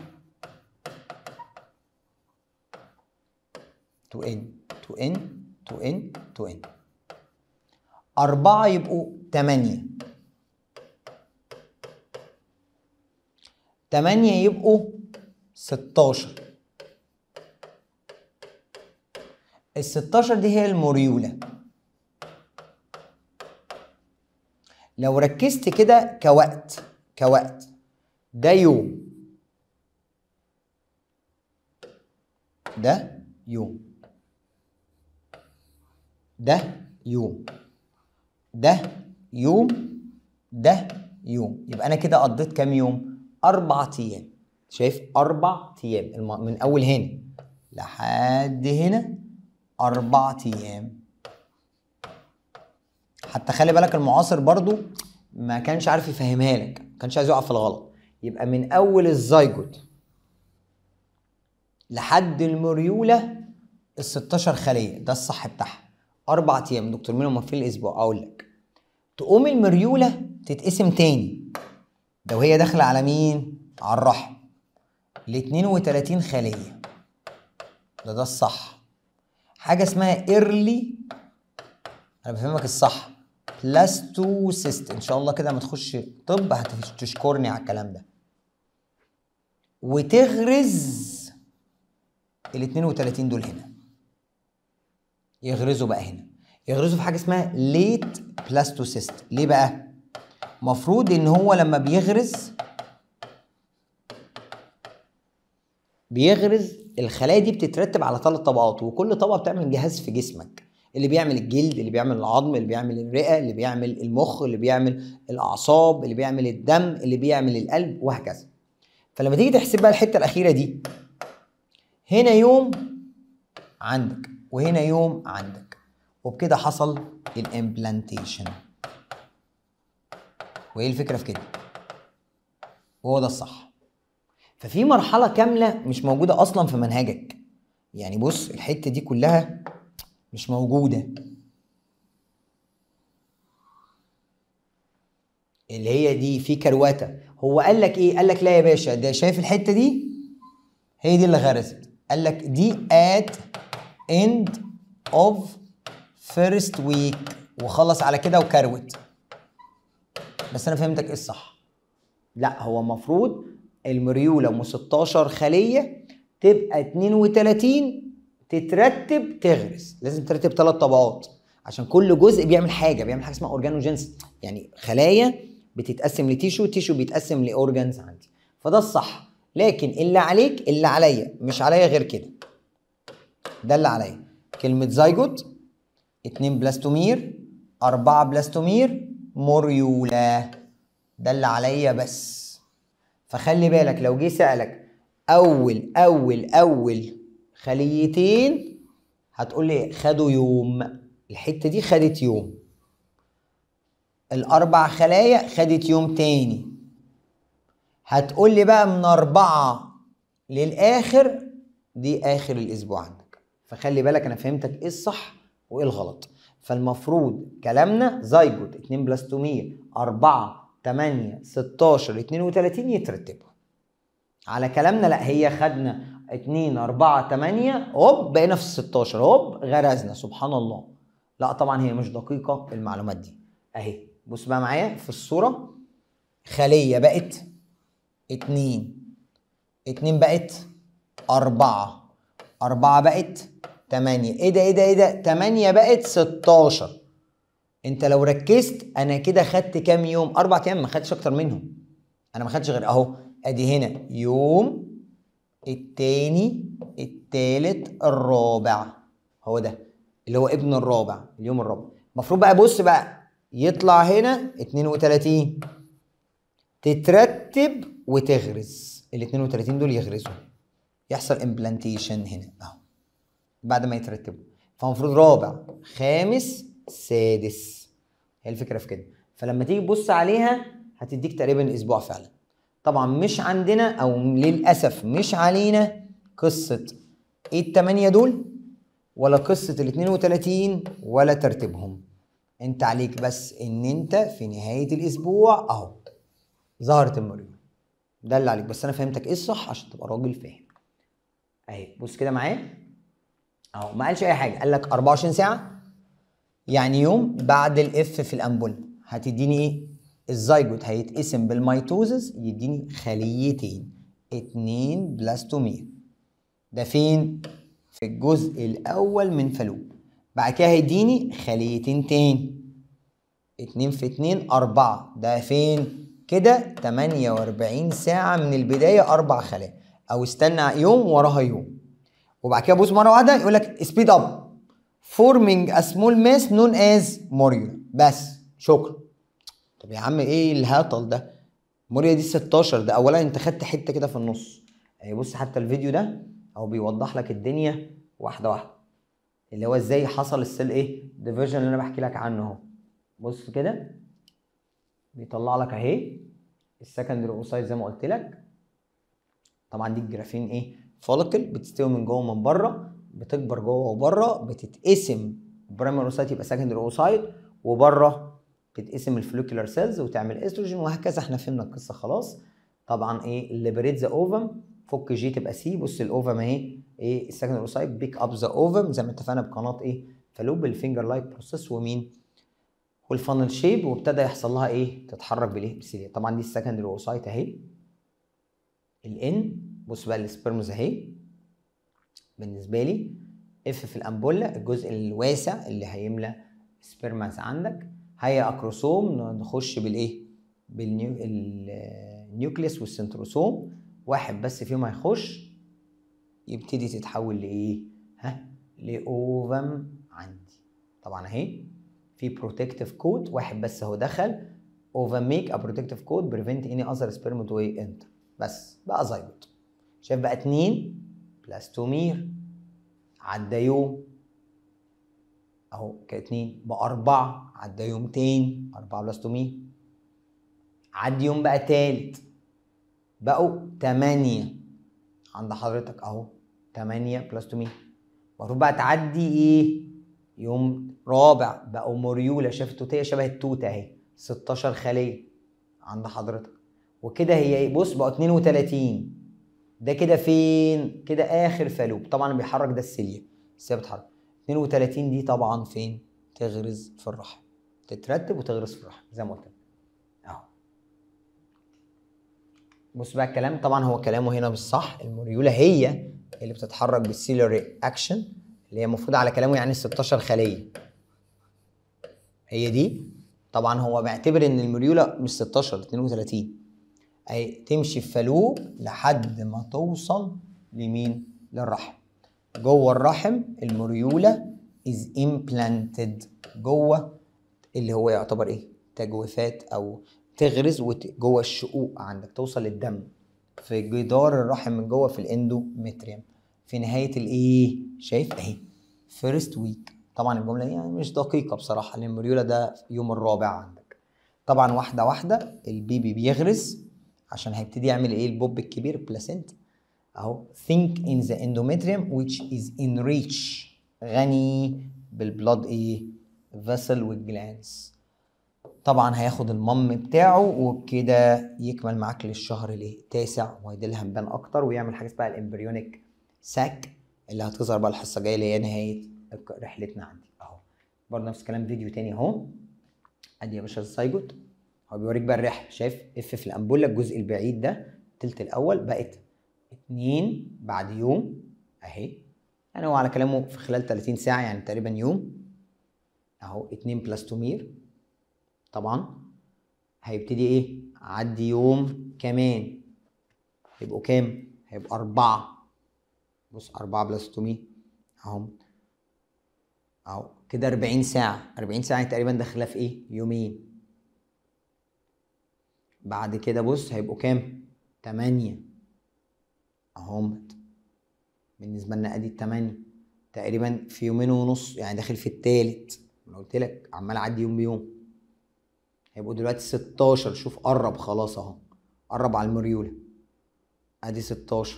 تو ان تو ان تو ان تو ان أربعة يبقوا تمانية تمانية يبقوا ستاشر الستاشر دي هي المريولة لو ركزت كده كوقت كوقت ده يوم ده يوم ده يوم ده يوم ده يوم يبقى انا كده قضيت كام يوم اربع ايام شايف اربع ايام من اول هنا لحد هنا اربع ايام حتى خلي بالك المعاصر برضو ما كانش عارف يفهمها لك ما كانش عايز يقع في الغلط يبقى من اول الزيجوت لحد المريوله ال 16 خليه ده الصح بتاعها اربع ايام دكتور مين في الاسبوع اقول لك تقوم المريوله تتقسم تاني ده وهي داخله على مين على الرحم ل 32 خليه ده ده الصح حاجه اسمها ايرلي انا بفهمك الصح بلاستوسيست ان شاء الله كده ما تخش طب هتشكرني على الكلام ده وتغرز ال 32 دول هنا يغرزوا بقى هنا يغرزوا في حاجه اسمها ليت بلاستوسيست ليه بقى مفروض ان هو لما بيغرز بيغرز الخلايا دي بتترتب على ثلاث طبقات وكل طبقه بتعمل جهاز في جسمك اللي بيعمل الجلد اللي بيعمل العظم اللي بيعمل الرئه اللي بيعمل المخ اللي بيعمل الاعصاب اللي بيعمل الدم اللي بيعمل القلب وهكذا فلما تيجي تحسب بقى الحته الاخيره دي هنا يوم عندك وهنا يوم عندك وبكده حصل الامبلانتيشن وايه الفكره في كده وهو ده الصح ففي مرحله كامله مش موجوده اصلا في منهجك يعني بص الحته دي كلها مش موجوده اللي هي دي في كروته هو قال لك ايه قال لك لا يا باشا ده شايف الحته دي هي دي اللي غرزت قال لك دي at end of first week وخلص على كده وكروت بس انا فهمتك ايه الصح لا هو المفروض المريوله ام 16 خليه تبقى 32 تترتب تغرس لازم ترتب ثلاث طبقات عشان كل جزء بيعمل حاجه بيعمل حاجه اسمها اورجانوجينس يعني خلايا بتتقسم لتيشو تيشو بيتقسم لاورجانز عندي فده الصح لكن اللي عليك اللي عليا مش عليا غير كده ده اللي عليا كلمه زيجوت 2 بلاستومير 4 بلاستومير موريولا ده اللي عليا بس فخلي بالك لو جه سالك اول اول اول خليتين هتقول لي خدوا يوم الحته دي خدت يوم الاربع خلايا خدت يوم تاني هتقول لي بقى من اربعه للاخر دي اخر الاسبوع عندك فخلي بالك انا فهمتك ايه الصح وايه الغلط فالمفروض كلامنا زيجوت 2 بلاستومية 4 8 16 32 يترتبوا على كلامنا لا هي خدنا 2 4 8 هوب بقينا في ال 16 هوب غرزنا سبحان الله لا طبعا هي مش دقيقة المعلومات دي اهي بص بقى معايا في الصورة خلية بقت اتنين اتنين بقت أربعة أربعة بقت تمانية ايه ده ايه ده ايه ده تمانية بقت ستاشر انت لو ركزت انا كده خدت كام يوم اربع ايام ما خدتش اكتر منهم انا ما خدتش غير اهو ادي هنا يوم التاني التالت الرابع هو ده اللي هو ابن الرابع اليوم الرابع المفروض بقى بص بقى يطلع هنا 32 تترتب وتغرز ال 32 دول يغرزوا يحصل امبلانتيشن هنا اهو بعد ما يترتبوا فالمفروض رابع خامس سادس هي الفكره في كده فلما تيجي تبص عليها هتديك تقريبا اسبوع فعلا طبعا مش عندنا او للاسف مش علينا قصه ايه الثمانيه دول ولا قصه ال 32 ولا ترتيبهم انت عليك بس ان انت في نهايه الاسبوع اهو ظهرت المريول ده اللي عليك بس انا فهمتك ايه الصح عشان تبقى راجل فاهم اهي بص كده معايا اهو ما قالش اي حاجه قال لك 24 ساعه يعني يوم بعد الاف في الامبول هتديني ايه الزيجوت هيتقسم بالميتوزس يديني خليتين اتنين بلاستومير ده فين في الجزء الاول من فالوب بعد كده هيديني خليتين تاني اتنين في اتنين أربعة ده فين؟ كده تمانية وأربعين ساعة من البداية أربع خلايا أو استنى يوم وراها يوم وبعد كده بص مرة واحدة يقول لك سبيد أب فورمينج أ سمول ماس نون أز موريو بس شكرا طب يا عم إيه الهطل ده؟ موريا دي 16 ده أولا أنت خدت حتة كده في النص بص حتى الفيديو ده او بيوضح لك الدنيا واحدة واحدة اللي هو ازاي حصل السيل ايه ديفيجن اللي انا بحكي لك عنه اهو بص كده بيطلع لك اهي السكندري اوسايد زي ما قلت لك طبعا دي الجرافين ايه فولكل بتستوي من جوه ومن بره بتكبر جوه وبره بتتقسم البرايمري اوسايت يبقى سكندري اوسايت وبره بتتقسم الفلوكيولار سيلز وتعمل استروجين وهكذا احنا فهمنا القصه خلاص طبعا ايه الليبريت ذا اوفم فك جي تبقى سي بص الاوفم اهي ايه السكند اوسايد بيك اب ذا اوفم زي ما اتفقنا بقناه ايه فلوب الفينجر لايك بروسيس ومين والفانل شيب وابتدى يحصل لها ايه تتحرك بالايه بالسيليا طبعا دي السكند اوسايد اهي الان بص بقى السبرمز اهي بالنسبه لي اف في الامبولا الجزء الواسع اللي هيملى سبرمز عندك هيا اكروسوم نخش بالايه بالنيوكليس والسنتروسوم واحد بس فيهم هيخش يبتدي تتحول لايه؟ ها؟ لاوفم عندي طبعا اهي في بروتكتيف كود واحد بس هو دخل اوفم ميك ا بروتكتيف كود بريفنت اني اذر سبيرم تو انتر بس بقى زيبوت شايف بقى اتنين بلاستومير عدى يوم اهو كاتنين بأربعة عدى يوم تاني أربعة بلاستومير عدى يوم بقى تالت بقوا 8 عند حضرتك اهو 8 بلس 2 المفروض بقى تعدي ايه يوم رابع بقوا مريوله شايف التوتيه شبه التوته اهي 16 خليه عند حضرتك وكده هي ايه بص بقوا 32 ده كده فين كده اخر فالوب طبعا بيحرك ده السيليا السيليا بتحرك 32 دي طبعا فين تغرز في الرحم تترتب وتغرز في الرحم زي ما قلت بص بقى الكلام طبعا هو كلامه هنا مش صح الموريولا هي اللي بتتحرك بالسيلوري اكشن اللي هي المفروض على كلامه يعني 16 خليه هي دي طبعا هو معتبر ان الموريولا مش 16 32 اي تمشي في فلو لحد ما توصل لمين للرحم جوه الرحم الموريولا از امبلانتد جوه اللي هو يعتبر ايه تجويفات او تغرز جوه الشقوق عندك توصل للدم في جدار الرحم من جوه في الاندومتريم في نهايه الايه شايف اهي فيرست ويك طبعا الجمله دي يعني مش دقيقه بصراحه لان ده يوم الرابع عندك طبعا واحده واحده البيبي بيغرز عشان هيبتدي يعمل ايه البوب الكبير بلاسنت اهو think in the endometrium which is enriched غني بالبلاد ايه vessel والجلانس طبعا هياخد المم بتاعه وبكده يكمل معاك للشهر التاسع ويدلها مبان اكتر ويعمل حاجه اسمها الامبريونيك ساك اللي هتظهر بقى الحصه الجايه اللي هي نهايه رحلتنا عندي اهو برضه نفس الكلام فيديو تاني اهو ادي يا باشا السايجوت هو بيوريك بقى الرحله شايف اف في الامبوله الجزء البعيد ده التلت الاول بقت اتنين بعد يوم اهي يعني هو على كلامه في خلال 30 ساعه يعني تقريبا يوم اهو اتنين بلاستومير طبعا هيبتدي ايه عدي يوم كمان هيبقوا كام هيبقوا أربعة بص أربعة بلس 600 أهو أهو كده أربعين ساعة أربعين ساعة تقريبا داخلة في إيه؟ يومين بعد كده بص هيبقوا كام؟ تمانية أهم بالنسبة لنا أدي التمانية تقريبا في يومين ونص يعني داخل في التالت أنا قلت لك عمال أعدي يوم بيوم هيبقوا دلوقتي 16 شوف قرب خلاص اهو قرب على المريوله ادي 16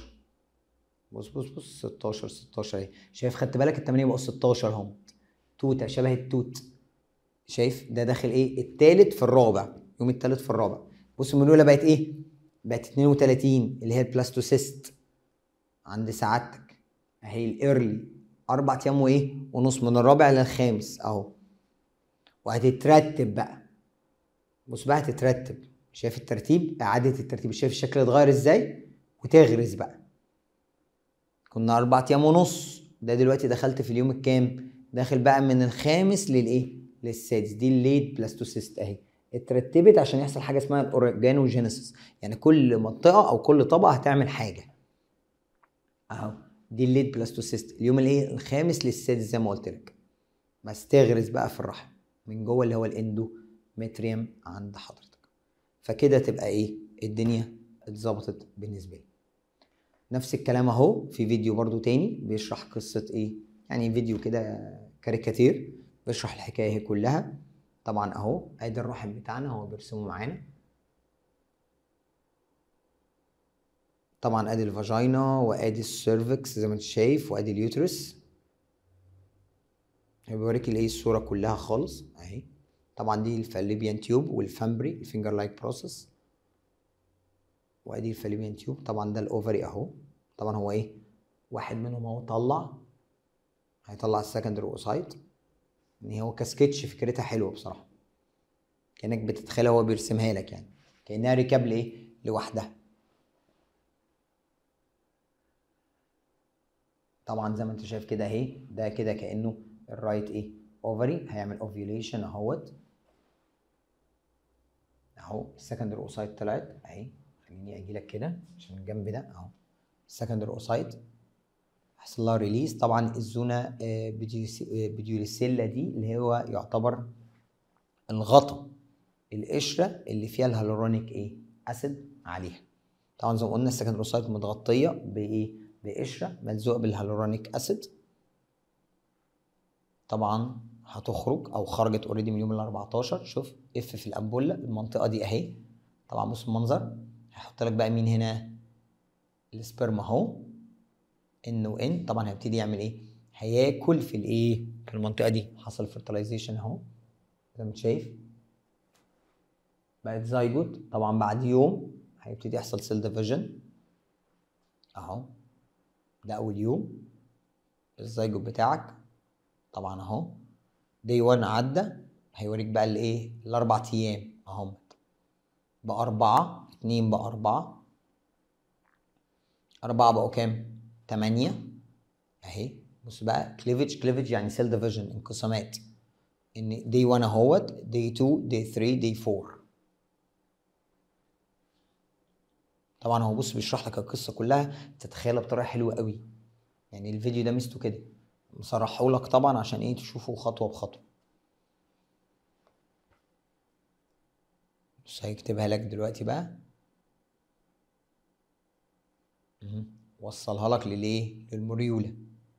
بص بص بص 16 16 اهي شايف خدت بالك ال 8 بقوا 16 اهو توته شبه التوت شايف ده داخل ايه التالت في الرابع يوم التالت في الرابع بص المريوله بقت ايه بقت 32 اللي هي البلاستوسيست عند سعادتك اهي الايرلي اربع ايام وايه ونص من الرابع للخامس اهو وهتترتب بقى مصباح تترتب شايف الترتيب اعاده الترتيب شايف الشكل اتغير ازاي وتغرز بقى كنا اربع ايام ونص ده دلوقتي دخلت في اليوم الكام داخل بقى من الخامس للايه للسادس دي الليد بلاستوسيست اهي اترتبت عشان يحصل حاجه اسمها الاورجانوجينيسيس يعني كل منطقه او كل طبقه هتعمل حاجه اهو دي الليد بلاستوسيست اليوم الايه الخامس للسادس زي ما قلت لك بس تغرز بقى في الرحم من جوه اللي هو الاندو متريم عند حضرتك فكده تبقى ايه الدنيا اتظبطت بالنسبه لي نفس الكلام اهو في فيديو برضو تاني بيشرح قصه ايه يعني فيديو كده كاريكاتير بيشرح الحكايه كلها طبعا اهو ادي الرحم بتاعنا هو بيرسمه معانا طبعا ادي الفاجينا وادي السيرفكس زي ما انت شايف وادي اليوترس بيوريك الايه الصوره كلها خالص اهي طبعا دي الفاليبيان تيوب والفامبري الفينجر لايك بروسس وادي الفاليبيان تيوب طبعا ده الاوفري اهو طبعا هو ايه واحد منهم اهو طلع هيطلع السكندري اوسايت يعني هو كاسكيتش فكرتها حلوه بصراحه كانك بتتخيلها هو بيرسمها لك يعني كانها ركاب لايه لوحدها طبعا زي ما انت شايف كده اهي ده كده كانه الرايت ايه اوفري هيعمل اوفيوليشن اهوت اهو السكندري اوسايد طلعت اهي خليني اجي لك كده عشان الجنب ده اهو السكندري اوسايد حصل لها ريليز طبعا الزونه آه، آه، بديوليسيلا دي اللي هو يعتبر الغطا القشره اللي فيها الهالورونيك ايه اسيد عليها طبعا زي ما قلنا اوسايد متغطيه بايه بقشره ملزوقه بالهالورونيك اسيد طبعا هتخرج او خرجت اوريدي من يوم ال 14 شوف اف في الامبوله المنطقه دي اهي طبعا بص المنظر هيحط لك بقى مين هنا السبرم اهو ان وان طبعا هيبتدي يعمل ايه هياكل في الايه في المنطقه دي حصل فيرتلايزيشن اهو زي ما انت شايف بقت زايجوت طبعا بعد يوم هيبتدي يحصل سيل ديفيجن اهو ده اول يوم الزايجوت بتاعك طبعا اهو دي 1 عدى هيوريك بقى الايه الاربع ايام اهم باربعه اتنين باربعه اربعه بقوا كام؟ تمانيه اهي بص بقى كليفج كليفج يعني سيل ديفيجن انقسامات ان دي 1 اهوت دي 2 دي 3 دي 4 طبعا هو بص بيشرح لك القصه كلها تتخيلها بطريقه حلوه قوي يعني الفيديو ده ميزته كده مصرحه لك طبعا عشان ايه تشوفه خطوه بخطوه بس هيكتبها لك دلوقتي بقى وصلها لك للايه للمريوله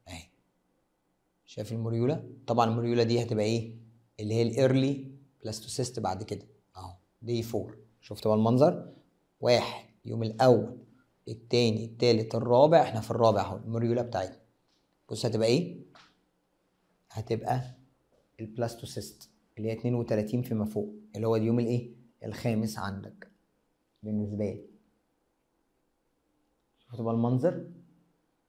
اهي شايف المريوله طبعا المريوله دي هتبقى ايه اللي هي الايرلي بلاستوسيست بعد كده اهو دي 4 شفت بقى المنظر واحد يوم الاول التاني التالت الرابع احنا في الرابع اهو المريوله بتاعتنا بص هتبقى ايه هتبقى البلاستوسيست اللي هي 32 فيما فوق اللي هو اليوم الايه الخامس عندك بالنسبه لي شوفوا بقى المنظر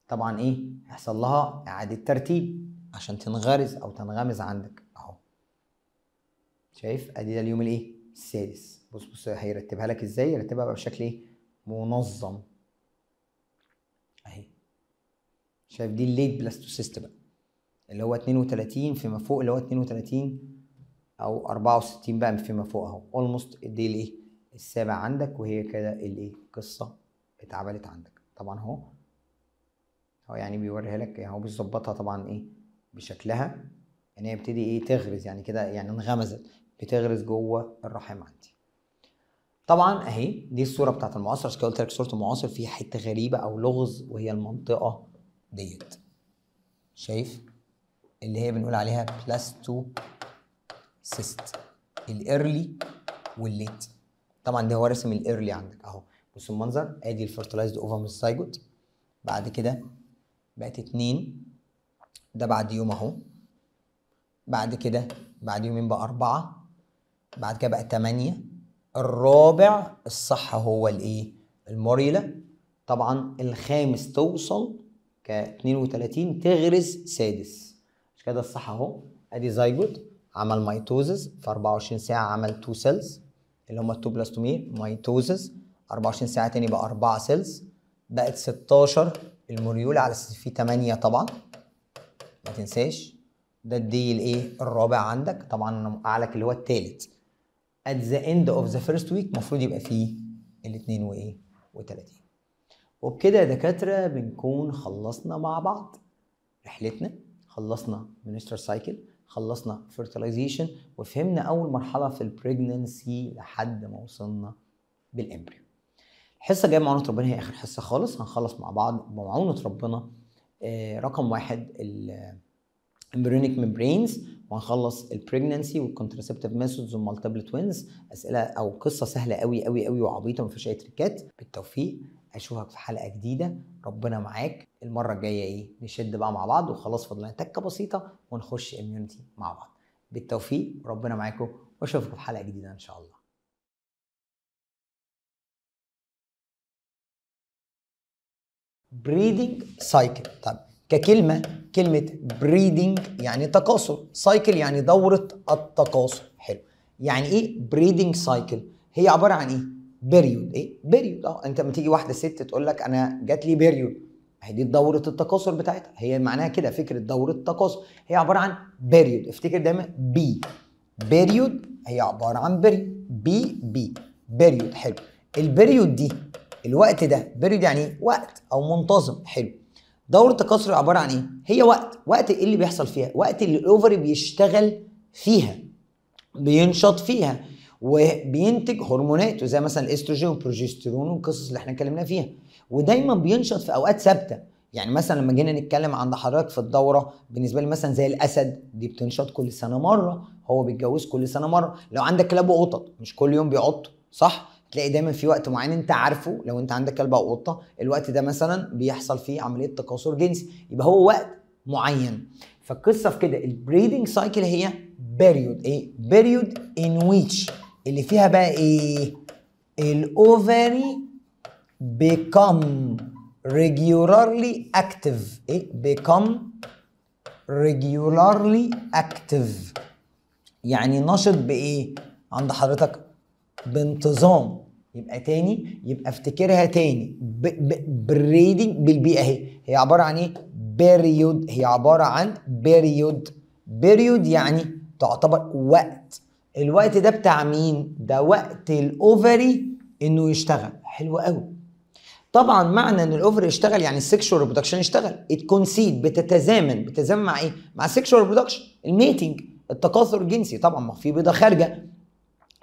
طبعا ايه يحصل لها اعاده ترتيب عشان تنغرز او تنغمز عندك اهو شايف ادي ده اليوم الايه السادس بص بص هيرتبها لك ازاي يرتبها بقى بشكل ايه منظم اهي شايف دي الليد بلاستوسيست بقى اللي هو 32 فيما فوق اللي هو 32 او 64 بقى فيما فوق اهو اولموست دي ايه السابع عندك وهي كده الايه القصه اتعملت عندك طبعا اهو اهو يعني بيوريها لك اهو يعني بيظبطها طبعا ايه بشكلها يعني هي بتدي ايه تغرز يعني كده يعني انغمزت بتغرز جوه الرحم عندي طبعا اهي دي الصوره بتاعت المعاصر عشان كده قلت لك صوره المعاصر فيها حته غريبه او لغز وهي المنطقه ديت شايف اللي هي بنقول عليها بلاستوسيست الايرلي والليت طبعا ده هو رسم الايرلي عندك اهو بص المنظر ادي الفيرتلايزد من الزيجوت بعد كده بقت اتنين ده بعد يوم اهو بعد كده بعد يومين بقى أربعة بعد كده بقى تمانية الرابع الصح هو الإيه؟ الموريلا طبعا الخامس توصل ك 32 تغرز سادس كده الصح اهو ادي زيجوت عمل ميتوزز في 24 ساعه عمل 2 سيلز اللي هم 2 بلاستومير ميتوزز 24 ساعه تاني بقى 4 سيلز بقت 16 المريول على اساس في 8 طبعا ما تنساش ده الدي الايه الرابع عندك طبعا اعلك اللي هو الثالث at the end of the first week المفروض يبقى فيه الاثنين وايه و30 وبكده يا دكاتره بنكون خلصنا مع بعض رحلتنا خلصنا منستر سايكل خلصنا فيرتلايزيشن وفهمنا اول مرحله في البريجننسي لحد ما وصلنا بالامبريو الحصه الجايه معونه ربنا هي اخر حصه خالص هنخلص مع بعض بمعونه ربنا آه، رقم واحد الامبريونيك ميمبرينز وهنخلص البريجننسي والكونترسبتيف ميثودز والمالتيبل توينز اسئله او قصه سهله قوي قوي قوي وعبيطه ما فيهاش اي تريكات بالتوفيق اشوفك في حلقه جديده ربنا معاك المره الجايه ايه نشد بقى مع بعض وخلاص فاضل تكه بسيطه ونخش اميونتي مع بعض بالتوفيق ربنا معاكم واشوفكم في حلقه جديده ان شاء الله بريدنج سايكل طب ككلمه كلمه بريدنج يعني تكاثر سايكل يعني دوره التكاثر حلو يعني ايه بريدنج سايكل هي عباره عن ايه بيريود ايه بيريود اه انت لما تيجي واحده ست تقول لك انا جات لي بيريود هي دي دوره التكاثر بتاعتها هي معناها كده فكره دوره التكاثر هي عباره عن بيريود افتكر دايما بي بيريود هي عباره عن بيريود بي بي بيريود حلو البيريود دي الوقت ده بيريود يعني ايه وقت او منتظم حلو دوره التكاثر عباره عن ايه هي وقت وقت ايه اللي بيحصل فيها وقت اللي الاوفري بيشتغل فيها بينشط فيها وبينتج هرمونات زي مثلا الاستروجين والبروجسترون والقصص اللي احنا اتكلمنا فيها ودايما بينشط في اوقات ثابته يعني مثلا لما جينا نتكلم عند حضرتك في الدوره بالنسبه لي مثلا زي الاسد دي بتنشط كل سنه مره هو بيتجوز كل سنه مره لو عندك كلاب وقطط مش كل يوم بيقطوا صح تلاقي دايما في وقت معين انت عارفه لو انت عندك كلب او قطه الوقت ده مثلا بيحصل فيه عمليه تكاثر جنسي يبقى هو وقت معين فالقصه في كده البريدنج سايكل هي بيريود ايه بيريود ان ويتش اللي فيها بقى ايه الاوفري بيكم regularly active ايه become regularly active يعني نشط بايه عند حضرتك بانتظام يبقى تاني يبقى افتكرها تاني بريدنج بالبيئه اهي هي عباره عن ايه بيريود هي عباره عن بيريود بيريود يعني تعتبر وقت الوقت ده بتاع مين ده وقت الاوفري انه يشتغل حلو قوي طبعا معنى ان الاوفري يشتغل يعني السكشوال ريبرودكشن يشتغل كونسيد بتتزامن بتتزامن مع ايه مع السكشوال ريبرودكشن الميتنج التكاثر الجنسي طبعا ما في بيضه خارجه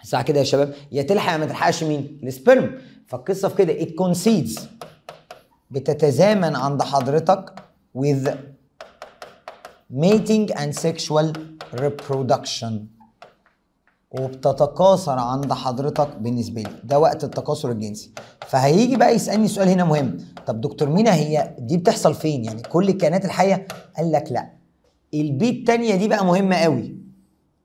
ساعه كده يا شباب يا تلحق يا ما تلحقش مين السبرم فالقصه في كده كونسيدز بتتزامن عند حضرتك with mating and sexual reproduction وبتتكاثر عند حضرتك بالنسبه لي ده وقت التكاثر الجنسي فهيجي بقى يسالني سؤال هنا مهم طب دكتور مينا هي دي بتحصل فين يعني كل الكائنات الحيه قال لك لا البي الثانيه دي بقى مهمه قوي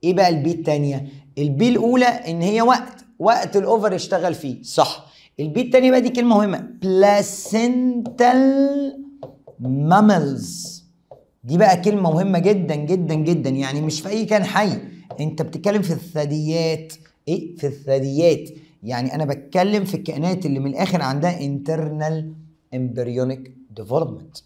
ايه بقى البي الثانيه البي الاولى ان هي وقت وقت الاوفر اشتغل فيه صح البي الثانيه بقى دي كلمه مهمه بلاسنتال ماملز دي بقى كلمه مهمه جدا جدا جدا يعني مش في اي كان حي انت بتتكلم في الثدييات ايه في الثدييات يعني انا بتكلم في الكائنات اللي من الاخر عندها internal embryonic development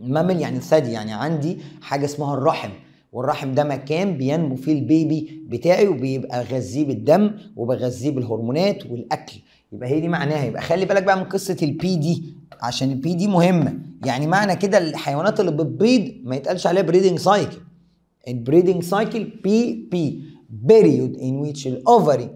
مامل يعني ثدي يعني عندي حاجه اسمها الرحم والرحم ده مكان بينمو فيه البيبي بتاعي وبيبقى غذيه بالدم وبغذيه بالهرمونات والاكل يبقى هي دي معناها يبقى خلي بالك بقى من قصه البي دي عشان البي دي مهمه يعني معنى كده الحيوانات اللي بتبيض ما يتقالش عليها بريدنج سايكل and breeding cycle PP period in which ovary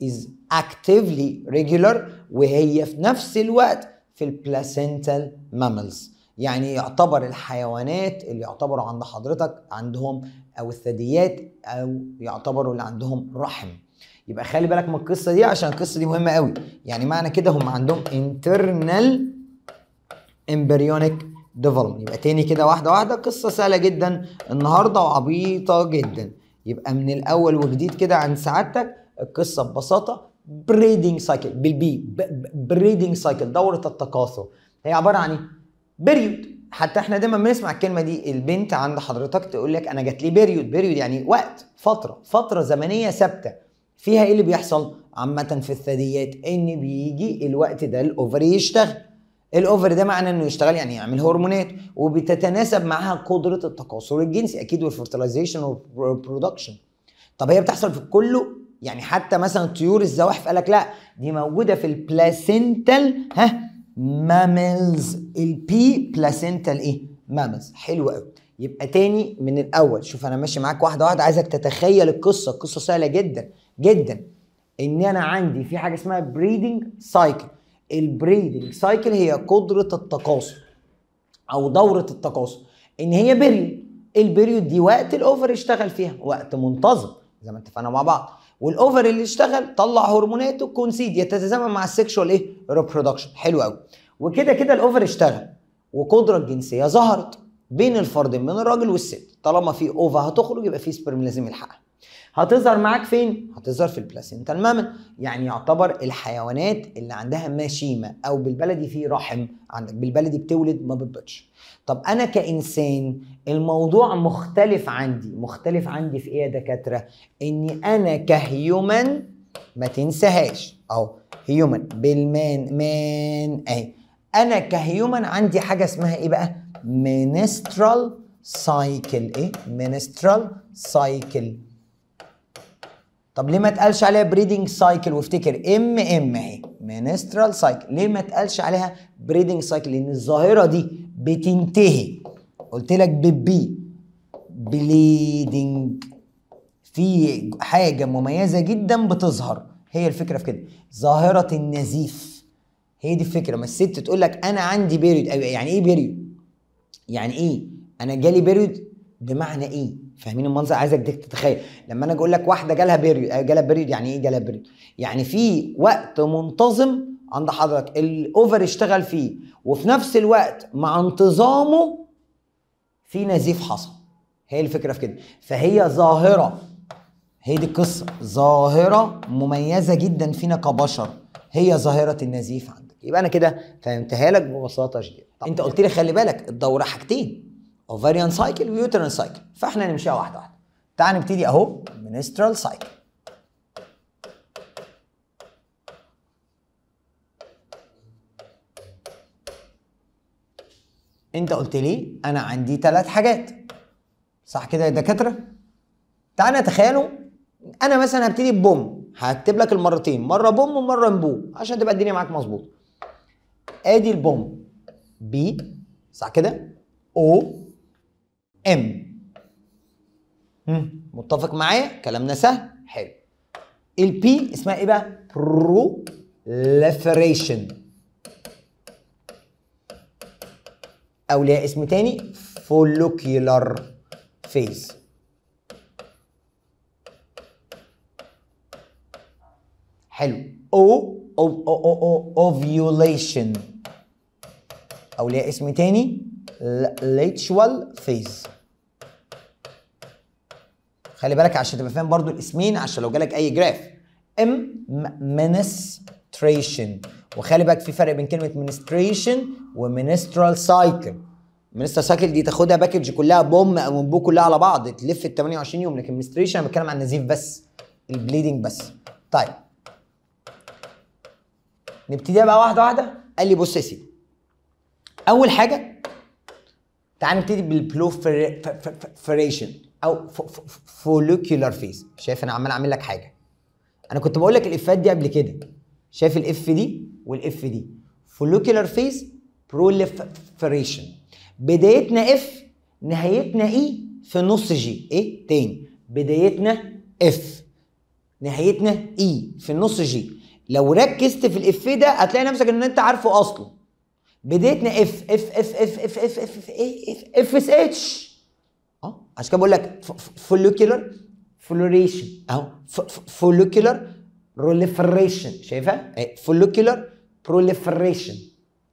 is actively regular وهي في نفس الوقت في البلاسنتال mammals يعني يعتبر الحيوانات اللي يعتبروا عند حضرتك عندهم او الثدييات او يعتبروا اللي عندهم رحم يبقى خلي بالك من القصه دي عشان القصه دي مهمه قوي يعني معنى كده هم عندهم internal embryonic ديفلوبمنت يبقى تاني كده واحده واحده قصه سهله جدا النهارده وعبيطه جدا يبقى من الاول وجديد كده عن سعادتك القصه ببساطه بريدنج سايكل بالبي بريدنج سايكل دوره التكاثر هي عباره عن ايه؟ بريود حتى احنا دايما بنسمع الكلمه دي البنت عند حضرتك تقول لك انا جات لي بيريود بيريود يعني وقت فتره فتره زمنيه ثابته فيها ايه اللي بيحصل عامه في الثدييات ان بيجي الوقت ده الاوفري يشتغل الاوفر ده معنى انه يشتغل يعني يعمل هرمونات وبتتناسب معاها قدره التكاثر الجنسي اكيد والفرتلايزيشن والبرودكشن طب هي بتحصل في كله يعني حتى مثلا طيور الزواحف قالك لا دي موجوده في البلاسنتال ها ماملز البي بلاسنتال ايه ماملز حلو قوي يبقى تاني من الاول شوف انا ماشي معاك واحده واحده عايزك تتخيل القصه القصه سهله جدا جدا ان انا عندي في حاجه اسمها بريدنج سايكل البريدنج سايكل هي قدره التكاثر او دوره التكاثر ان هي بيريود البيريود دي وقت الاوفر اشتغل فيها وقت منتظم زي ما اتفقنا مع بعض والاوفر اللي اشتغل طلع هرموناته كونسيد يتزامن مع السكشوال ايه ريبرودكشن حلو قوي وكده كده الاوفر اشتغل والقدره الجنسيه ظهرت بين الفردين من الراجل والست طالما في اوفا هتخرج يبقى في سبرم لازم يلحقها هتظهر معاك فين؟ هتظهر في البلاسينتا مامل يعني يعتبر الحيوانات اللي عندها ماشيمة أو بالبلدي في رحم عندك بالبلدي بتولد ما بتبطش طب أنا كإنسان الموضوع مختلف عندي مختلف عندي في إيه يا دكاترة؟ إني أنا كهيومن ما تنساهاش أهو هيومن بالمان مان أهي أنا كهيومن عندي حاجة اسمها إيه بقى؟ منسترال سايكل إيه؟ منسترال سايكل طب ليه ما اتقالش عليها بريدنج سايكل وافتكر ام ام اهي منسترال سايكل ليه ما اتقالش عليها بريدنج سايكل لان الظاهره دي بتنتهي قلت لك ببي بليدنج في حاجه مميزه جدا بتظهر هي الفكره في كده ظاهره النزيف هي دي الفكره ما الست تقول لك انا عندي بيريود أيوة، يعني ايه بيريود يعني ايه انا جالي بيريود بمعنى ايه فاهمين المنظر عايزك تتخيل لما انا اقول لك واحده جالها بيريود آه، جالها بيريود يعني ايه جالها بيريود يعني في وقت منتظم عند حضرتك الاوفر اشتغل فيه وفي نفس الوقت مع انتظامه في نزيف حصل هي الفكره في كده فهي ظاهره هي دي القصه ظاهره مميزه جدا فينا كبشر هي ظاهره النزيف عندك يبقى انا كده فهمتها لك ببساطه شديده انت قلت لي خلي بالك الدوره حاجتين اوفاريان سايكل ويوترين سايكل فاحنا نمشيها واحده واحده تعال نبتدي اهو منسترال سايكل انت قلت لي انا عندي ثلاث حاجات صح كده يا دكاتره تعال نتخيلوا انا مثلا هبتدي ببوم هكتب لك المرتين مره بوم ومره انبو عشان تبقى الدنيا معاك مظبوط ادي البوم بي صح كده او ام متفق معايا كلامنا سهل حلو البي اسمها ايه بقى بروليفريشن او ليها اسم تاني فولوكيولار فيز حلو او او او او, أو اوفيوليشن او ليها اسم تاني lateral phase خلي بالك عشان تبقى فاهم برضو الاسمين عشان لو جالك اي جراف ام منستريشن وخلي بالك في فرق بين كلمه منستريشن ومنسترال سايكل منسترال سايكل دي تاخدها باكج كلها بوم او بو كلها على بعض تلف ال 28 يوم لكن منستريشن انا بتكلم عن النزيف بس البليدنج بس طيب نبتدي بقى واحده واحده قال لي بص يا سيدي اول حاجه تعال نبتدي بالبروفريشن او فولوكيولار فيز شايف انا عمال اعمل لك حاجه انا كنت بقول لك الافات دي قبل كده شايف الاف دي والاف دي فولوكيولار فيز بروليفريشن بدايتنا اف نهايتنا اي في نص جي ايه تاني بدايتنا اف نهايتنا اي في نص جي لو ركزت في الاف ده هتلاقي نفسك ان انت عارفه اصله بدايتنا اف اف اف اف اف اف اف اف اف اس اتش اه عشان كده بقول لك فوليكولر فلوريشن اهو فوليكولر بروليفريشن شايفها؟ فوليكولر إيه، بروليفريشن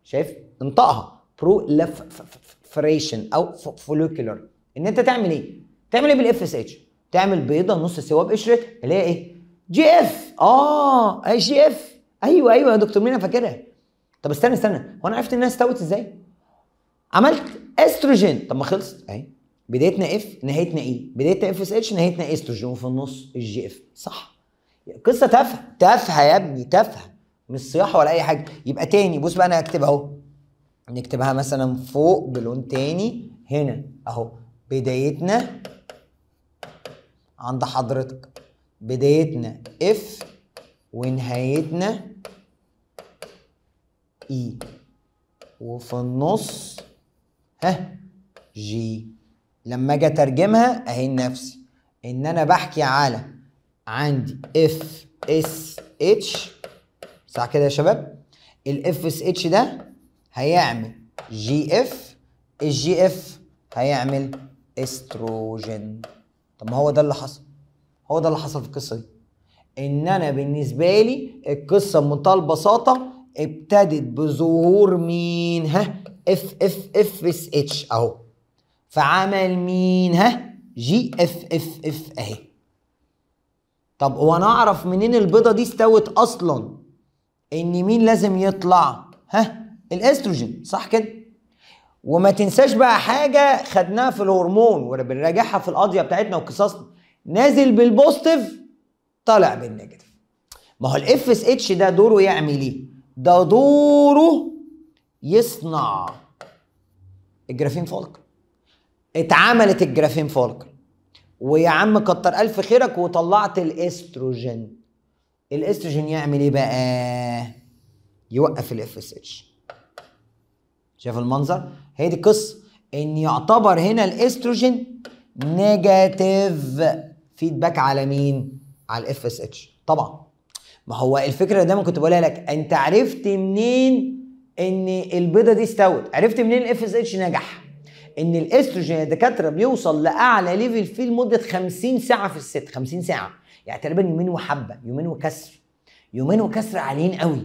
شايف؟ انطقها بروليفريشن او فوليكولر ان انت تعمل ايه؟ تعمل ايه بالاف اس اتش؟ تعمل بيضه نص سوا بقشرتها اللي هي ايه؟ جي اف اه جي اف ايوه ايوه يا دكتور انا فاكرها طب استنى استنى هو انا عرفت انها استوت ازاي؟ عملت استروجين طب ما خلصت اهي بدايتنا اف نهايتنا اي e. بدايتنا اف اس اتش نهايتنا استروجين وفي النص الجي اف صح قصه تافهه تافهه يا ابني تافهه مش صياحه ولا اي حاجه يبقى تاني بص بقى انا هكتب اهو نكتبها مثلا فوق بلون تاني هنا اهو بدايتنا عند حضرتك بدايتنا اف ونهايتنا اي وفي النص ها جي لما اجي اترجمها اهي نفسي ان انا بحكي على عندي اف اس اتش صح كده يا شباب الاف اس اتش ده هيعمل جي اف الجي اف هيعمل استروجين طب ما هو ده اللي حصل هو ده اللي حصل في القصه دي ان انا بالنسبه لي القصه بمنتهى البساطه ابتدت بظهور مين ها اف اف اف اس اتش اهو فعمل مين ها جي اف اف اف اهي طب هو انا اعرف منين البيضه دي استوت اصلا ان مين لازم يطلع ها الاستروجين صح كده وما تنساش بقى حاجه خدناها في الهرمون وبنراجعها في القضيه بتاعتنا وقصصنا نازل بالبوستيف طالع بالنيجاتيف ما هو الاف اس اتش ده دوره يعمل ايه ده دوره يصنع الجرافين فولك اتعملت الجرافين فولك ويا عم كتر الف خيرك وطلعت الاستروجين الاستروجين يعمل ايه بقى يوقف الاف اس اتش شايف المنظر هي دي القصه ان يعتبر هنا الاستروجين نيجاتيف فيدباك على مين على الاف اس اتش طبعا ما هو الفكره دايما كنت بقولها لك انت عرفت منين ان البيضه دي استوت عرفت منين الاف اس اتش نجح ان الاستروجين الدكاتره بيوصل لاعلى ليفل فيه لمده 50 ساعه في الست 50 ساعه يعني تقريبا يومين وحبه يومين وكسر يومين وكسر عاليين قوي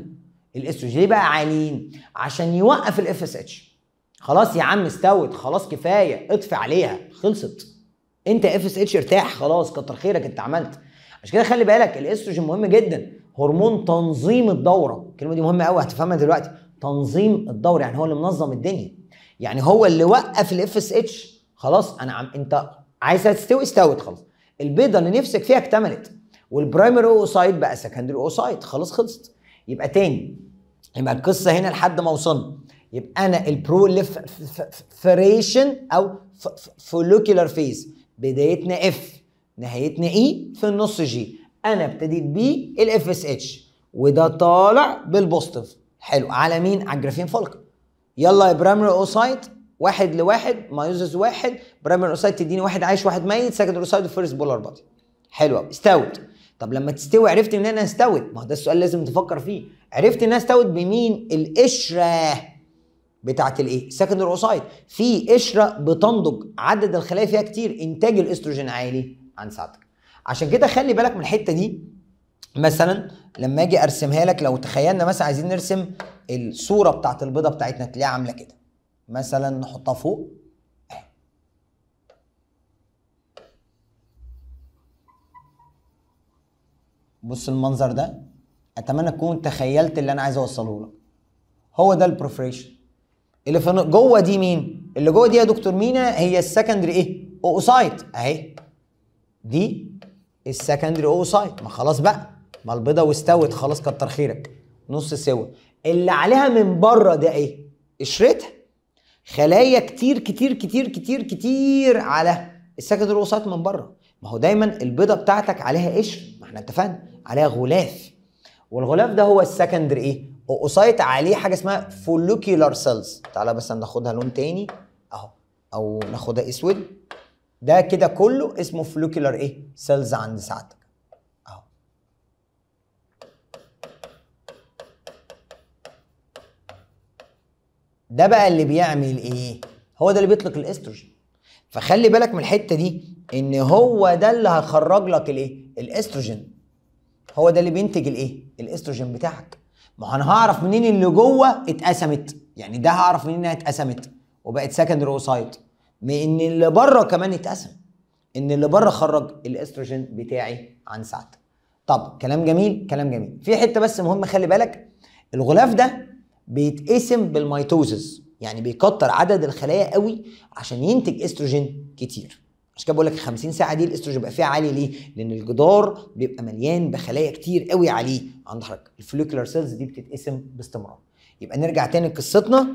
الاستروجين ليه بقى عاليين عشان يوقف الاف اس اتش خلاص يا عم استوت خلاص كفايه اطفي عليها خلصت انت اف اس اتش ارتاح خلاص كتر خيرك انت عملت عشان كده خلي بالك الاستروجين مهم جدا هرمون تنظيم الدوره الكلمه دي مهمه قوي هتفهمها دلوقتي تنظيم الدوره يعني هو اللي منظم الدنيا يعني هو اللي وقف الاف اس اتش خلاص انا عم انت عايز تستوي استوت خلاص البيضه اللي نفسك فيها اكتملت والبرايمري اوسايد بقى سكندري اوسايد خلاص خلصت يبقى تاني يبقى القصه هنا لحد ما وصلنا يبقى انا البروليفريشن او فولوكيولار فيز بدايتنا اف نهايتنا اي e في النص جي انا ابتديت بيه الاف اس اتش وده طالع بالبوستيف حلو على مين على الجرافين فولكر يلا يا برامر اوسايت واحد لواحد مايوزز واحد برامر اوسايت تديني واحد عايش واحد ميت سكند اوسايت وفيرست بولر بادي حلو قوي استوت طب لما تستوي عرفت ان انا استوت ما هو ده السؤال لازم تفكر فيه عرفت ان انا استوت بمين القشره بتاعت الايه سكند اوسايت في قشره بتنضج عدد الخلايا فيها كتير انتاج الاستروجين عالي عن ساعتك عشان كده خلي بالك من الحته دي مثلا لما اجي ارسمها لك لو تخيلنا مثلا عايزين نرسم الصوره بتاعت البيضه بتاعتنا تلاقيها عامله كده مثلا نحطها فوق بص المنظر ده اتمنى تكون تخيلت اللي انا عايز اوصله لك هو ده البروفريشن اللي في جوه دي مين اللي جوه دي يا دكتور مينا هي السكندري ايه اوسايت اهي دي السكندري اوفسايد ما خلاص بقى ما البيضه واستوت خلاص كتر خيرك نص سوا اللي عليها من بره ده ايه قشرتها خلايا كتير كتير كتير كتير كتير على السكندري اوفسايد من بره ما هو دايما البيضه بتاعتك عليها قشر ما احنا اتفقنا عليها غلاف والغلاف ده هو السكندري ايه اوسايت عليه حاجه اسمها فولوكيولار سيلز تعالى بس ناخدها لون تاني اهو او ناخدها اسود ده كده كله اسمه فلوكيولار ايه سيلز عند سعادتك اهو ده بقى اللي بيعمل ايه هو ده اللي بيطلق الاستروجين فخلي بالك من الحته دي ان هو ده اللي هيخرج لك الايه الاستروجين هو ده اللي بينتج الايه الاستروجين بتاعك ما انا هعرف منين اللي جوه اتقسمت يعني ده هعرف منين انها اتقسمت وبقت سكندري اوسايت ان اللي بره كمان اتقسم ان اللي بره خرج الاستروجين بتاعي عن ساعته طب كلام جميل كلام جميل في حته بس مهمه خلي بالك الغلاف ده بيتقسم بالميتوزز يعني بيكتر عدد الخلايا قوي عشان ينتج استروجين كتير عشان كده بقول لك 50 ساعه دي الاستروجين بيبقى فيها عالي ليه؟ لان الجدار بيبقى مليان بخلايا كتير قوي عليه عند حضرتك الفوليكولار سيلز دي بتتقسم باستمرار يبقى نرجع تاني لقصتنا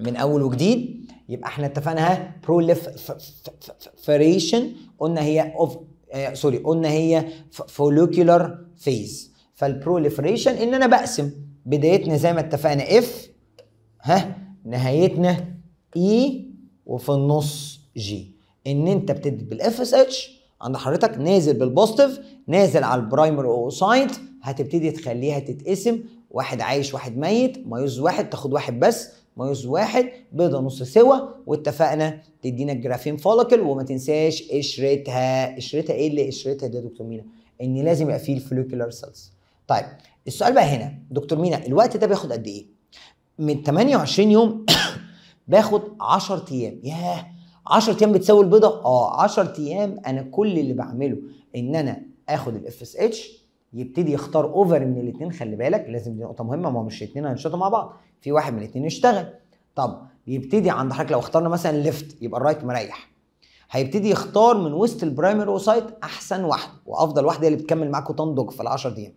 من اول وجديد يبقى احنا اتفقنا بروليفريشن قلنا هي اوف آه، سوري قلنا هي فولوكيولار فيز فالبروليفريشن ان انا بقسم بدايتنا زي ما اتفقنا اف ها نهايتنا اي e، وفي النص جي ان انت بتدي بالاف اس اتش عند حضرتك نازل بالبوستيف نازل على البرايمر اوسايت هتبتدي تخليها تتقسم واحد عايش واحد ميت مايوز واحد تاخد واحد بس مايوز واحد بيضه نص سوا واتفقنا تدينا الجرافين فولكل وما تنساش قشرتها قشرتها ايه اللي قشرتها دي يا دكتور مينا ان لازم يبقى فيه الفلوكيولار سيلز طيب السؤال بقى هنا دكتور مينا الوقت ده بياخد قد ايه من 28 يوم <coughs> باخد 10 ايام ياه 10 ايام بتساوي البيضه اه 10 ايام انا كل اللي بعمله ان انا اخد الاف اس اتش يبتدي يختار اوفر من الاثنين خلي بالك لازم دي نقطه مهمه ما هو مش الاثنين هينشطوا مع بعض في واحد من الاثنين يشتغل طب يبتدي عند حضرتك لو اخترنا مثلا ليفت يبقى الرايت مريح هيبتدي يختار من وسط البرايمري اوسايت احسن واحده وافضل واحده اللي بتكمل معاك وتنضج في ال 10 دقيقه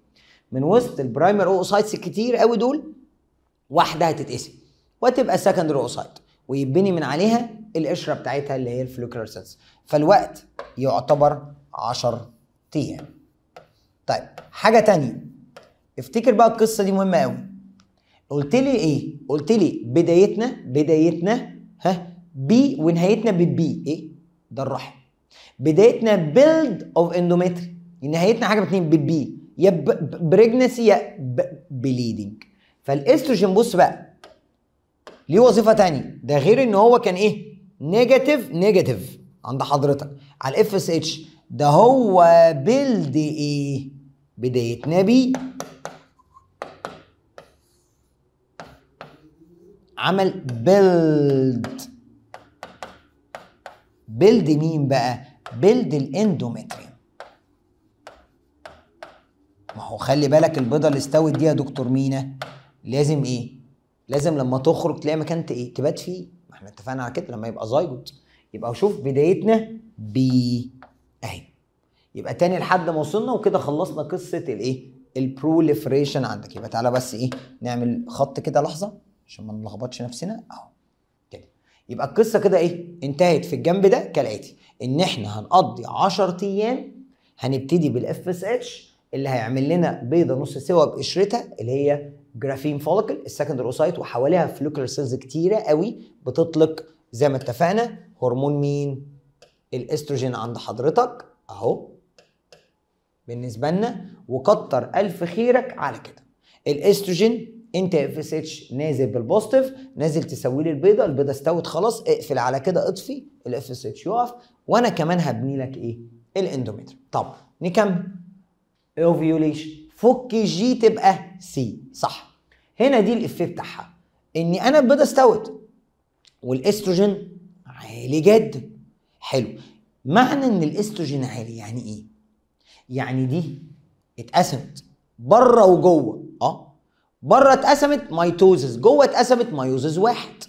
من وسط البرايمري اوسايتس الكتير قوي دول واحده هتتقسم وتبقى سكندري اوسايت ويبني من عليها القشره بتاعتها اللي هي الفلوكلر سيلز فالوقت يعتبر 10 ايام طيب حاجه تانية افتكر بقى القصه دي مهمه قوي قلت لي ايه قلت لي بدايتنا بدايتنا ها بي ونهايتنا بالبي ايه ده الرحم بدايتنا بيلد اوف اندومتري نهايتنا حاجه باتنين بالبي يا بريجنسي يا بليدنج فالاستروجين بص بقى ليه وظيفه تانية ده غير ان هو كان ايه نيجاتيف نيجاتيف عند حضرتك على الاف اس اتش ده هو بيلد ايه بداية نبي عمل بيلد بيلد مين بقى؟ بيلد الاندومتريوم ما هو خلي بالك البيضه اللي استوت دي يا دكتور مينا لازم ايه؟ لازم لما تخرج تلاقي مكان ايه؟ تبات فيه ما احنا اتفقنا على كده لما يبقى زايجوت يبقى شوف بدايتنا بي اهي يبقى تاني لحد ما وصلنا وكده خلصنا قصه الايه البروليفريشن عندك يبقى تعالى بس ايه نعمل خط كده لحظه عشان ما نلخبطش نفسنا اهو كده يبقى القصه كده ايه انتهت في الجنب ده كالاتي ان احنا هنقضي 10 ايام هنبتدي بالاف اس اتش اللي هيعمل لنا بيضه نص سوا بقشرتها اللي هي جرافين فوليكل السكندري اوسايت وحواليها فلوكلر سيلز كتيره قوي بتطلق زي ما اتفقنا هرمون مين الاستروجين عند حضرتك اهو بالنسبه لنا وكتر الف خيرك على كده الاستروجين انت اف اس اتش نازل بالبوزيتيف نازل تسوي لي البيضه البيضه استوت خلاص اقفل على كده اطفي الاف اس اتش يقف وانا كمان هبني لك ايه الاندوميتر طب نكمل اوفيوليشن فك جي تبقى سي صح هنا دي الاف بتاعها ان انا البيضه استوت والاستروجين عالي جدا حلو معنى ان الاستروجين عالي يعني ايه يعني دي اتقسمت بره وجوه اه بره اتقسمت ميتوزز جوه اتقسمت ميوزز واحد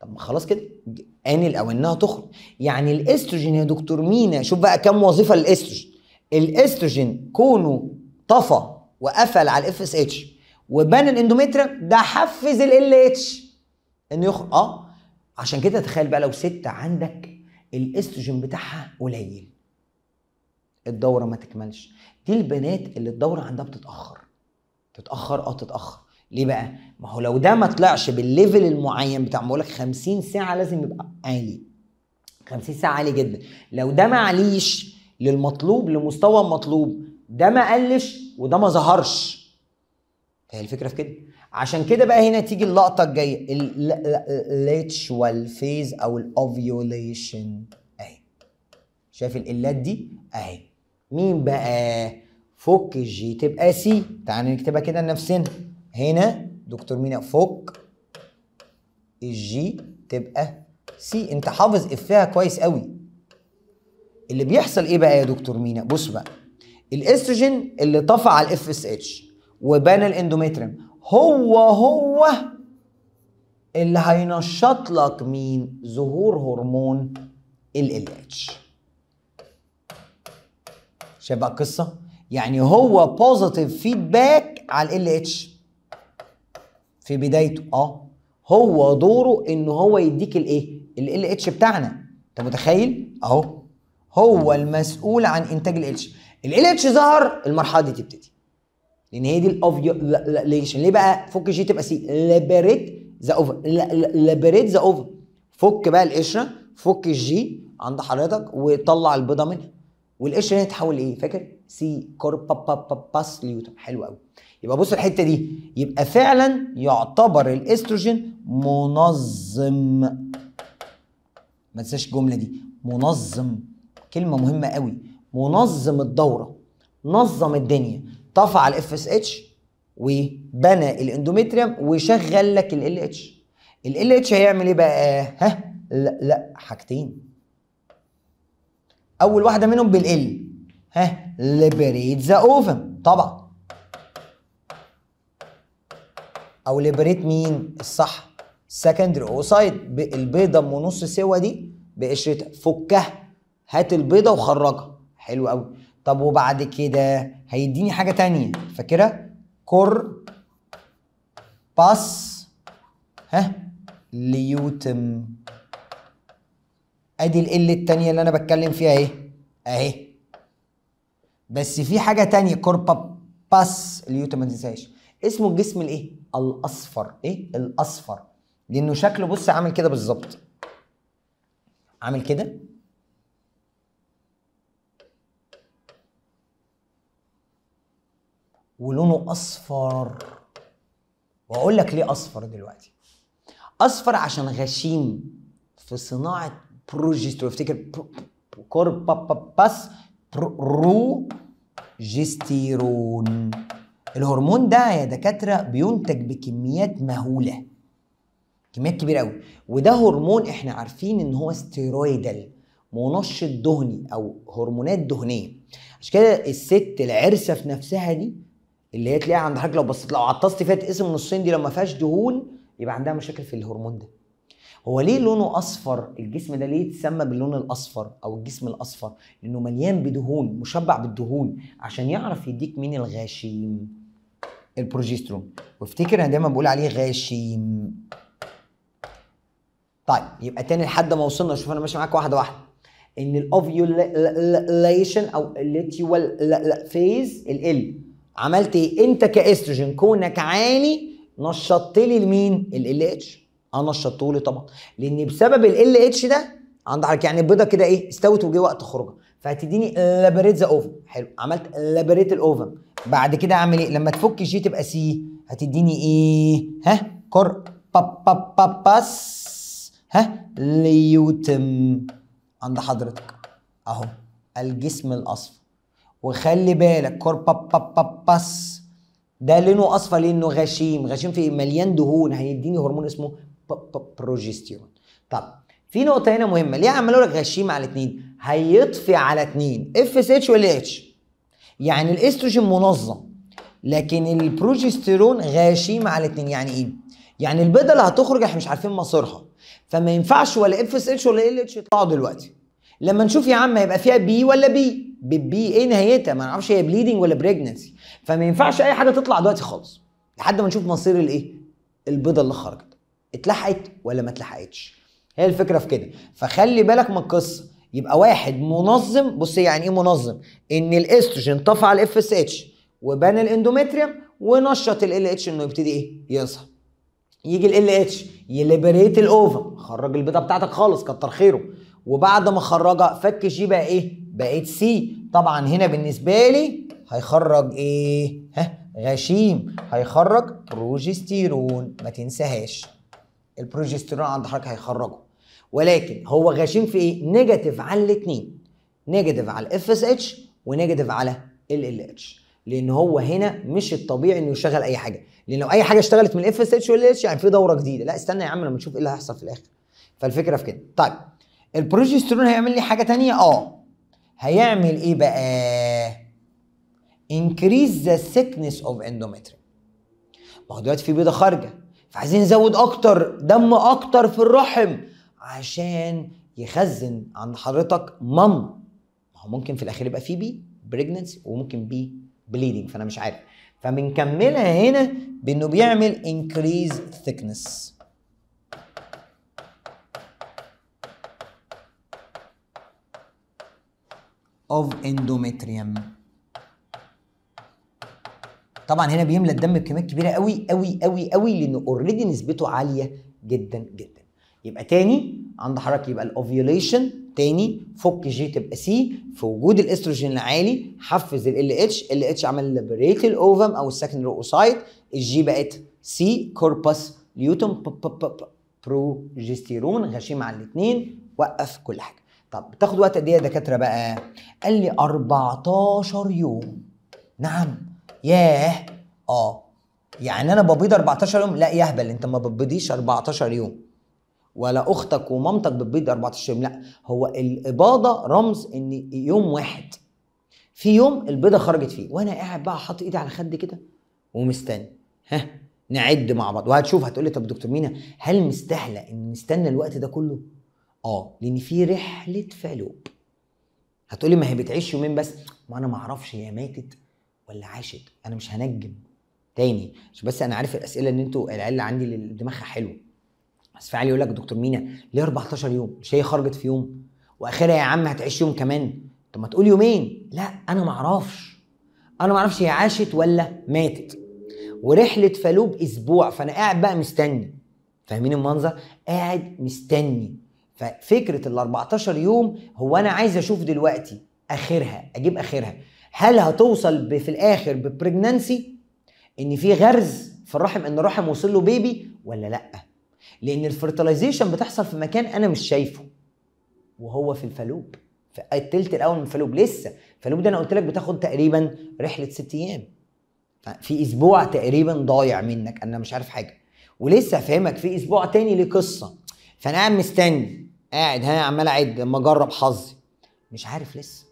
طب ما خلاص كده ان الاوان انها تخرج يعني الاستروجين يا دكتور مينا شوف بقى كم وظيفه للاستروجين الاستروجين كونه طفى وقفل على الاف اس اتش وبان الاندوميتريا ده حفز ال اتش انه يخرج اه عشان كده تخيل بقى لو ست عندك الاستروجين بتاعها قليل الدوره ما تكملش دي البنات اللي الدوره عندها بتتاخر تتاخر اه تتاخر ليه بقى ما هو لو ده ما طلعش بالليفل المعين بتاع ما لك 50 ساعه لازم يبقى عالي 50 ساعه عالي جدا لو ده ما عليش للمطلوب لمستوى المطلوب ده ما قلش وده ما ظهرش فهي الفكره في كده عشان كده بقى هنا تيجي اللقطه الجايه الليتشوال فيز او الاوفيوليشن اهي شايف الالات دي اهي مين بقى فك الجي تبقى سي تعالى نكتبها كده لنفسنا هنا دكتور مينا فك الجي تبقى سي انت حافظ افها كويس قوي اللي بيحصل ايه بقى يا دكتور مينا بص بقى الاستروجين اللي طفى على الاف اس اتش وبنى الاندوميتريم هو هو اللي هينشط لك مين ظهور هرمون ال اتش شايف بقى القصه يعني هو بوزيتيف فيدباك على ال اتش في بدايته اه هو دوره ان هو يديك الايه ال اتش بتاعنا انت متخيل اهو هو المسؤول عن انتاج ال اتش ال اتش ظهر المرحله دي تبتدي لان هي دي الاوفيوليشن ليه بقى فك جي تبقى سي ليبريت ذا اوفر ليبريت ذا اوفر فك بقى القشره فك الجي عند حضرتك وطلع البيضه منها والقشره هنا اتحول لايه فاكر سي با با باس ليوتر حلو قوي يبقى بص الحته دي يبقى فعلا يعتبر الاستروجين منظم ما تنساش الجمله دي منظم كلمه مهمه قوي منظم الدوره نظم الدنيا طفع الاف اس اتش وبنى الاندوميتريوم وشغل لك ال اتش ال اتش هيعمل ايه بقى آه، ها لا لا حاجتين اول واحده منهم بالال ها ليبريت ذا اوفن طبعا او ليبريت مين الصح سكندري اوسايد البيضه من نص سوا دي بقشرتها فكها هات البيضه وخرجها حلو قوي طب وبعد كده هيديني حاجه تانية فاكرها كور باس ها ليوتم ادي ال التانية اللي انا بتكلم فيها ايه اهي بس في حاجه تانية كوربا باس اليوتا ما تنساش اسمه الجسم الايه الاصفر ايه الاصفر لانه شكله بص عامل كده بالظبط عامل كده ولونه اصفر واقول لك ليه اصفر دلوقتي اصفر عشان غشيم في صناعه بروجسترون افتكر كور باس رو جستيرون الهرمون ده يا دكاتره بينتج بكميات مهوله كميات كبيره قوي وده هرمون احنا عارفين ان هو ستيرويدال منشط دهني او هرمونات دهنيه عشان كده الست العرسه في نفسها دي اللي هي تلاقيها عند حضرتك لو بصيت لو عطست فيها تقسم نصين دي لو ما فيهاش دهون يبقى عندها مشاكل في الهرمون ده هو ليه لونه اصفر الجسم ده ليه يتسمى باللون الاصفر او الجسم الاصفر لانه مليان بدهون مشبع بالدهون عشان يعرف يديك مين الغشيم البروجيسترون وافتكر انا دايما بقول عليه غشيم طيب يبقى تاني لحد ما وصلنا شوف انا ماشي معاك واحده واحده ان الاوفيوليشن او الليتيوال فيز ال عملت ايه انت كاستروجين كونك عالي نشطت لي لمين ال اتش انشط طولي طبعا لان بسبب ال اتش ده عند حضرتك يعني البيضه كده ايه استوت وجه وقت خروجها فهتديني لابريت ذا اوفن حلو عملت لابريت الاوفن بعد كده اعمل ايه لما تفك جي تبقى سي هتديني ايه ها كور باب باب باس ها ليوتم عند حضرتك اهو الجسم الاصفر وخلي بالك كور باب باب باس ده لونه اصفر لانه غشيم غشيم في مليان دهون هيديني هرمون اسمه بروجستيرون طب في نقطه هنا مهمه ليه عملوا لك غشيم على اتنين؟ هيطفي على اثنين اف اس اتش وال اتش يعني الاستروجين منظم لكن البروجستيرون غشيم على اتنين يعني ايه يعني البيضه اللي هتخرج احنا مش عارفين مصيرها فما ينفعش ولا اف اس اتش ولا ال اتش يطلعوا دلوقتي لما نشوف يا عم هيبقى فيها بي ولا بي بالبي ايه نهايتها ما نعرفش هي بليدنج ولا بريجنسي فما ينفعش اي حاجه تطلع دلوقتي خالص لحد ما نشوف مصير الايه البيضه اللي خرجت اتلحقت ولا ما اتلحقتش هي الفكره في كده فخلي بالك من القصه يبقى واحد منظم بص يعني ايه منظم ان الاستروجين طفى على الاف اس اتش وبان الاندومتريوم ونشط ال اتش انه يبتدي ايه يظهر يجي ال اتش يليبريت الاوفا خرج البيضه بتاعتك خالص كتر خيره وبعد ما خرجها فك جي بقى ايه بقت سي طبعا هنا بالنسبه لي هيخرج ايه ها غشيم هيخرج بروجستيرون ما تنساهاش البروجسترون عند حضرتك هيخرجه ولكن هو غاشين في ايه نيجاتيف على الاثنين نيجاتيف على الاف اس اتش ونيجاتيف على ال ال اتش لان هو هنا مش الطبيعي انه يشغل اي حاجه لان لو اي حاجه اشتغلت من الاف اس اتش وال اتش يعني في دوره جديده لا استنى يا عم لما نشوف ايه اللي هيحصل في الاخر فالفكره في كده طيب البروجسترون هيعمل لي حاجه ثانيه اه هيعمل ايه بقى increase the thickness of endometrium ما هو دلوقتي في بيضه خارجه فعايزين نزود اكتر دم اكتر في الرحم عشان يخزن عند حضرتك مم ما هو ممكن في الاخير يبقى في بي بريجننس وممكن بي بليدنج فانا مش عارف فبنكملها هنا بانه بيعمل انكريز ثيكنس of endometrium طبعا هنا بيملى الدم بكميات كبيره قوي قوي قوي قوي لان اوريدي نسبته عاليه جدا جدا يبقى تاني عند حضرتك يبقى الاوفيوليشن تاني فك جي تبقى سي في وجود الاستروجين العالي حفز ال اتش ال اتش عمل ليبريت الاوفم او السكندري اوسايت الجي بقت سي كوربس ليوتوم بروجستيرون غشيم على الاثنين وقف كل حاجه طب بتاخد وقت قد ايه يا دكاتره بقى قال لي 14 يوم نعم ياه اه يعني انا ببيض 14 يوم لا يا هبل انت ما بتبيضيش 14 يوم ولا اختك ومامتك بتبيض 14 يوم لا هو الاباضه رمز ان يوم واحد في يوم البيضه خرجت فيه وانا قاعد بقى حاطط ايدي على خدي كده ومستني ها نعد مع بعض وهتشوف هتقول لي طب دكتور مينا هل مستاهله ان نستنى الوقت ده كله اه لان في رحله فالوب هتقولي ما هي بتعيش يومين بس ما انا ما اعرفش هي ماتت ولا عاشت انا مش هنجم تاني مش بس انا عارف الاسئله ان انتوا العيال عندي اللي دماغها حلو بس في يقول لك دكتور مينا ليه 14 يوم مش هي خرجت في يوم واخرها يا عم هتعيش يوم كمان طب ما تقول يومين لا انا ما اعرفش انا ما اعرفش هي عاشت ولا ماتت ورحله فالوب اسبوع فانا قاعد بقى مستني فاهمين المنظر قاعد مستني ففكره ال 14 يوم هو انا عايز اشوف دلوقتي اخرها اجيب اخرها هل هتوصل في الاخر ببريجنانسي ان في غرز في الرحم ان الرحم وصل له بيبي ولا لا لان الفرتلايزيشن بتحصل في مكان انا مش شايفه وهو في الفالوب في التلت الاول من الفالوب لسه الفالوب ده انا قلت لك بتاخد تقريبا رحله ست ايام في اسبوع تقريبا ضايع منك انا مش عارف حاجه ولسه هفهمك في اسبوع تاني لقصه فانا قاعد مستني قاعد ها عمال اعد لما اجرب حظي مش عارف لسه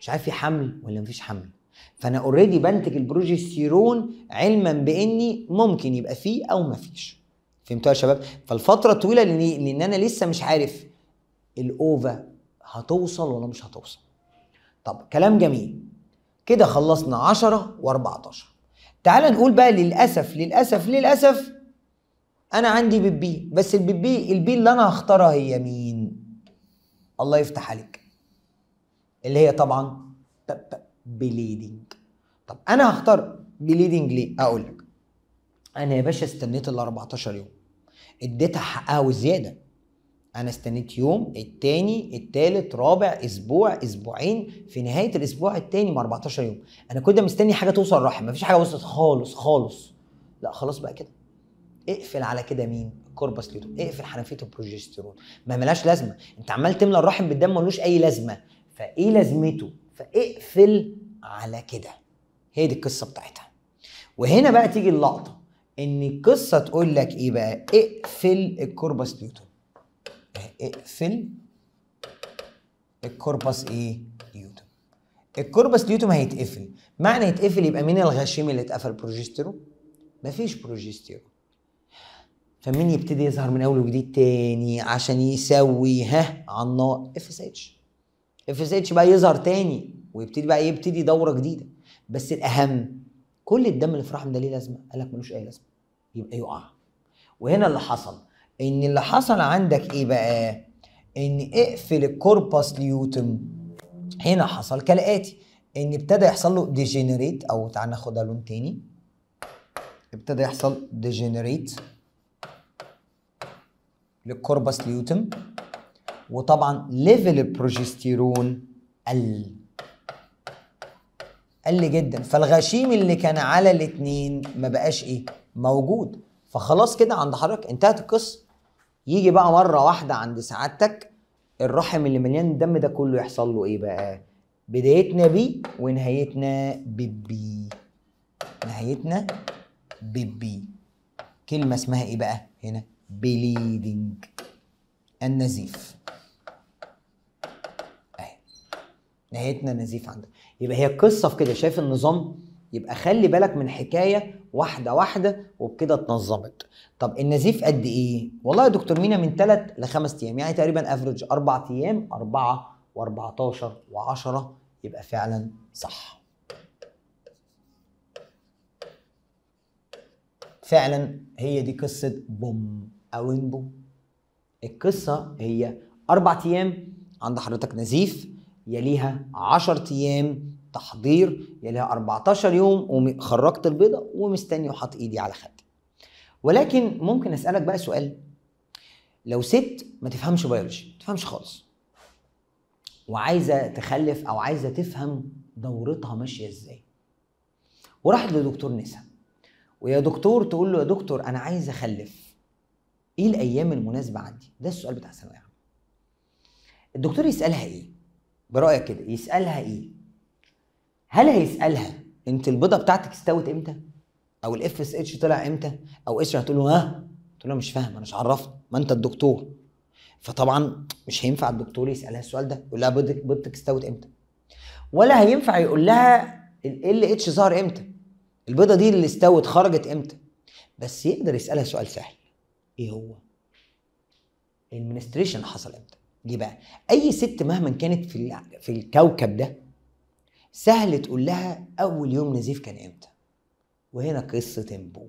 مش عارف في حمل ولا مفيش حمل فانا اوريدي بنتج البروجستيرون علما باني ممكن يبقى فيه او مفيش فهمتوا يا شباب فالفتره طويله لان انا لسه مش عارف الاوفا هتوصل ولا مش هتوصل طب كلام جميل كده خلصنا 10 و14 تعال نقول بقى للاسف للاسف للاسف انا عندي بيبي بس البيبي البي اللي انا هختارها هي مين الله يفتح عليك اللي هي طبعا بليدنج طب انا هختار بليدنج ليه اقول لك انا يا باشا استنيت ال 14 يوم اديتها حقها وزياده انا استنيت يوم التاني التالت رابع اسبوع اسبوعين في نهايه الاسبوع التاني من 14 يوم انا كنت مستني حاجه توصل رحم مفيش حاجه وصلت خالص خالص لا خلاص بقى كده اقفل على كده مين كوربس ليتوم اقفل حنفيه البروجستيرون ما ملهاش لازمه انت عمال تملى الرحم بالدم ملوش اي لازمه فايه لازمته فاقفل على كده هي دي القصه بتاعتها وهنا بقى تيجي اللقطه ان القصه تقول لك ايه بقى اقفل الكوربس نيوتن اقفل الكوربس ايه نيوتن الكوربس نيوتن هيتقفل معنى يتقفل يبقى مين الغشيم اللي اتقفل بروجيسترو مفيش بروجيسترو فمين يبتدي يظهر من اول وجديد تاني عشان يسوي ها على النار اف اس اتش اف اتش بقى يظهر تاني ويبتدي بقى يبتدي دوره جديده بس الاهم كل الدم اللي في الرحم ده ليه لازمه قال لك ملوش اي لازمه يبقى يقع وهنا اللي حصل ان اللي حصل عندك ايه بقى ان اقفل الكوربس ليوتم هنا حصل كالاتي ان ابتدى يحصل له ديجنريت او تعال ناخدها لون تاني ابتدى يحصل ديجنريت للكوربس ليوتم وطبعا ليفل البروجستيرون قل قل جدا فالغشيم اللي كان على الاثنين ما بقاش ايه موجود فخلاص كده عند حضرتك انتهت القصه يجي بقى مره واحده عند سعادتك الرحم اللي مليان الدم ده كله يحصل له ايه بقى بدايتنا بي ونهايتنا ببي نهايتنا ببي كلمه اسمها ايه بقى هنا بليدنج النزيف اهي نهايتنا نزيف عندنا يبقى هي القصه في كده شايف النظام يبقى خلي بالك من حكايه واحده واحده وبكده اتنظمت طب النزيف قد ايه والله يا دكتور مينا من 3 ل 5 ايام يعني تقريبا افريج 4 ايام 4 و14 و10 يبقى فعلا صح فعلا هي دي قصه بوم او بوم القصه هي اربع ايام عند حضرتك نزيف يليها 10 ايام تحضير يليها 14 يوم وخرجت البيضه ومستني وحط ايدي على خدي ولكن ممكن اسالك بقى سؤال لو ست ما تفهمش بيولوجي ما تفهمش خالص وعايزه تخلف او عايزه تفهم دورتها ماشيه ازاي وراحت لدكتور نساء ويا دكتور تقول له يا دكتور انا عايز اخلف ايه الايام المناسبه عندي ده السؤال بتاع الثانويه عامه الدكتور يسالها ايه برايك كده يسالها ايه هل هيسالها انت البيضه بتاعتك استوت امتى او الاف اس اتش طلع امتى او اسر هتقول له ها تقول له مش فاهم انا مش عرفت ما انت الدكتور فطبعا مش هينفع الدكتور يسالها السؤال ده يقول لها بيضتك استوت امتى ولا هينفع يقول لها ال اتش ظهر امتى البيضه دي اللي استوت خرجت امتى بس يقدر يسالها سؤال سهل ايه هو المنستريشن حصل امتى ليه بقى اي ست مهما كانت في في الكوكب ده سهل تقول لها اول يوم نزيف كان امتى وهنا قصه امبو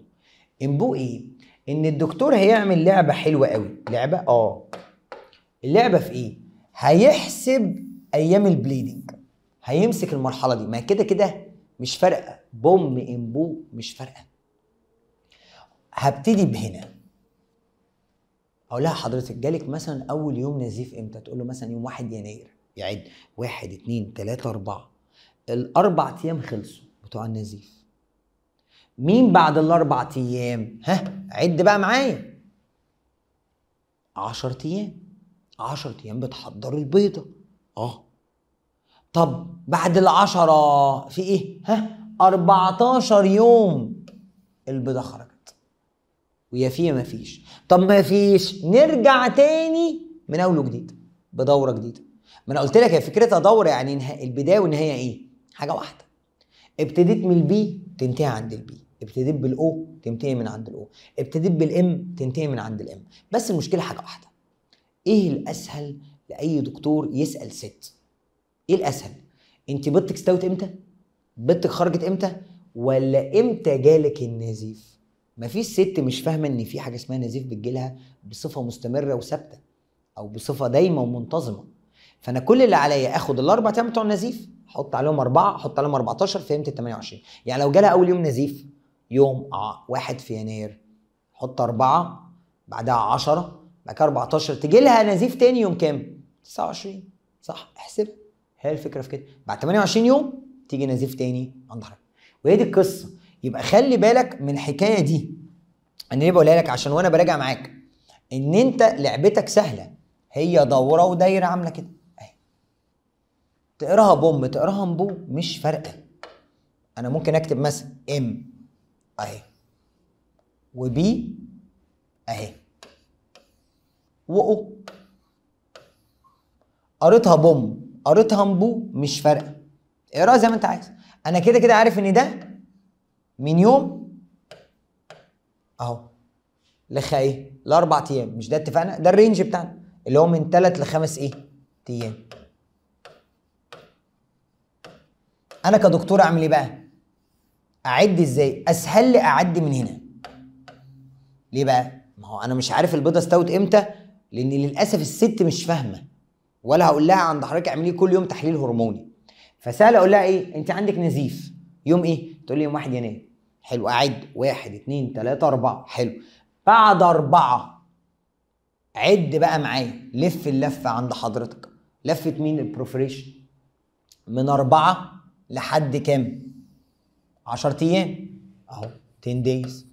امبو ايه ان الدكتور هيعمل لعبه حلوه قوي لعبه اه اللعبه في ايه هيحسب ايام البليدنج هيمسك المرحله دي ما كده كده مش فارقه بوم امبو مش فارقه هبتدي بهنا اقول لها حضرتك جالك مثلا اول يوم نزيف امتى تقول له مثلا يوم 1 يناير يعد 1 2 3 4 الاربع ايام خلصوا بتوع النزيف مين بعد الاربع ايام ها عد بقى معايا 10 ايام 10 ايام بتحضر البيضه اه طب بعد ال10 في ايه ها 14 يوم البيضه خرجت ويا في ما فيش طب ما فيش نرجع تاني من اول وجديد بدوره جديده ما انا قلت لك هي فكرتها دوره يعني البدايه والنهايه ايه حاجه واحده ابتديت من البي تنتهي عند البي ابتديت بالاو تنتهي من عند الاو ابتديت بالام تنتهي من عند الام بس المشكله حاجه واحده ايه الاسهل لاي دكتور يسال ست ايه الاسهل انت بنتك استوت امتى بنتك خرجت امتى ولا امتى جالك النزيف مفيش ست مش فاهمه ان في حاجه اسمها نزيف بتجيلها بصفه مستمره وثابته او بصفه دايمه ومنتظمه فانا كل اللي عليا اخد الاربع ايام بتوع النزيف احط عليهم اربعه احط عليهم 14 فهمت ال 28 يعني لو جالها اول يوم نزيف يوم 1 آه، في يناير حط اربعه بعدها 10 بعد كده 14 تجي لها نزيف تاني يوم كام؟ 29 صح احسب هي الفكره في كده بعد 28 يوم تيجي نزيف تاني عند حضرتك وهي دي القصه يبقى خلي بالك من الحكايه دي انا ليه بقولها لك عشان وانا براجع معاك ان انت لعبتك سهله هي دوره ودايره عامله كده اهي تقراها بوم تقراها بو مش فارقه انا ممكن اكتب مثلا ام اهي وبي اهي وأو قريتها بوم قريتها بو مش فارقه اقراها زي ما انت عايز انا كده كده عارف ان ده من يوم اهو لخ ايه لاربع ايام مش ده اتفقنا ده الرينج بتاعنا اللي هو من ثلاث لخمس ايه ايام انا كدكتور اعمل ايه بقى اعد ازاي اسهل لي اعدي من هنا ليه بقى ما هو انا مش عارف البيضه استوت امتى لان للاسف الست مش فاهمه ولا هقول لها عند حضرتك اعملي كل يوم تحليل هرموني فسهل اقول لها ايه انت عندك نزيف يوم ايه تقول لي يوم 1 يناير حلو اعد واحد اتنين تلاته اربعه حلو بعد اربعه عد بقى معايا لف اللفه عند حضرتك لفه مين البروفريشن من اربعه لحد كام 10 ايام اهو 10 دايز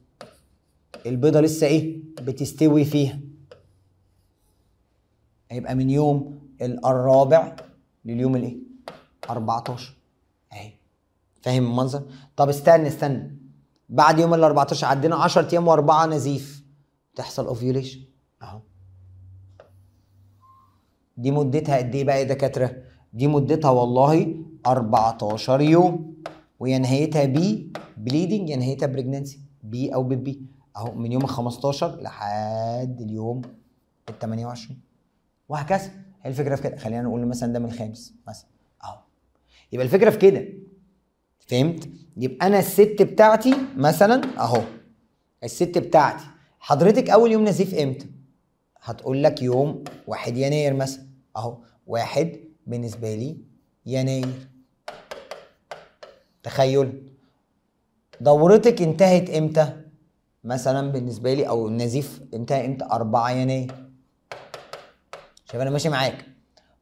البيضه لسه ايه بتستوي فيها هيبقى من يوم الرابع لليوم الايه 14 اهي فاهم المنظر طب استنى استنى بعد يوم ال 14 عدينا 10 ايام واربعه نزيف تحصل اوفيوليشن اهو دي مدتها قد ايه بقى يا دكاتره؟ دي مدتها والله 14 يوم ويا نهايتها بي بليدنج يا نهايتها بريجنانسي بي او بي اهو من يوم ال 15 لحد اليوم ال 28 وهكذا هي الفكره في كده خلينا نقول مثلا ده من الخامس مثلا اهو يبقى الفكره في كده فهمت؟ يبقى انا الست بتاعتي مثلا اهو الست بتاعتي حضرتك اول يوم نزيف امتى هتقول لك يوم 1 يناير مثلا اهو واحد بالنسبه لي يناير تخيل دورتك انتهت امتى مثلا بالنسبه لي او النزيف انتهى امتى 4 يناير شايف انا ماشي معاك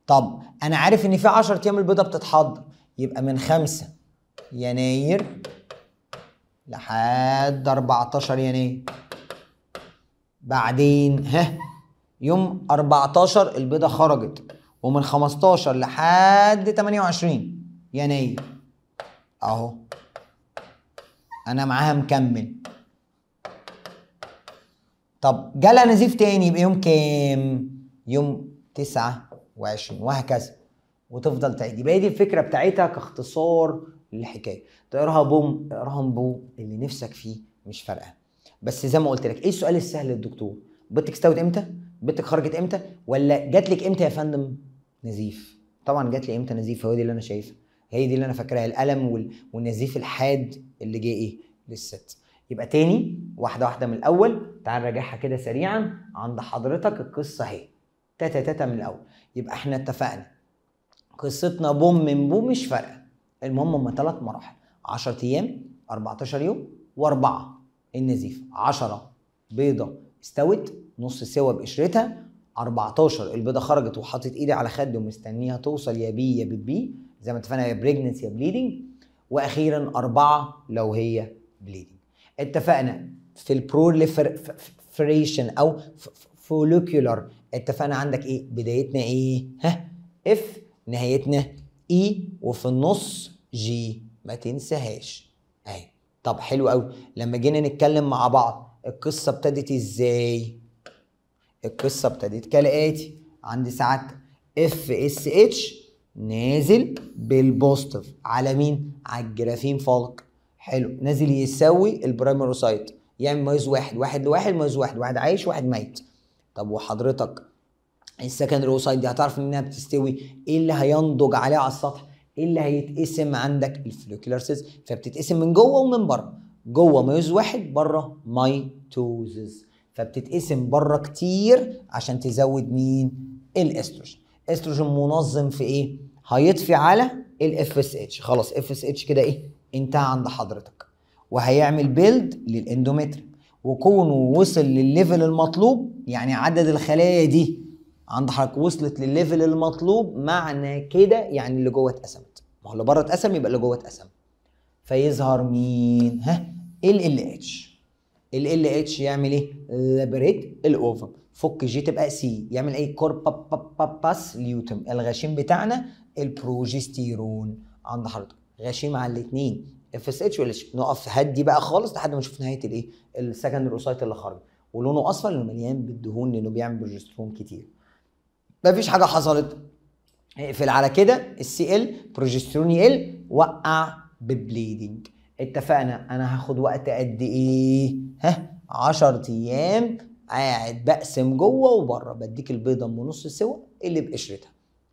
طب انا عارف ان في 10 ايام البيضه بتتحضر يبقى من 5 يناير لحد 14 يناير بعدين ها يوم 14 البيضة خرجت ومن 15 لحد 28 يناير اهو انا معاها مكمل طب جالها نزيف تاني يبقى يوم كام يوم 29 وهكذا وتفضل تعيد يبقى دي الفكره بتاعتها كاختصار للحكايه تقراها بوم اقراها بوم اللي نفسك فيه مش فارقه بس زي ما قلت لك ايه السؤال السهل للدكتور بنتك استوت امتى بنتك خرجت امتى ولا جات لك امتى يا فندم نزيف طبعا جات لي امتى نزيف هو دي اللي انا شايفها هي دي اللي انا فاكراها الالم والنزيف الحاد اللي جه ايه للست يبقى تاني واحده واحده من الاول تعال نراجعها كده سريعا عند حضرتك القصه اهي تاتا تاتا من الاول يبقى احنا اتفقنا قصتنا بوم من بوم مش فارقه المهم هم ثلاث مراحل 10 ايام 14 يوم واربعه النزيف 10 بيضه استوت نص سوا بقشرتها 14 البيضه خرجت وحاطط ايدي على خد ومستنيها توصل يا بي يا بي زي ما اتفقنا يا بريجننس يا بليدنج واخيرا اربعه لو هي بليدنج اتفقنا في البروليفريشن او فولوكيولار اتفقنا عندك ايه بدايتنا ايه ها اف نهايتنا اي e وفي النص جي ما تنساهاش اهي طب حلو قوي لما جينا نتكلم مع بعض القصه ابتدت ازاي القصه ابتدت كالاتي عندي ساعات اف اس اتش نازل بالبوستف على مين على الجرافين فالك حلو نازل يساوي البرايمروسايت يعمل يعني مايز واحد واحد لواحد مايز واحد واحد عايش واحد ميت طب وحضرتك السكندري اوف سايد دي هتعرف انها بتستوي ايه اللي هينضج عليه على السطح ايه اللي هيتقسم عندك الفلوكيولار سيلز فبتتقسم من جوه ومن بره جوه مايوز واحد بره مايتوزز فبتتقسم بره كتير عشان تزود مين الاستروجين استروجين منظم في ايه هيطفي على الاف اس اتش خلاص اف اس اتش كده ايه انتهى عند حضرتك وهيعمل بيلد للاندومتريوم وكونه وصل للليفل المطلوب يعني عدد الخلايا دي عند حضرتك وصلت للليفل المطلوب معنى كده يعني اللي جوه اتقسمت ما هو اللي بره اتقسم يبقى اللي جوه اتقسم فيظهر مين ها ال ال اتش ال ال اتش يعمل ايه لابريت الاوفر فك جي تبقى سي يعمل ايه كور با با با باس ليوتم الغشيم بتاعنا البروجستيرون عند حضرتك غشيم على الاثنين اف اس اتش ولا نقف هدي بقى خالص لحد ما نشوف نهايه الايه السكند اوسايت اللي خرج ولونه اصفر لانه مليان بالدهون لانه بيعمل بروجسترون كتير مفيش حاجه حصلت اقفل على كده السي ال بروجسترون يقل وقع ببليدنج اتفقنا انا هاخد وقت قد ايه ها 10 ايام قاعد بقسم جوه وبره بديك البيضه من نص سوا اللي بقشرتها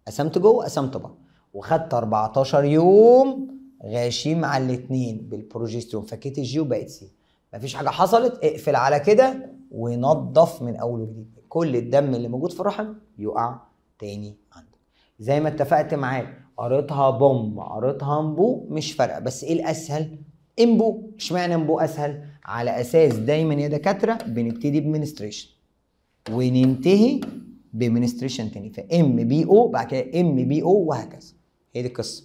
قسمت جوه قسمت بره وخدت 14 يوم غاشيم على الاثنين بالبروجسترون فكيت الجي وبقت سي مفيش حاجه حصلت اقفل على كده ونضف من اول وجديد كل الدم اللي موجود في الرحم يقع تاني عندك زي ما اتفقت معاك قريتها بوم قريتها امبو مش فارقه بس ايه الاسهل امبو اشمعنى امبو اسهل على اساس دايما يا دكاتره بنبتدي بمنستريشن وننتهي بمنستريشن تاني فام بي او بعد كده ام بي او وهكذا هي دي القصه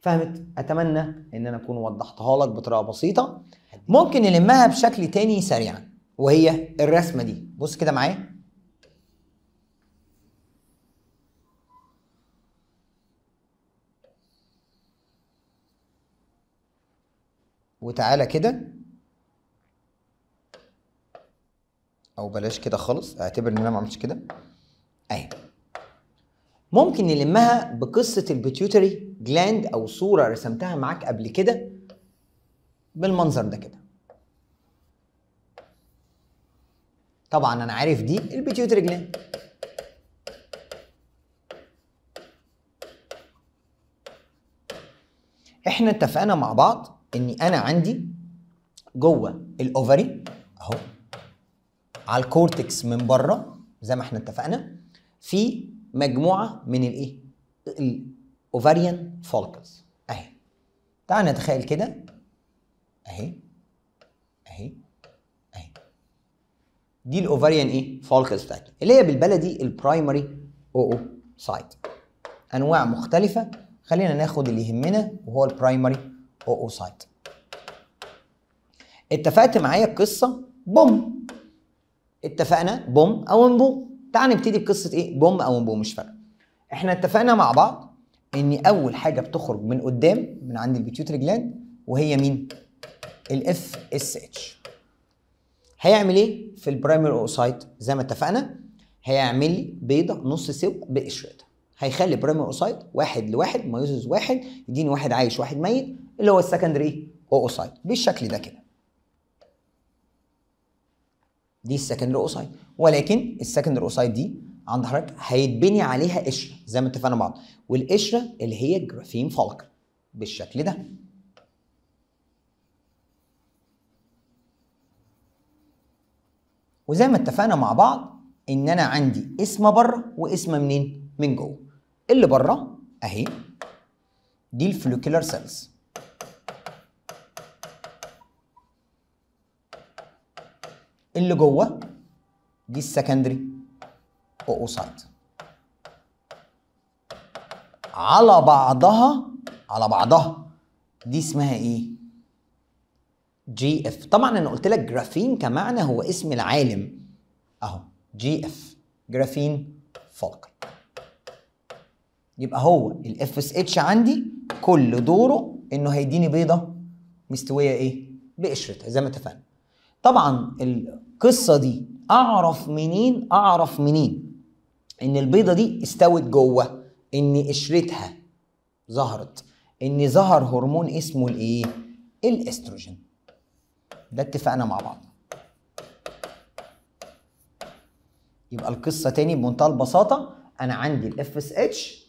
فهمت اتمنى ان انا اكون وضحتها لك بطريقه بسيطه ممكن نلمها بشكل تاني سريعا وهي الرسمه دي بص كده معايا وتعالى كده او بلاش كده خالص اعتبر ان انا ما عملتش كده اهي ممكن نلمها بقصه البيتيوتري جلاند او صوره رسمتها معاك قبل كده بالمنظر ده كده طبعا انا عارف دي البيتيوتري جلاند احنا اتفقنا مع بعض اني انا عندي جوه الاوفري اهو على الكورتكس من بره زي ما احنا اتفقنا في مجموعه من الايه الاوفريان فولكلز اهي تعال نتخيل كده اهي اهي اهي دي الاوفريان ايه فولكلز بتاعتي اللي هي بالبلدي البرايمري او او سايت انواع مختلفه خلينا ناخد اللي يهمنا وهو البرايمري واوسايد اتفقت معايا القصه بوم اتفقنا بوم او انبو تعال نبتدي بقصه ايه بوم او انبو مش فارقه احنا اتفقنا مع بعض ان اول حاجه بتخرج من قدام من عند البيتيوتري جلاند وهي مين الاف اس اتش هيعمل ايه في البرايمري اوسايت زي ما اتفقنا هيعمل لي بيضه نص سوق بقشرتها هيخلي برايمري اوسايت واحد لواحد مايوزز واحد يديني واحد عايش واحد ميت اللي هو السكندري اوسايد بالشكل ده كده دي السكندري اوسايد ولكن السكندري اوسايد دي عند حضرتك هيتبني عليها قشره زي ما اتفقنا مع بعض والقشره اللي هي الجرافين فالك بالشكل ده وزي ما اتفقنا مع بعض ان انا عندي اسم بره واسم منين من جوه اللي بره اهي دي الفلوكيلر سيلز اللي جوه دي السكندري اوسايت على بعضها على بعضها دي اسمها ايه جي اف طبعا انا قلت لك جرافين كمعنى هو اسم العالم اهو جي اف جرافين فولكر يبقى هو الاف اس اتش عندي كل دوره انه هيديني بيضه مستويه ايه بقشرتها زي ما اتفقنا طبعا ال القصه دي اعرف منين اعرف منين ان البيضه دي استوت جوه ان قشرتها ظهرت ان ظهر هرمون اسمه الايه الاستروجين ده اتفقنا مع بعض يبقى القصه تاني بمنتهى البساطه انا عندي الاف اس اتش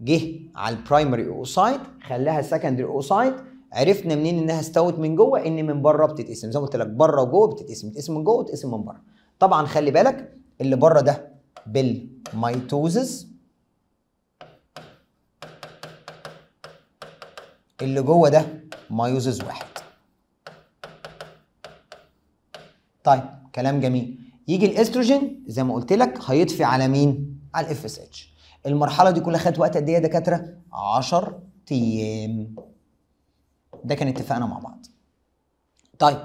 جه على البرايمري أوسايد خلاها سكندري أوسايد عرفنا منين انها استوت من جوه ان من بره بتتقسم زي ما قلت لك بره وجوه بتتقسم بتتقسم من جوه وتتقسم من بره طبعا خلي بالك اللي بره ده بالميتوزس اللي جوه ده مايوزز واحد طيب كلام جميل يجي الاستروجين زي ما قلت لك هيطفي على مين على الاف اس اتش المرحله دي كلها خدت وقت قد ايه يا دكاتره 10 ايام ده كان اتفقنا مع بعض طيب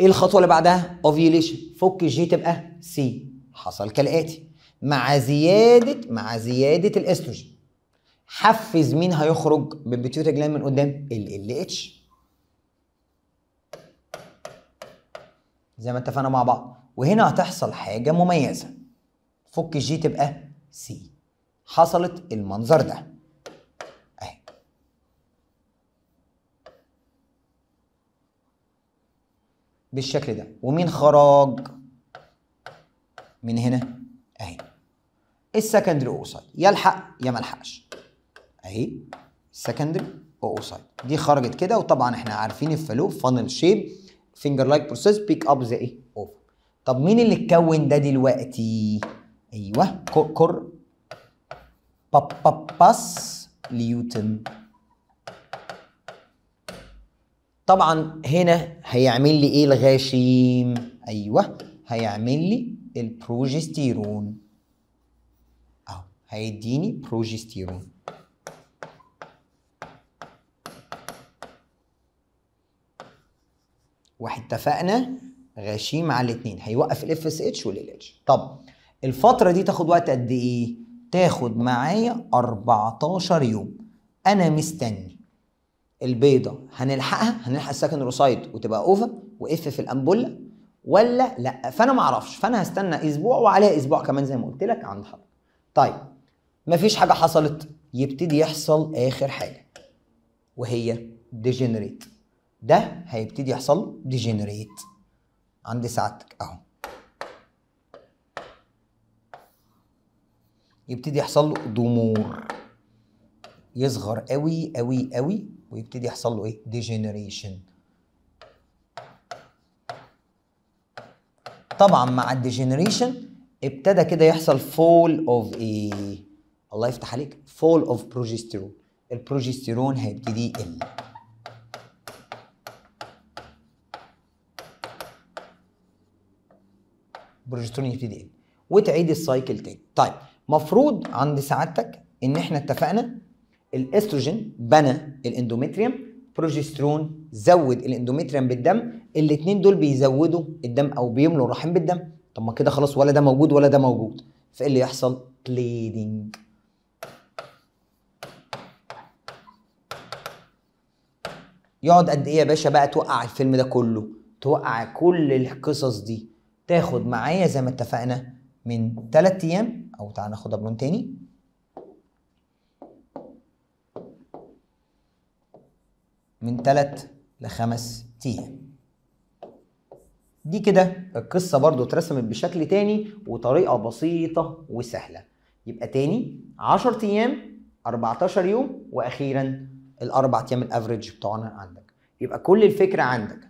ايه الخطوه اللي بعدها اوفيوليشن فك الجي تبقى سي حصل كالاتي مع زياده مع زياده الاستروجين حفز مين هيخرج من جلاند من قدام ال ال اتش زي ما اتفقنا مع بعض وهنا هتحصل حاجه مميزه فك الجي تبقى سي حصلت المنظر ده بالشكل ده ومين خرج من هنا اهي السكندري اوسايد يلحق يا ما لحقش اهي السكندري اوسايد دي خرجت كده وطبعا احنا عارفين الفالو فانل شيب فينجر لايك بروسيس بيك اب ذا ايه اوفر طب مين اللي اتكون ده دلوقتي ايوه كور كور باس ليوتن طبعا هنا هيعمل لي ايه الغشيم ايوه هيعمل لي البروجستيرون اهو هيديني بروجستيرون واحد اتفقنا غشيم على الاثنين هيوقف الاف اس اتش اتش طب الفتره دي تاخد وقت قد ايه تاخد معايا 14 يوم انا مستني البيضه هنلحقها هنلحق السكن روسايد وتبقى اوفا واف في الامبوله ولا لا فانا ما اعرفش فانا هستنى اسبوع وعليها اسبوع كمان زي ما قلت لك عند حضرتك طيب مفيش حاجه حصلت يبتدي يحصل اخر حاجه وهي ديجنريت ده هيبتدي يحصل ديجنريت عند سعادتك اهو يبتدي يحصل له ضمور يصغر قوي قوي قوي ويبتدي يحصل له ايه ديجنريشن طبعا مع الديجنريشن ابتدى كده يحصل فول اوف ايه الله يفتح عليك فول اوف بروجستيرون البروجستيرون هيبتدي يقل البروجستيرون يبتدي يقل وتعيد السايكل تاني طيب مفروض عند سعادتك ان احنا اتفقنا الاستروجين بنى الاندوميتريوم بروجسترون زود الاندوميتريوم بالدم الاثنين دول بيزودوا الدم او بيملوا الرحم بالدم طب ما كده خلاص ولا ده موجود ولا ده موجود فايه اللي يحصل بليدنج يقعد قد ايه يا باشا بقى توقع الفيلم ده كله توقع كل القصص دي تاخد معايا زي ما اتفقنا من 3 ايام او تعال ناخدها بلون تاني من 3 ل 5 ايام دي كده القصه برضو اترسمت بشكل تاني وطريقه بسيطه وسهله يبقى تاني 10 ايام 14 يوم واخيرا الاربع ايام الافريج بتوعنا عندك يبقى كل الفكره عندك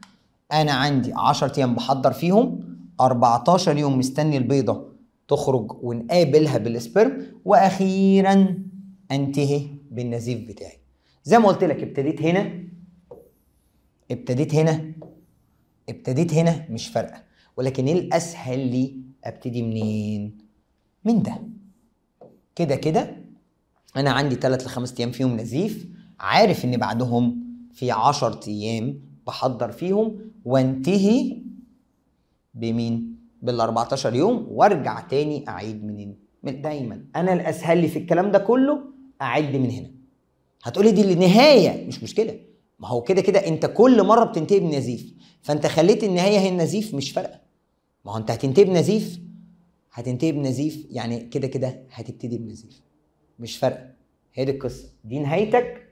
انا عندي 10 ايام بحضر فيهم 14 يوم مستني البيضه تخرج ونقابلها بالسبرم واخيرا انتهي بالنزيف بتاعي زي ما قلت لك ابتديت هنا ابتديت هنا ابتديت هنا مش فارقه ولكن ايه الاسهل لي ابتدي منين من ده كده كده انا عندي 3 ل 5 ايام فيهم نزيف عارف ان بعدهم في 10 ايام بحضر فيهم وانتهي بمين بال 14 يوم وارجع تاني اعيد منين من دايما انا الاسهل لي في الكلام ده كله اعد من هنا هتقولي دي النهايه مش مشكله ما هو كده كده انت كل مره بتنتهي بنزيف فانت خليت النهايه هي النزيف مش فارقه ما هو انت هتنتهي بنزيف هتنتهي بنزيف يعني كده كده هتبتدي بنزيف مش فارقه هي دي القصه دي نهايتك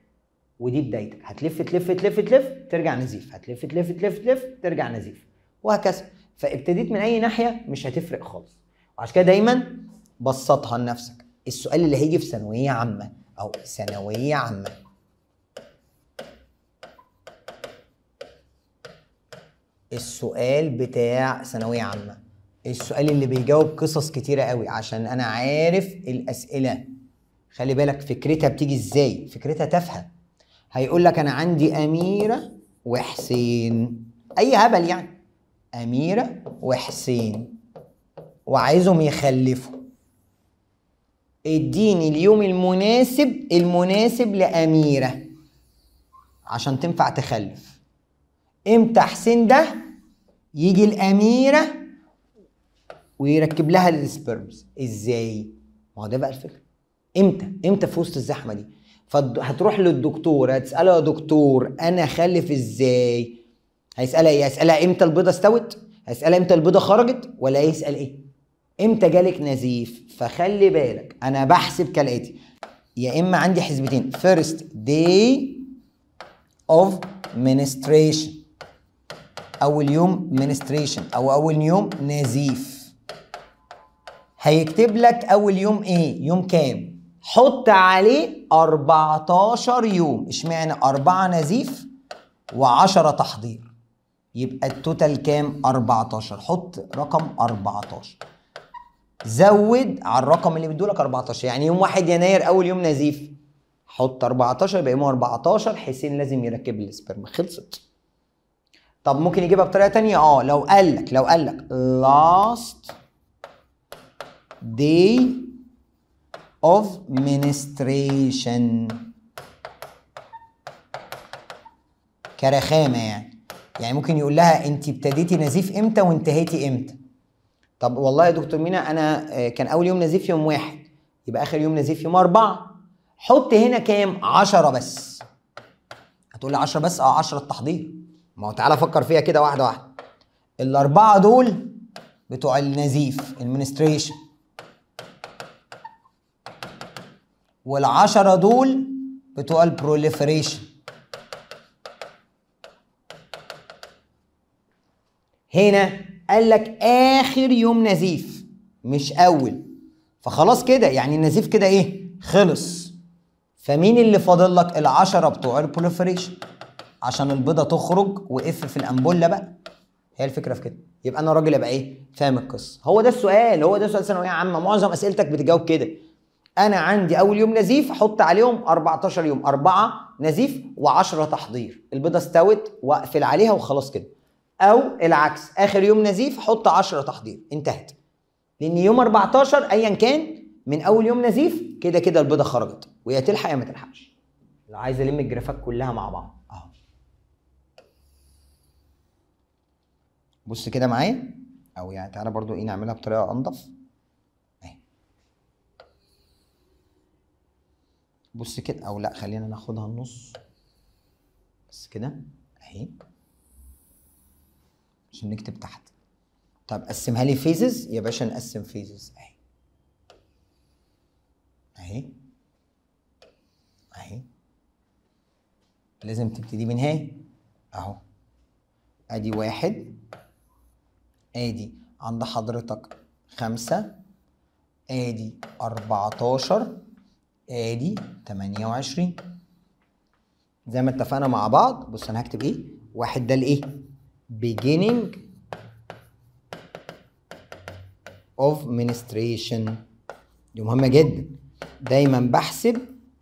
ودي بدايتك هتلف تلف تلف تلف ترجع نزيف هتلف تلف تلف تلف ترجع نزيف وهكذا فابتديت من اي ناحيه مش هتفرق خالص وعشان كده دايما بسطها لنفسك السؤال اللي هيجي في ثانويه عامه او ثانويه عامه السؤال بتاع ثانويه عامه السؤال اللي بيجاوب قصص كتيره قوي عشان انا عارف الاسئله خلي بالك فكرتها بتيجي ازاي فكرتها تافهه هيقول لك انا عندي اميره وحسين اي هبل يعني اميره وحسين وعايزهم يخلفوا اديني اليوم المناسب المناسب لاميره عشان تنفع تخلف امتى حسين ده يجي الاميره ويركب لها السبرمز ازاي ما هو ده بقى الفكره امتى امتى في وسط الزحمه دي فهتروح للدكتور هتساله يا دكتور انا خلف ازاي هيسالها ايه هيسالها امتى البيضه استوت هيسالها امتى البيضه خرجت ولا هيسال ايه امتى جالك نزيف فخلي بالك انا بحسب كالاتي يا اما عندي حسبتين first day of menstruation اول يوم منستريشن او اول يوم نزيف هيكتب لك اول يوم ايه يوم كام حط عليه 14 يوم اشمعنى 4 نزيف و10 تحضير يبقى التوتال كام 14 حط رقم 14 زود على الرقم اللي بيدولك 14 يعني يوم 1 يناير اول يوم نزيف حط 14 يبقى يوم 14 حسين لازم يركب السبرم خلصت طب ممكن يجيبها بطريقه تانية اه لو قال لك لو قال لك last day of ministration كرخامه يعني يعني ممكن يقول لها انت ابتديتي نزيف امتى وانتهيتي امتى طب والله يا دكتور مينا انا آه، كان اول يوم نزيف يوم واحد يبقى اخر يوم نزيف يوم اربعه حط هنا كام عشرة بس هتقول لي عشرة بس اه عشرة التحضير ما هو تعالى فكر فيها كده واحده واحده الاربعه دول بتوع النزيف المينستريشن والعشرة دول بتوع البروليفريشن هنا قال لك اخر يوم نزيف مش اول فخلاص كده يعني النزيف كده ايه خلص فمين اللي فاضل لك العشرة بتوع البروليفريشن عشان البيضه تخرج وقف في الامبوله بقى هي الفكره في كده يبقى انا راجل ابقى ايه فاهم القصه هو ده السؤال هو ده سؤال ثانويه عامه معظم اسئلتك بتجاوب كده انا عندي اول يوم نزيف احط عليهم 14 يوم أربعة نزيف و10 تحضير البيضه استوت واقفل عليها وخلاص كده او العكس اخر يوم نزيف احط 10 تحضير انتهت لان يوم 14 ايا كان من اول يوم نزيف كده كده البيضه خرجت ويا تلحق يا ما تلحقش عايز الم الجرافات كلها مع بعض بص كده معايا او يعني تعالى برضو ايه نعملها بطريقه انضف اهي بص كده او لا خلينا ناخدها النص بس كده اهي عشان نكتب تحت طب قسمها لي فيزز يا باشا نقسم فيزز اهي اهي اهي لازم تبتدي من هاي اهو ادي واحد ادي عند حضرتك خمسة ادي اربعتاشر ادي تمانية وعشرين زي ما اتفقنا مع بعض بص انا هكتب ايه واحد ده الايه beginning of menstruation دي مهمة جدا دايما بحسب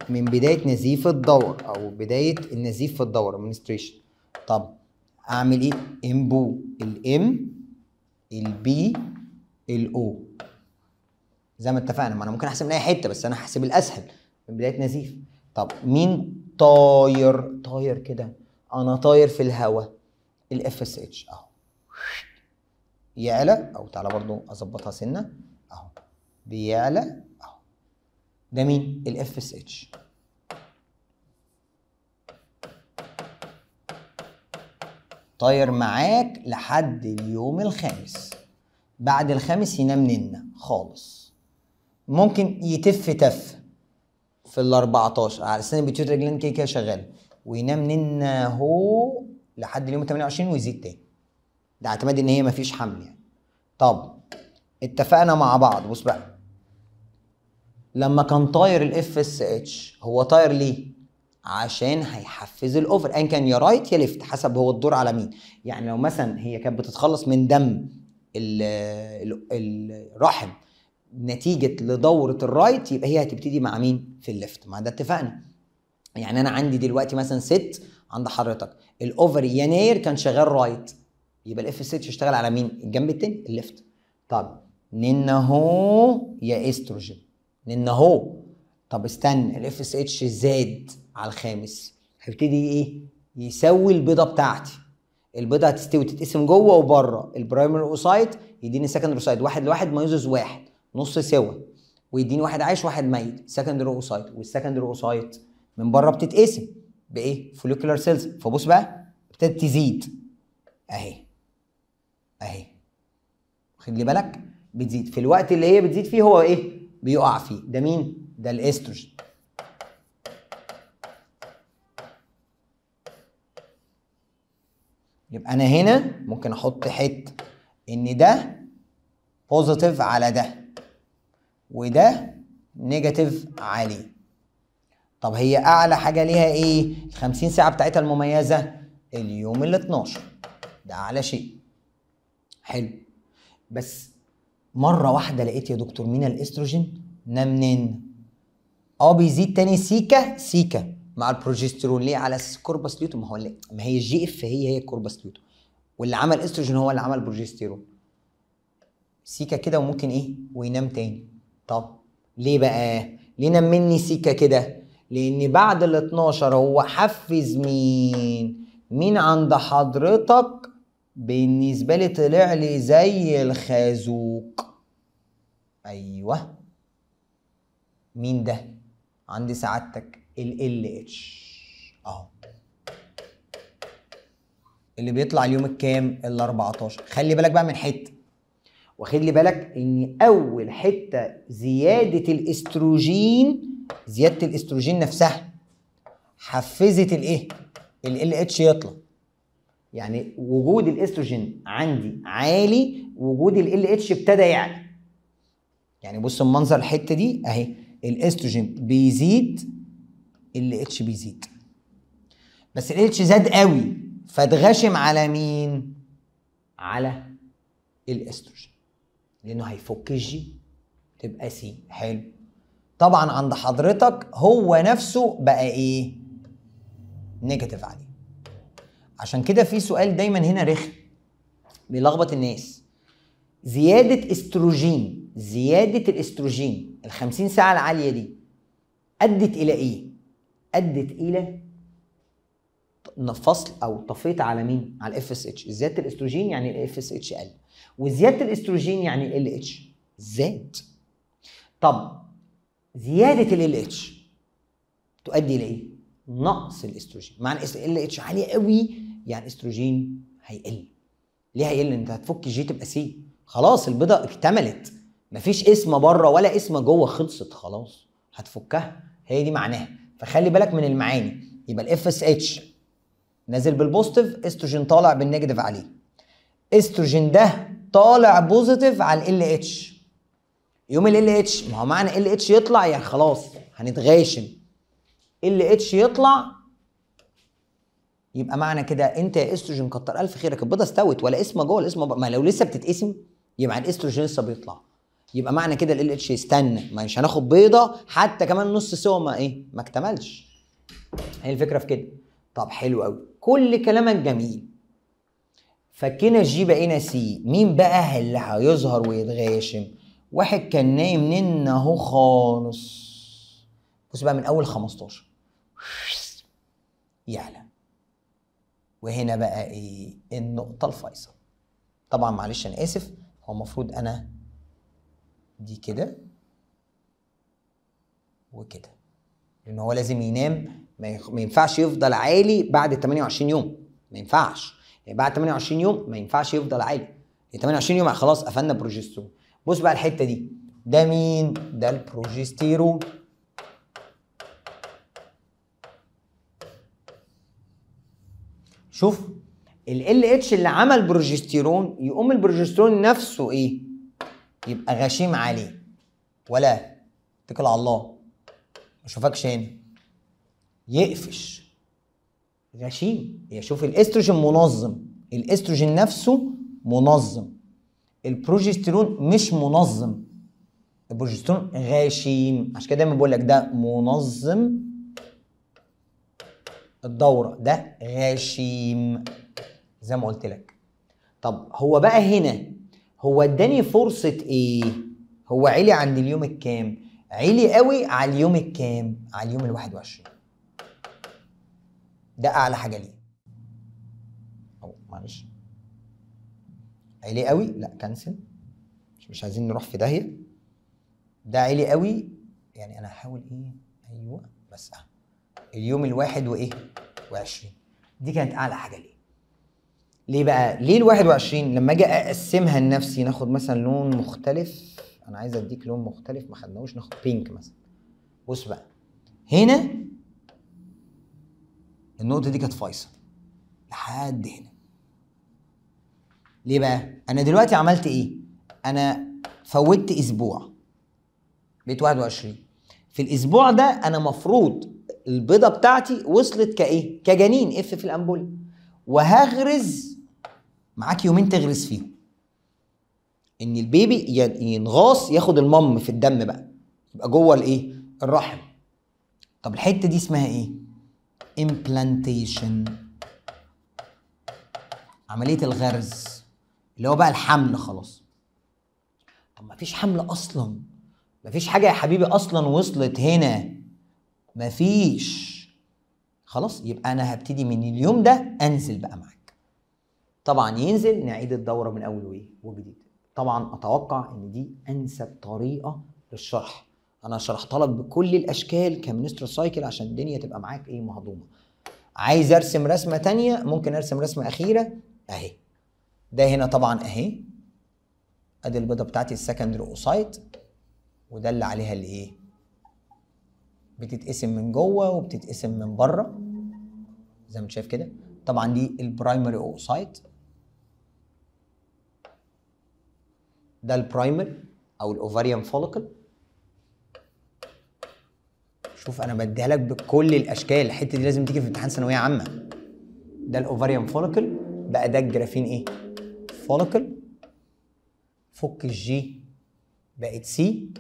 من بداية نزيف الدور أو بداية النزيف في الدور menstruation طب أعمل إيه؟ إمبو الإم البي الاو زي ما اتفقنا ما انا ممكن احسب من اي حته بس انا هحسب الاسهل من بدايه نزيف طب مين طاير طاير كده انا طاير في الهواء الاف اس اتش اهو يعلى او تعالى برضو اظبطها سنه اهو بيعلى اهو ده مين الاف اس اتش طاير معاك لحد اليوم الخامس بعد الخامس ينام ننا خالص ممكن يتف تف في ال 14 على السنه بتشوت رجلين كده كده شغاله وينام ننا هو لحد اليوم 28 ويزيد تاني ده اعتماد ان هي مفيش حمل يعني طب اتفقنا مع بعض بص بقى لما كان طاير الاف اس اتش هو طاير ليه عشان هيحفز الاوفر ان كان يا رايت يا ليفت حسب هو الدور على مين يعني لو مثلا هي كانت بتتخلص من دم الرحم نتيجه لدوره الرايت يبقى هي هتبتدي مع مين في الليفت ما ده اتفقنا يعني انا عندي دلوقتي مثلا ست عند حضرتك الاوفر يناير كان شغال رايت يبقى الاف ست يشتغل على مين الجنب التاني الليفت طب ننهو يا استروجين ننهو طب استنى الاف اس اتش زاد على الخامس هبتدي ايه يسوي البيضه بتاعتي البيضه هتستوي تتقسم جوه وبره البرايمر اوسايد يديني سكندري اوسايد واحد لواحد مايوزز واحد نص سوا ويديني واحد عايش واحد ميت سكندري اوسايد والسكندري اوسايد من بره بتتقسم بايه فوليكولار سيلز فبص بقى ابتدت تزيد اهي اهي واخد لي بالك بتزيد في الوقت اللي هي بتزيد فيه هو ايه بيقع فيه ده مين ده الاستروجين يبقى انا هنا ممكن احط حته ان ده بوزيتيف على ده وده نيجاتيف عليه طب هي اعلى حاجه ليها ايه ال 50 ساعه بتاعتها المميزه اليوم ال 12 ده اعلى شيء حلو بس مره واحده لقيت يا دكتور مين الاستروجين نام منين اه بيزيد تاني سيكا سيكا مع البروجسترون ليه على اساس الكوربس ليوتم ما هو ما هي الجي اف هي هي الكوربس ليوتم واللي عمل استروجين هو اللي عمل بروجستيرون سيكا كده وممكن ايه وينام تاني طب ليه بقى ليه نام مني سيكا كده لان بعد ال 12 هو حفز مين مين عند حضرتك بالنسبه لي طلع لي زي الخازوق ايوه مين ده عند سعادتك ال اتش اهو اللي بيطلع اليوم الكام ال 14 خلي بالك بقى من حته واخد لي بالك ان اول حته زياده الاستروجين زياده الاستروجين نفسها حفزت الايه ال اتش يطلع يعني وجود الاستروجين عندي عالي وجود ال اتش ابتدى يعلى يعني بص المنظر الحته دي اهي الاستروجين بيزيد ال اتش بيزيد بس ال اتش زاد قوي فاتغشم على مين؟ على الاستروجين لانه هيفك الجي تبقى سي حلو طبعا عند حضرتك هو نفسه بقى ايه؟ نيجاتيف عليه عشان كده في سؤال دايما هنا رخم بيلخبط الناس زيادة استروجين زيادة الاستروجين ال 50 ساعة العالية دي أدت إلى إيه؟ ادت الى فصل او طفيت على مين؟ على الاف اس اتش، زياده الاستروجين يعني الاف اس اتش قل، وزياده الاستروجين يعني ال اتش زاد. طب زياده ال اتش تؤدي الى ايه؟ نقص الاستروجين، معنى ال اتش عاليه قوي يعني استروجين هيقل. ليه هيقل؟ انت هتفك جي تبقى سي، خلاص البيضه اكتملت، مفيش اسم بره ولا اسم جوه خلصت خلاص، هتفكها، هي دي معناها. فخلي بالك من المعاني يبقى الاف اس اتش نازل بالبوزيتيف استروجين طالع بالنيجاتيف عليه استروجين ده طالع بوزيتيف على ال اتش يوم ال اتش ما هو معنى ال اتش يطلع يعني خلاص هنتغاشم ال اتش يطلع يبقى معنى كده انت يا استروجين كتر الف خيرك البيضه استوت ولا اسمه جوه الاسم ما لو لسه بتتقسم يبقى الاستروجين لسه بيطلع يبقى معنى كده ال اتش استنى مش هناخد بيضه حتى كمان نص سوا ما ايه ما اكتملش هي الفكره في كده طب حلو قوي كل كلامك جميل فكنا جي بقينا سي مين بقى اللي هيظهر ويتغاشم واحد كان نايم نن اهو خالص بص بقى من اول 15 يعلى وهنا بقى ايه النقطه الفيصل طبعا معلش انا اسف هو المفروض انا دي كده وكده لان هو لازم ينام ما ينفعش يفضل عالي بعد 28 يوم ما ينفعش يعني بعد 28 يوم ما ينفعش يفضل عالي 28 يعني يوم خلاص قفلنا البروجسترون بص بقى الحته دي ده مين ده البروجستيرون شوف ال اتش اللي عمل بروجستيرون يقوم البروجستيرون نفسه ايه يبقى غشيم عليه ولا اتكل على الله ما اشوفكش هنا يقفش غشيم يشوف الاستروجين منظم الاستروجين نفسه منظم البروجستيرون مش منظم البروجستيرون غشيم عشان كده دايما بقول لك ده منظم الدوره ده غشيم زي ما قلت لك طب هو بقى هنا هو اداني فرصه ايه هو علي عند اليوم الكام علي قوي على اليوم الكام على اليوم ال21 ده اعلى حاجه ليه او معلش علي قوي لا كنسل مش, مش عايزين نروح في داهيه ده علي قوي يعني انا هحاول ايه ايوه بس اليوم الواحد وايه وعشرين دي كانت اعلى حاجه ليه ليه بقى ليه ال21 لما اجي اقسمها لنفسي ناخد مثلا لون مختلف انا عايز اديك لون مختلف ما خدناهوش ناخد بينك مثلا بص بقى هنا النقطه دي كانت فيصل لحد هنا ليه بقى انا دلوقتي عملت ايه انا فوتت اسبوع بقيت 21 في الاسبوع ده انا مفروض البيضه بتاعتي وصلت كايه كجنين اف في الأنبولة وهغرز معاك يومين تغرس فيهم ان البيبي ينغاص ياخد المام في الدم بقى يبقى جوه الايه الرحم طب الحته دي اسمها ايه امبلانتيشن عمليه الغرز اللي هو بقى الحمل خلاص طب مفيش حمل اصلا مفيش حاجه يا حبيبي اصلا وصلت هنا مفيش خلاص يبقى انا هبتدي من اليوم ده انزل بقى معاك طبعا ينزل نعيد الدوره من اول وايه وجديد طبعا اتوقع ان دي انسب طريقه للشرح انا شرحتها لك بكل الاشكال كمنستر سايكل عشان الدنيا تبقى معاك ايه مهضومه عايز ارسم رسمه تانية ممكن ارسم رسمه اخيره اهي ده هنا طبعا اهي ادي البيضه بتاعتي السكندري اوسايت وده اللي عليها اللي ايه بتتقسم من جوه وبتتقسم من بره زي ما انت شايف كده طبعا دي البرايمري اوسايت ده البرايمري او الاوفاريان فوليكل شوف انا بديها لك بكل الاشكال الحته دي لازم تيجي في امتحان ثانويه عامه ده الاوفاريان فوليكل بقى ده الجرافين ايه فوليكل فك الجي بقت سي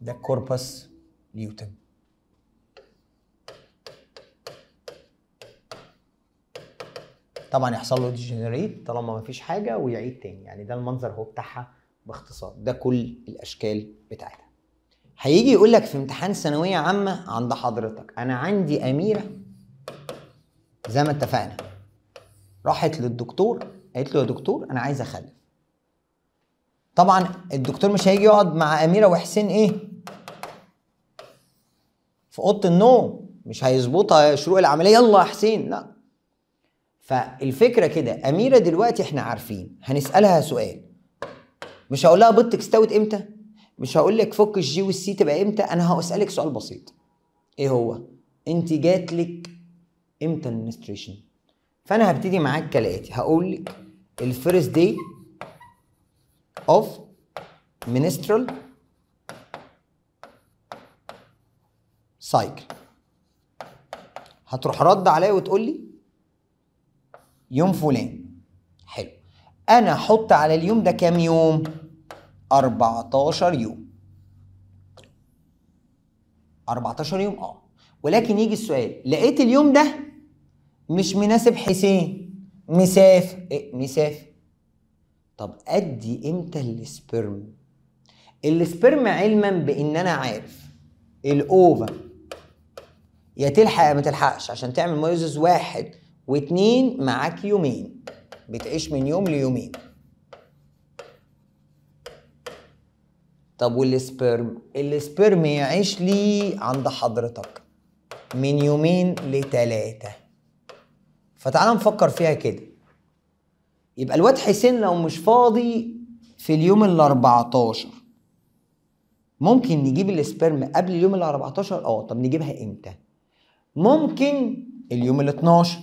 ده كوربس نيوتن طبعا يحصل له ديجنريت طالما ما فيش حاجه ويعيد تاني يعني ده المنظر هو بتاعها باختصار ده كل الاشكال بتاعتها هيجي يقول لك في امتحان ثانويه عامه عند حضرتك انا عندي اميره زي ما اتفقنا راحت للدكتور قالت له يا دكتور انا عايز اخلف طبعا الدكتور مش هيجي يقعد مع اميره وحسين ايه في اوضه النوم مش هيظبطها شروق العمليه يلا يا حسين لا فالفكره كده اميره دلوقتي احنا عارفين هنسالها سؤال مش هقول لها بطك استوت امتى مش هقول لك فك الجي والسي تبقى امتى انا هسالك سؤال بسيط ايه هو انت جات لك امتى المنستريشن فانا هبتدي معاك كالاتي هقول لك الفيرست داي اوف منسترال سايكل هتروح رد عليا وتقول لي يوم فلان حلو انا احط على اليوم ده كام يوم 14 يوم 14 يوم اه ولكن يجي السؤال لقيت اليوم ده مش مناسب حسين مسافر إيه مسافر طب ادي امتى السبرم السبرم علما بان انا عارف الاوفا يا تلحق يا ما تلحقش عشان تعمل مايوزز واحد واتنين معاك يومين بتعيش من يوم ليومين طب والسبرم السبرم يعيش لي عند حضرتك من يومين لتلاتة فتعال نفكر فيها كده يبقى الواد حسين لو مش فاضي في اليوم ال 14 ممكن نجيب السبرم قبل اليوم ال 14 اه طب نجيبها امتى ممكن اليوم ال 12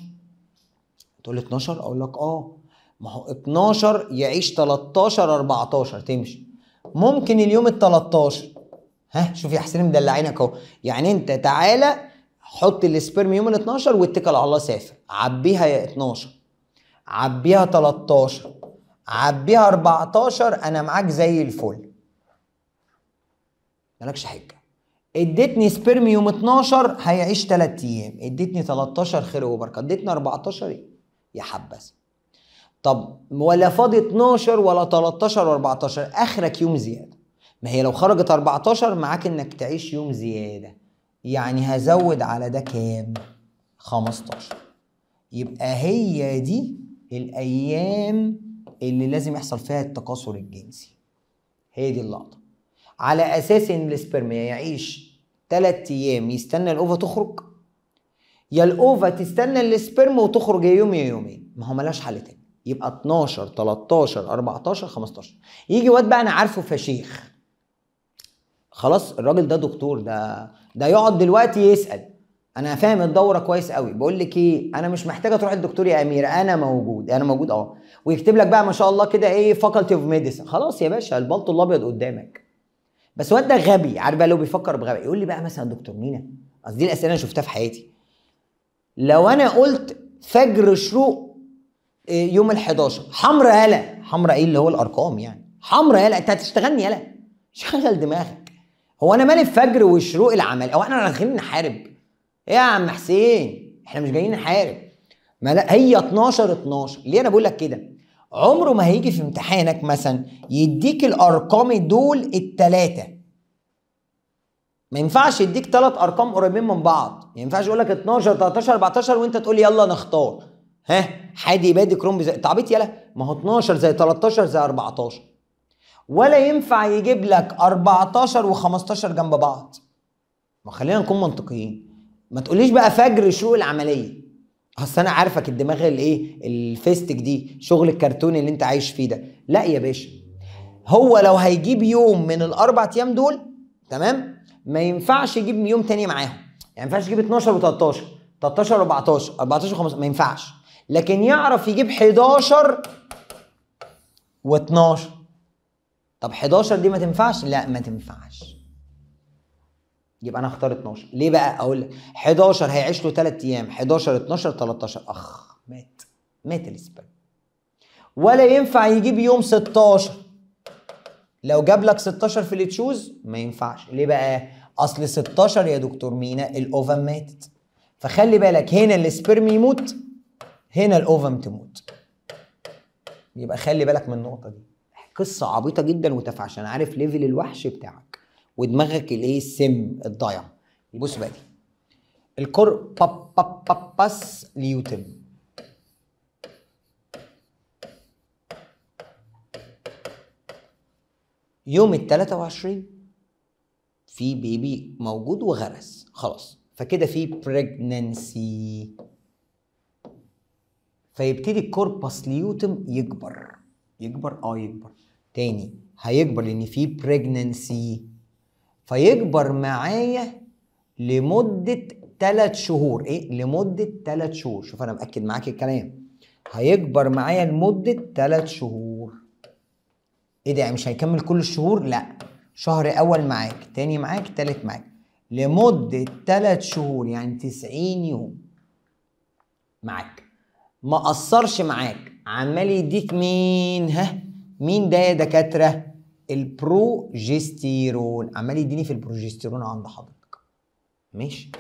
تقول لي 12 اقول لك اه ما هو 12 يعيش 13 14 تمشي ممكن اليوم ال 13 ها شوف يا حسين مدلعينك اهو يعني انت تعالى حط السبرم يوم ال 12 واتكل على الله سافر عبيها يا 12 عبيها 13 عبيها 14 انا معاك زي الفل مالكش حجه اديتني سبرم يوم 12 هيعيش 3 ايام اديتني 13 خير وبركه اديتني 14 ايه يا حبذا طب ولا فاضي 12 ولا 13 و14 اخرك يوم زياده ما هي لو خرجت 14 معاك انك تعيش يوم زياده يعني هزود على ده كام 15 يبقى هي دي الايام اللي لازم يحصل فيها التكاثر الجنسي هي دي اللقطه على اساس ان السبرميا يعيش 3 ايام يستنى الاوفا تخرج يا الاوفا تستنى السبرم وتخرج يا يوم يا يومين ما هو ملاش حل تاني يبقى 12 13 14 15 يجي واد بقى انا عارفه فشيخ خلاص الراجل ده دكتور ده ده يقعد دلوقتي يسال انا فاهم الدوره كويس قوي بقول لك ايه انا مش محتاجه تروح الدكتور يا امير انا موجود انا موجود اه ويكتب لك بقى ما شاء الله كده ايه فاكولتي اوف ميديسن خلاص يا باشا البلط الابيض قدامك بس واد ده غبي عارف بقى لو بيفكر بغباء يقول لي بقى مثلا دكتور مينا قصدي الاسئله انا شفتها في حياتي لو انا قلت فجر شروق آه، يوم ال 11 حمرا يالا حمرا ايه اللي هو الارقام يعني حمرا يالا انت هتشتغلني يالا شغل دماغك هو انا مالي فجر وشروق العمل او احنا رايحين نحارب ايه يا عم حسين احنا مش جايين نحارب ما لا هي 12 12 ليه انا بقول لك كده عمره ما هيجي في امتحانك مثلا يديك الارقام دول الثلاثه ما ينفعش يديك ثلاث ارقام قريبين من بعض ما ينفعش يقول لك 12 13 14 وانت تقول يلا نختار ها حادي بادي كرومبي زي عبيط يالا ما هو 12 زي 13 زي 14 ولا ينفع يجيب لك 14 و15 جنب بعض ما خلينا نكون منطقيين ما تقوليش بقى فجر شروق العمليه اصل انا عارفك الدماغ الايه الفيستك دي شغل الكرتون اللي انت عايش فيه ده لا يا باشا هو لو هيجيب يوم من الاربع ايام دول تمام ما ينفعش يجيب يوم تاني معاهم يعني ما ينفعش يجيب 12 و13 13 و 14 14 و15 ما ينفعش لكن يعرف يجيب 11 و12 طب 11 دي ما تنفعش لا ما تنفعش يبقى انا هختار 12 ليه بقى اقول لك 11 هيعيش له 3 ايام 11 12 13 اخ مات مات الاسبان ولا ينفع يجيب يوم 16 لو جاب لك 16 في التشوز ما ينفعش ليه بقى اصل 16 يا دكتور مينا الاوفم ماتت فخلي بالك هنا السبرم يموت هنا الاوفم تموت يبقى خلي بالك من النقطه دي قصه عبيطه جدا وتافهه عشان عارف ليفل الوحش بتاعك ودماغك الايه السم الضايع بص بقى دي الكور باب باب باب باس ليوتم يوم ال 23 في بيبي موجود وغرس خلاص فكده في بريجننسي فيبتدي الكوربس ليوتم يكبر يكبر اه يكبر تاني هيكبر لان في بريجننسي فيكبر معايا لمده ثلاث شهور ايه لمده ثلاث شهور شوف انا باكد معاك الكلام هيكبر معايا لمده ثلاث شهور ايه ده يعني مش هيكمل كل الشهور لا شهر اول معاك تاني معاك تالت معاك لمدة تلات شهور يعني تسعين يوم معاك ما قصرش معاك عمال يديك مين ها مين ده يا دكاترة البروجستيرون عمال يديني في البروجستيرون عند حضرتك ماشي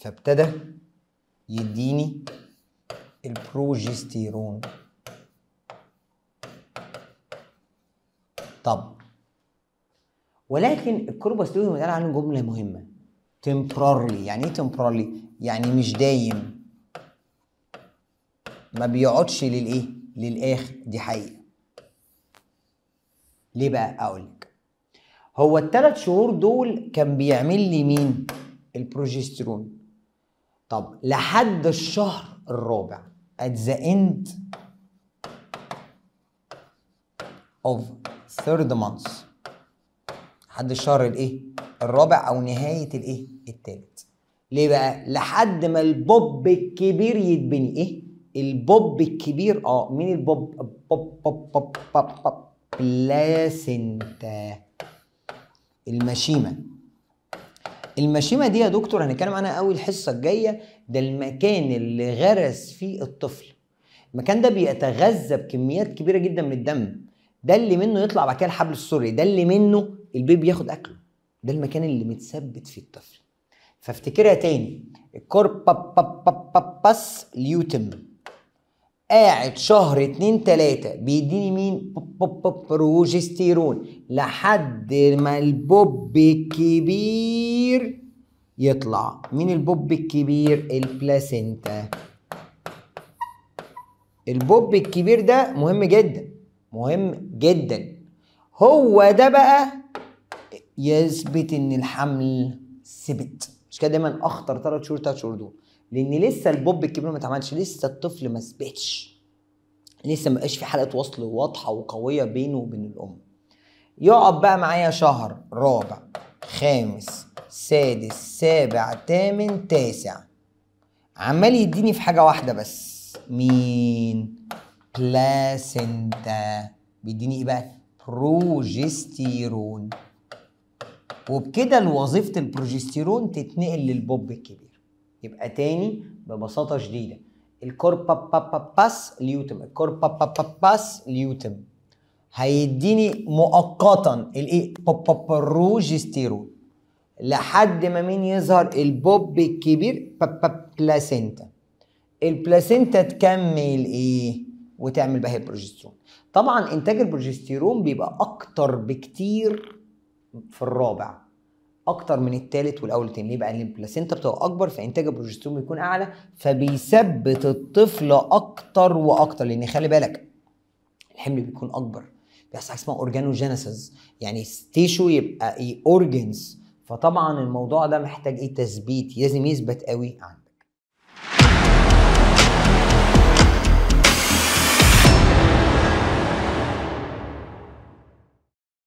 فابتدى يديني البروجستيرون طب ولكن الكربا ستيوزم اتقال عنه جمله مهمه تمبرارلي يعني ايه تمبرارلي يعني مش دايم ما بيقعدش للايه للاخر دي حقيقه ليه بقى اقول لك هو الثلاث شهور دول كان بيعمل لي مين البروجسترون طب لحد الشهر الرابع at the end of ثيرد مانث لحد الشهر الايه الرابع او نهايه الايه الثالث ليه بقى لحد ما البوب الكبير يتبني ايه البوب الكبير اه مين البوب بوب بوب بوب بوب بوب بلاسنتا المشيمه المشيمه دي يا دكتور هنتكلم عنها قوي الحصه الجايه ده المكان اللي غرس فيه الطفل المكان ده بيتغذى بكميات كبيره جدا من الدم ده اللي منه يطلع بعد كده الحبل السري ده اللي منه البيبي ياخد اكله ده المكان اللي متثبت فيه الطفل فافتكرها تاني باس ليوتم قاعد شهر اتنين تلاتة بيديني مين بروجستيرون لحد ما البوب الكبير يطلع مين البوب الكبير البلاسينتا البوب الكبير ده مهم جدا مهم جدا هو ده بقى يثبت ان الحمل ثبت مش كده دايما اخطر ثلاث شهور ثلاث شهور دول لان لسه البوب الكبير ما اتعملش لسه الطفل ما ثبتش لسه ما بقاش في حلقه وصل واضحه وقويه بينه وبين الام يقعد بقى معايا شهر رابع خامس سادس سابع تامن تاسع عمال يديني في حاجه واحده بس مين بلاسنتا بيديني ايه بقى بروجستيرون وبكده وظيفه البروجستيرون تتنقل للبوب الكبير يبقى تاني ببساطه شديده باس ليوتم باس ليوتم هيديني مؤقتا الايه بروجستيرون لحد ما مين يظهر البوب الكبير بلاسينتا البلاسينتا تكمل ايه وتعمل بها البروجسترون طبعا انتاج البروجستيرون بيبقى اكتر بكتير في الرابع اكتر من الثالث والاول ليه بقى يعني البلاسينتا بتبقى اكبر فانتاج البروجستيرون بيكون اعلى فبيثبت الطفل اكتر واكتر لان خلي بالك الحمل بيكون اكبر بيحصل حاجه اسمها اورجانوجينيسيس يعني ستيشو يبقى ايه اورجنز فطبعا الموضوع ده محتاج ايه تثبيت لازم يثبت قوي عندك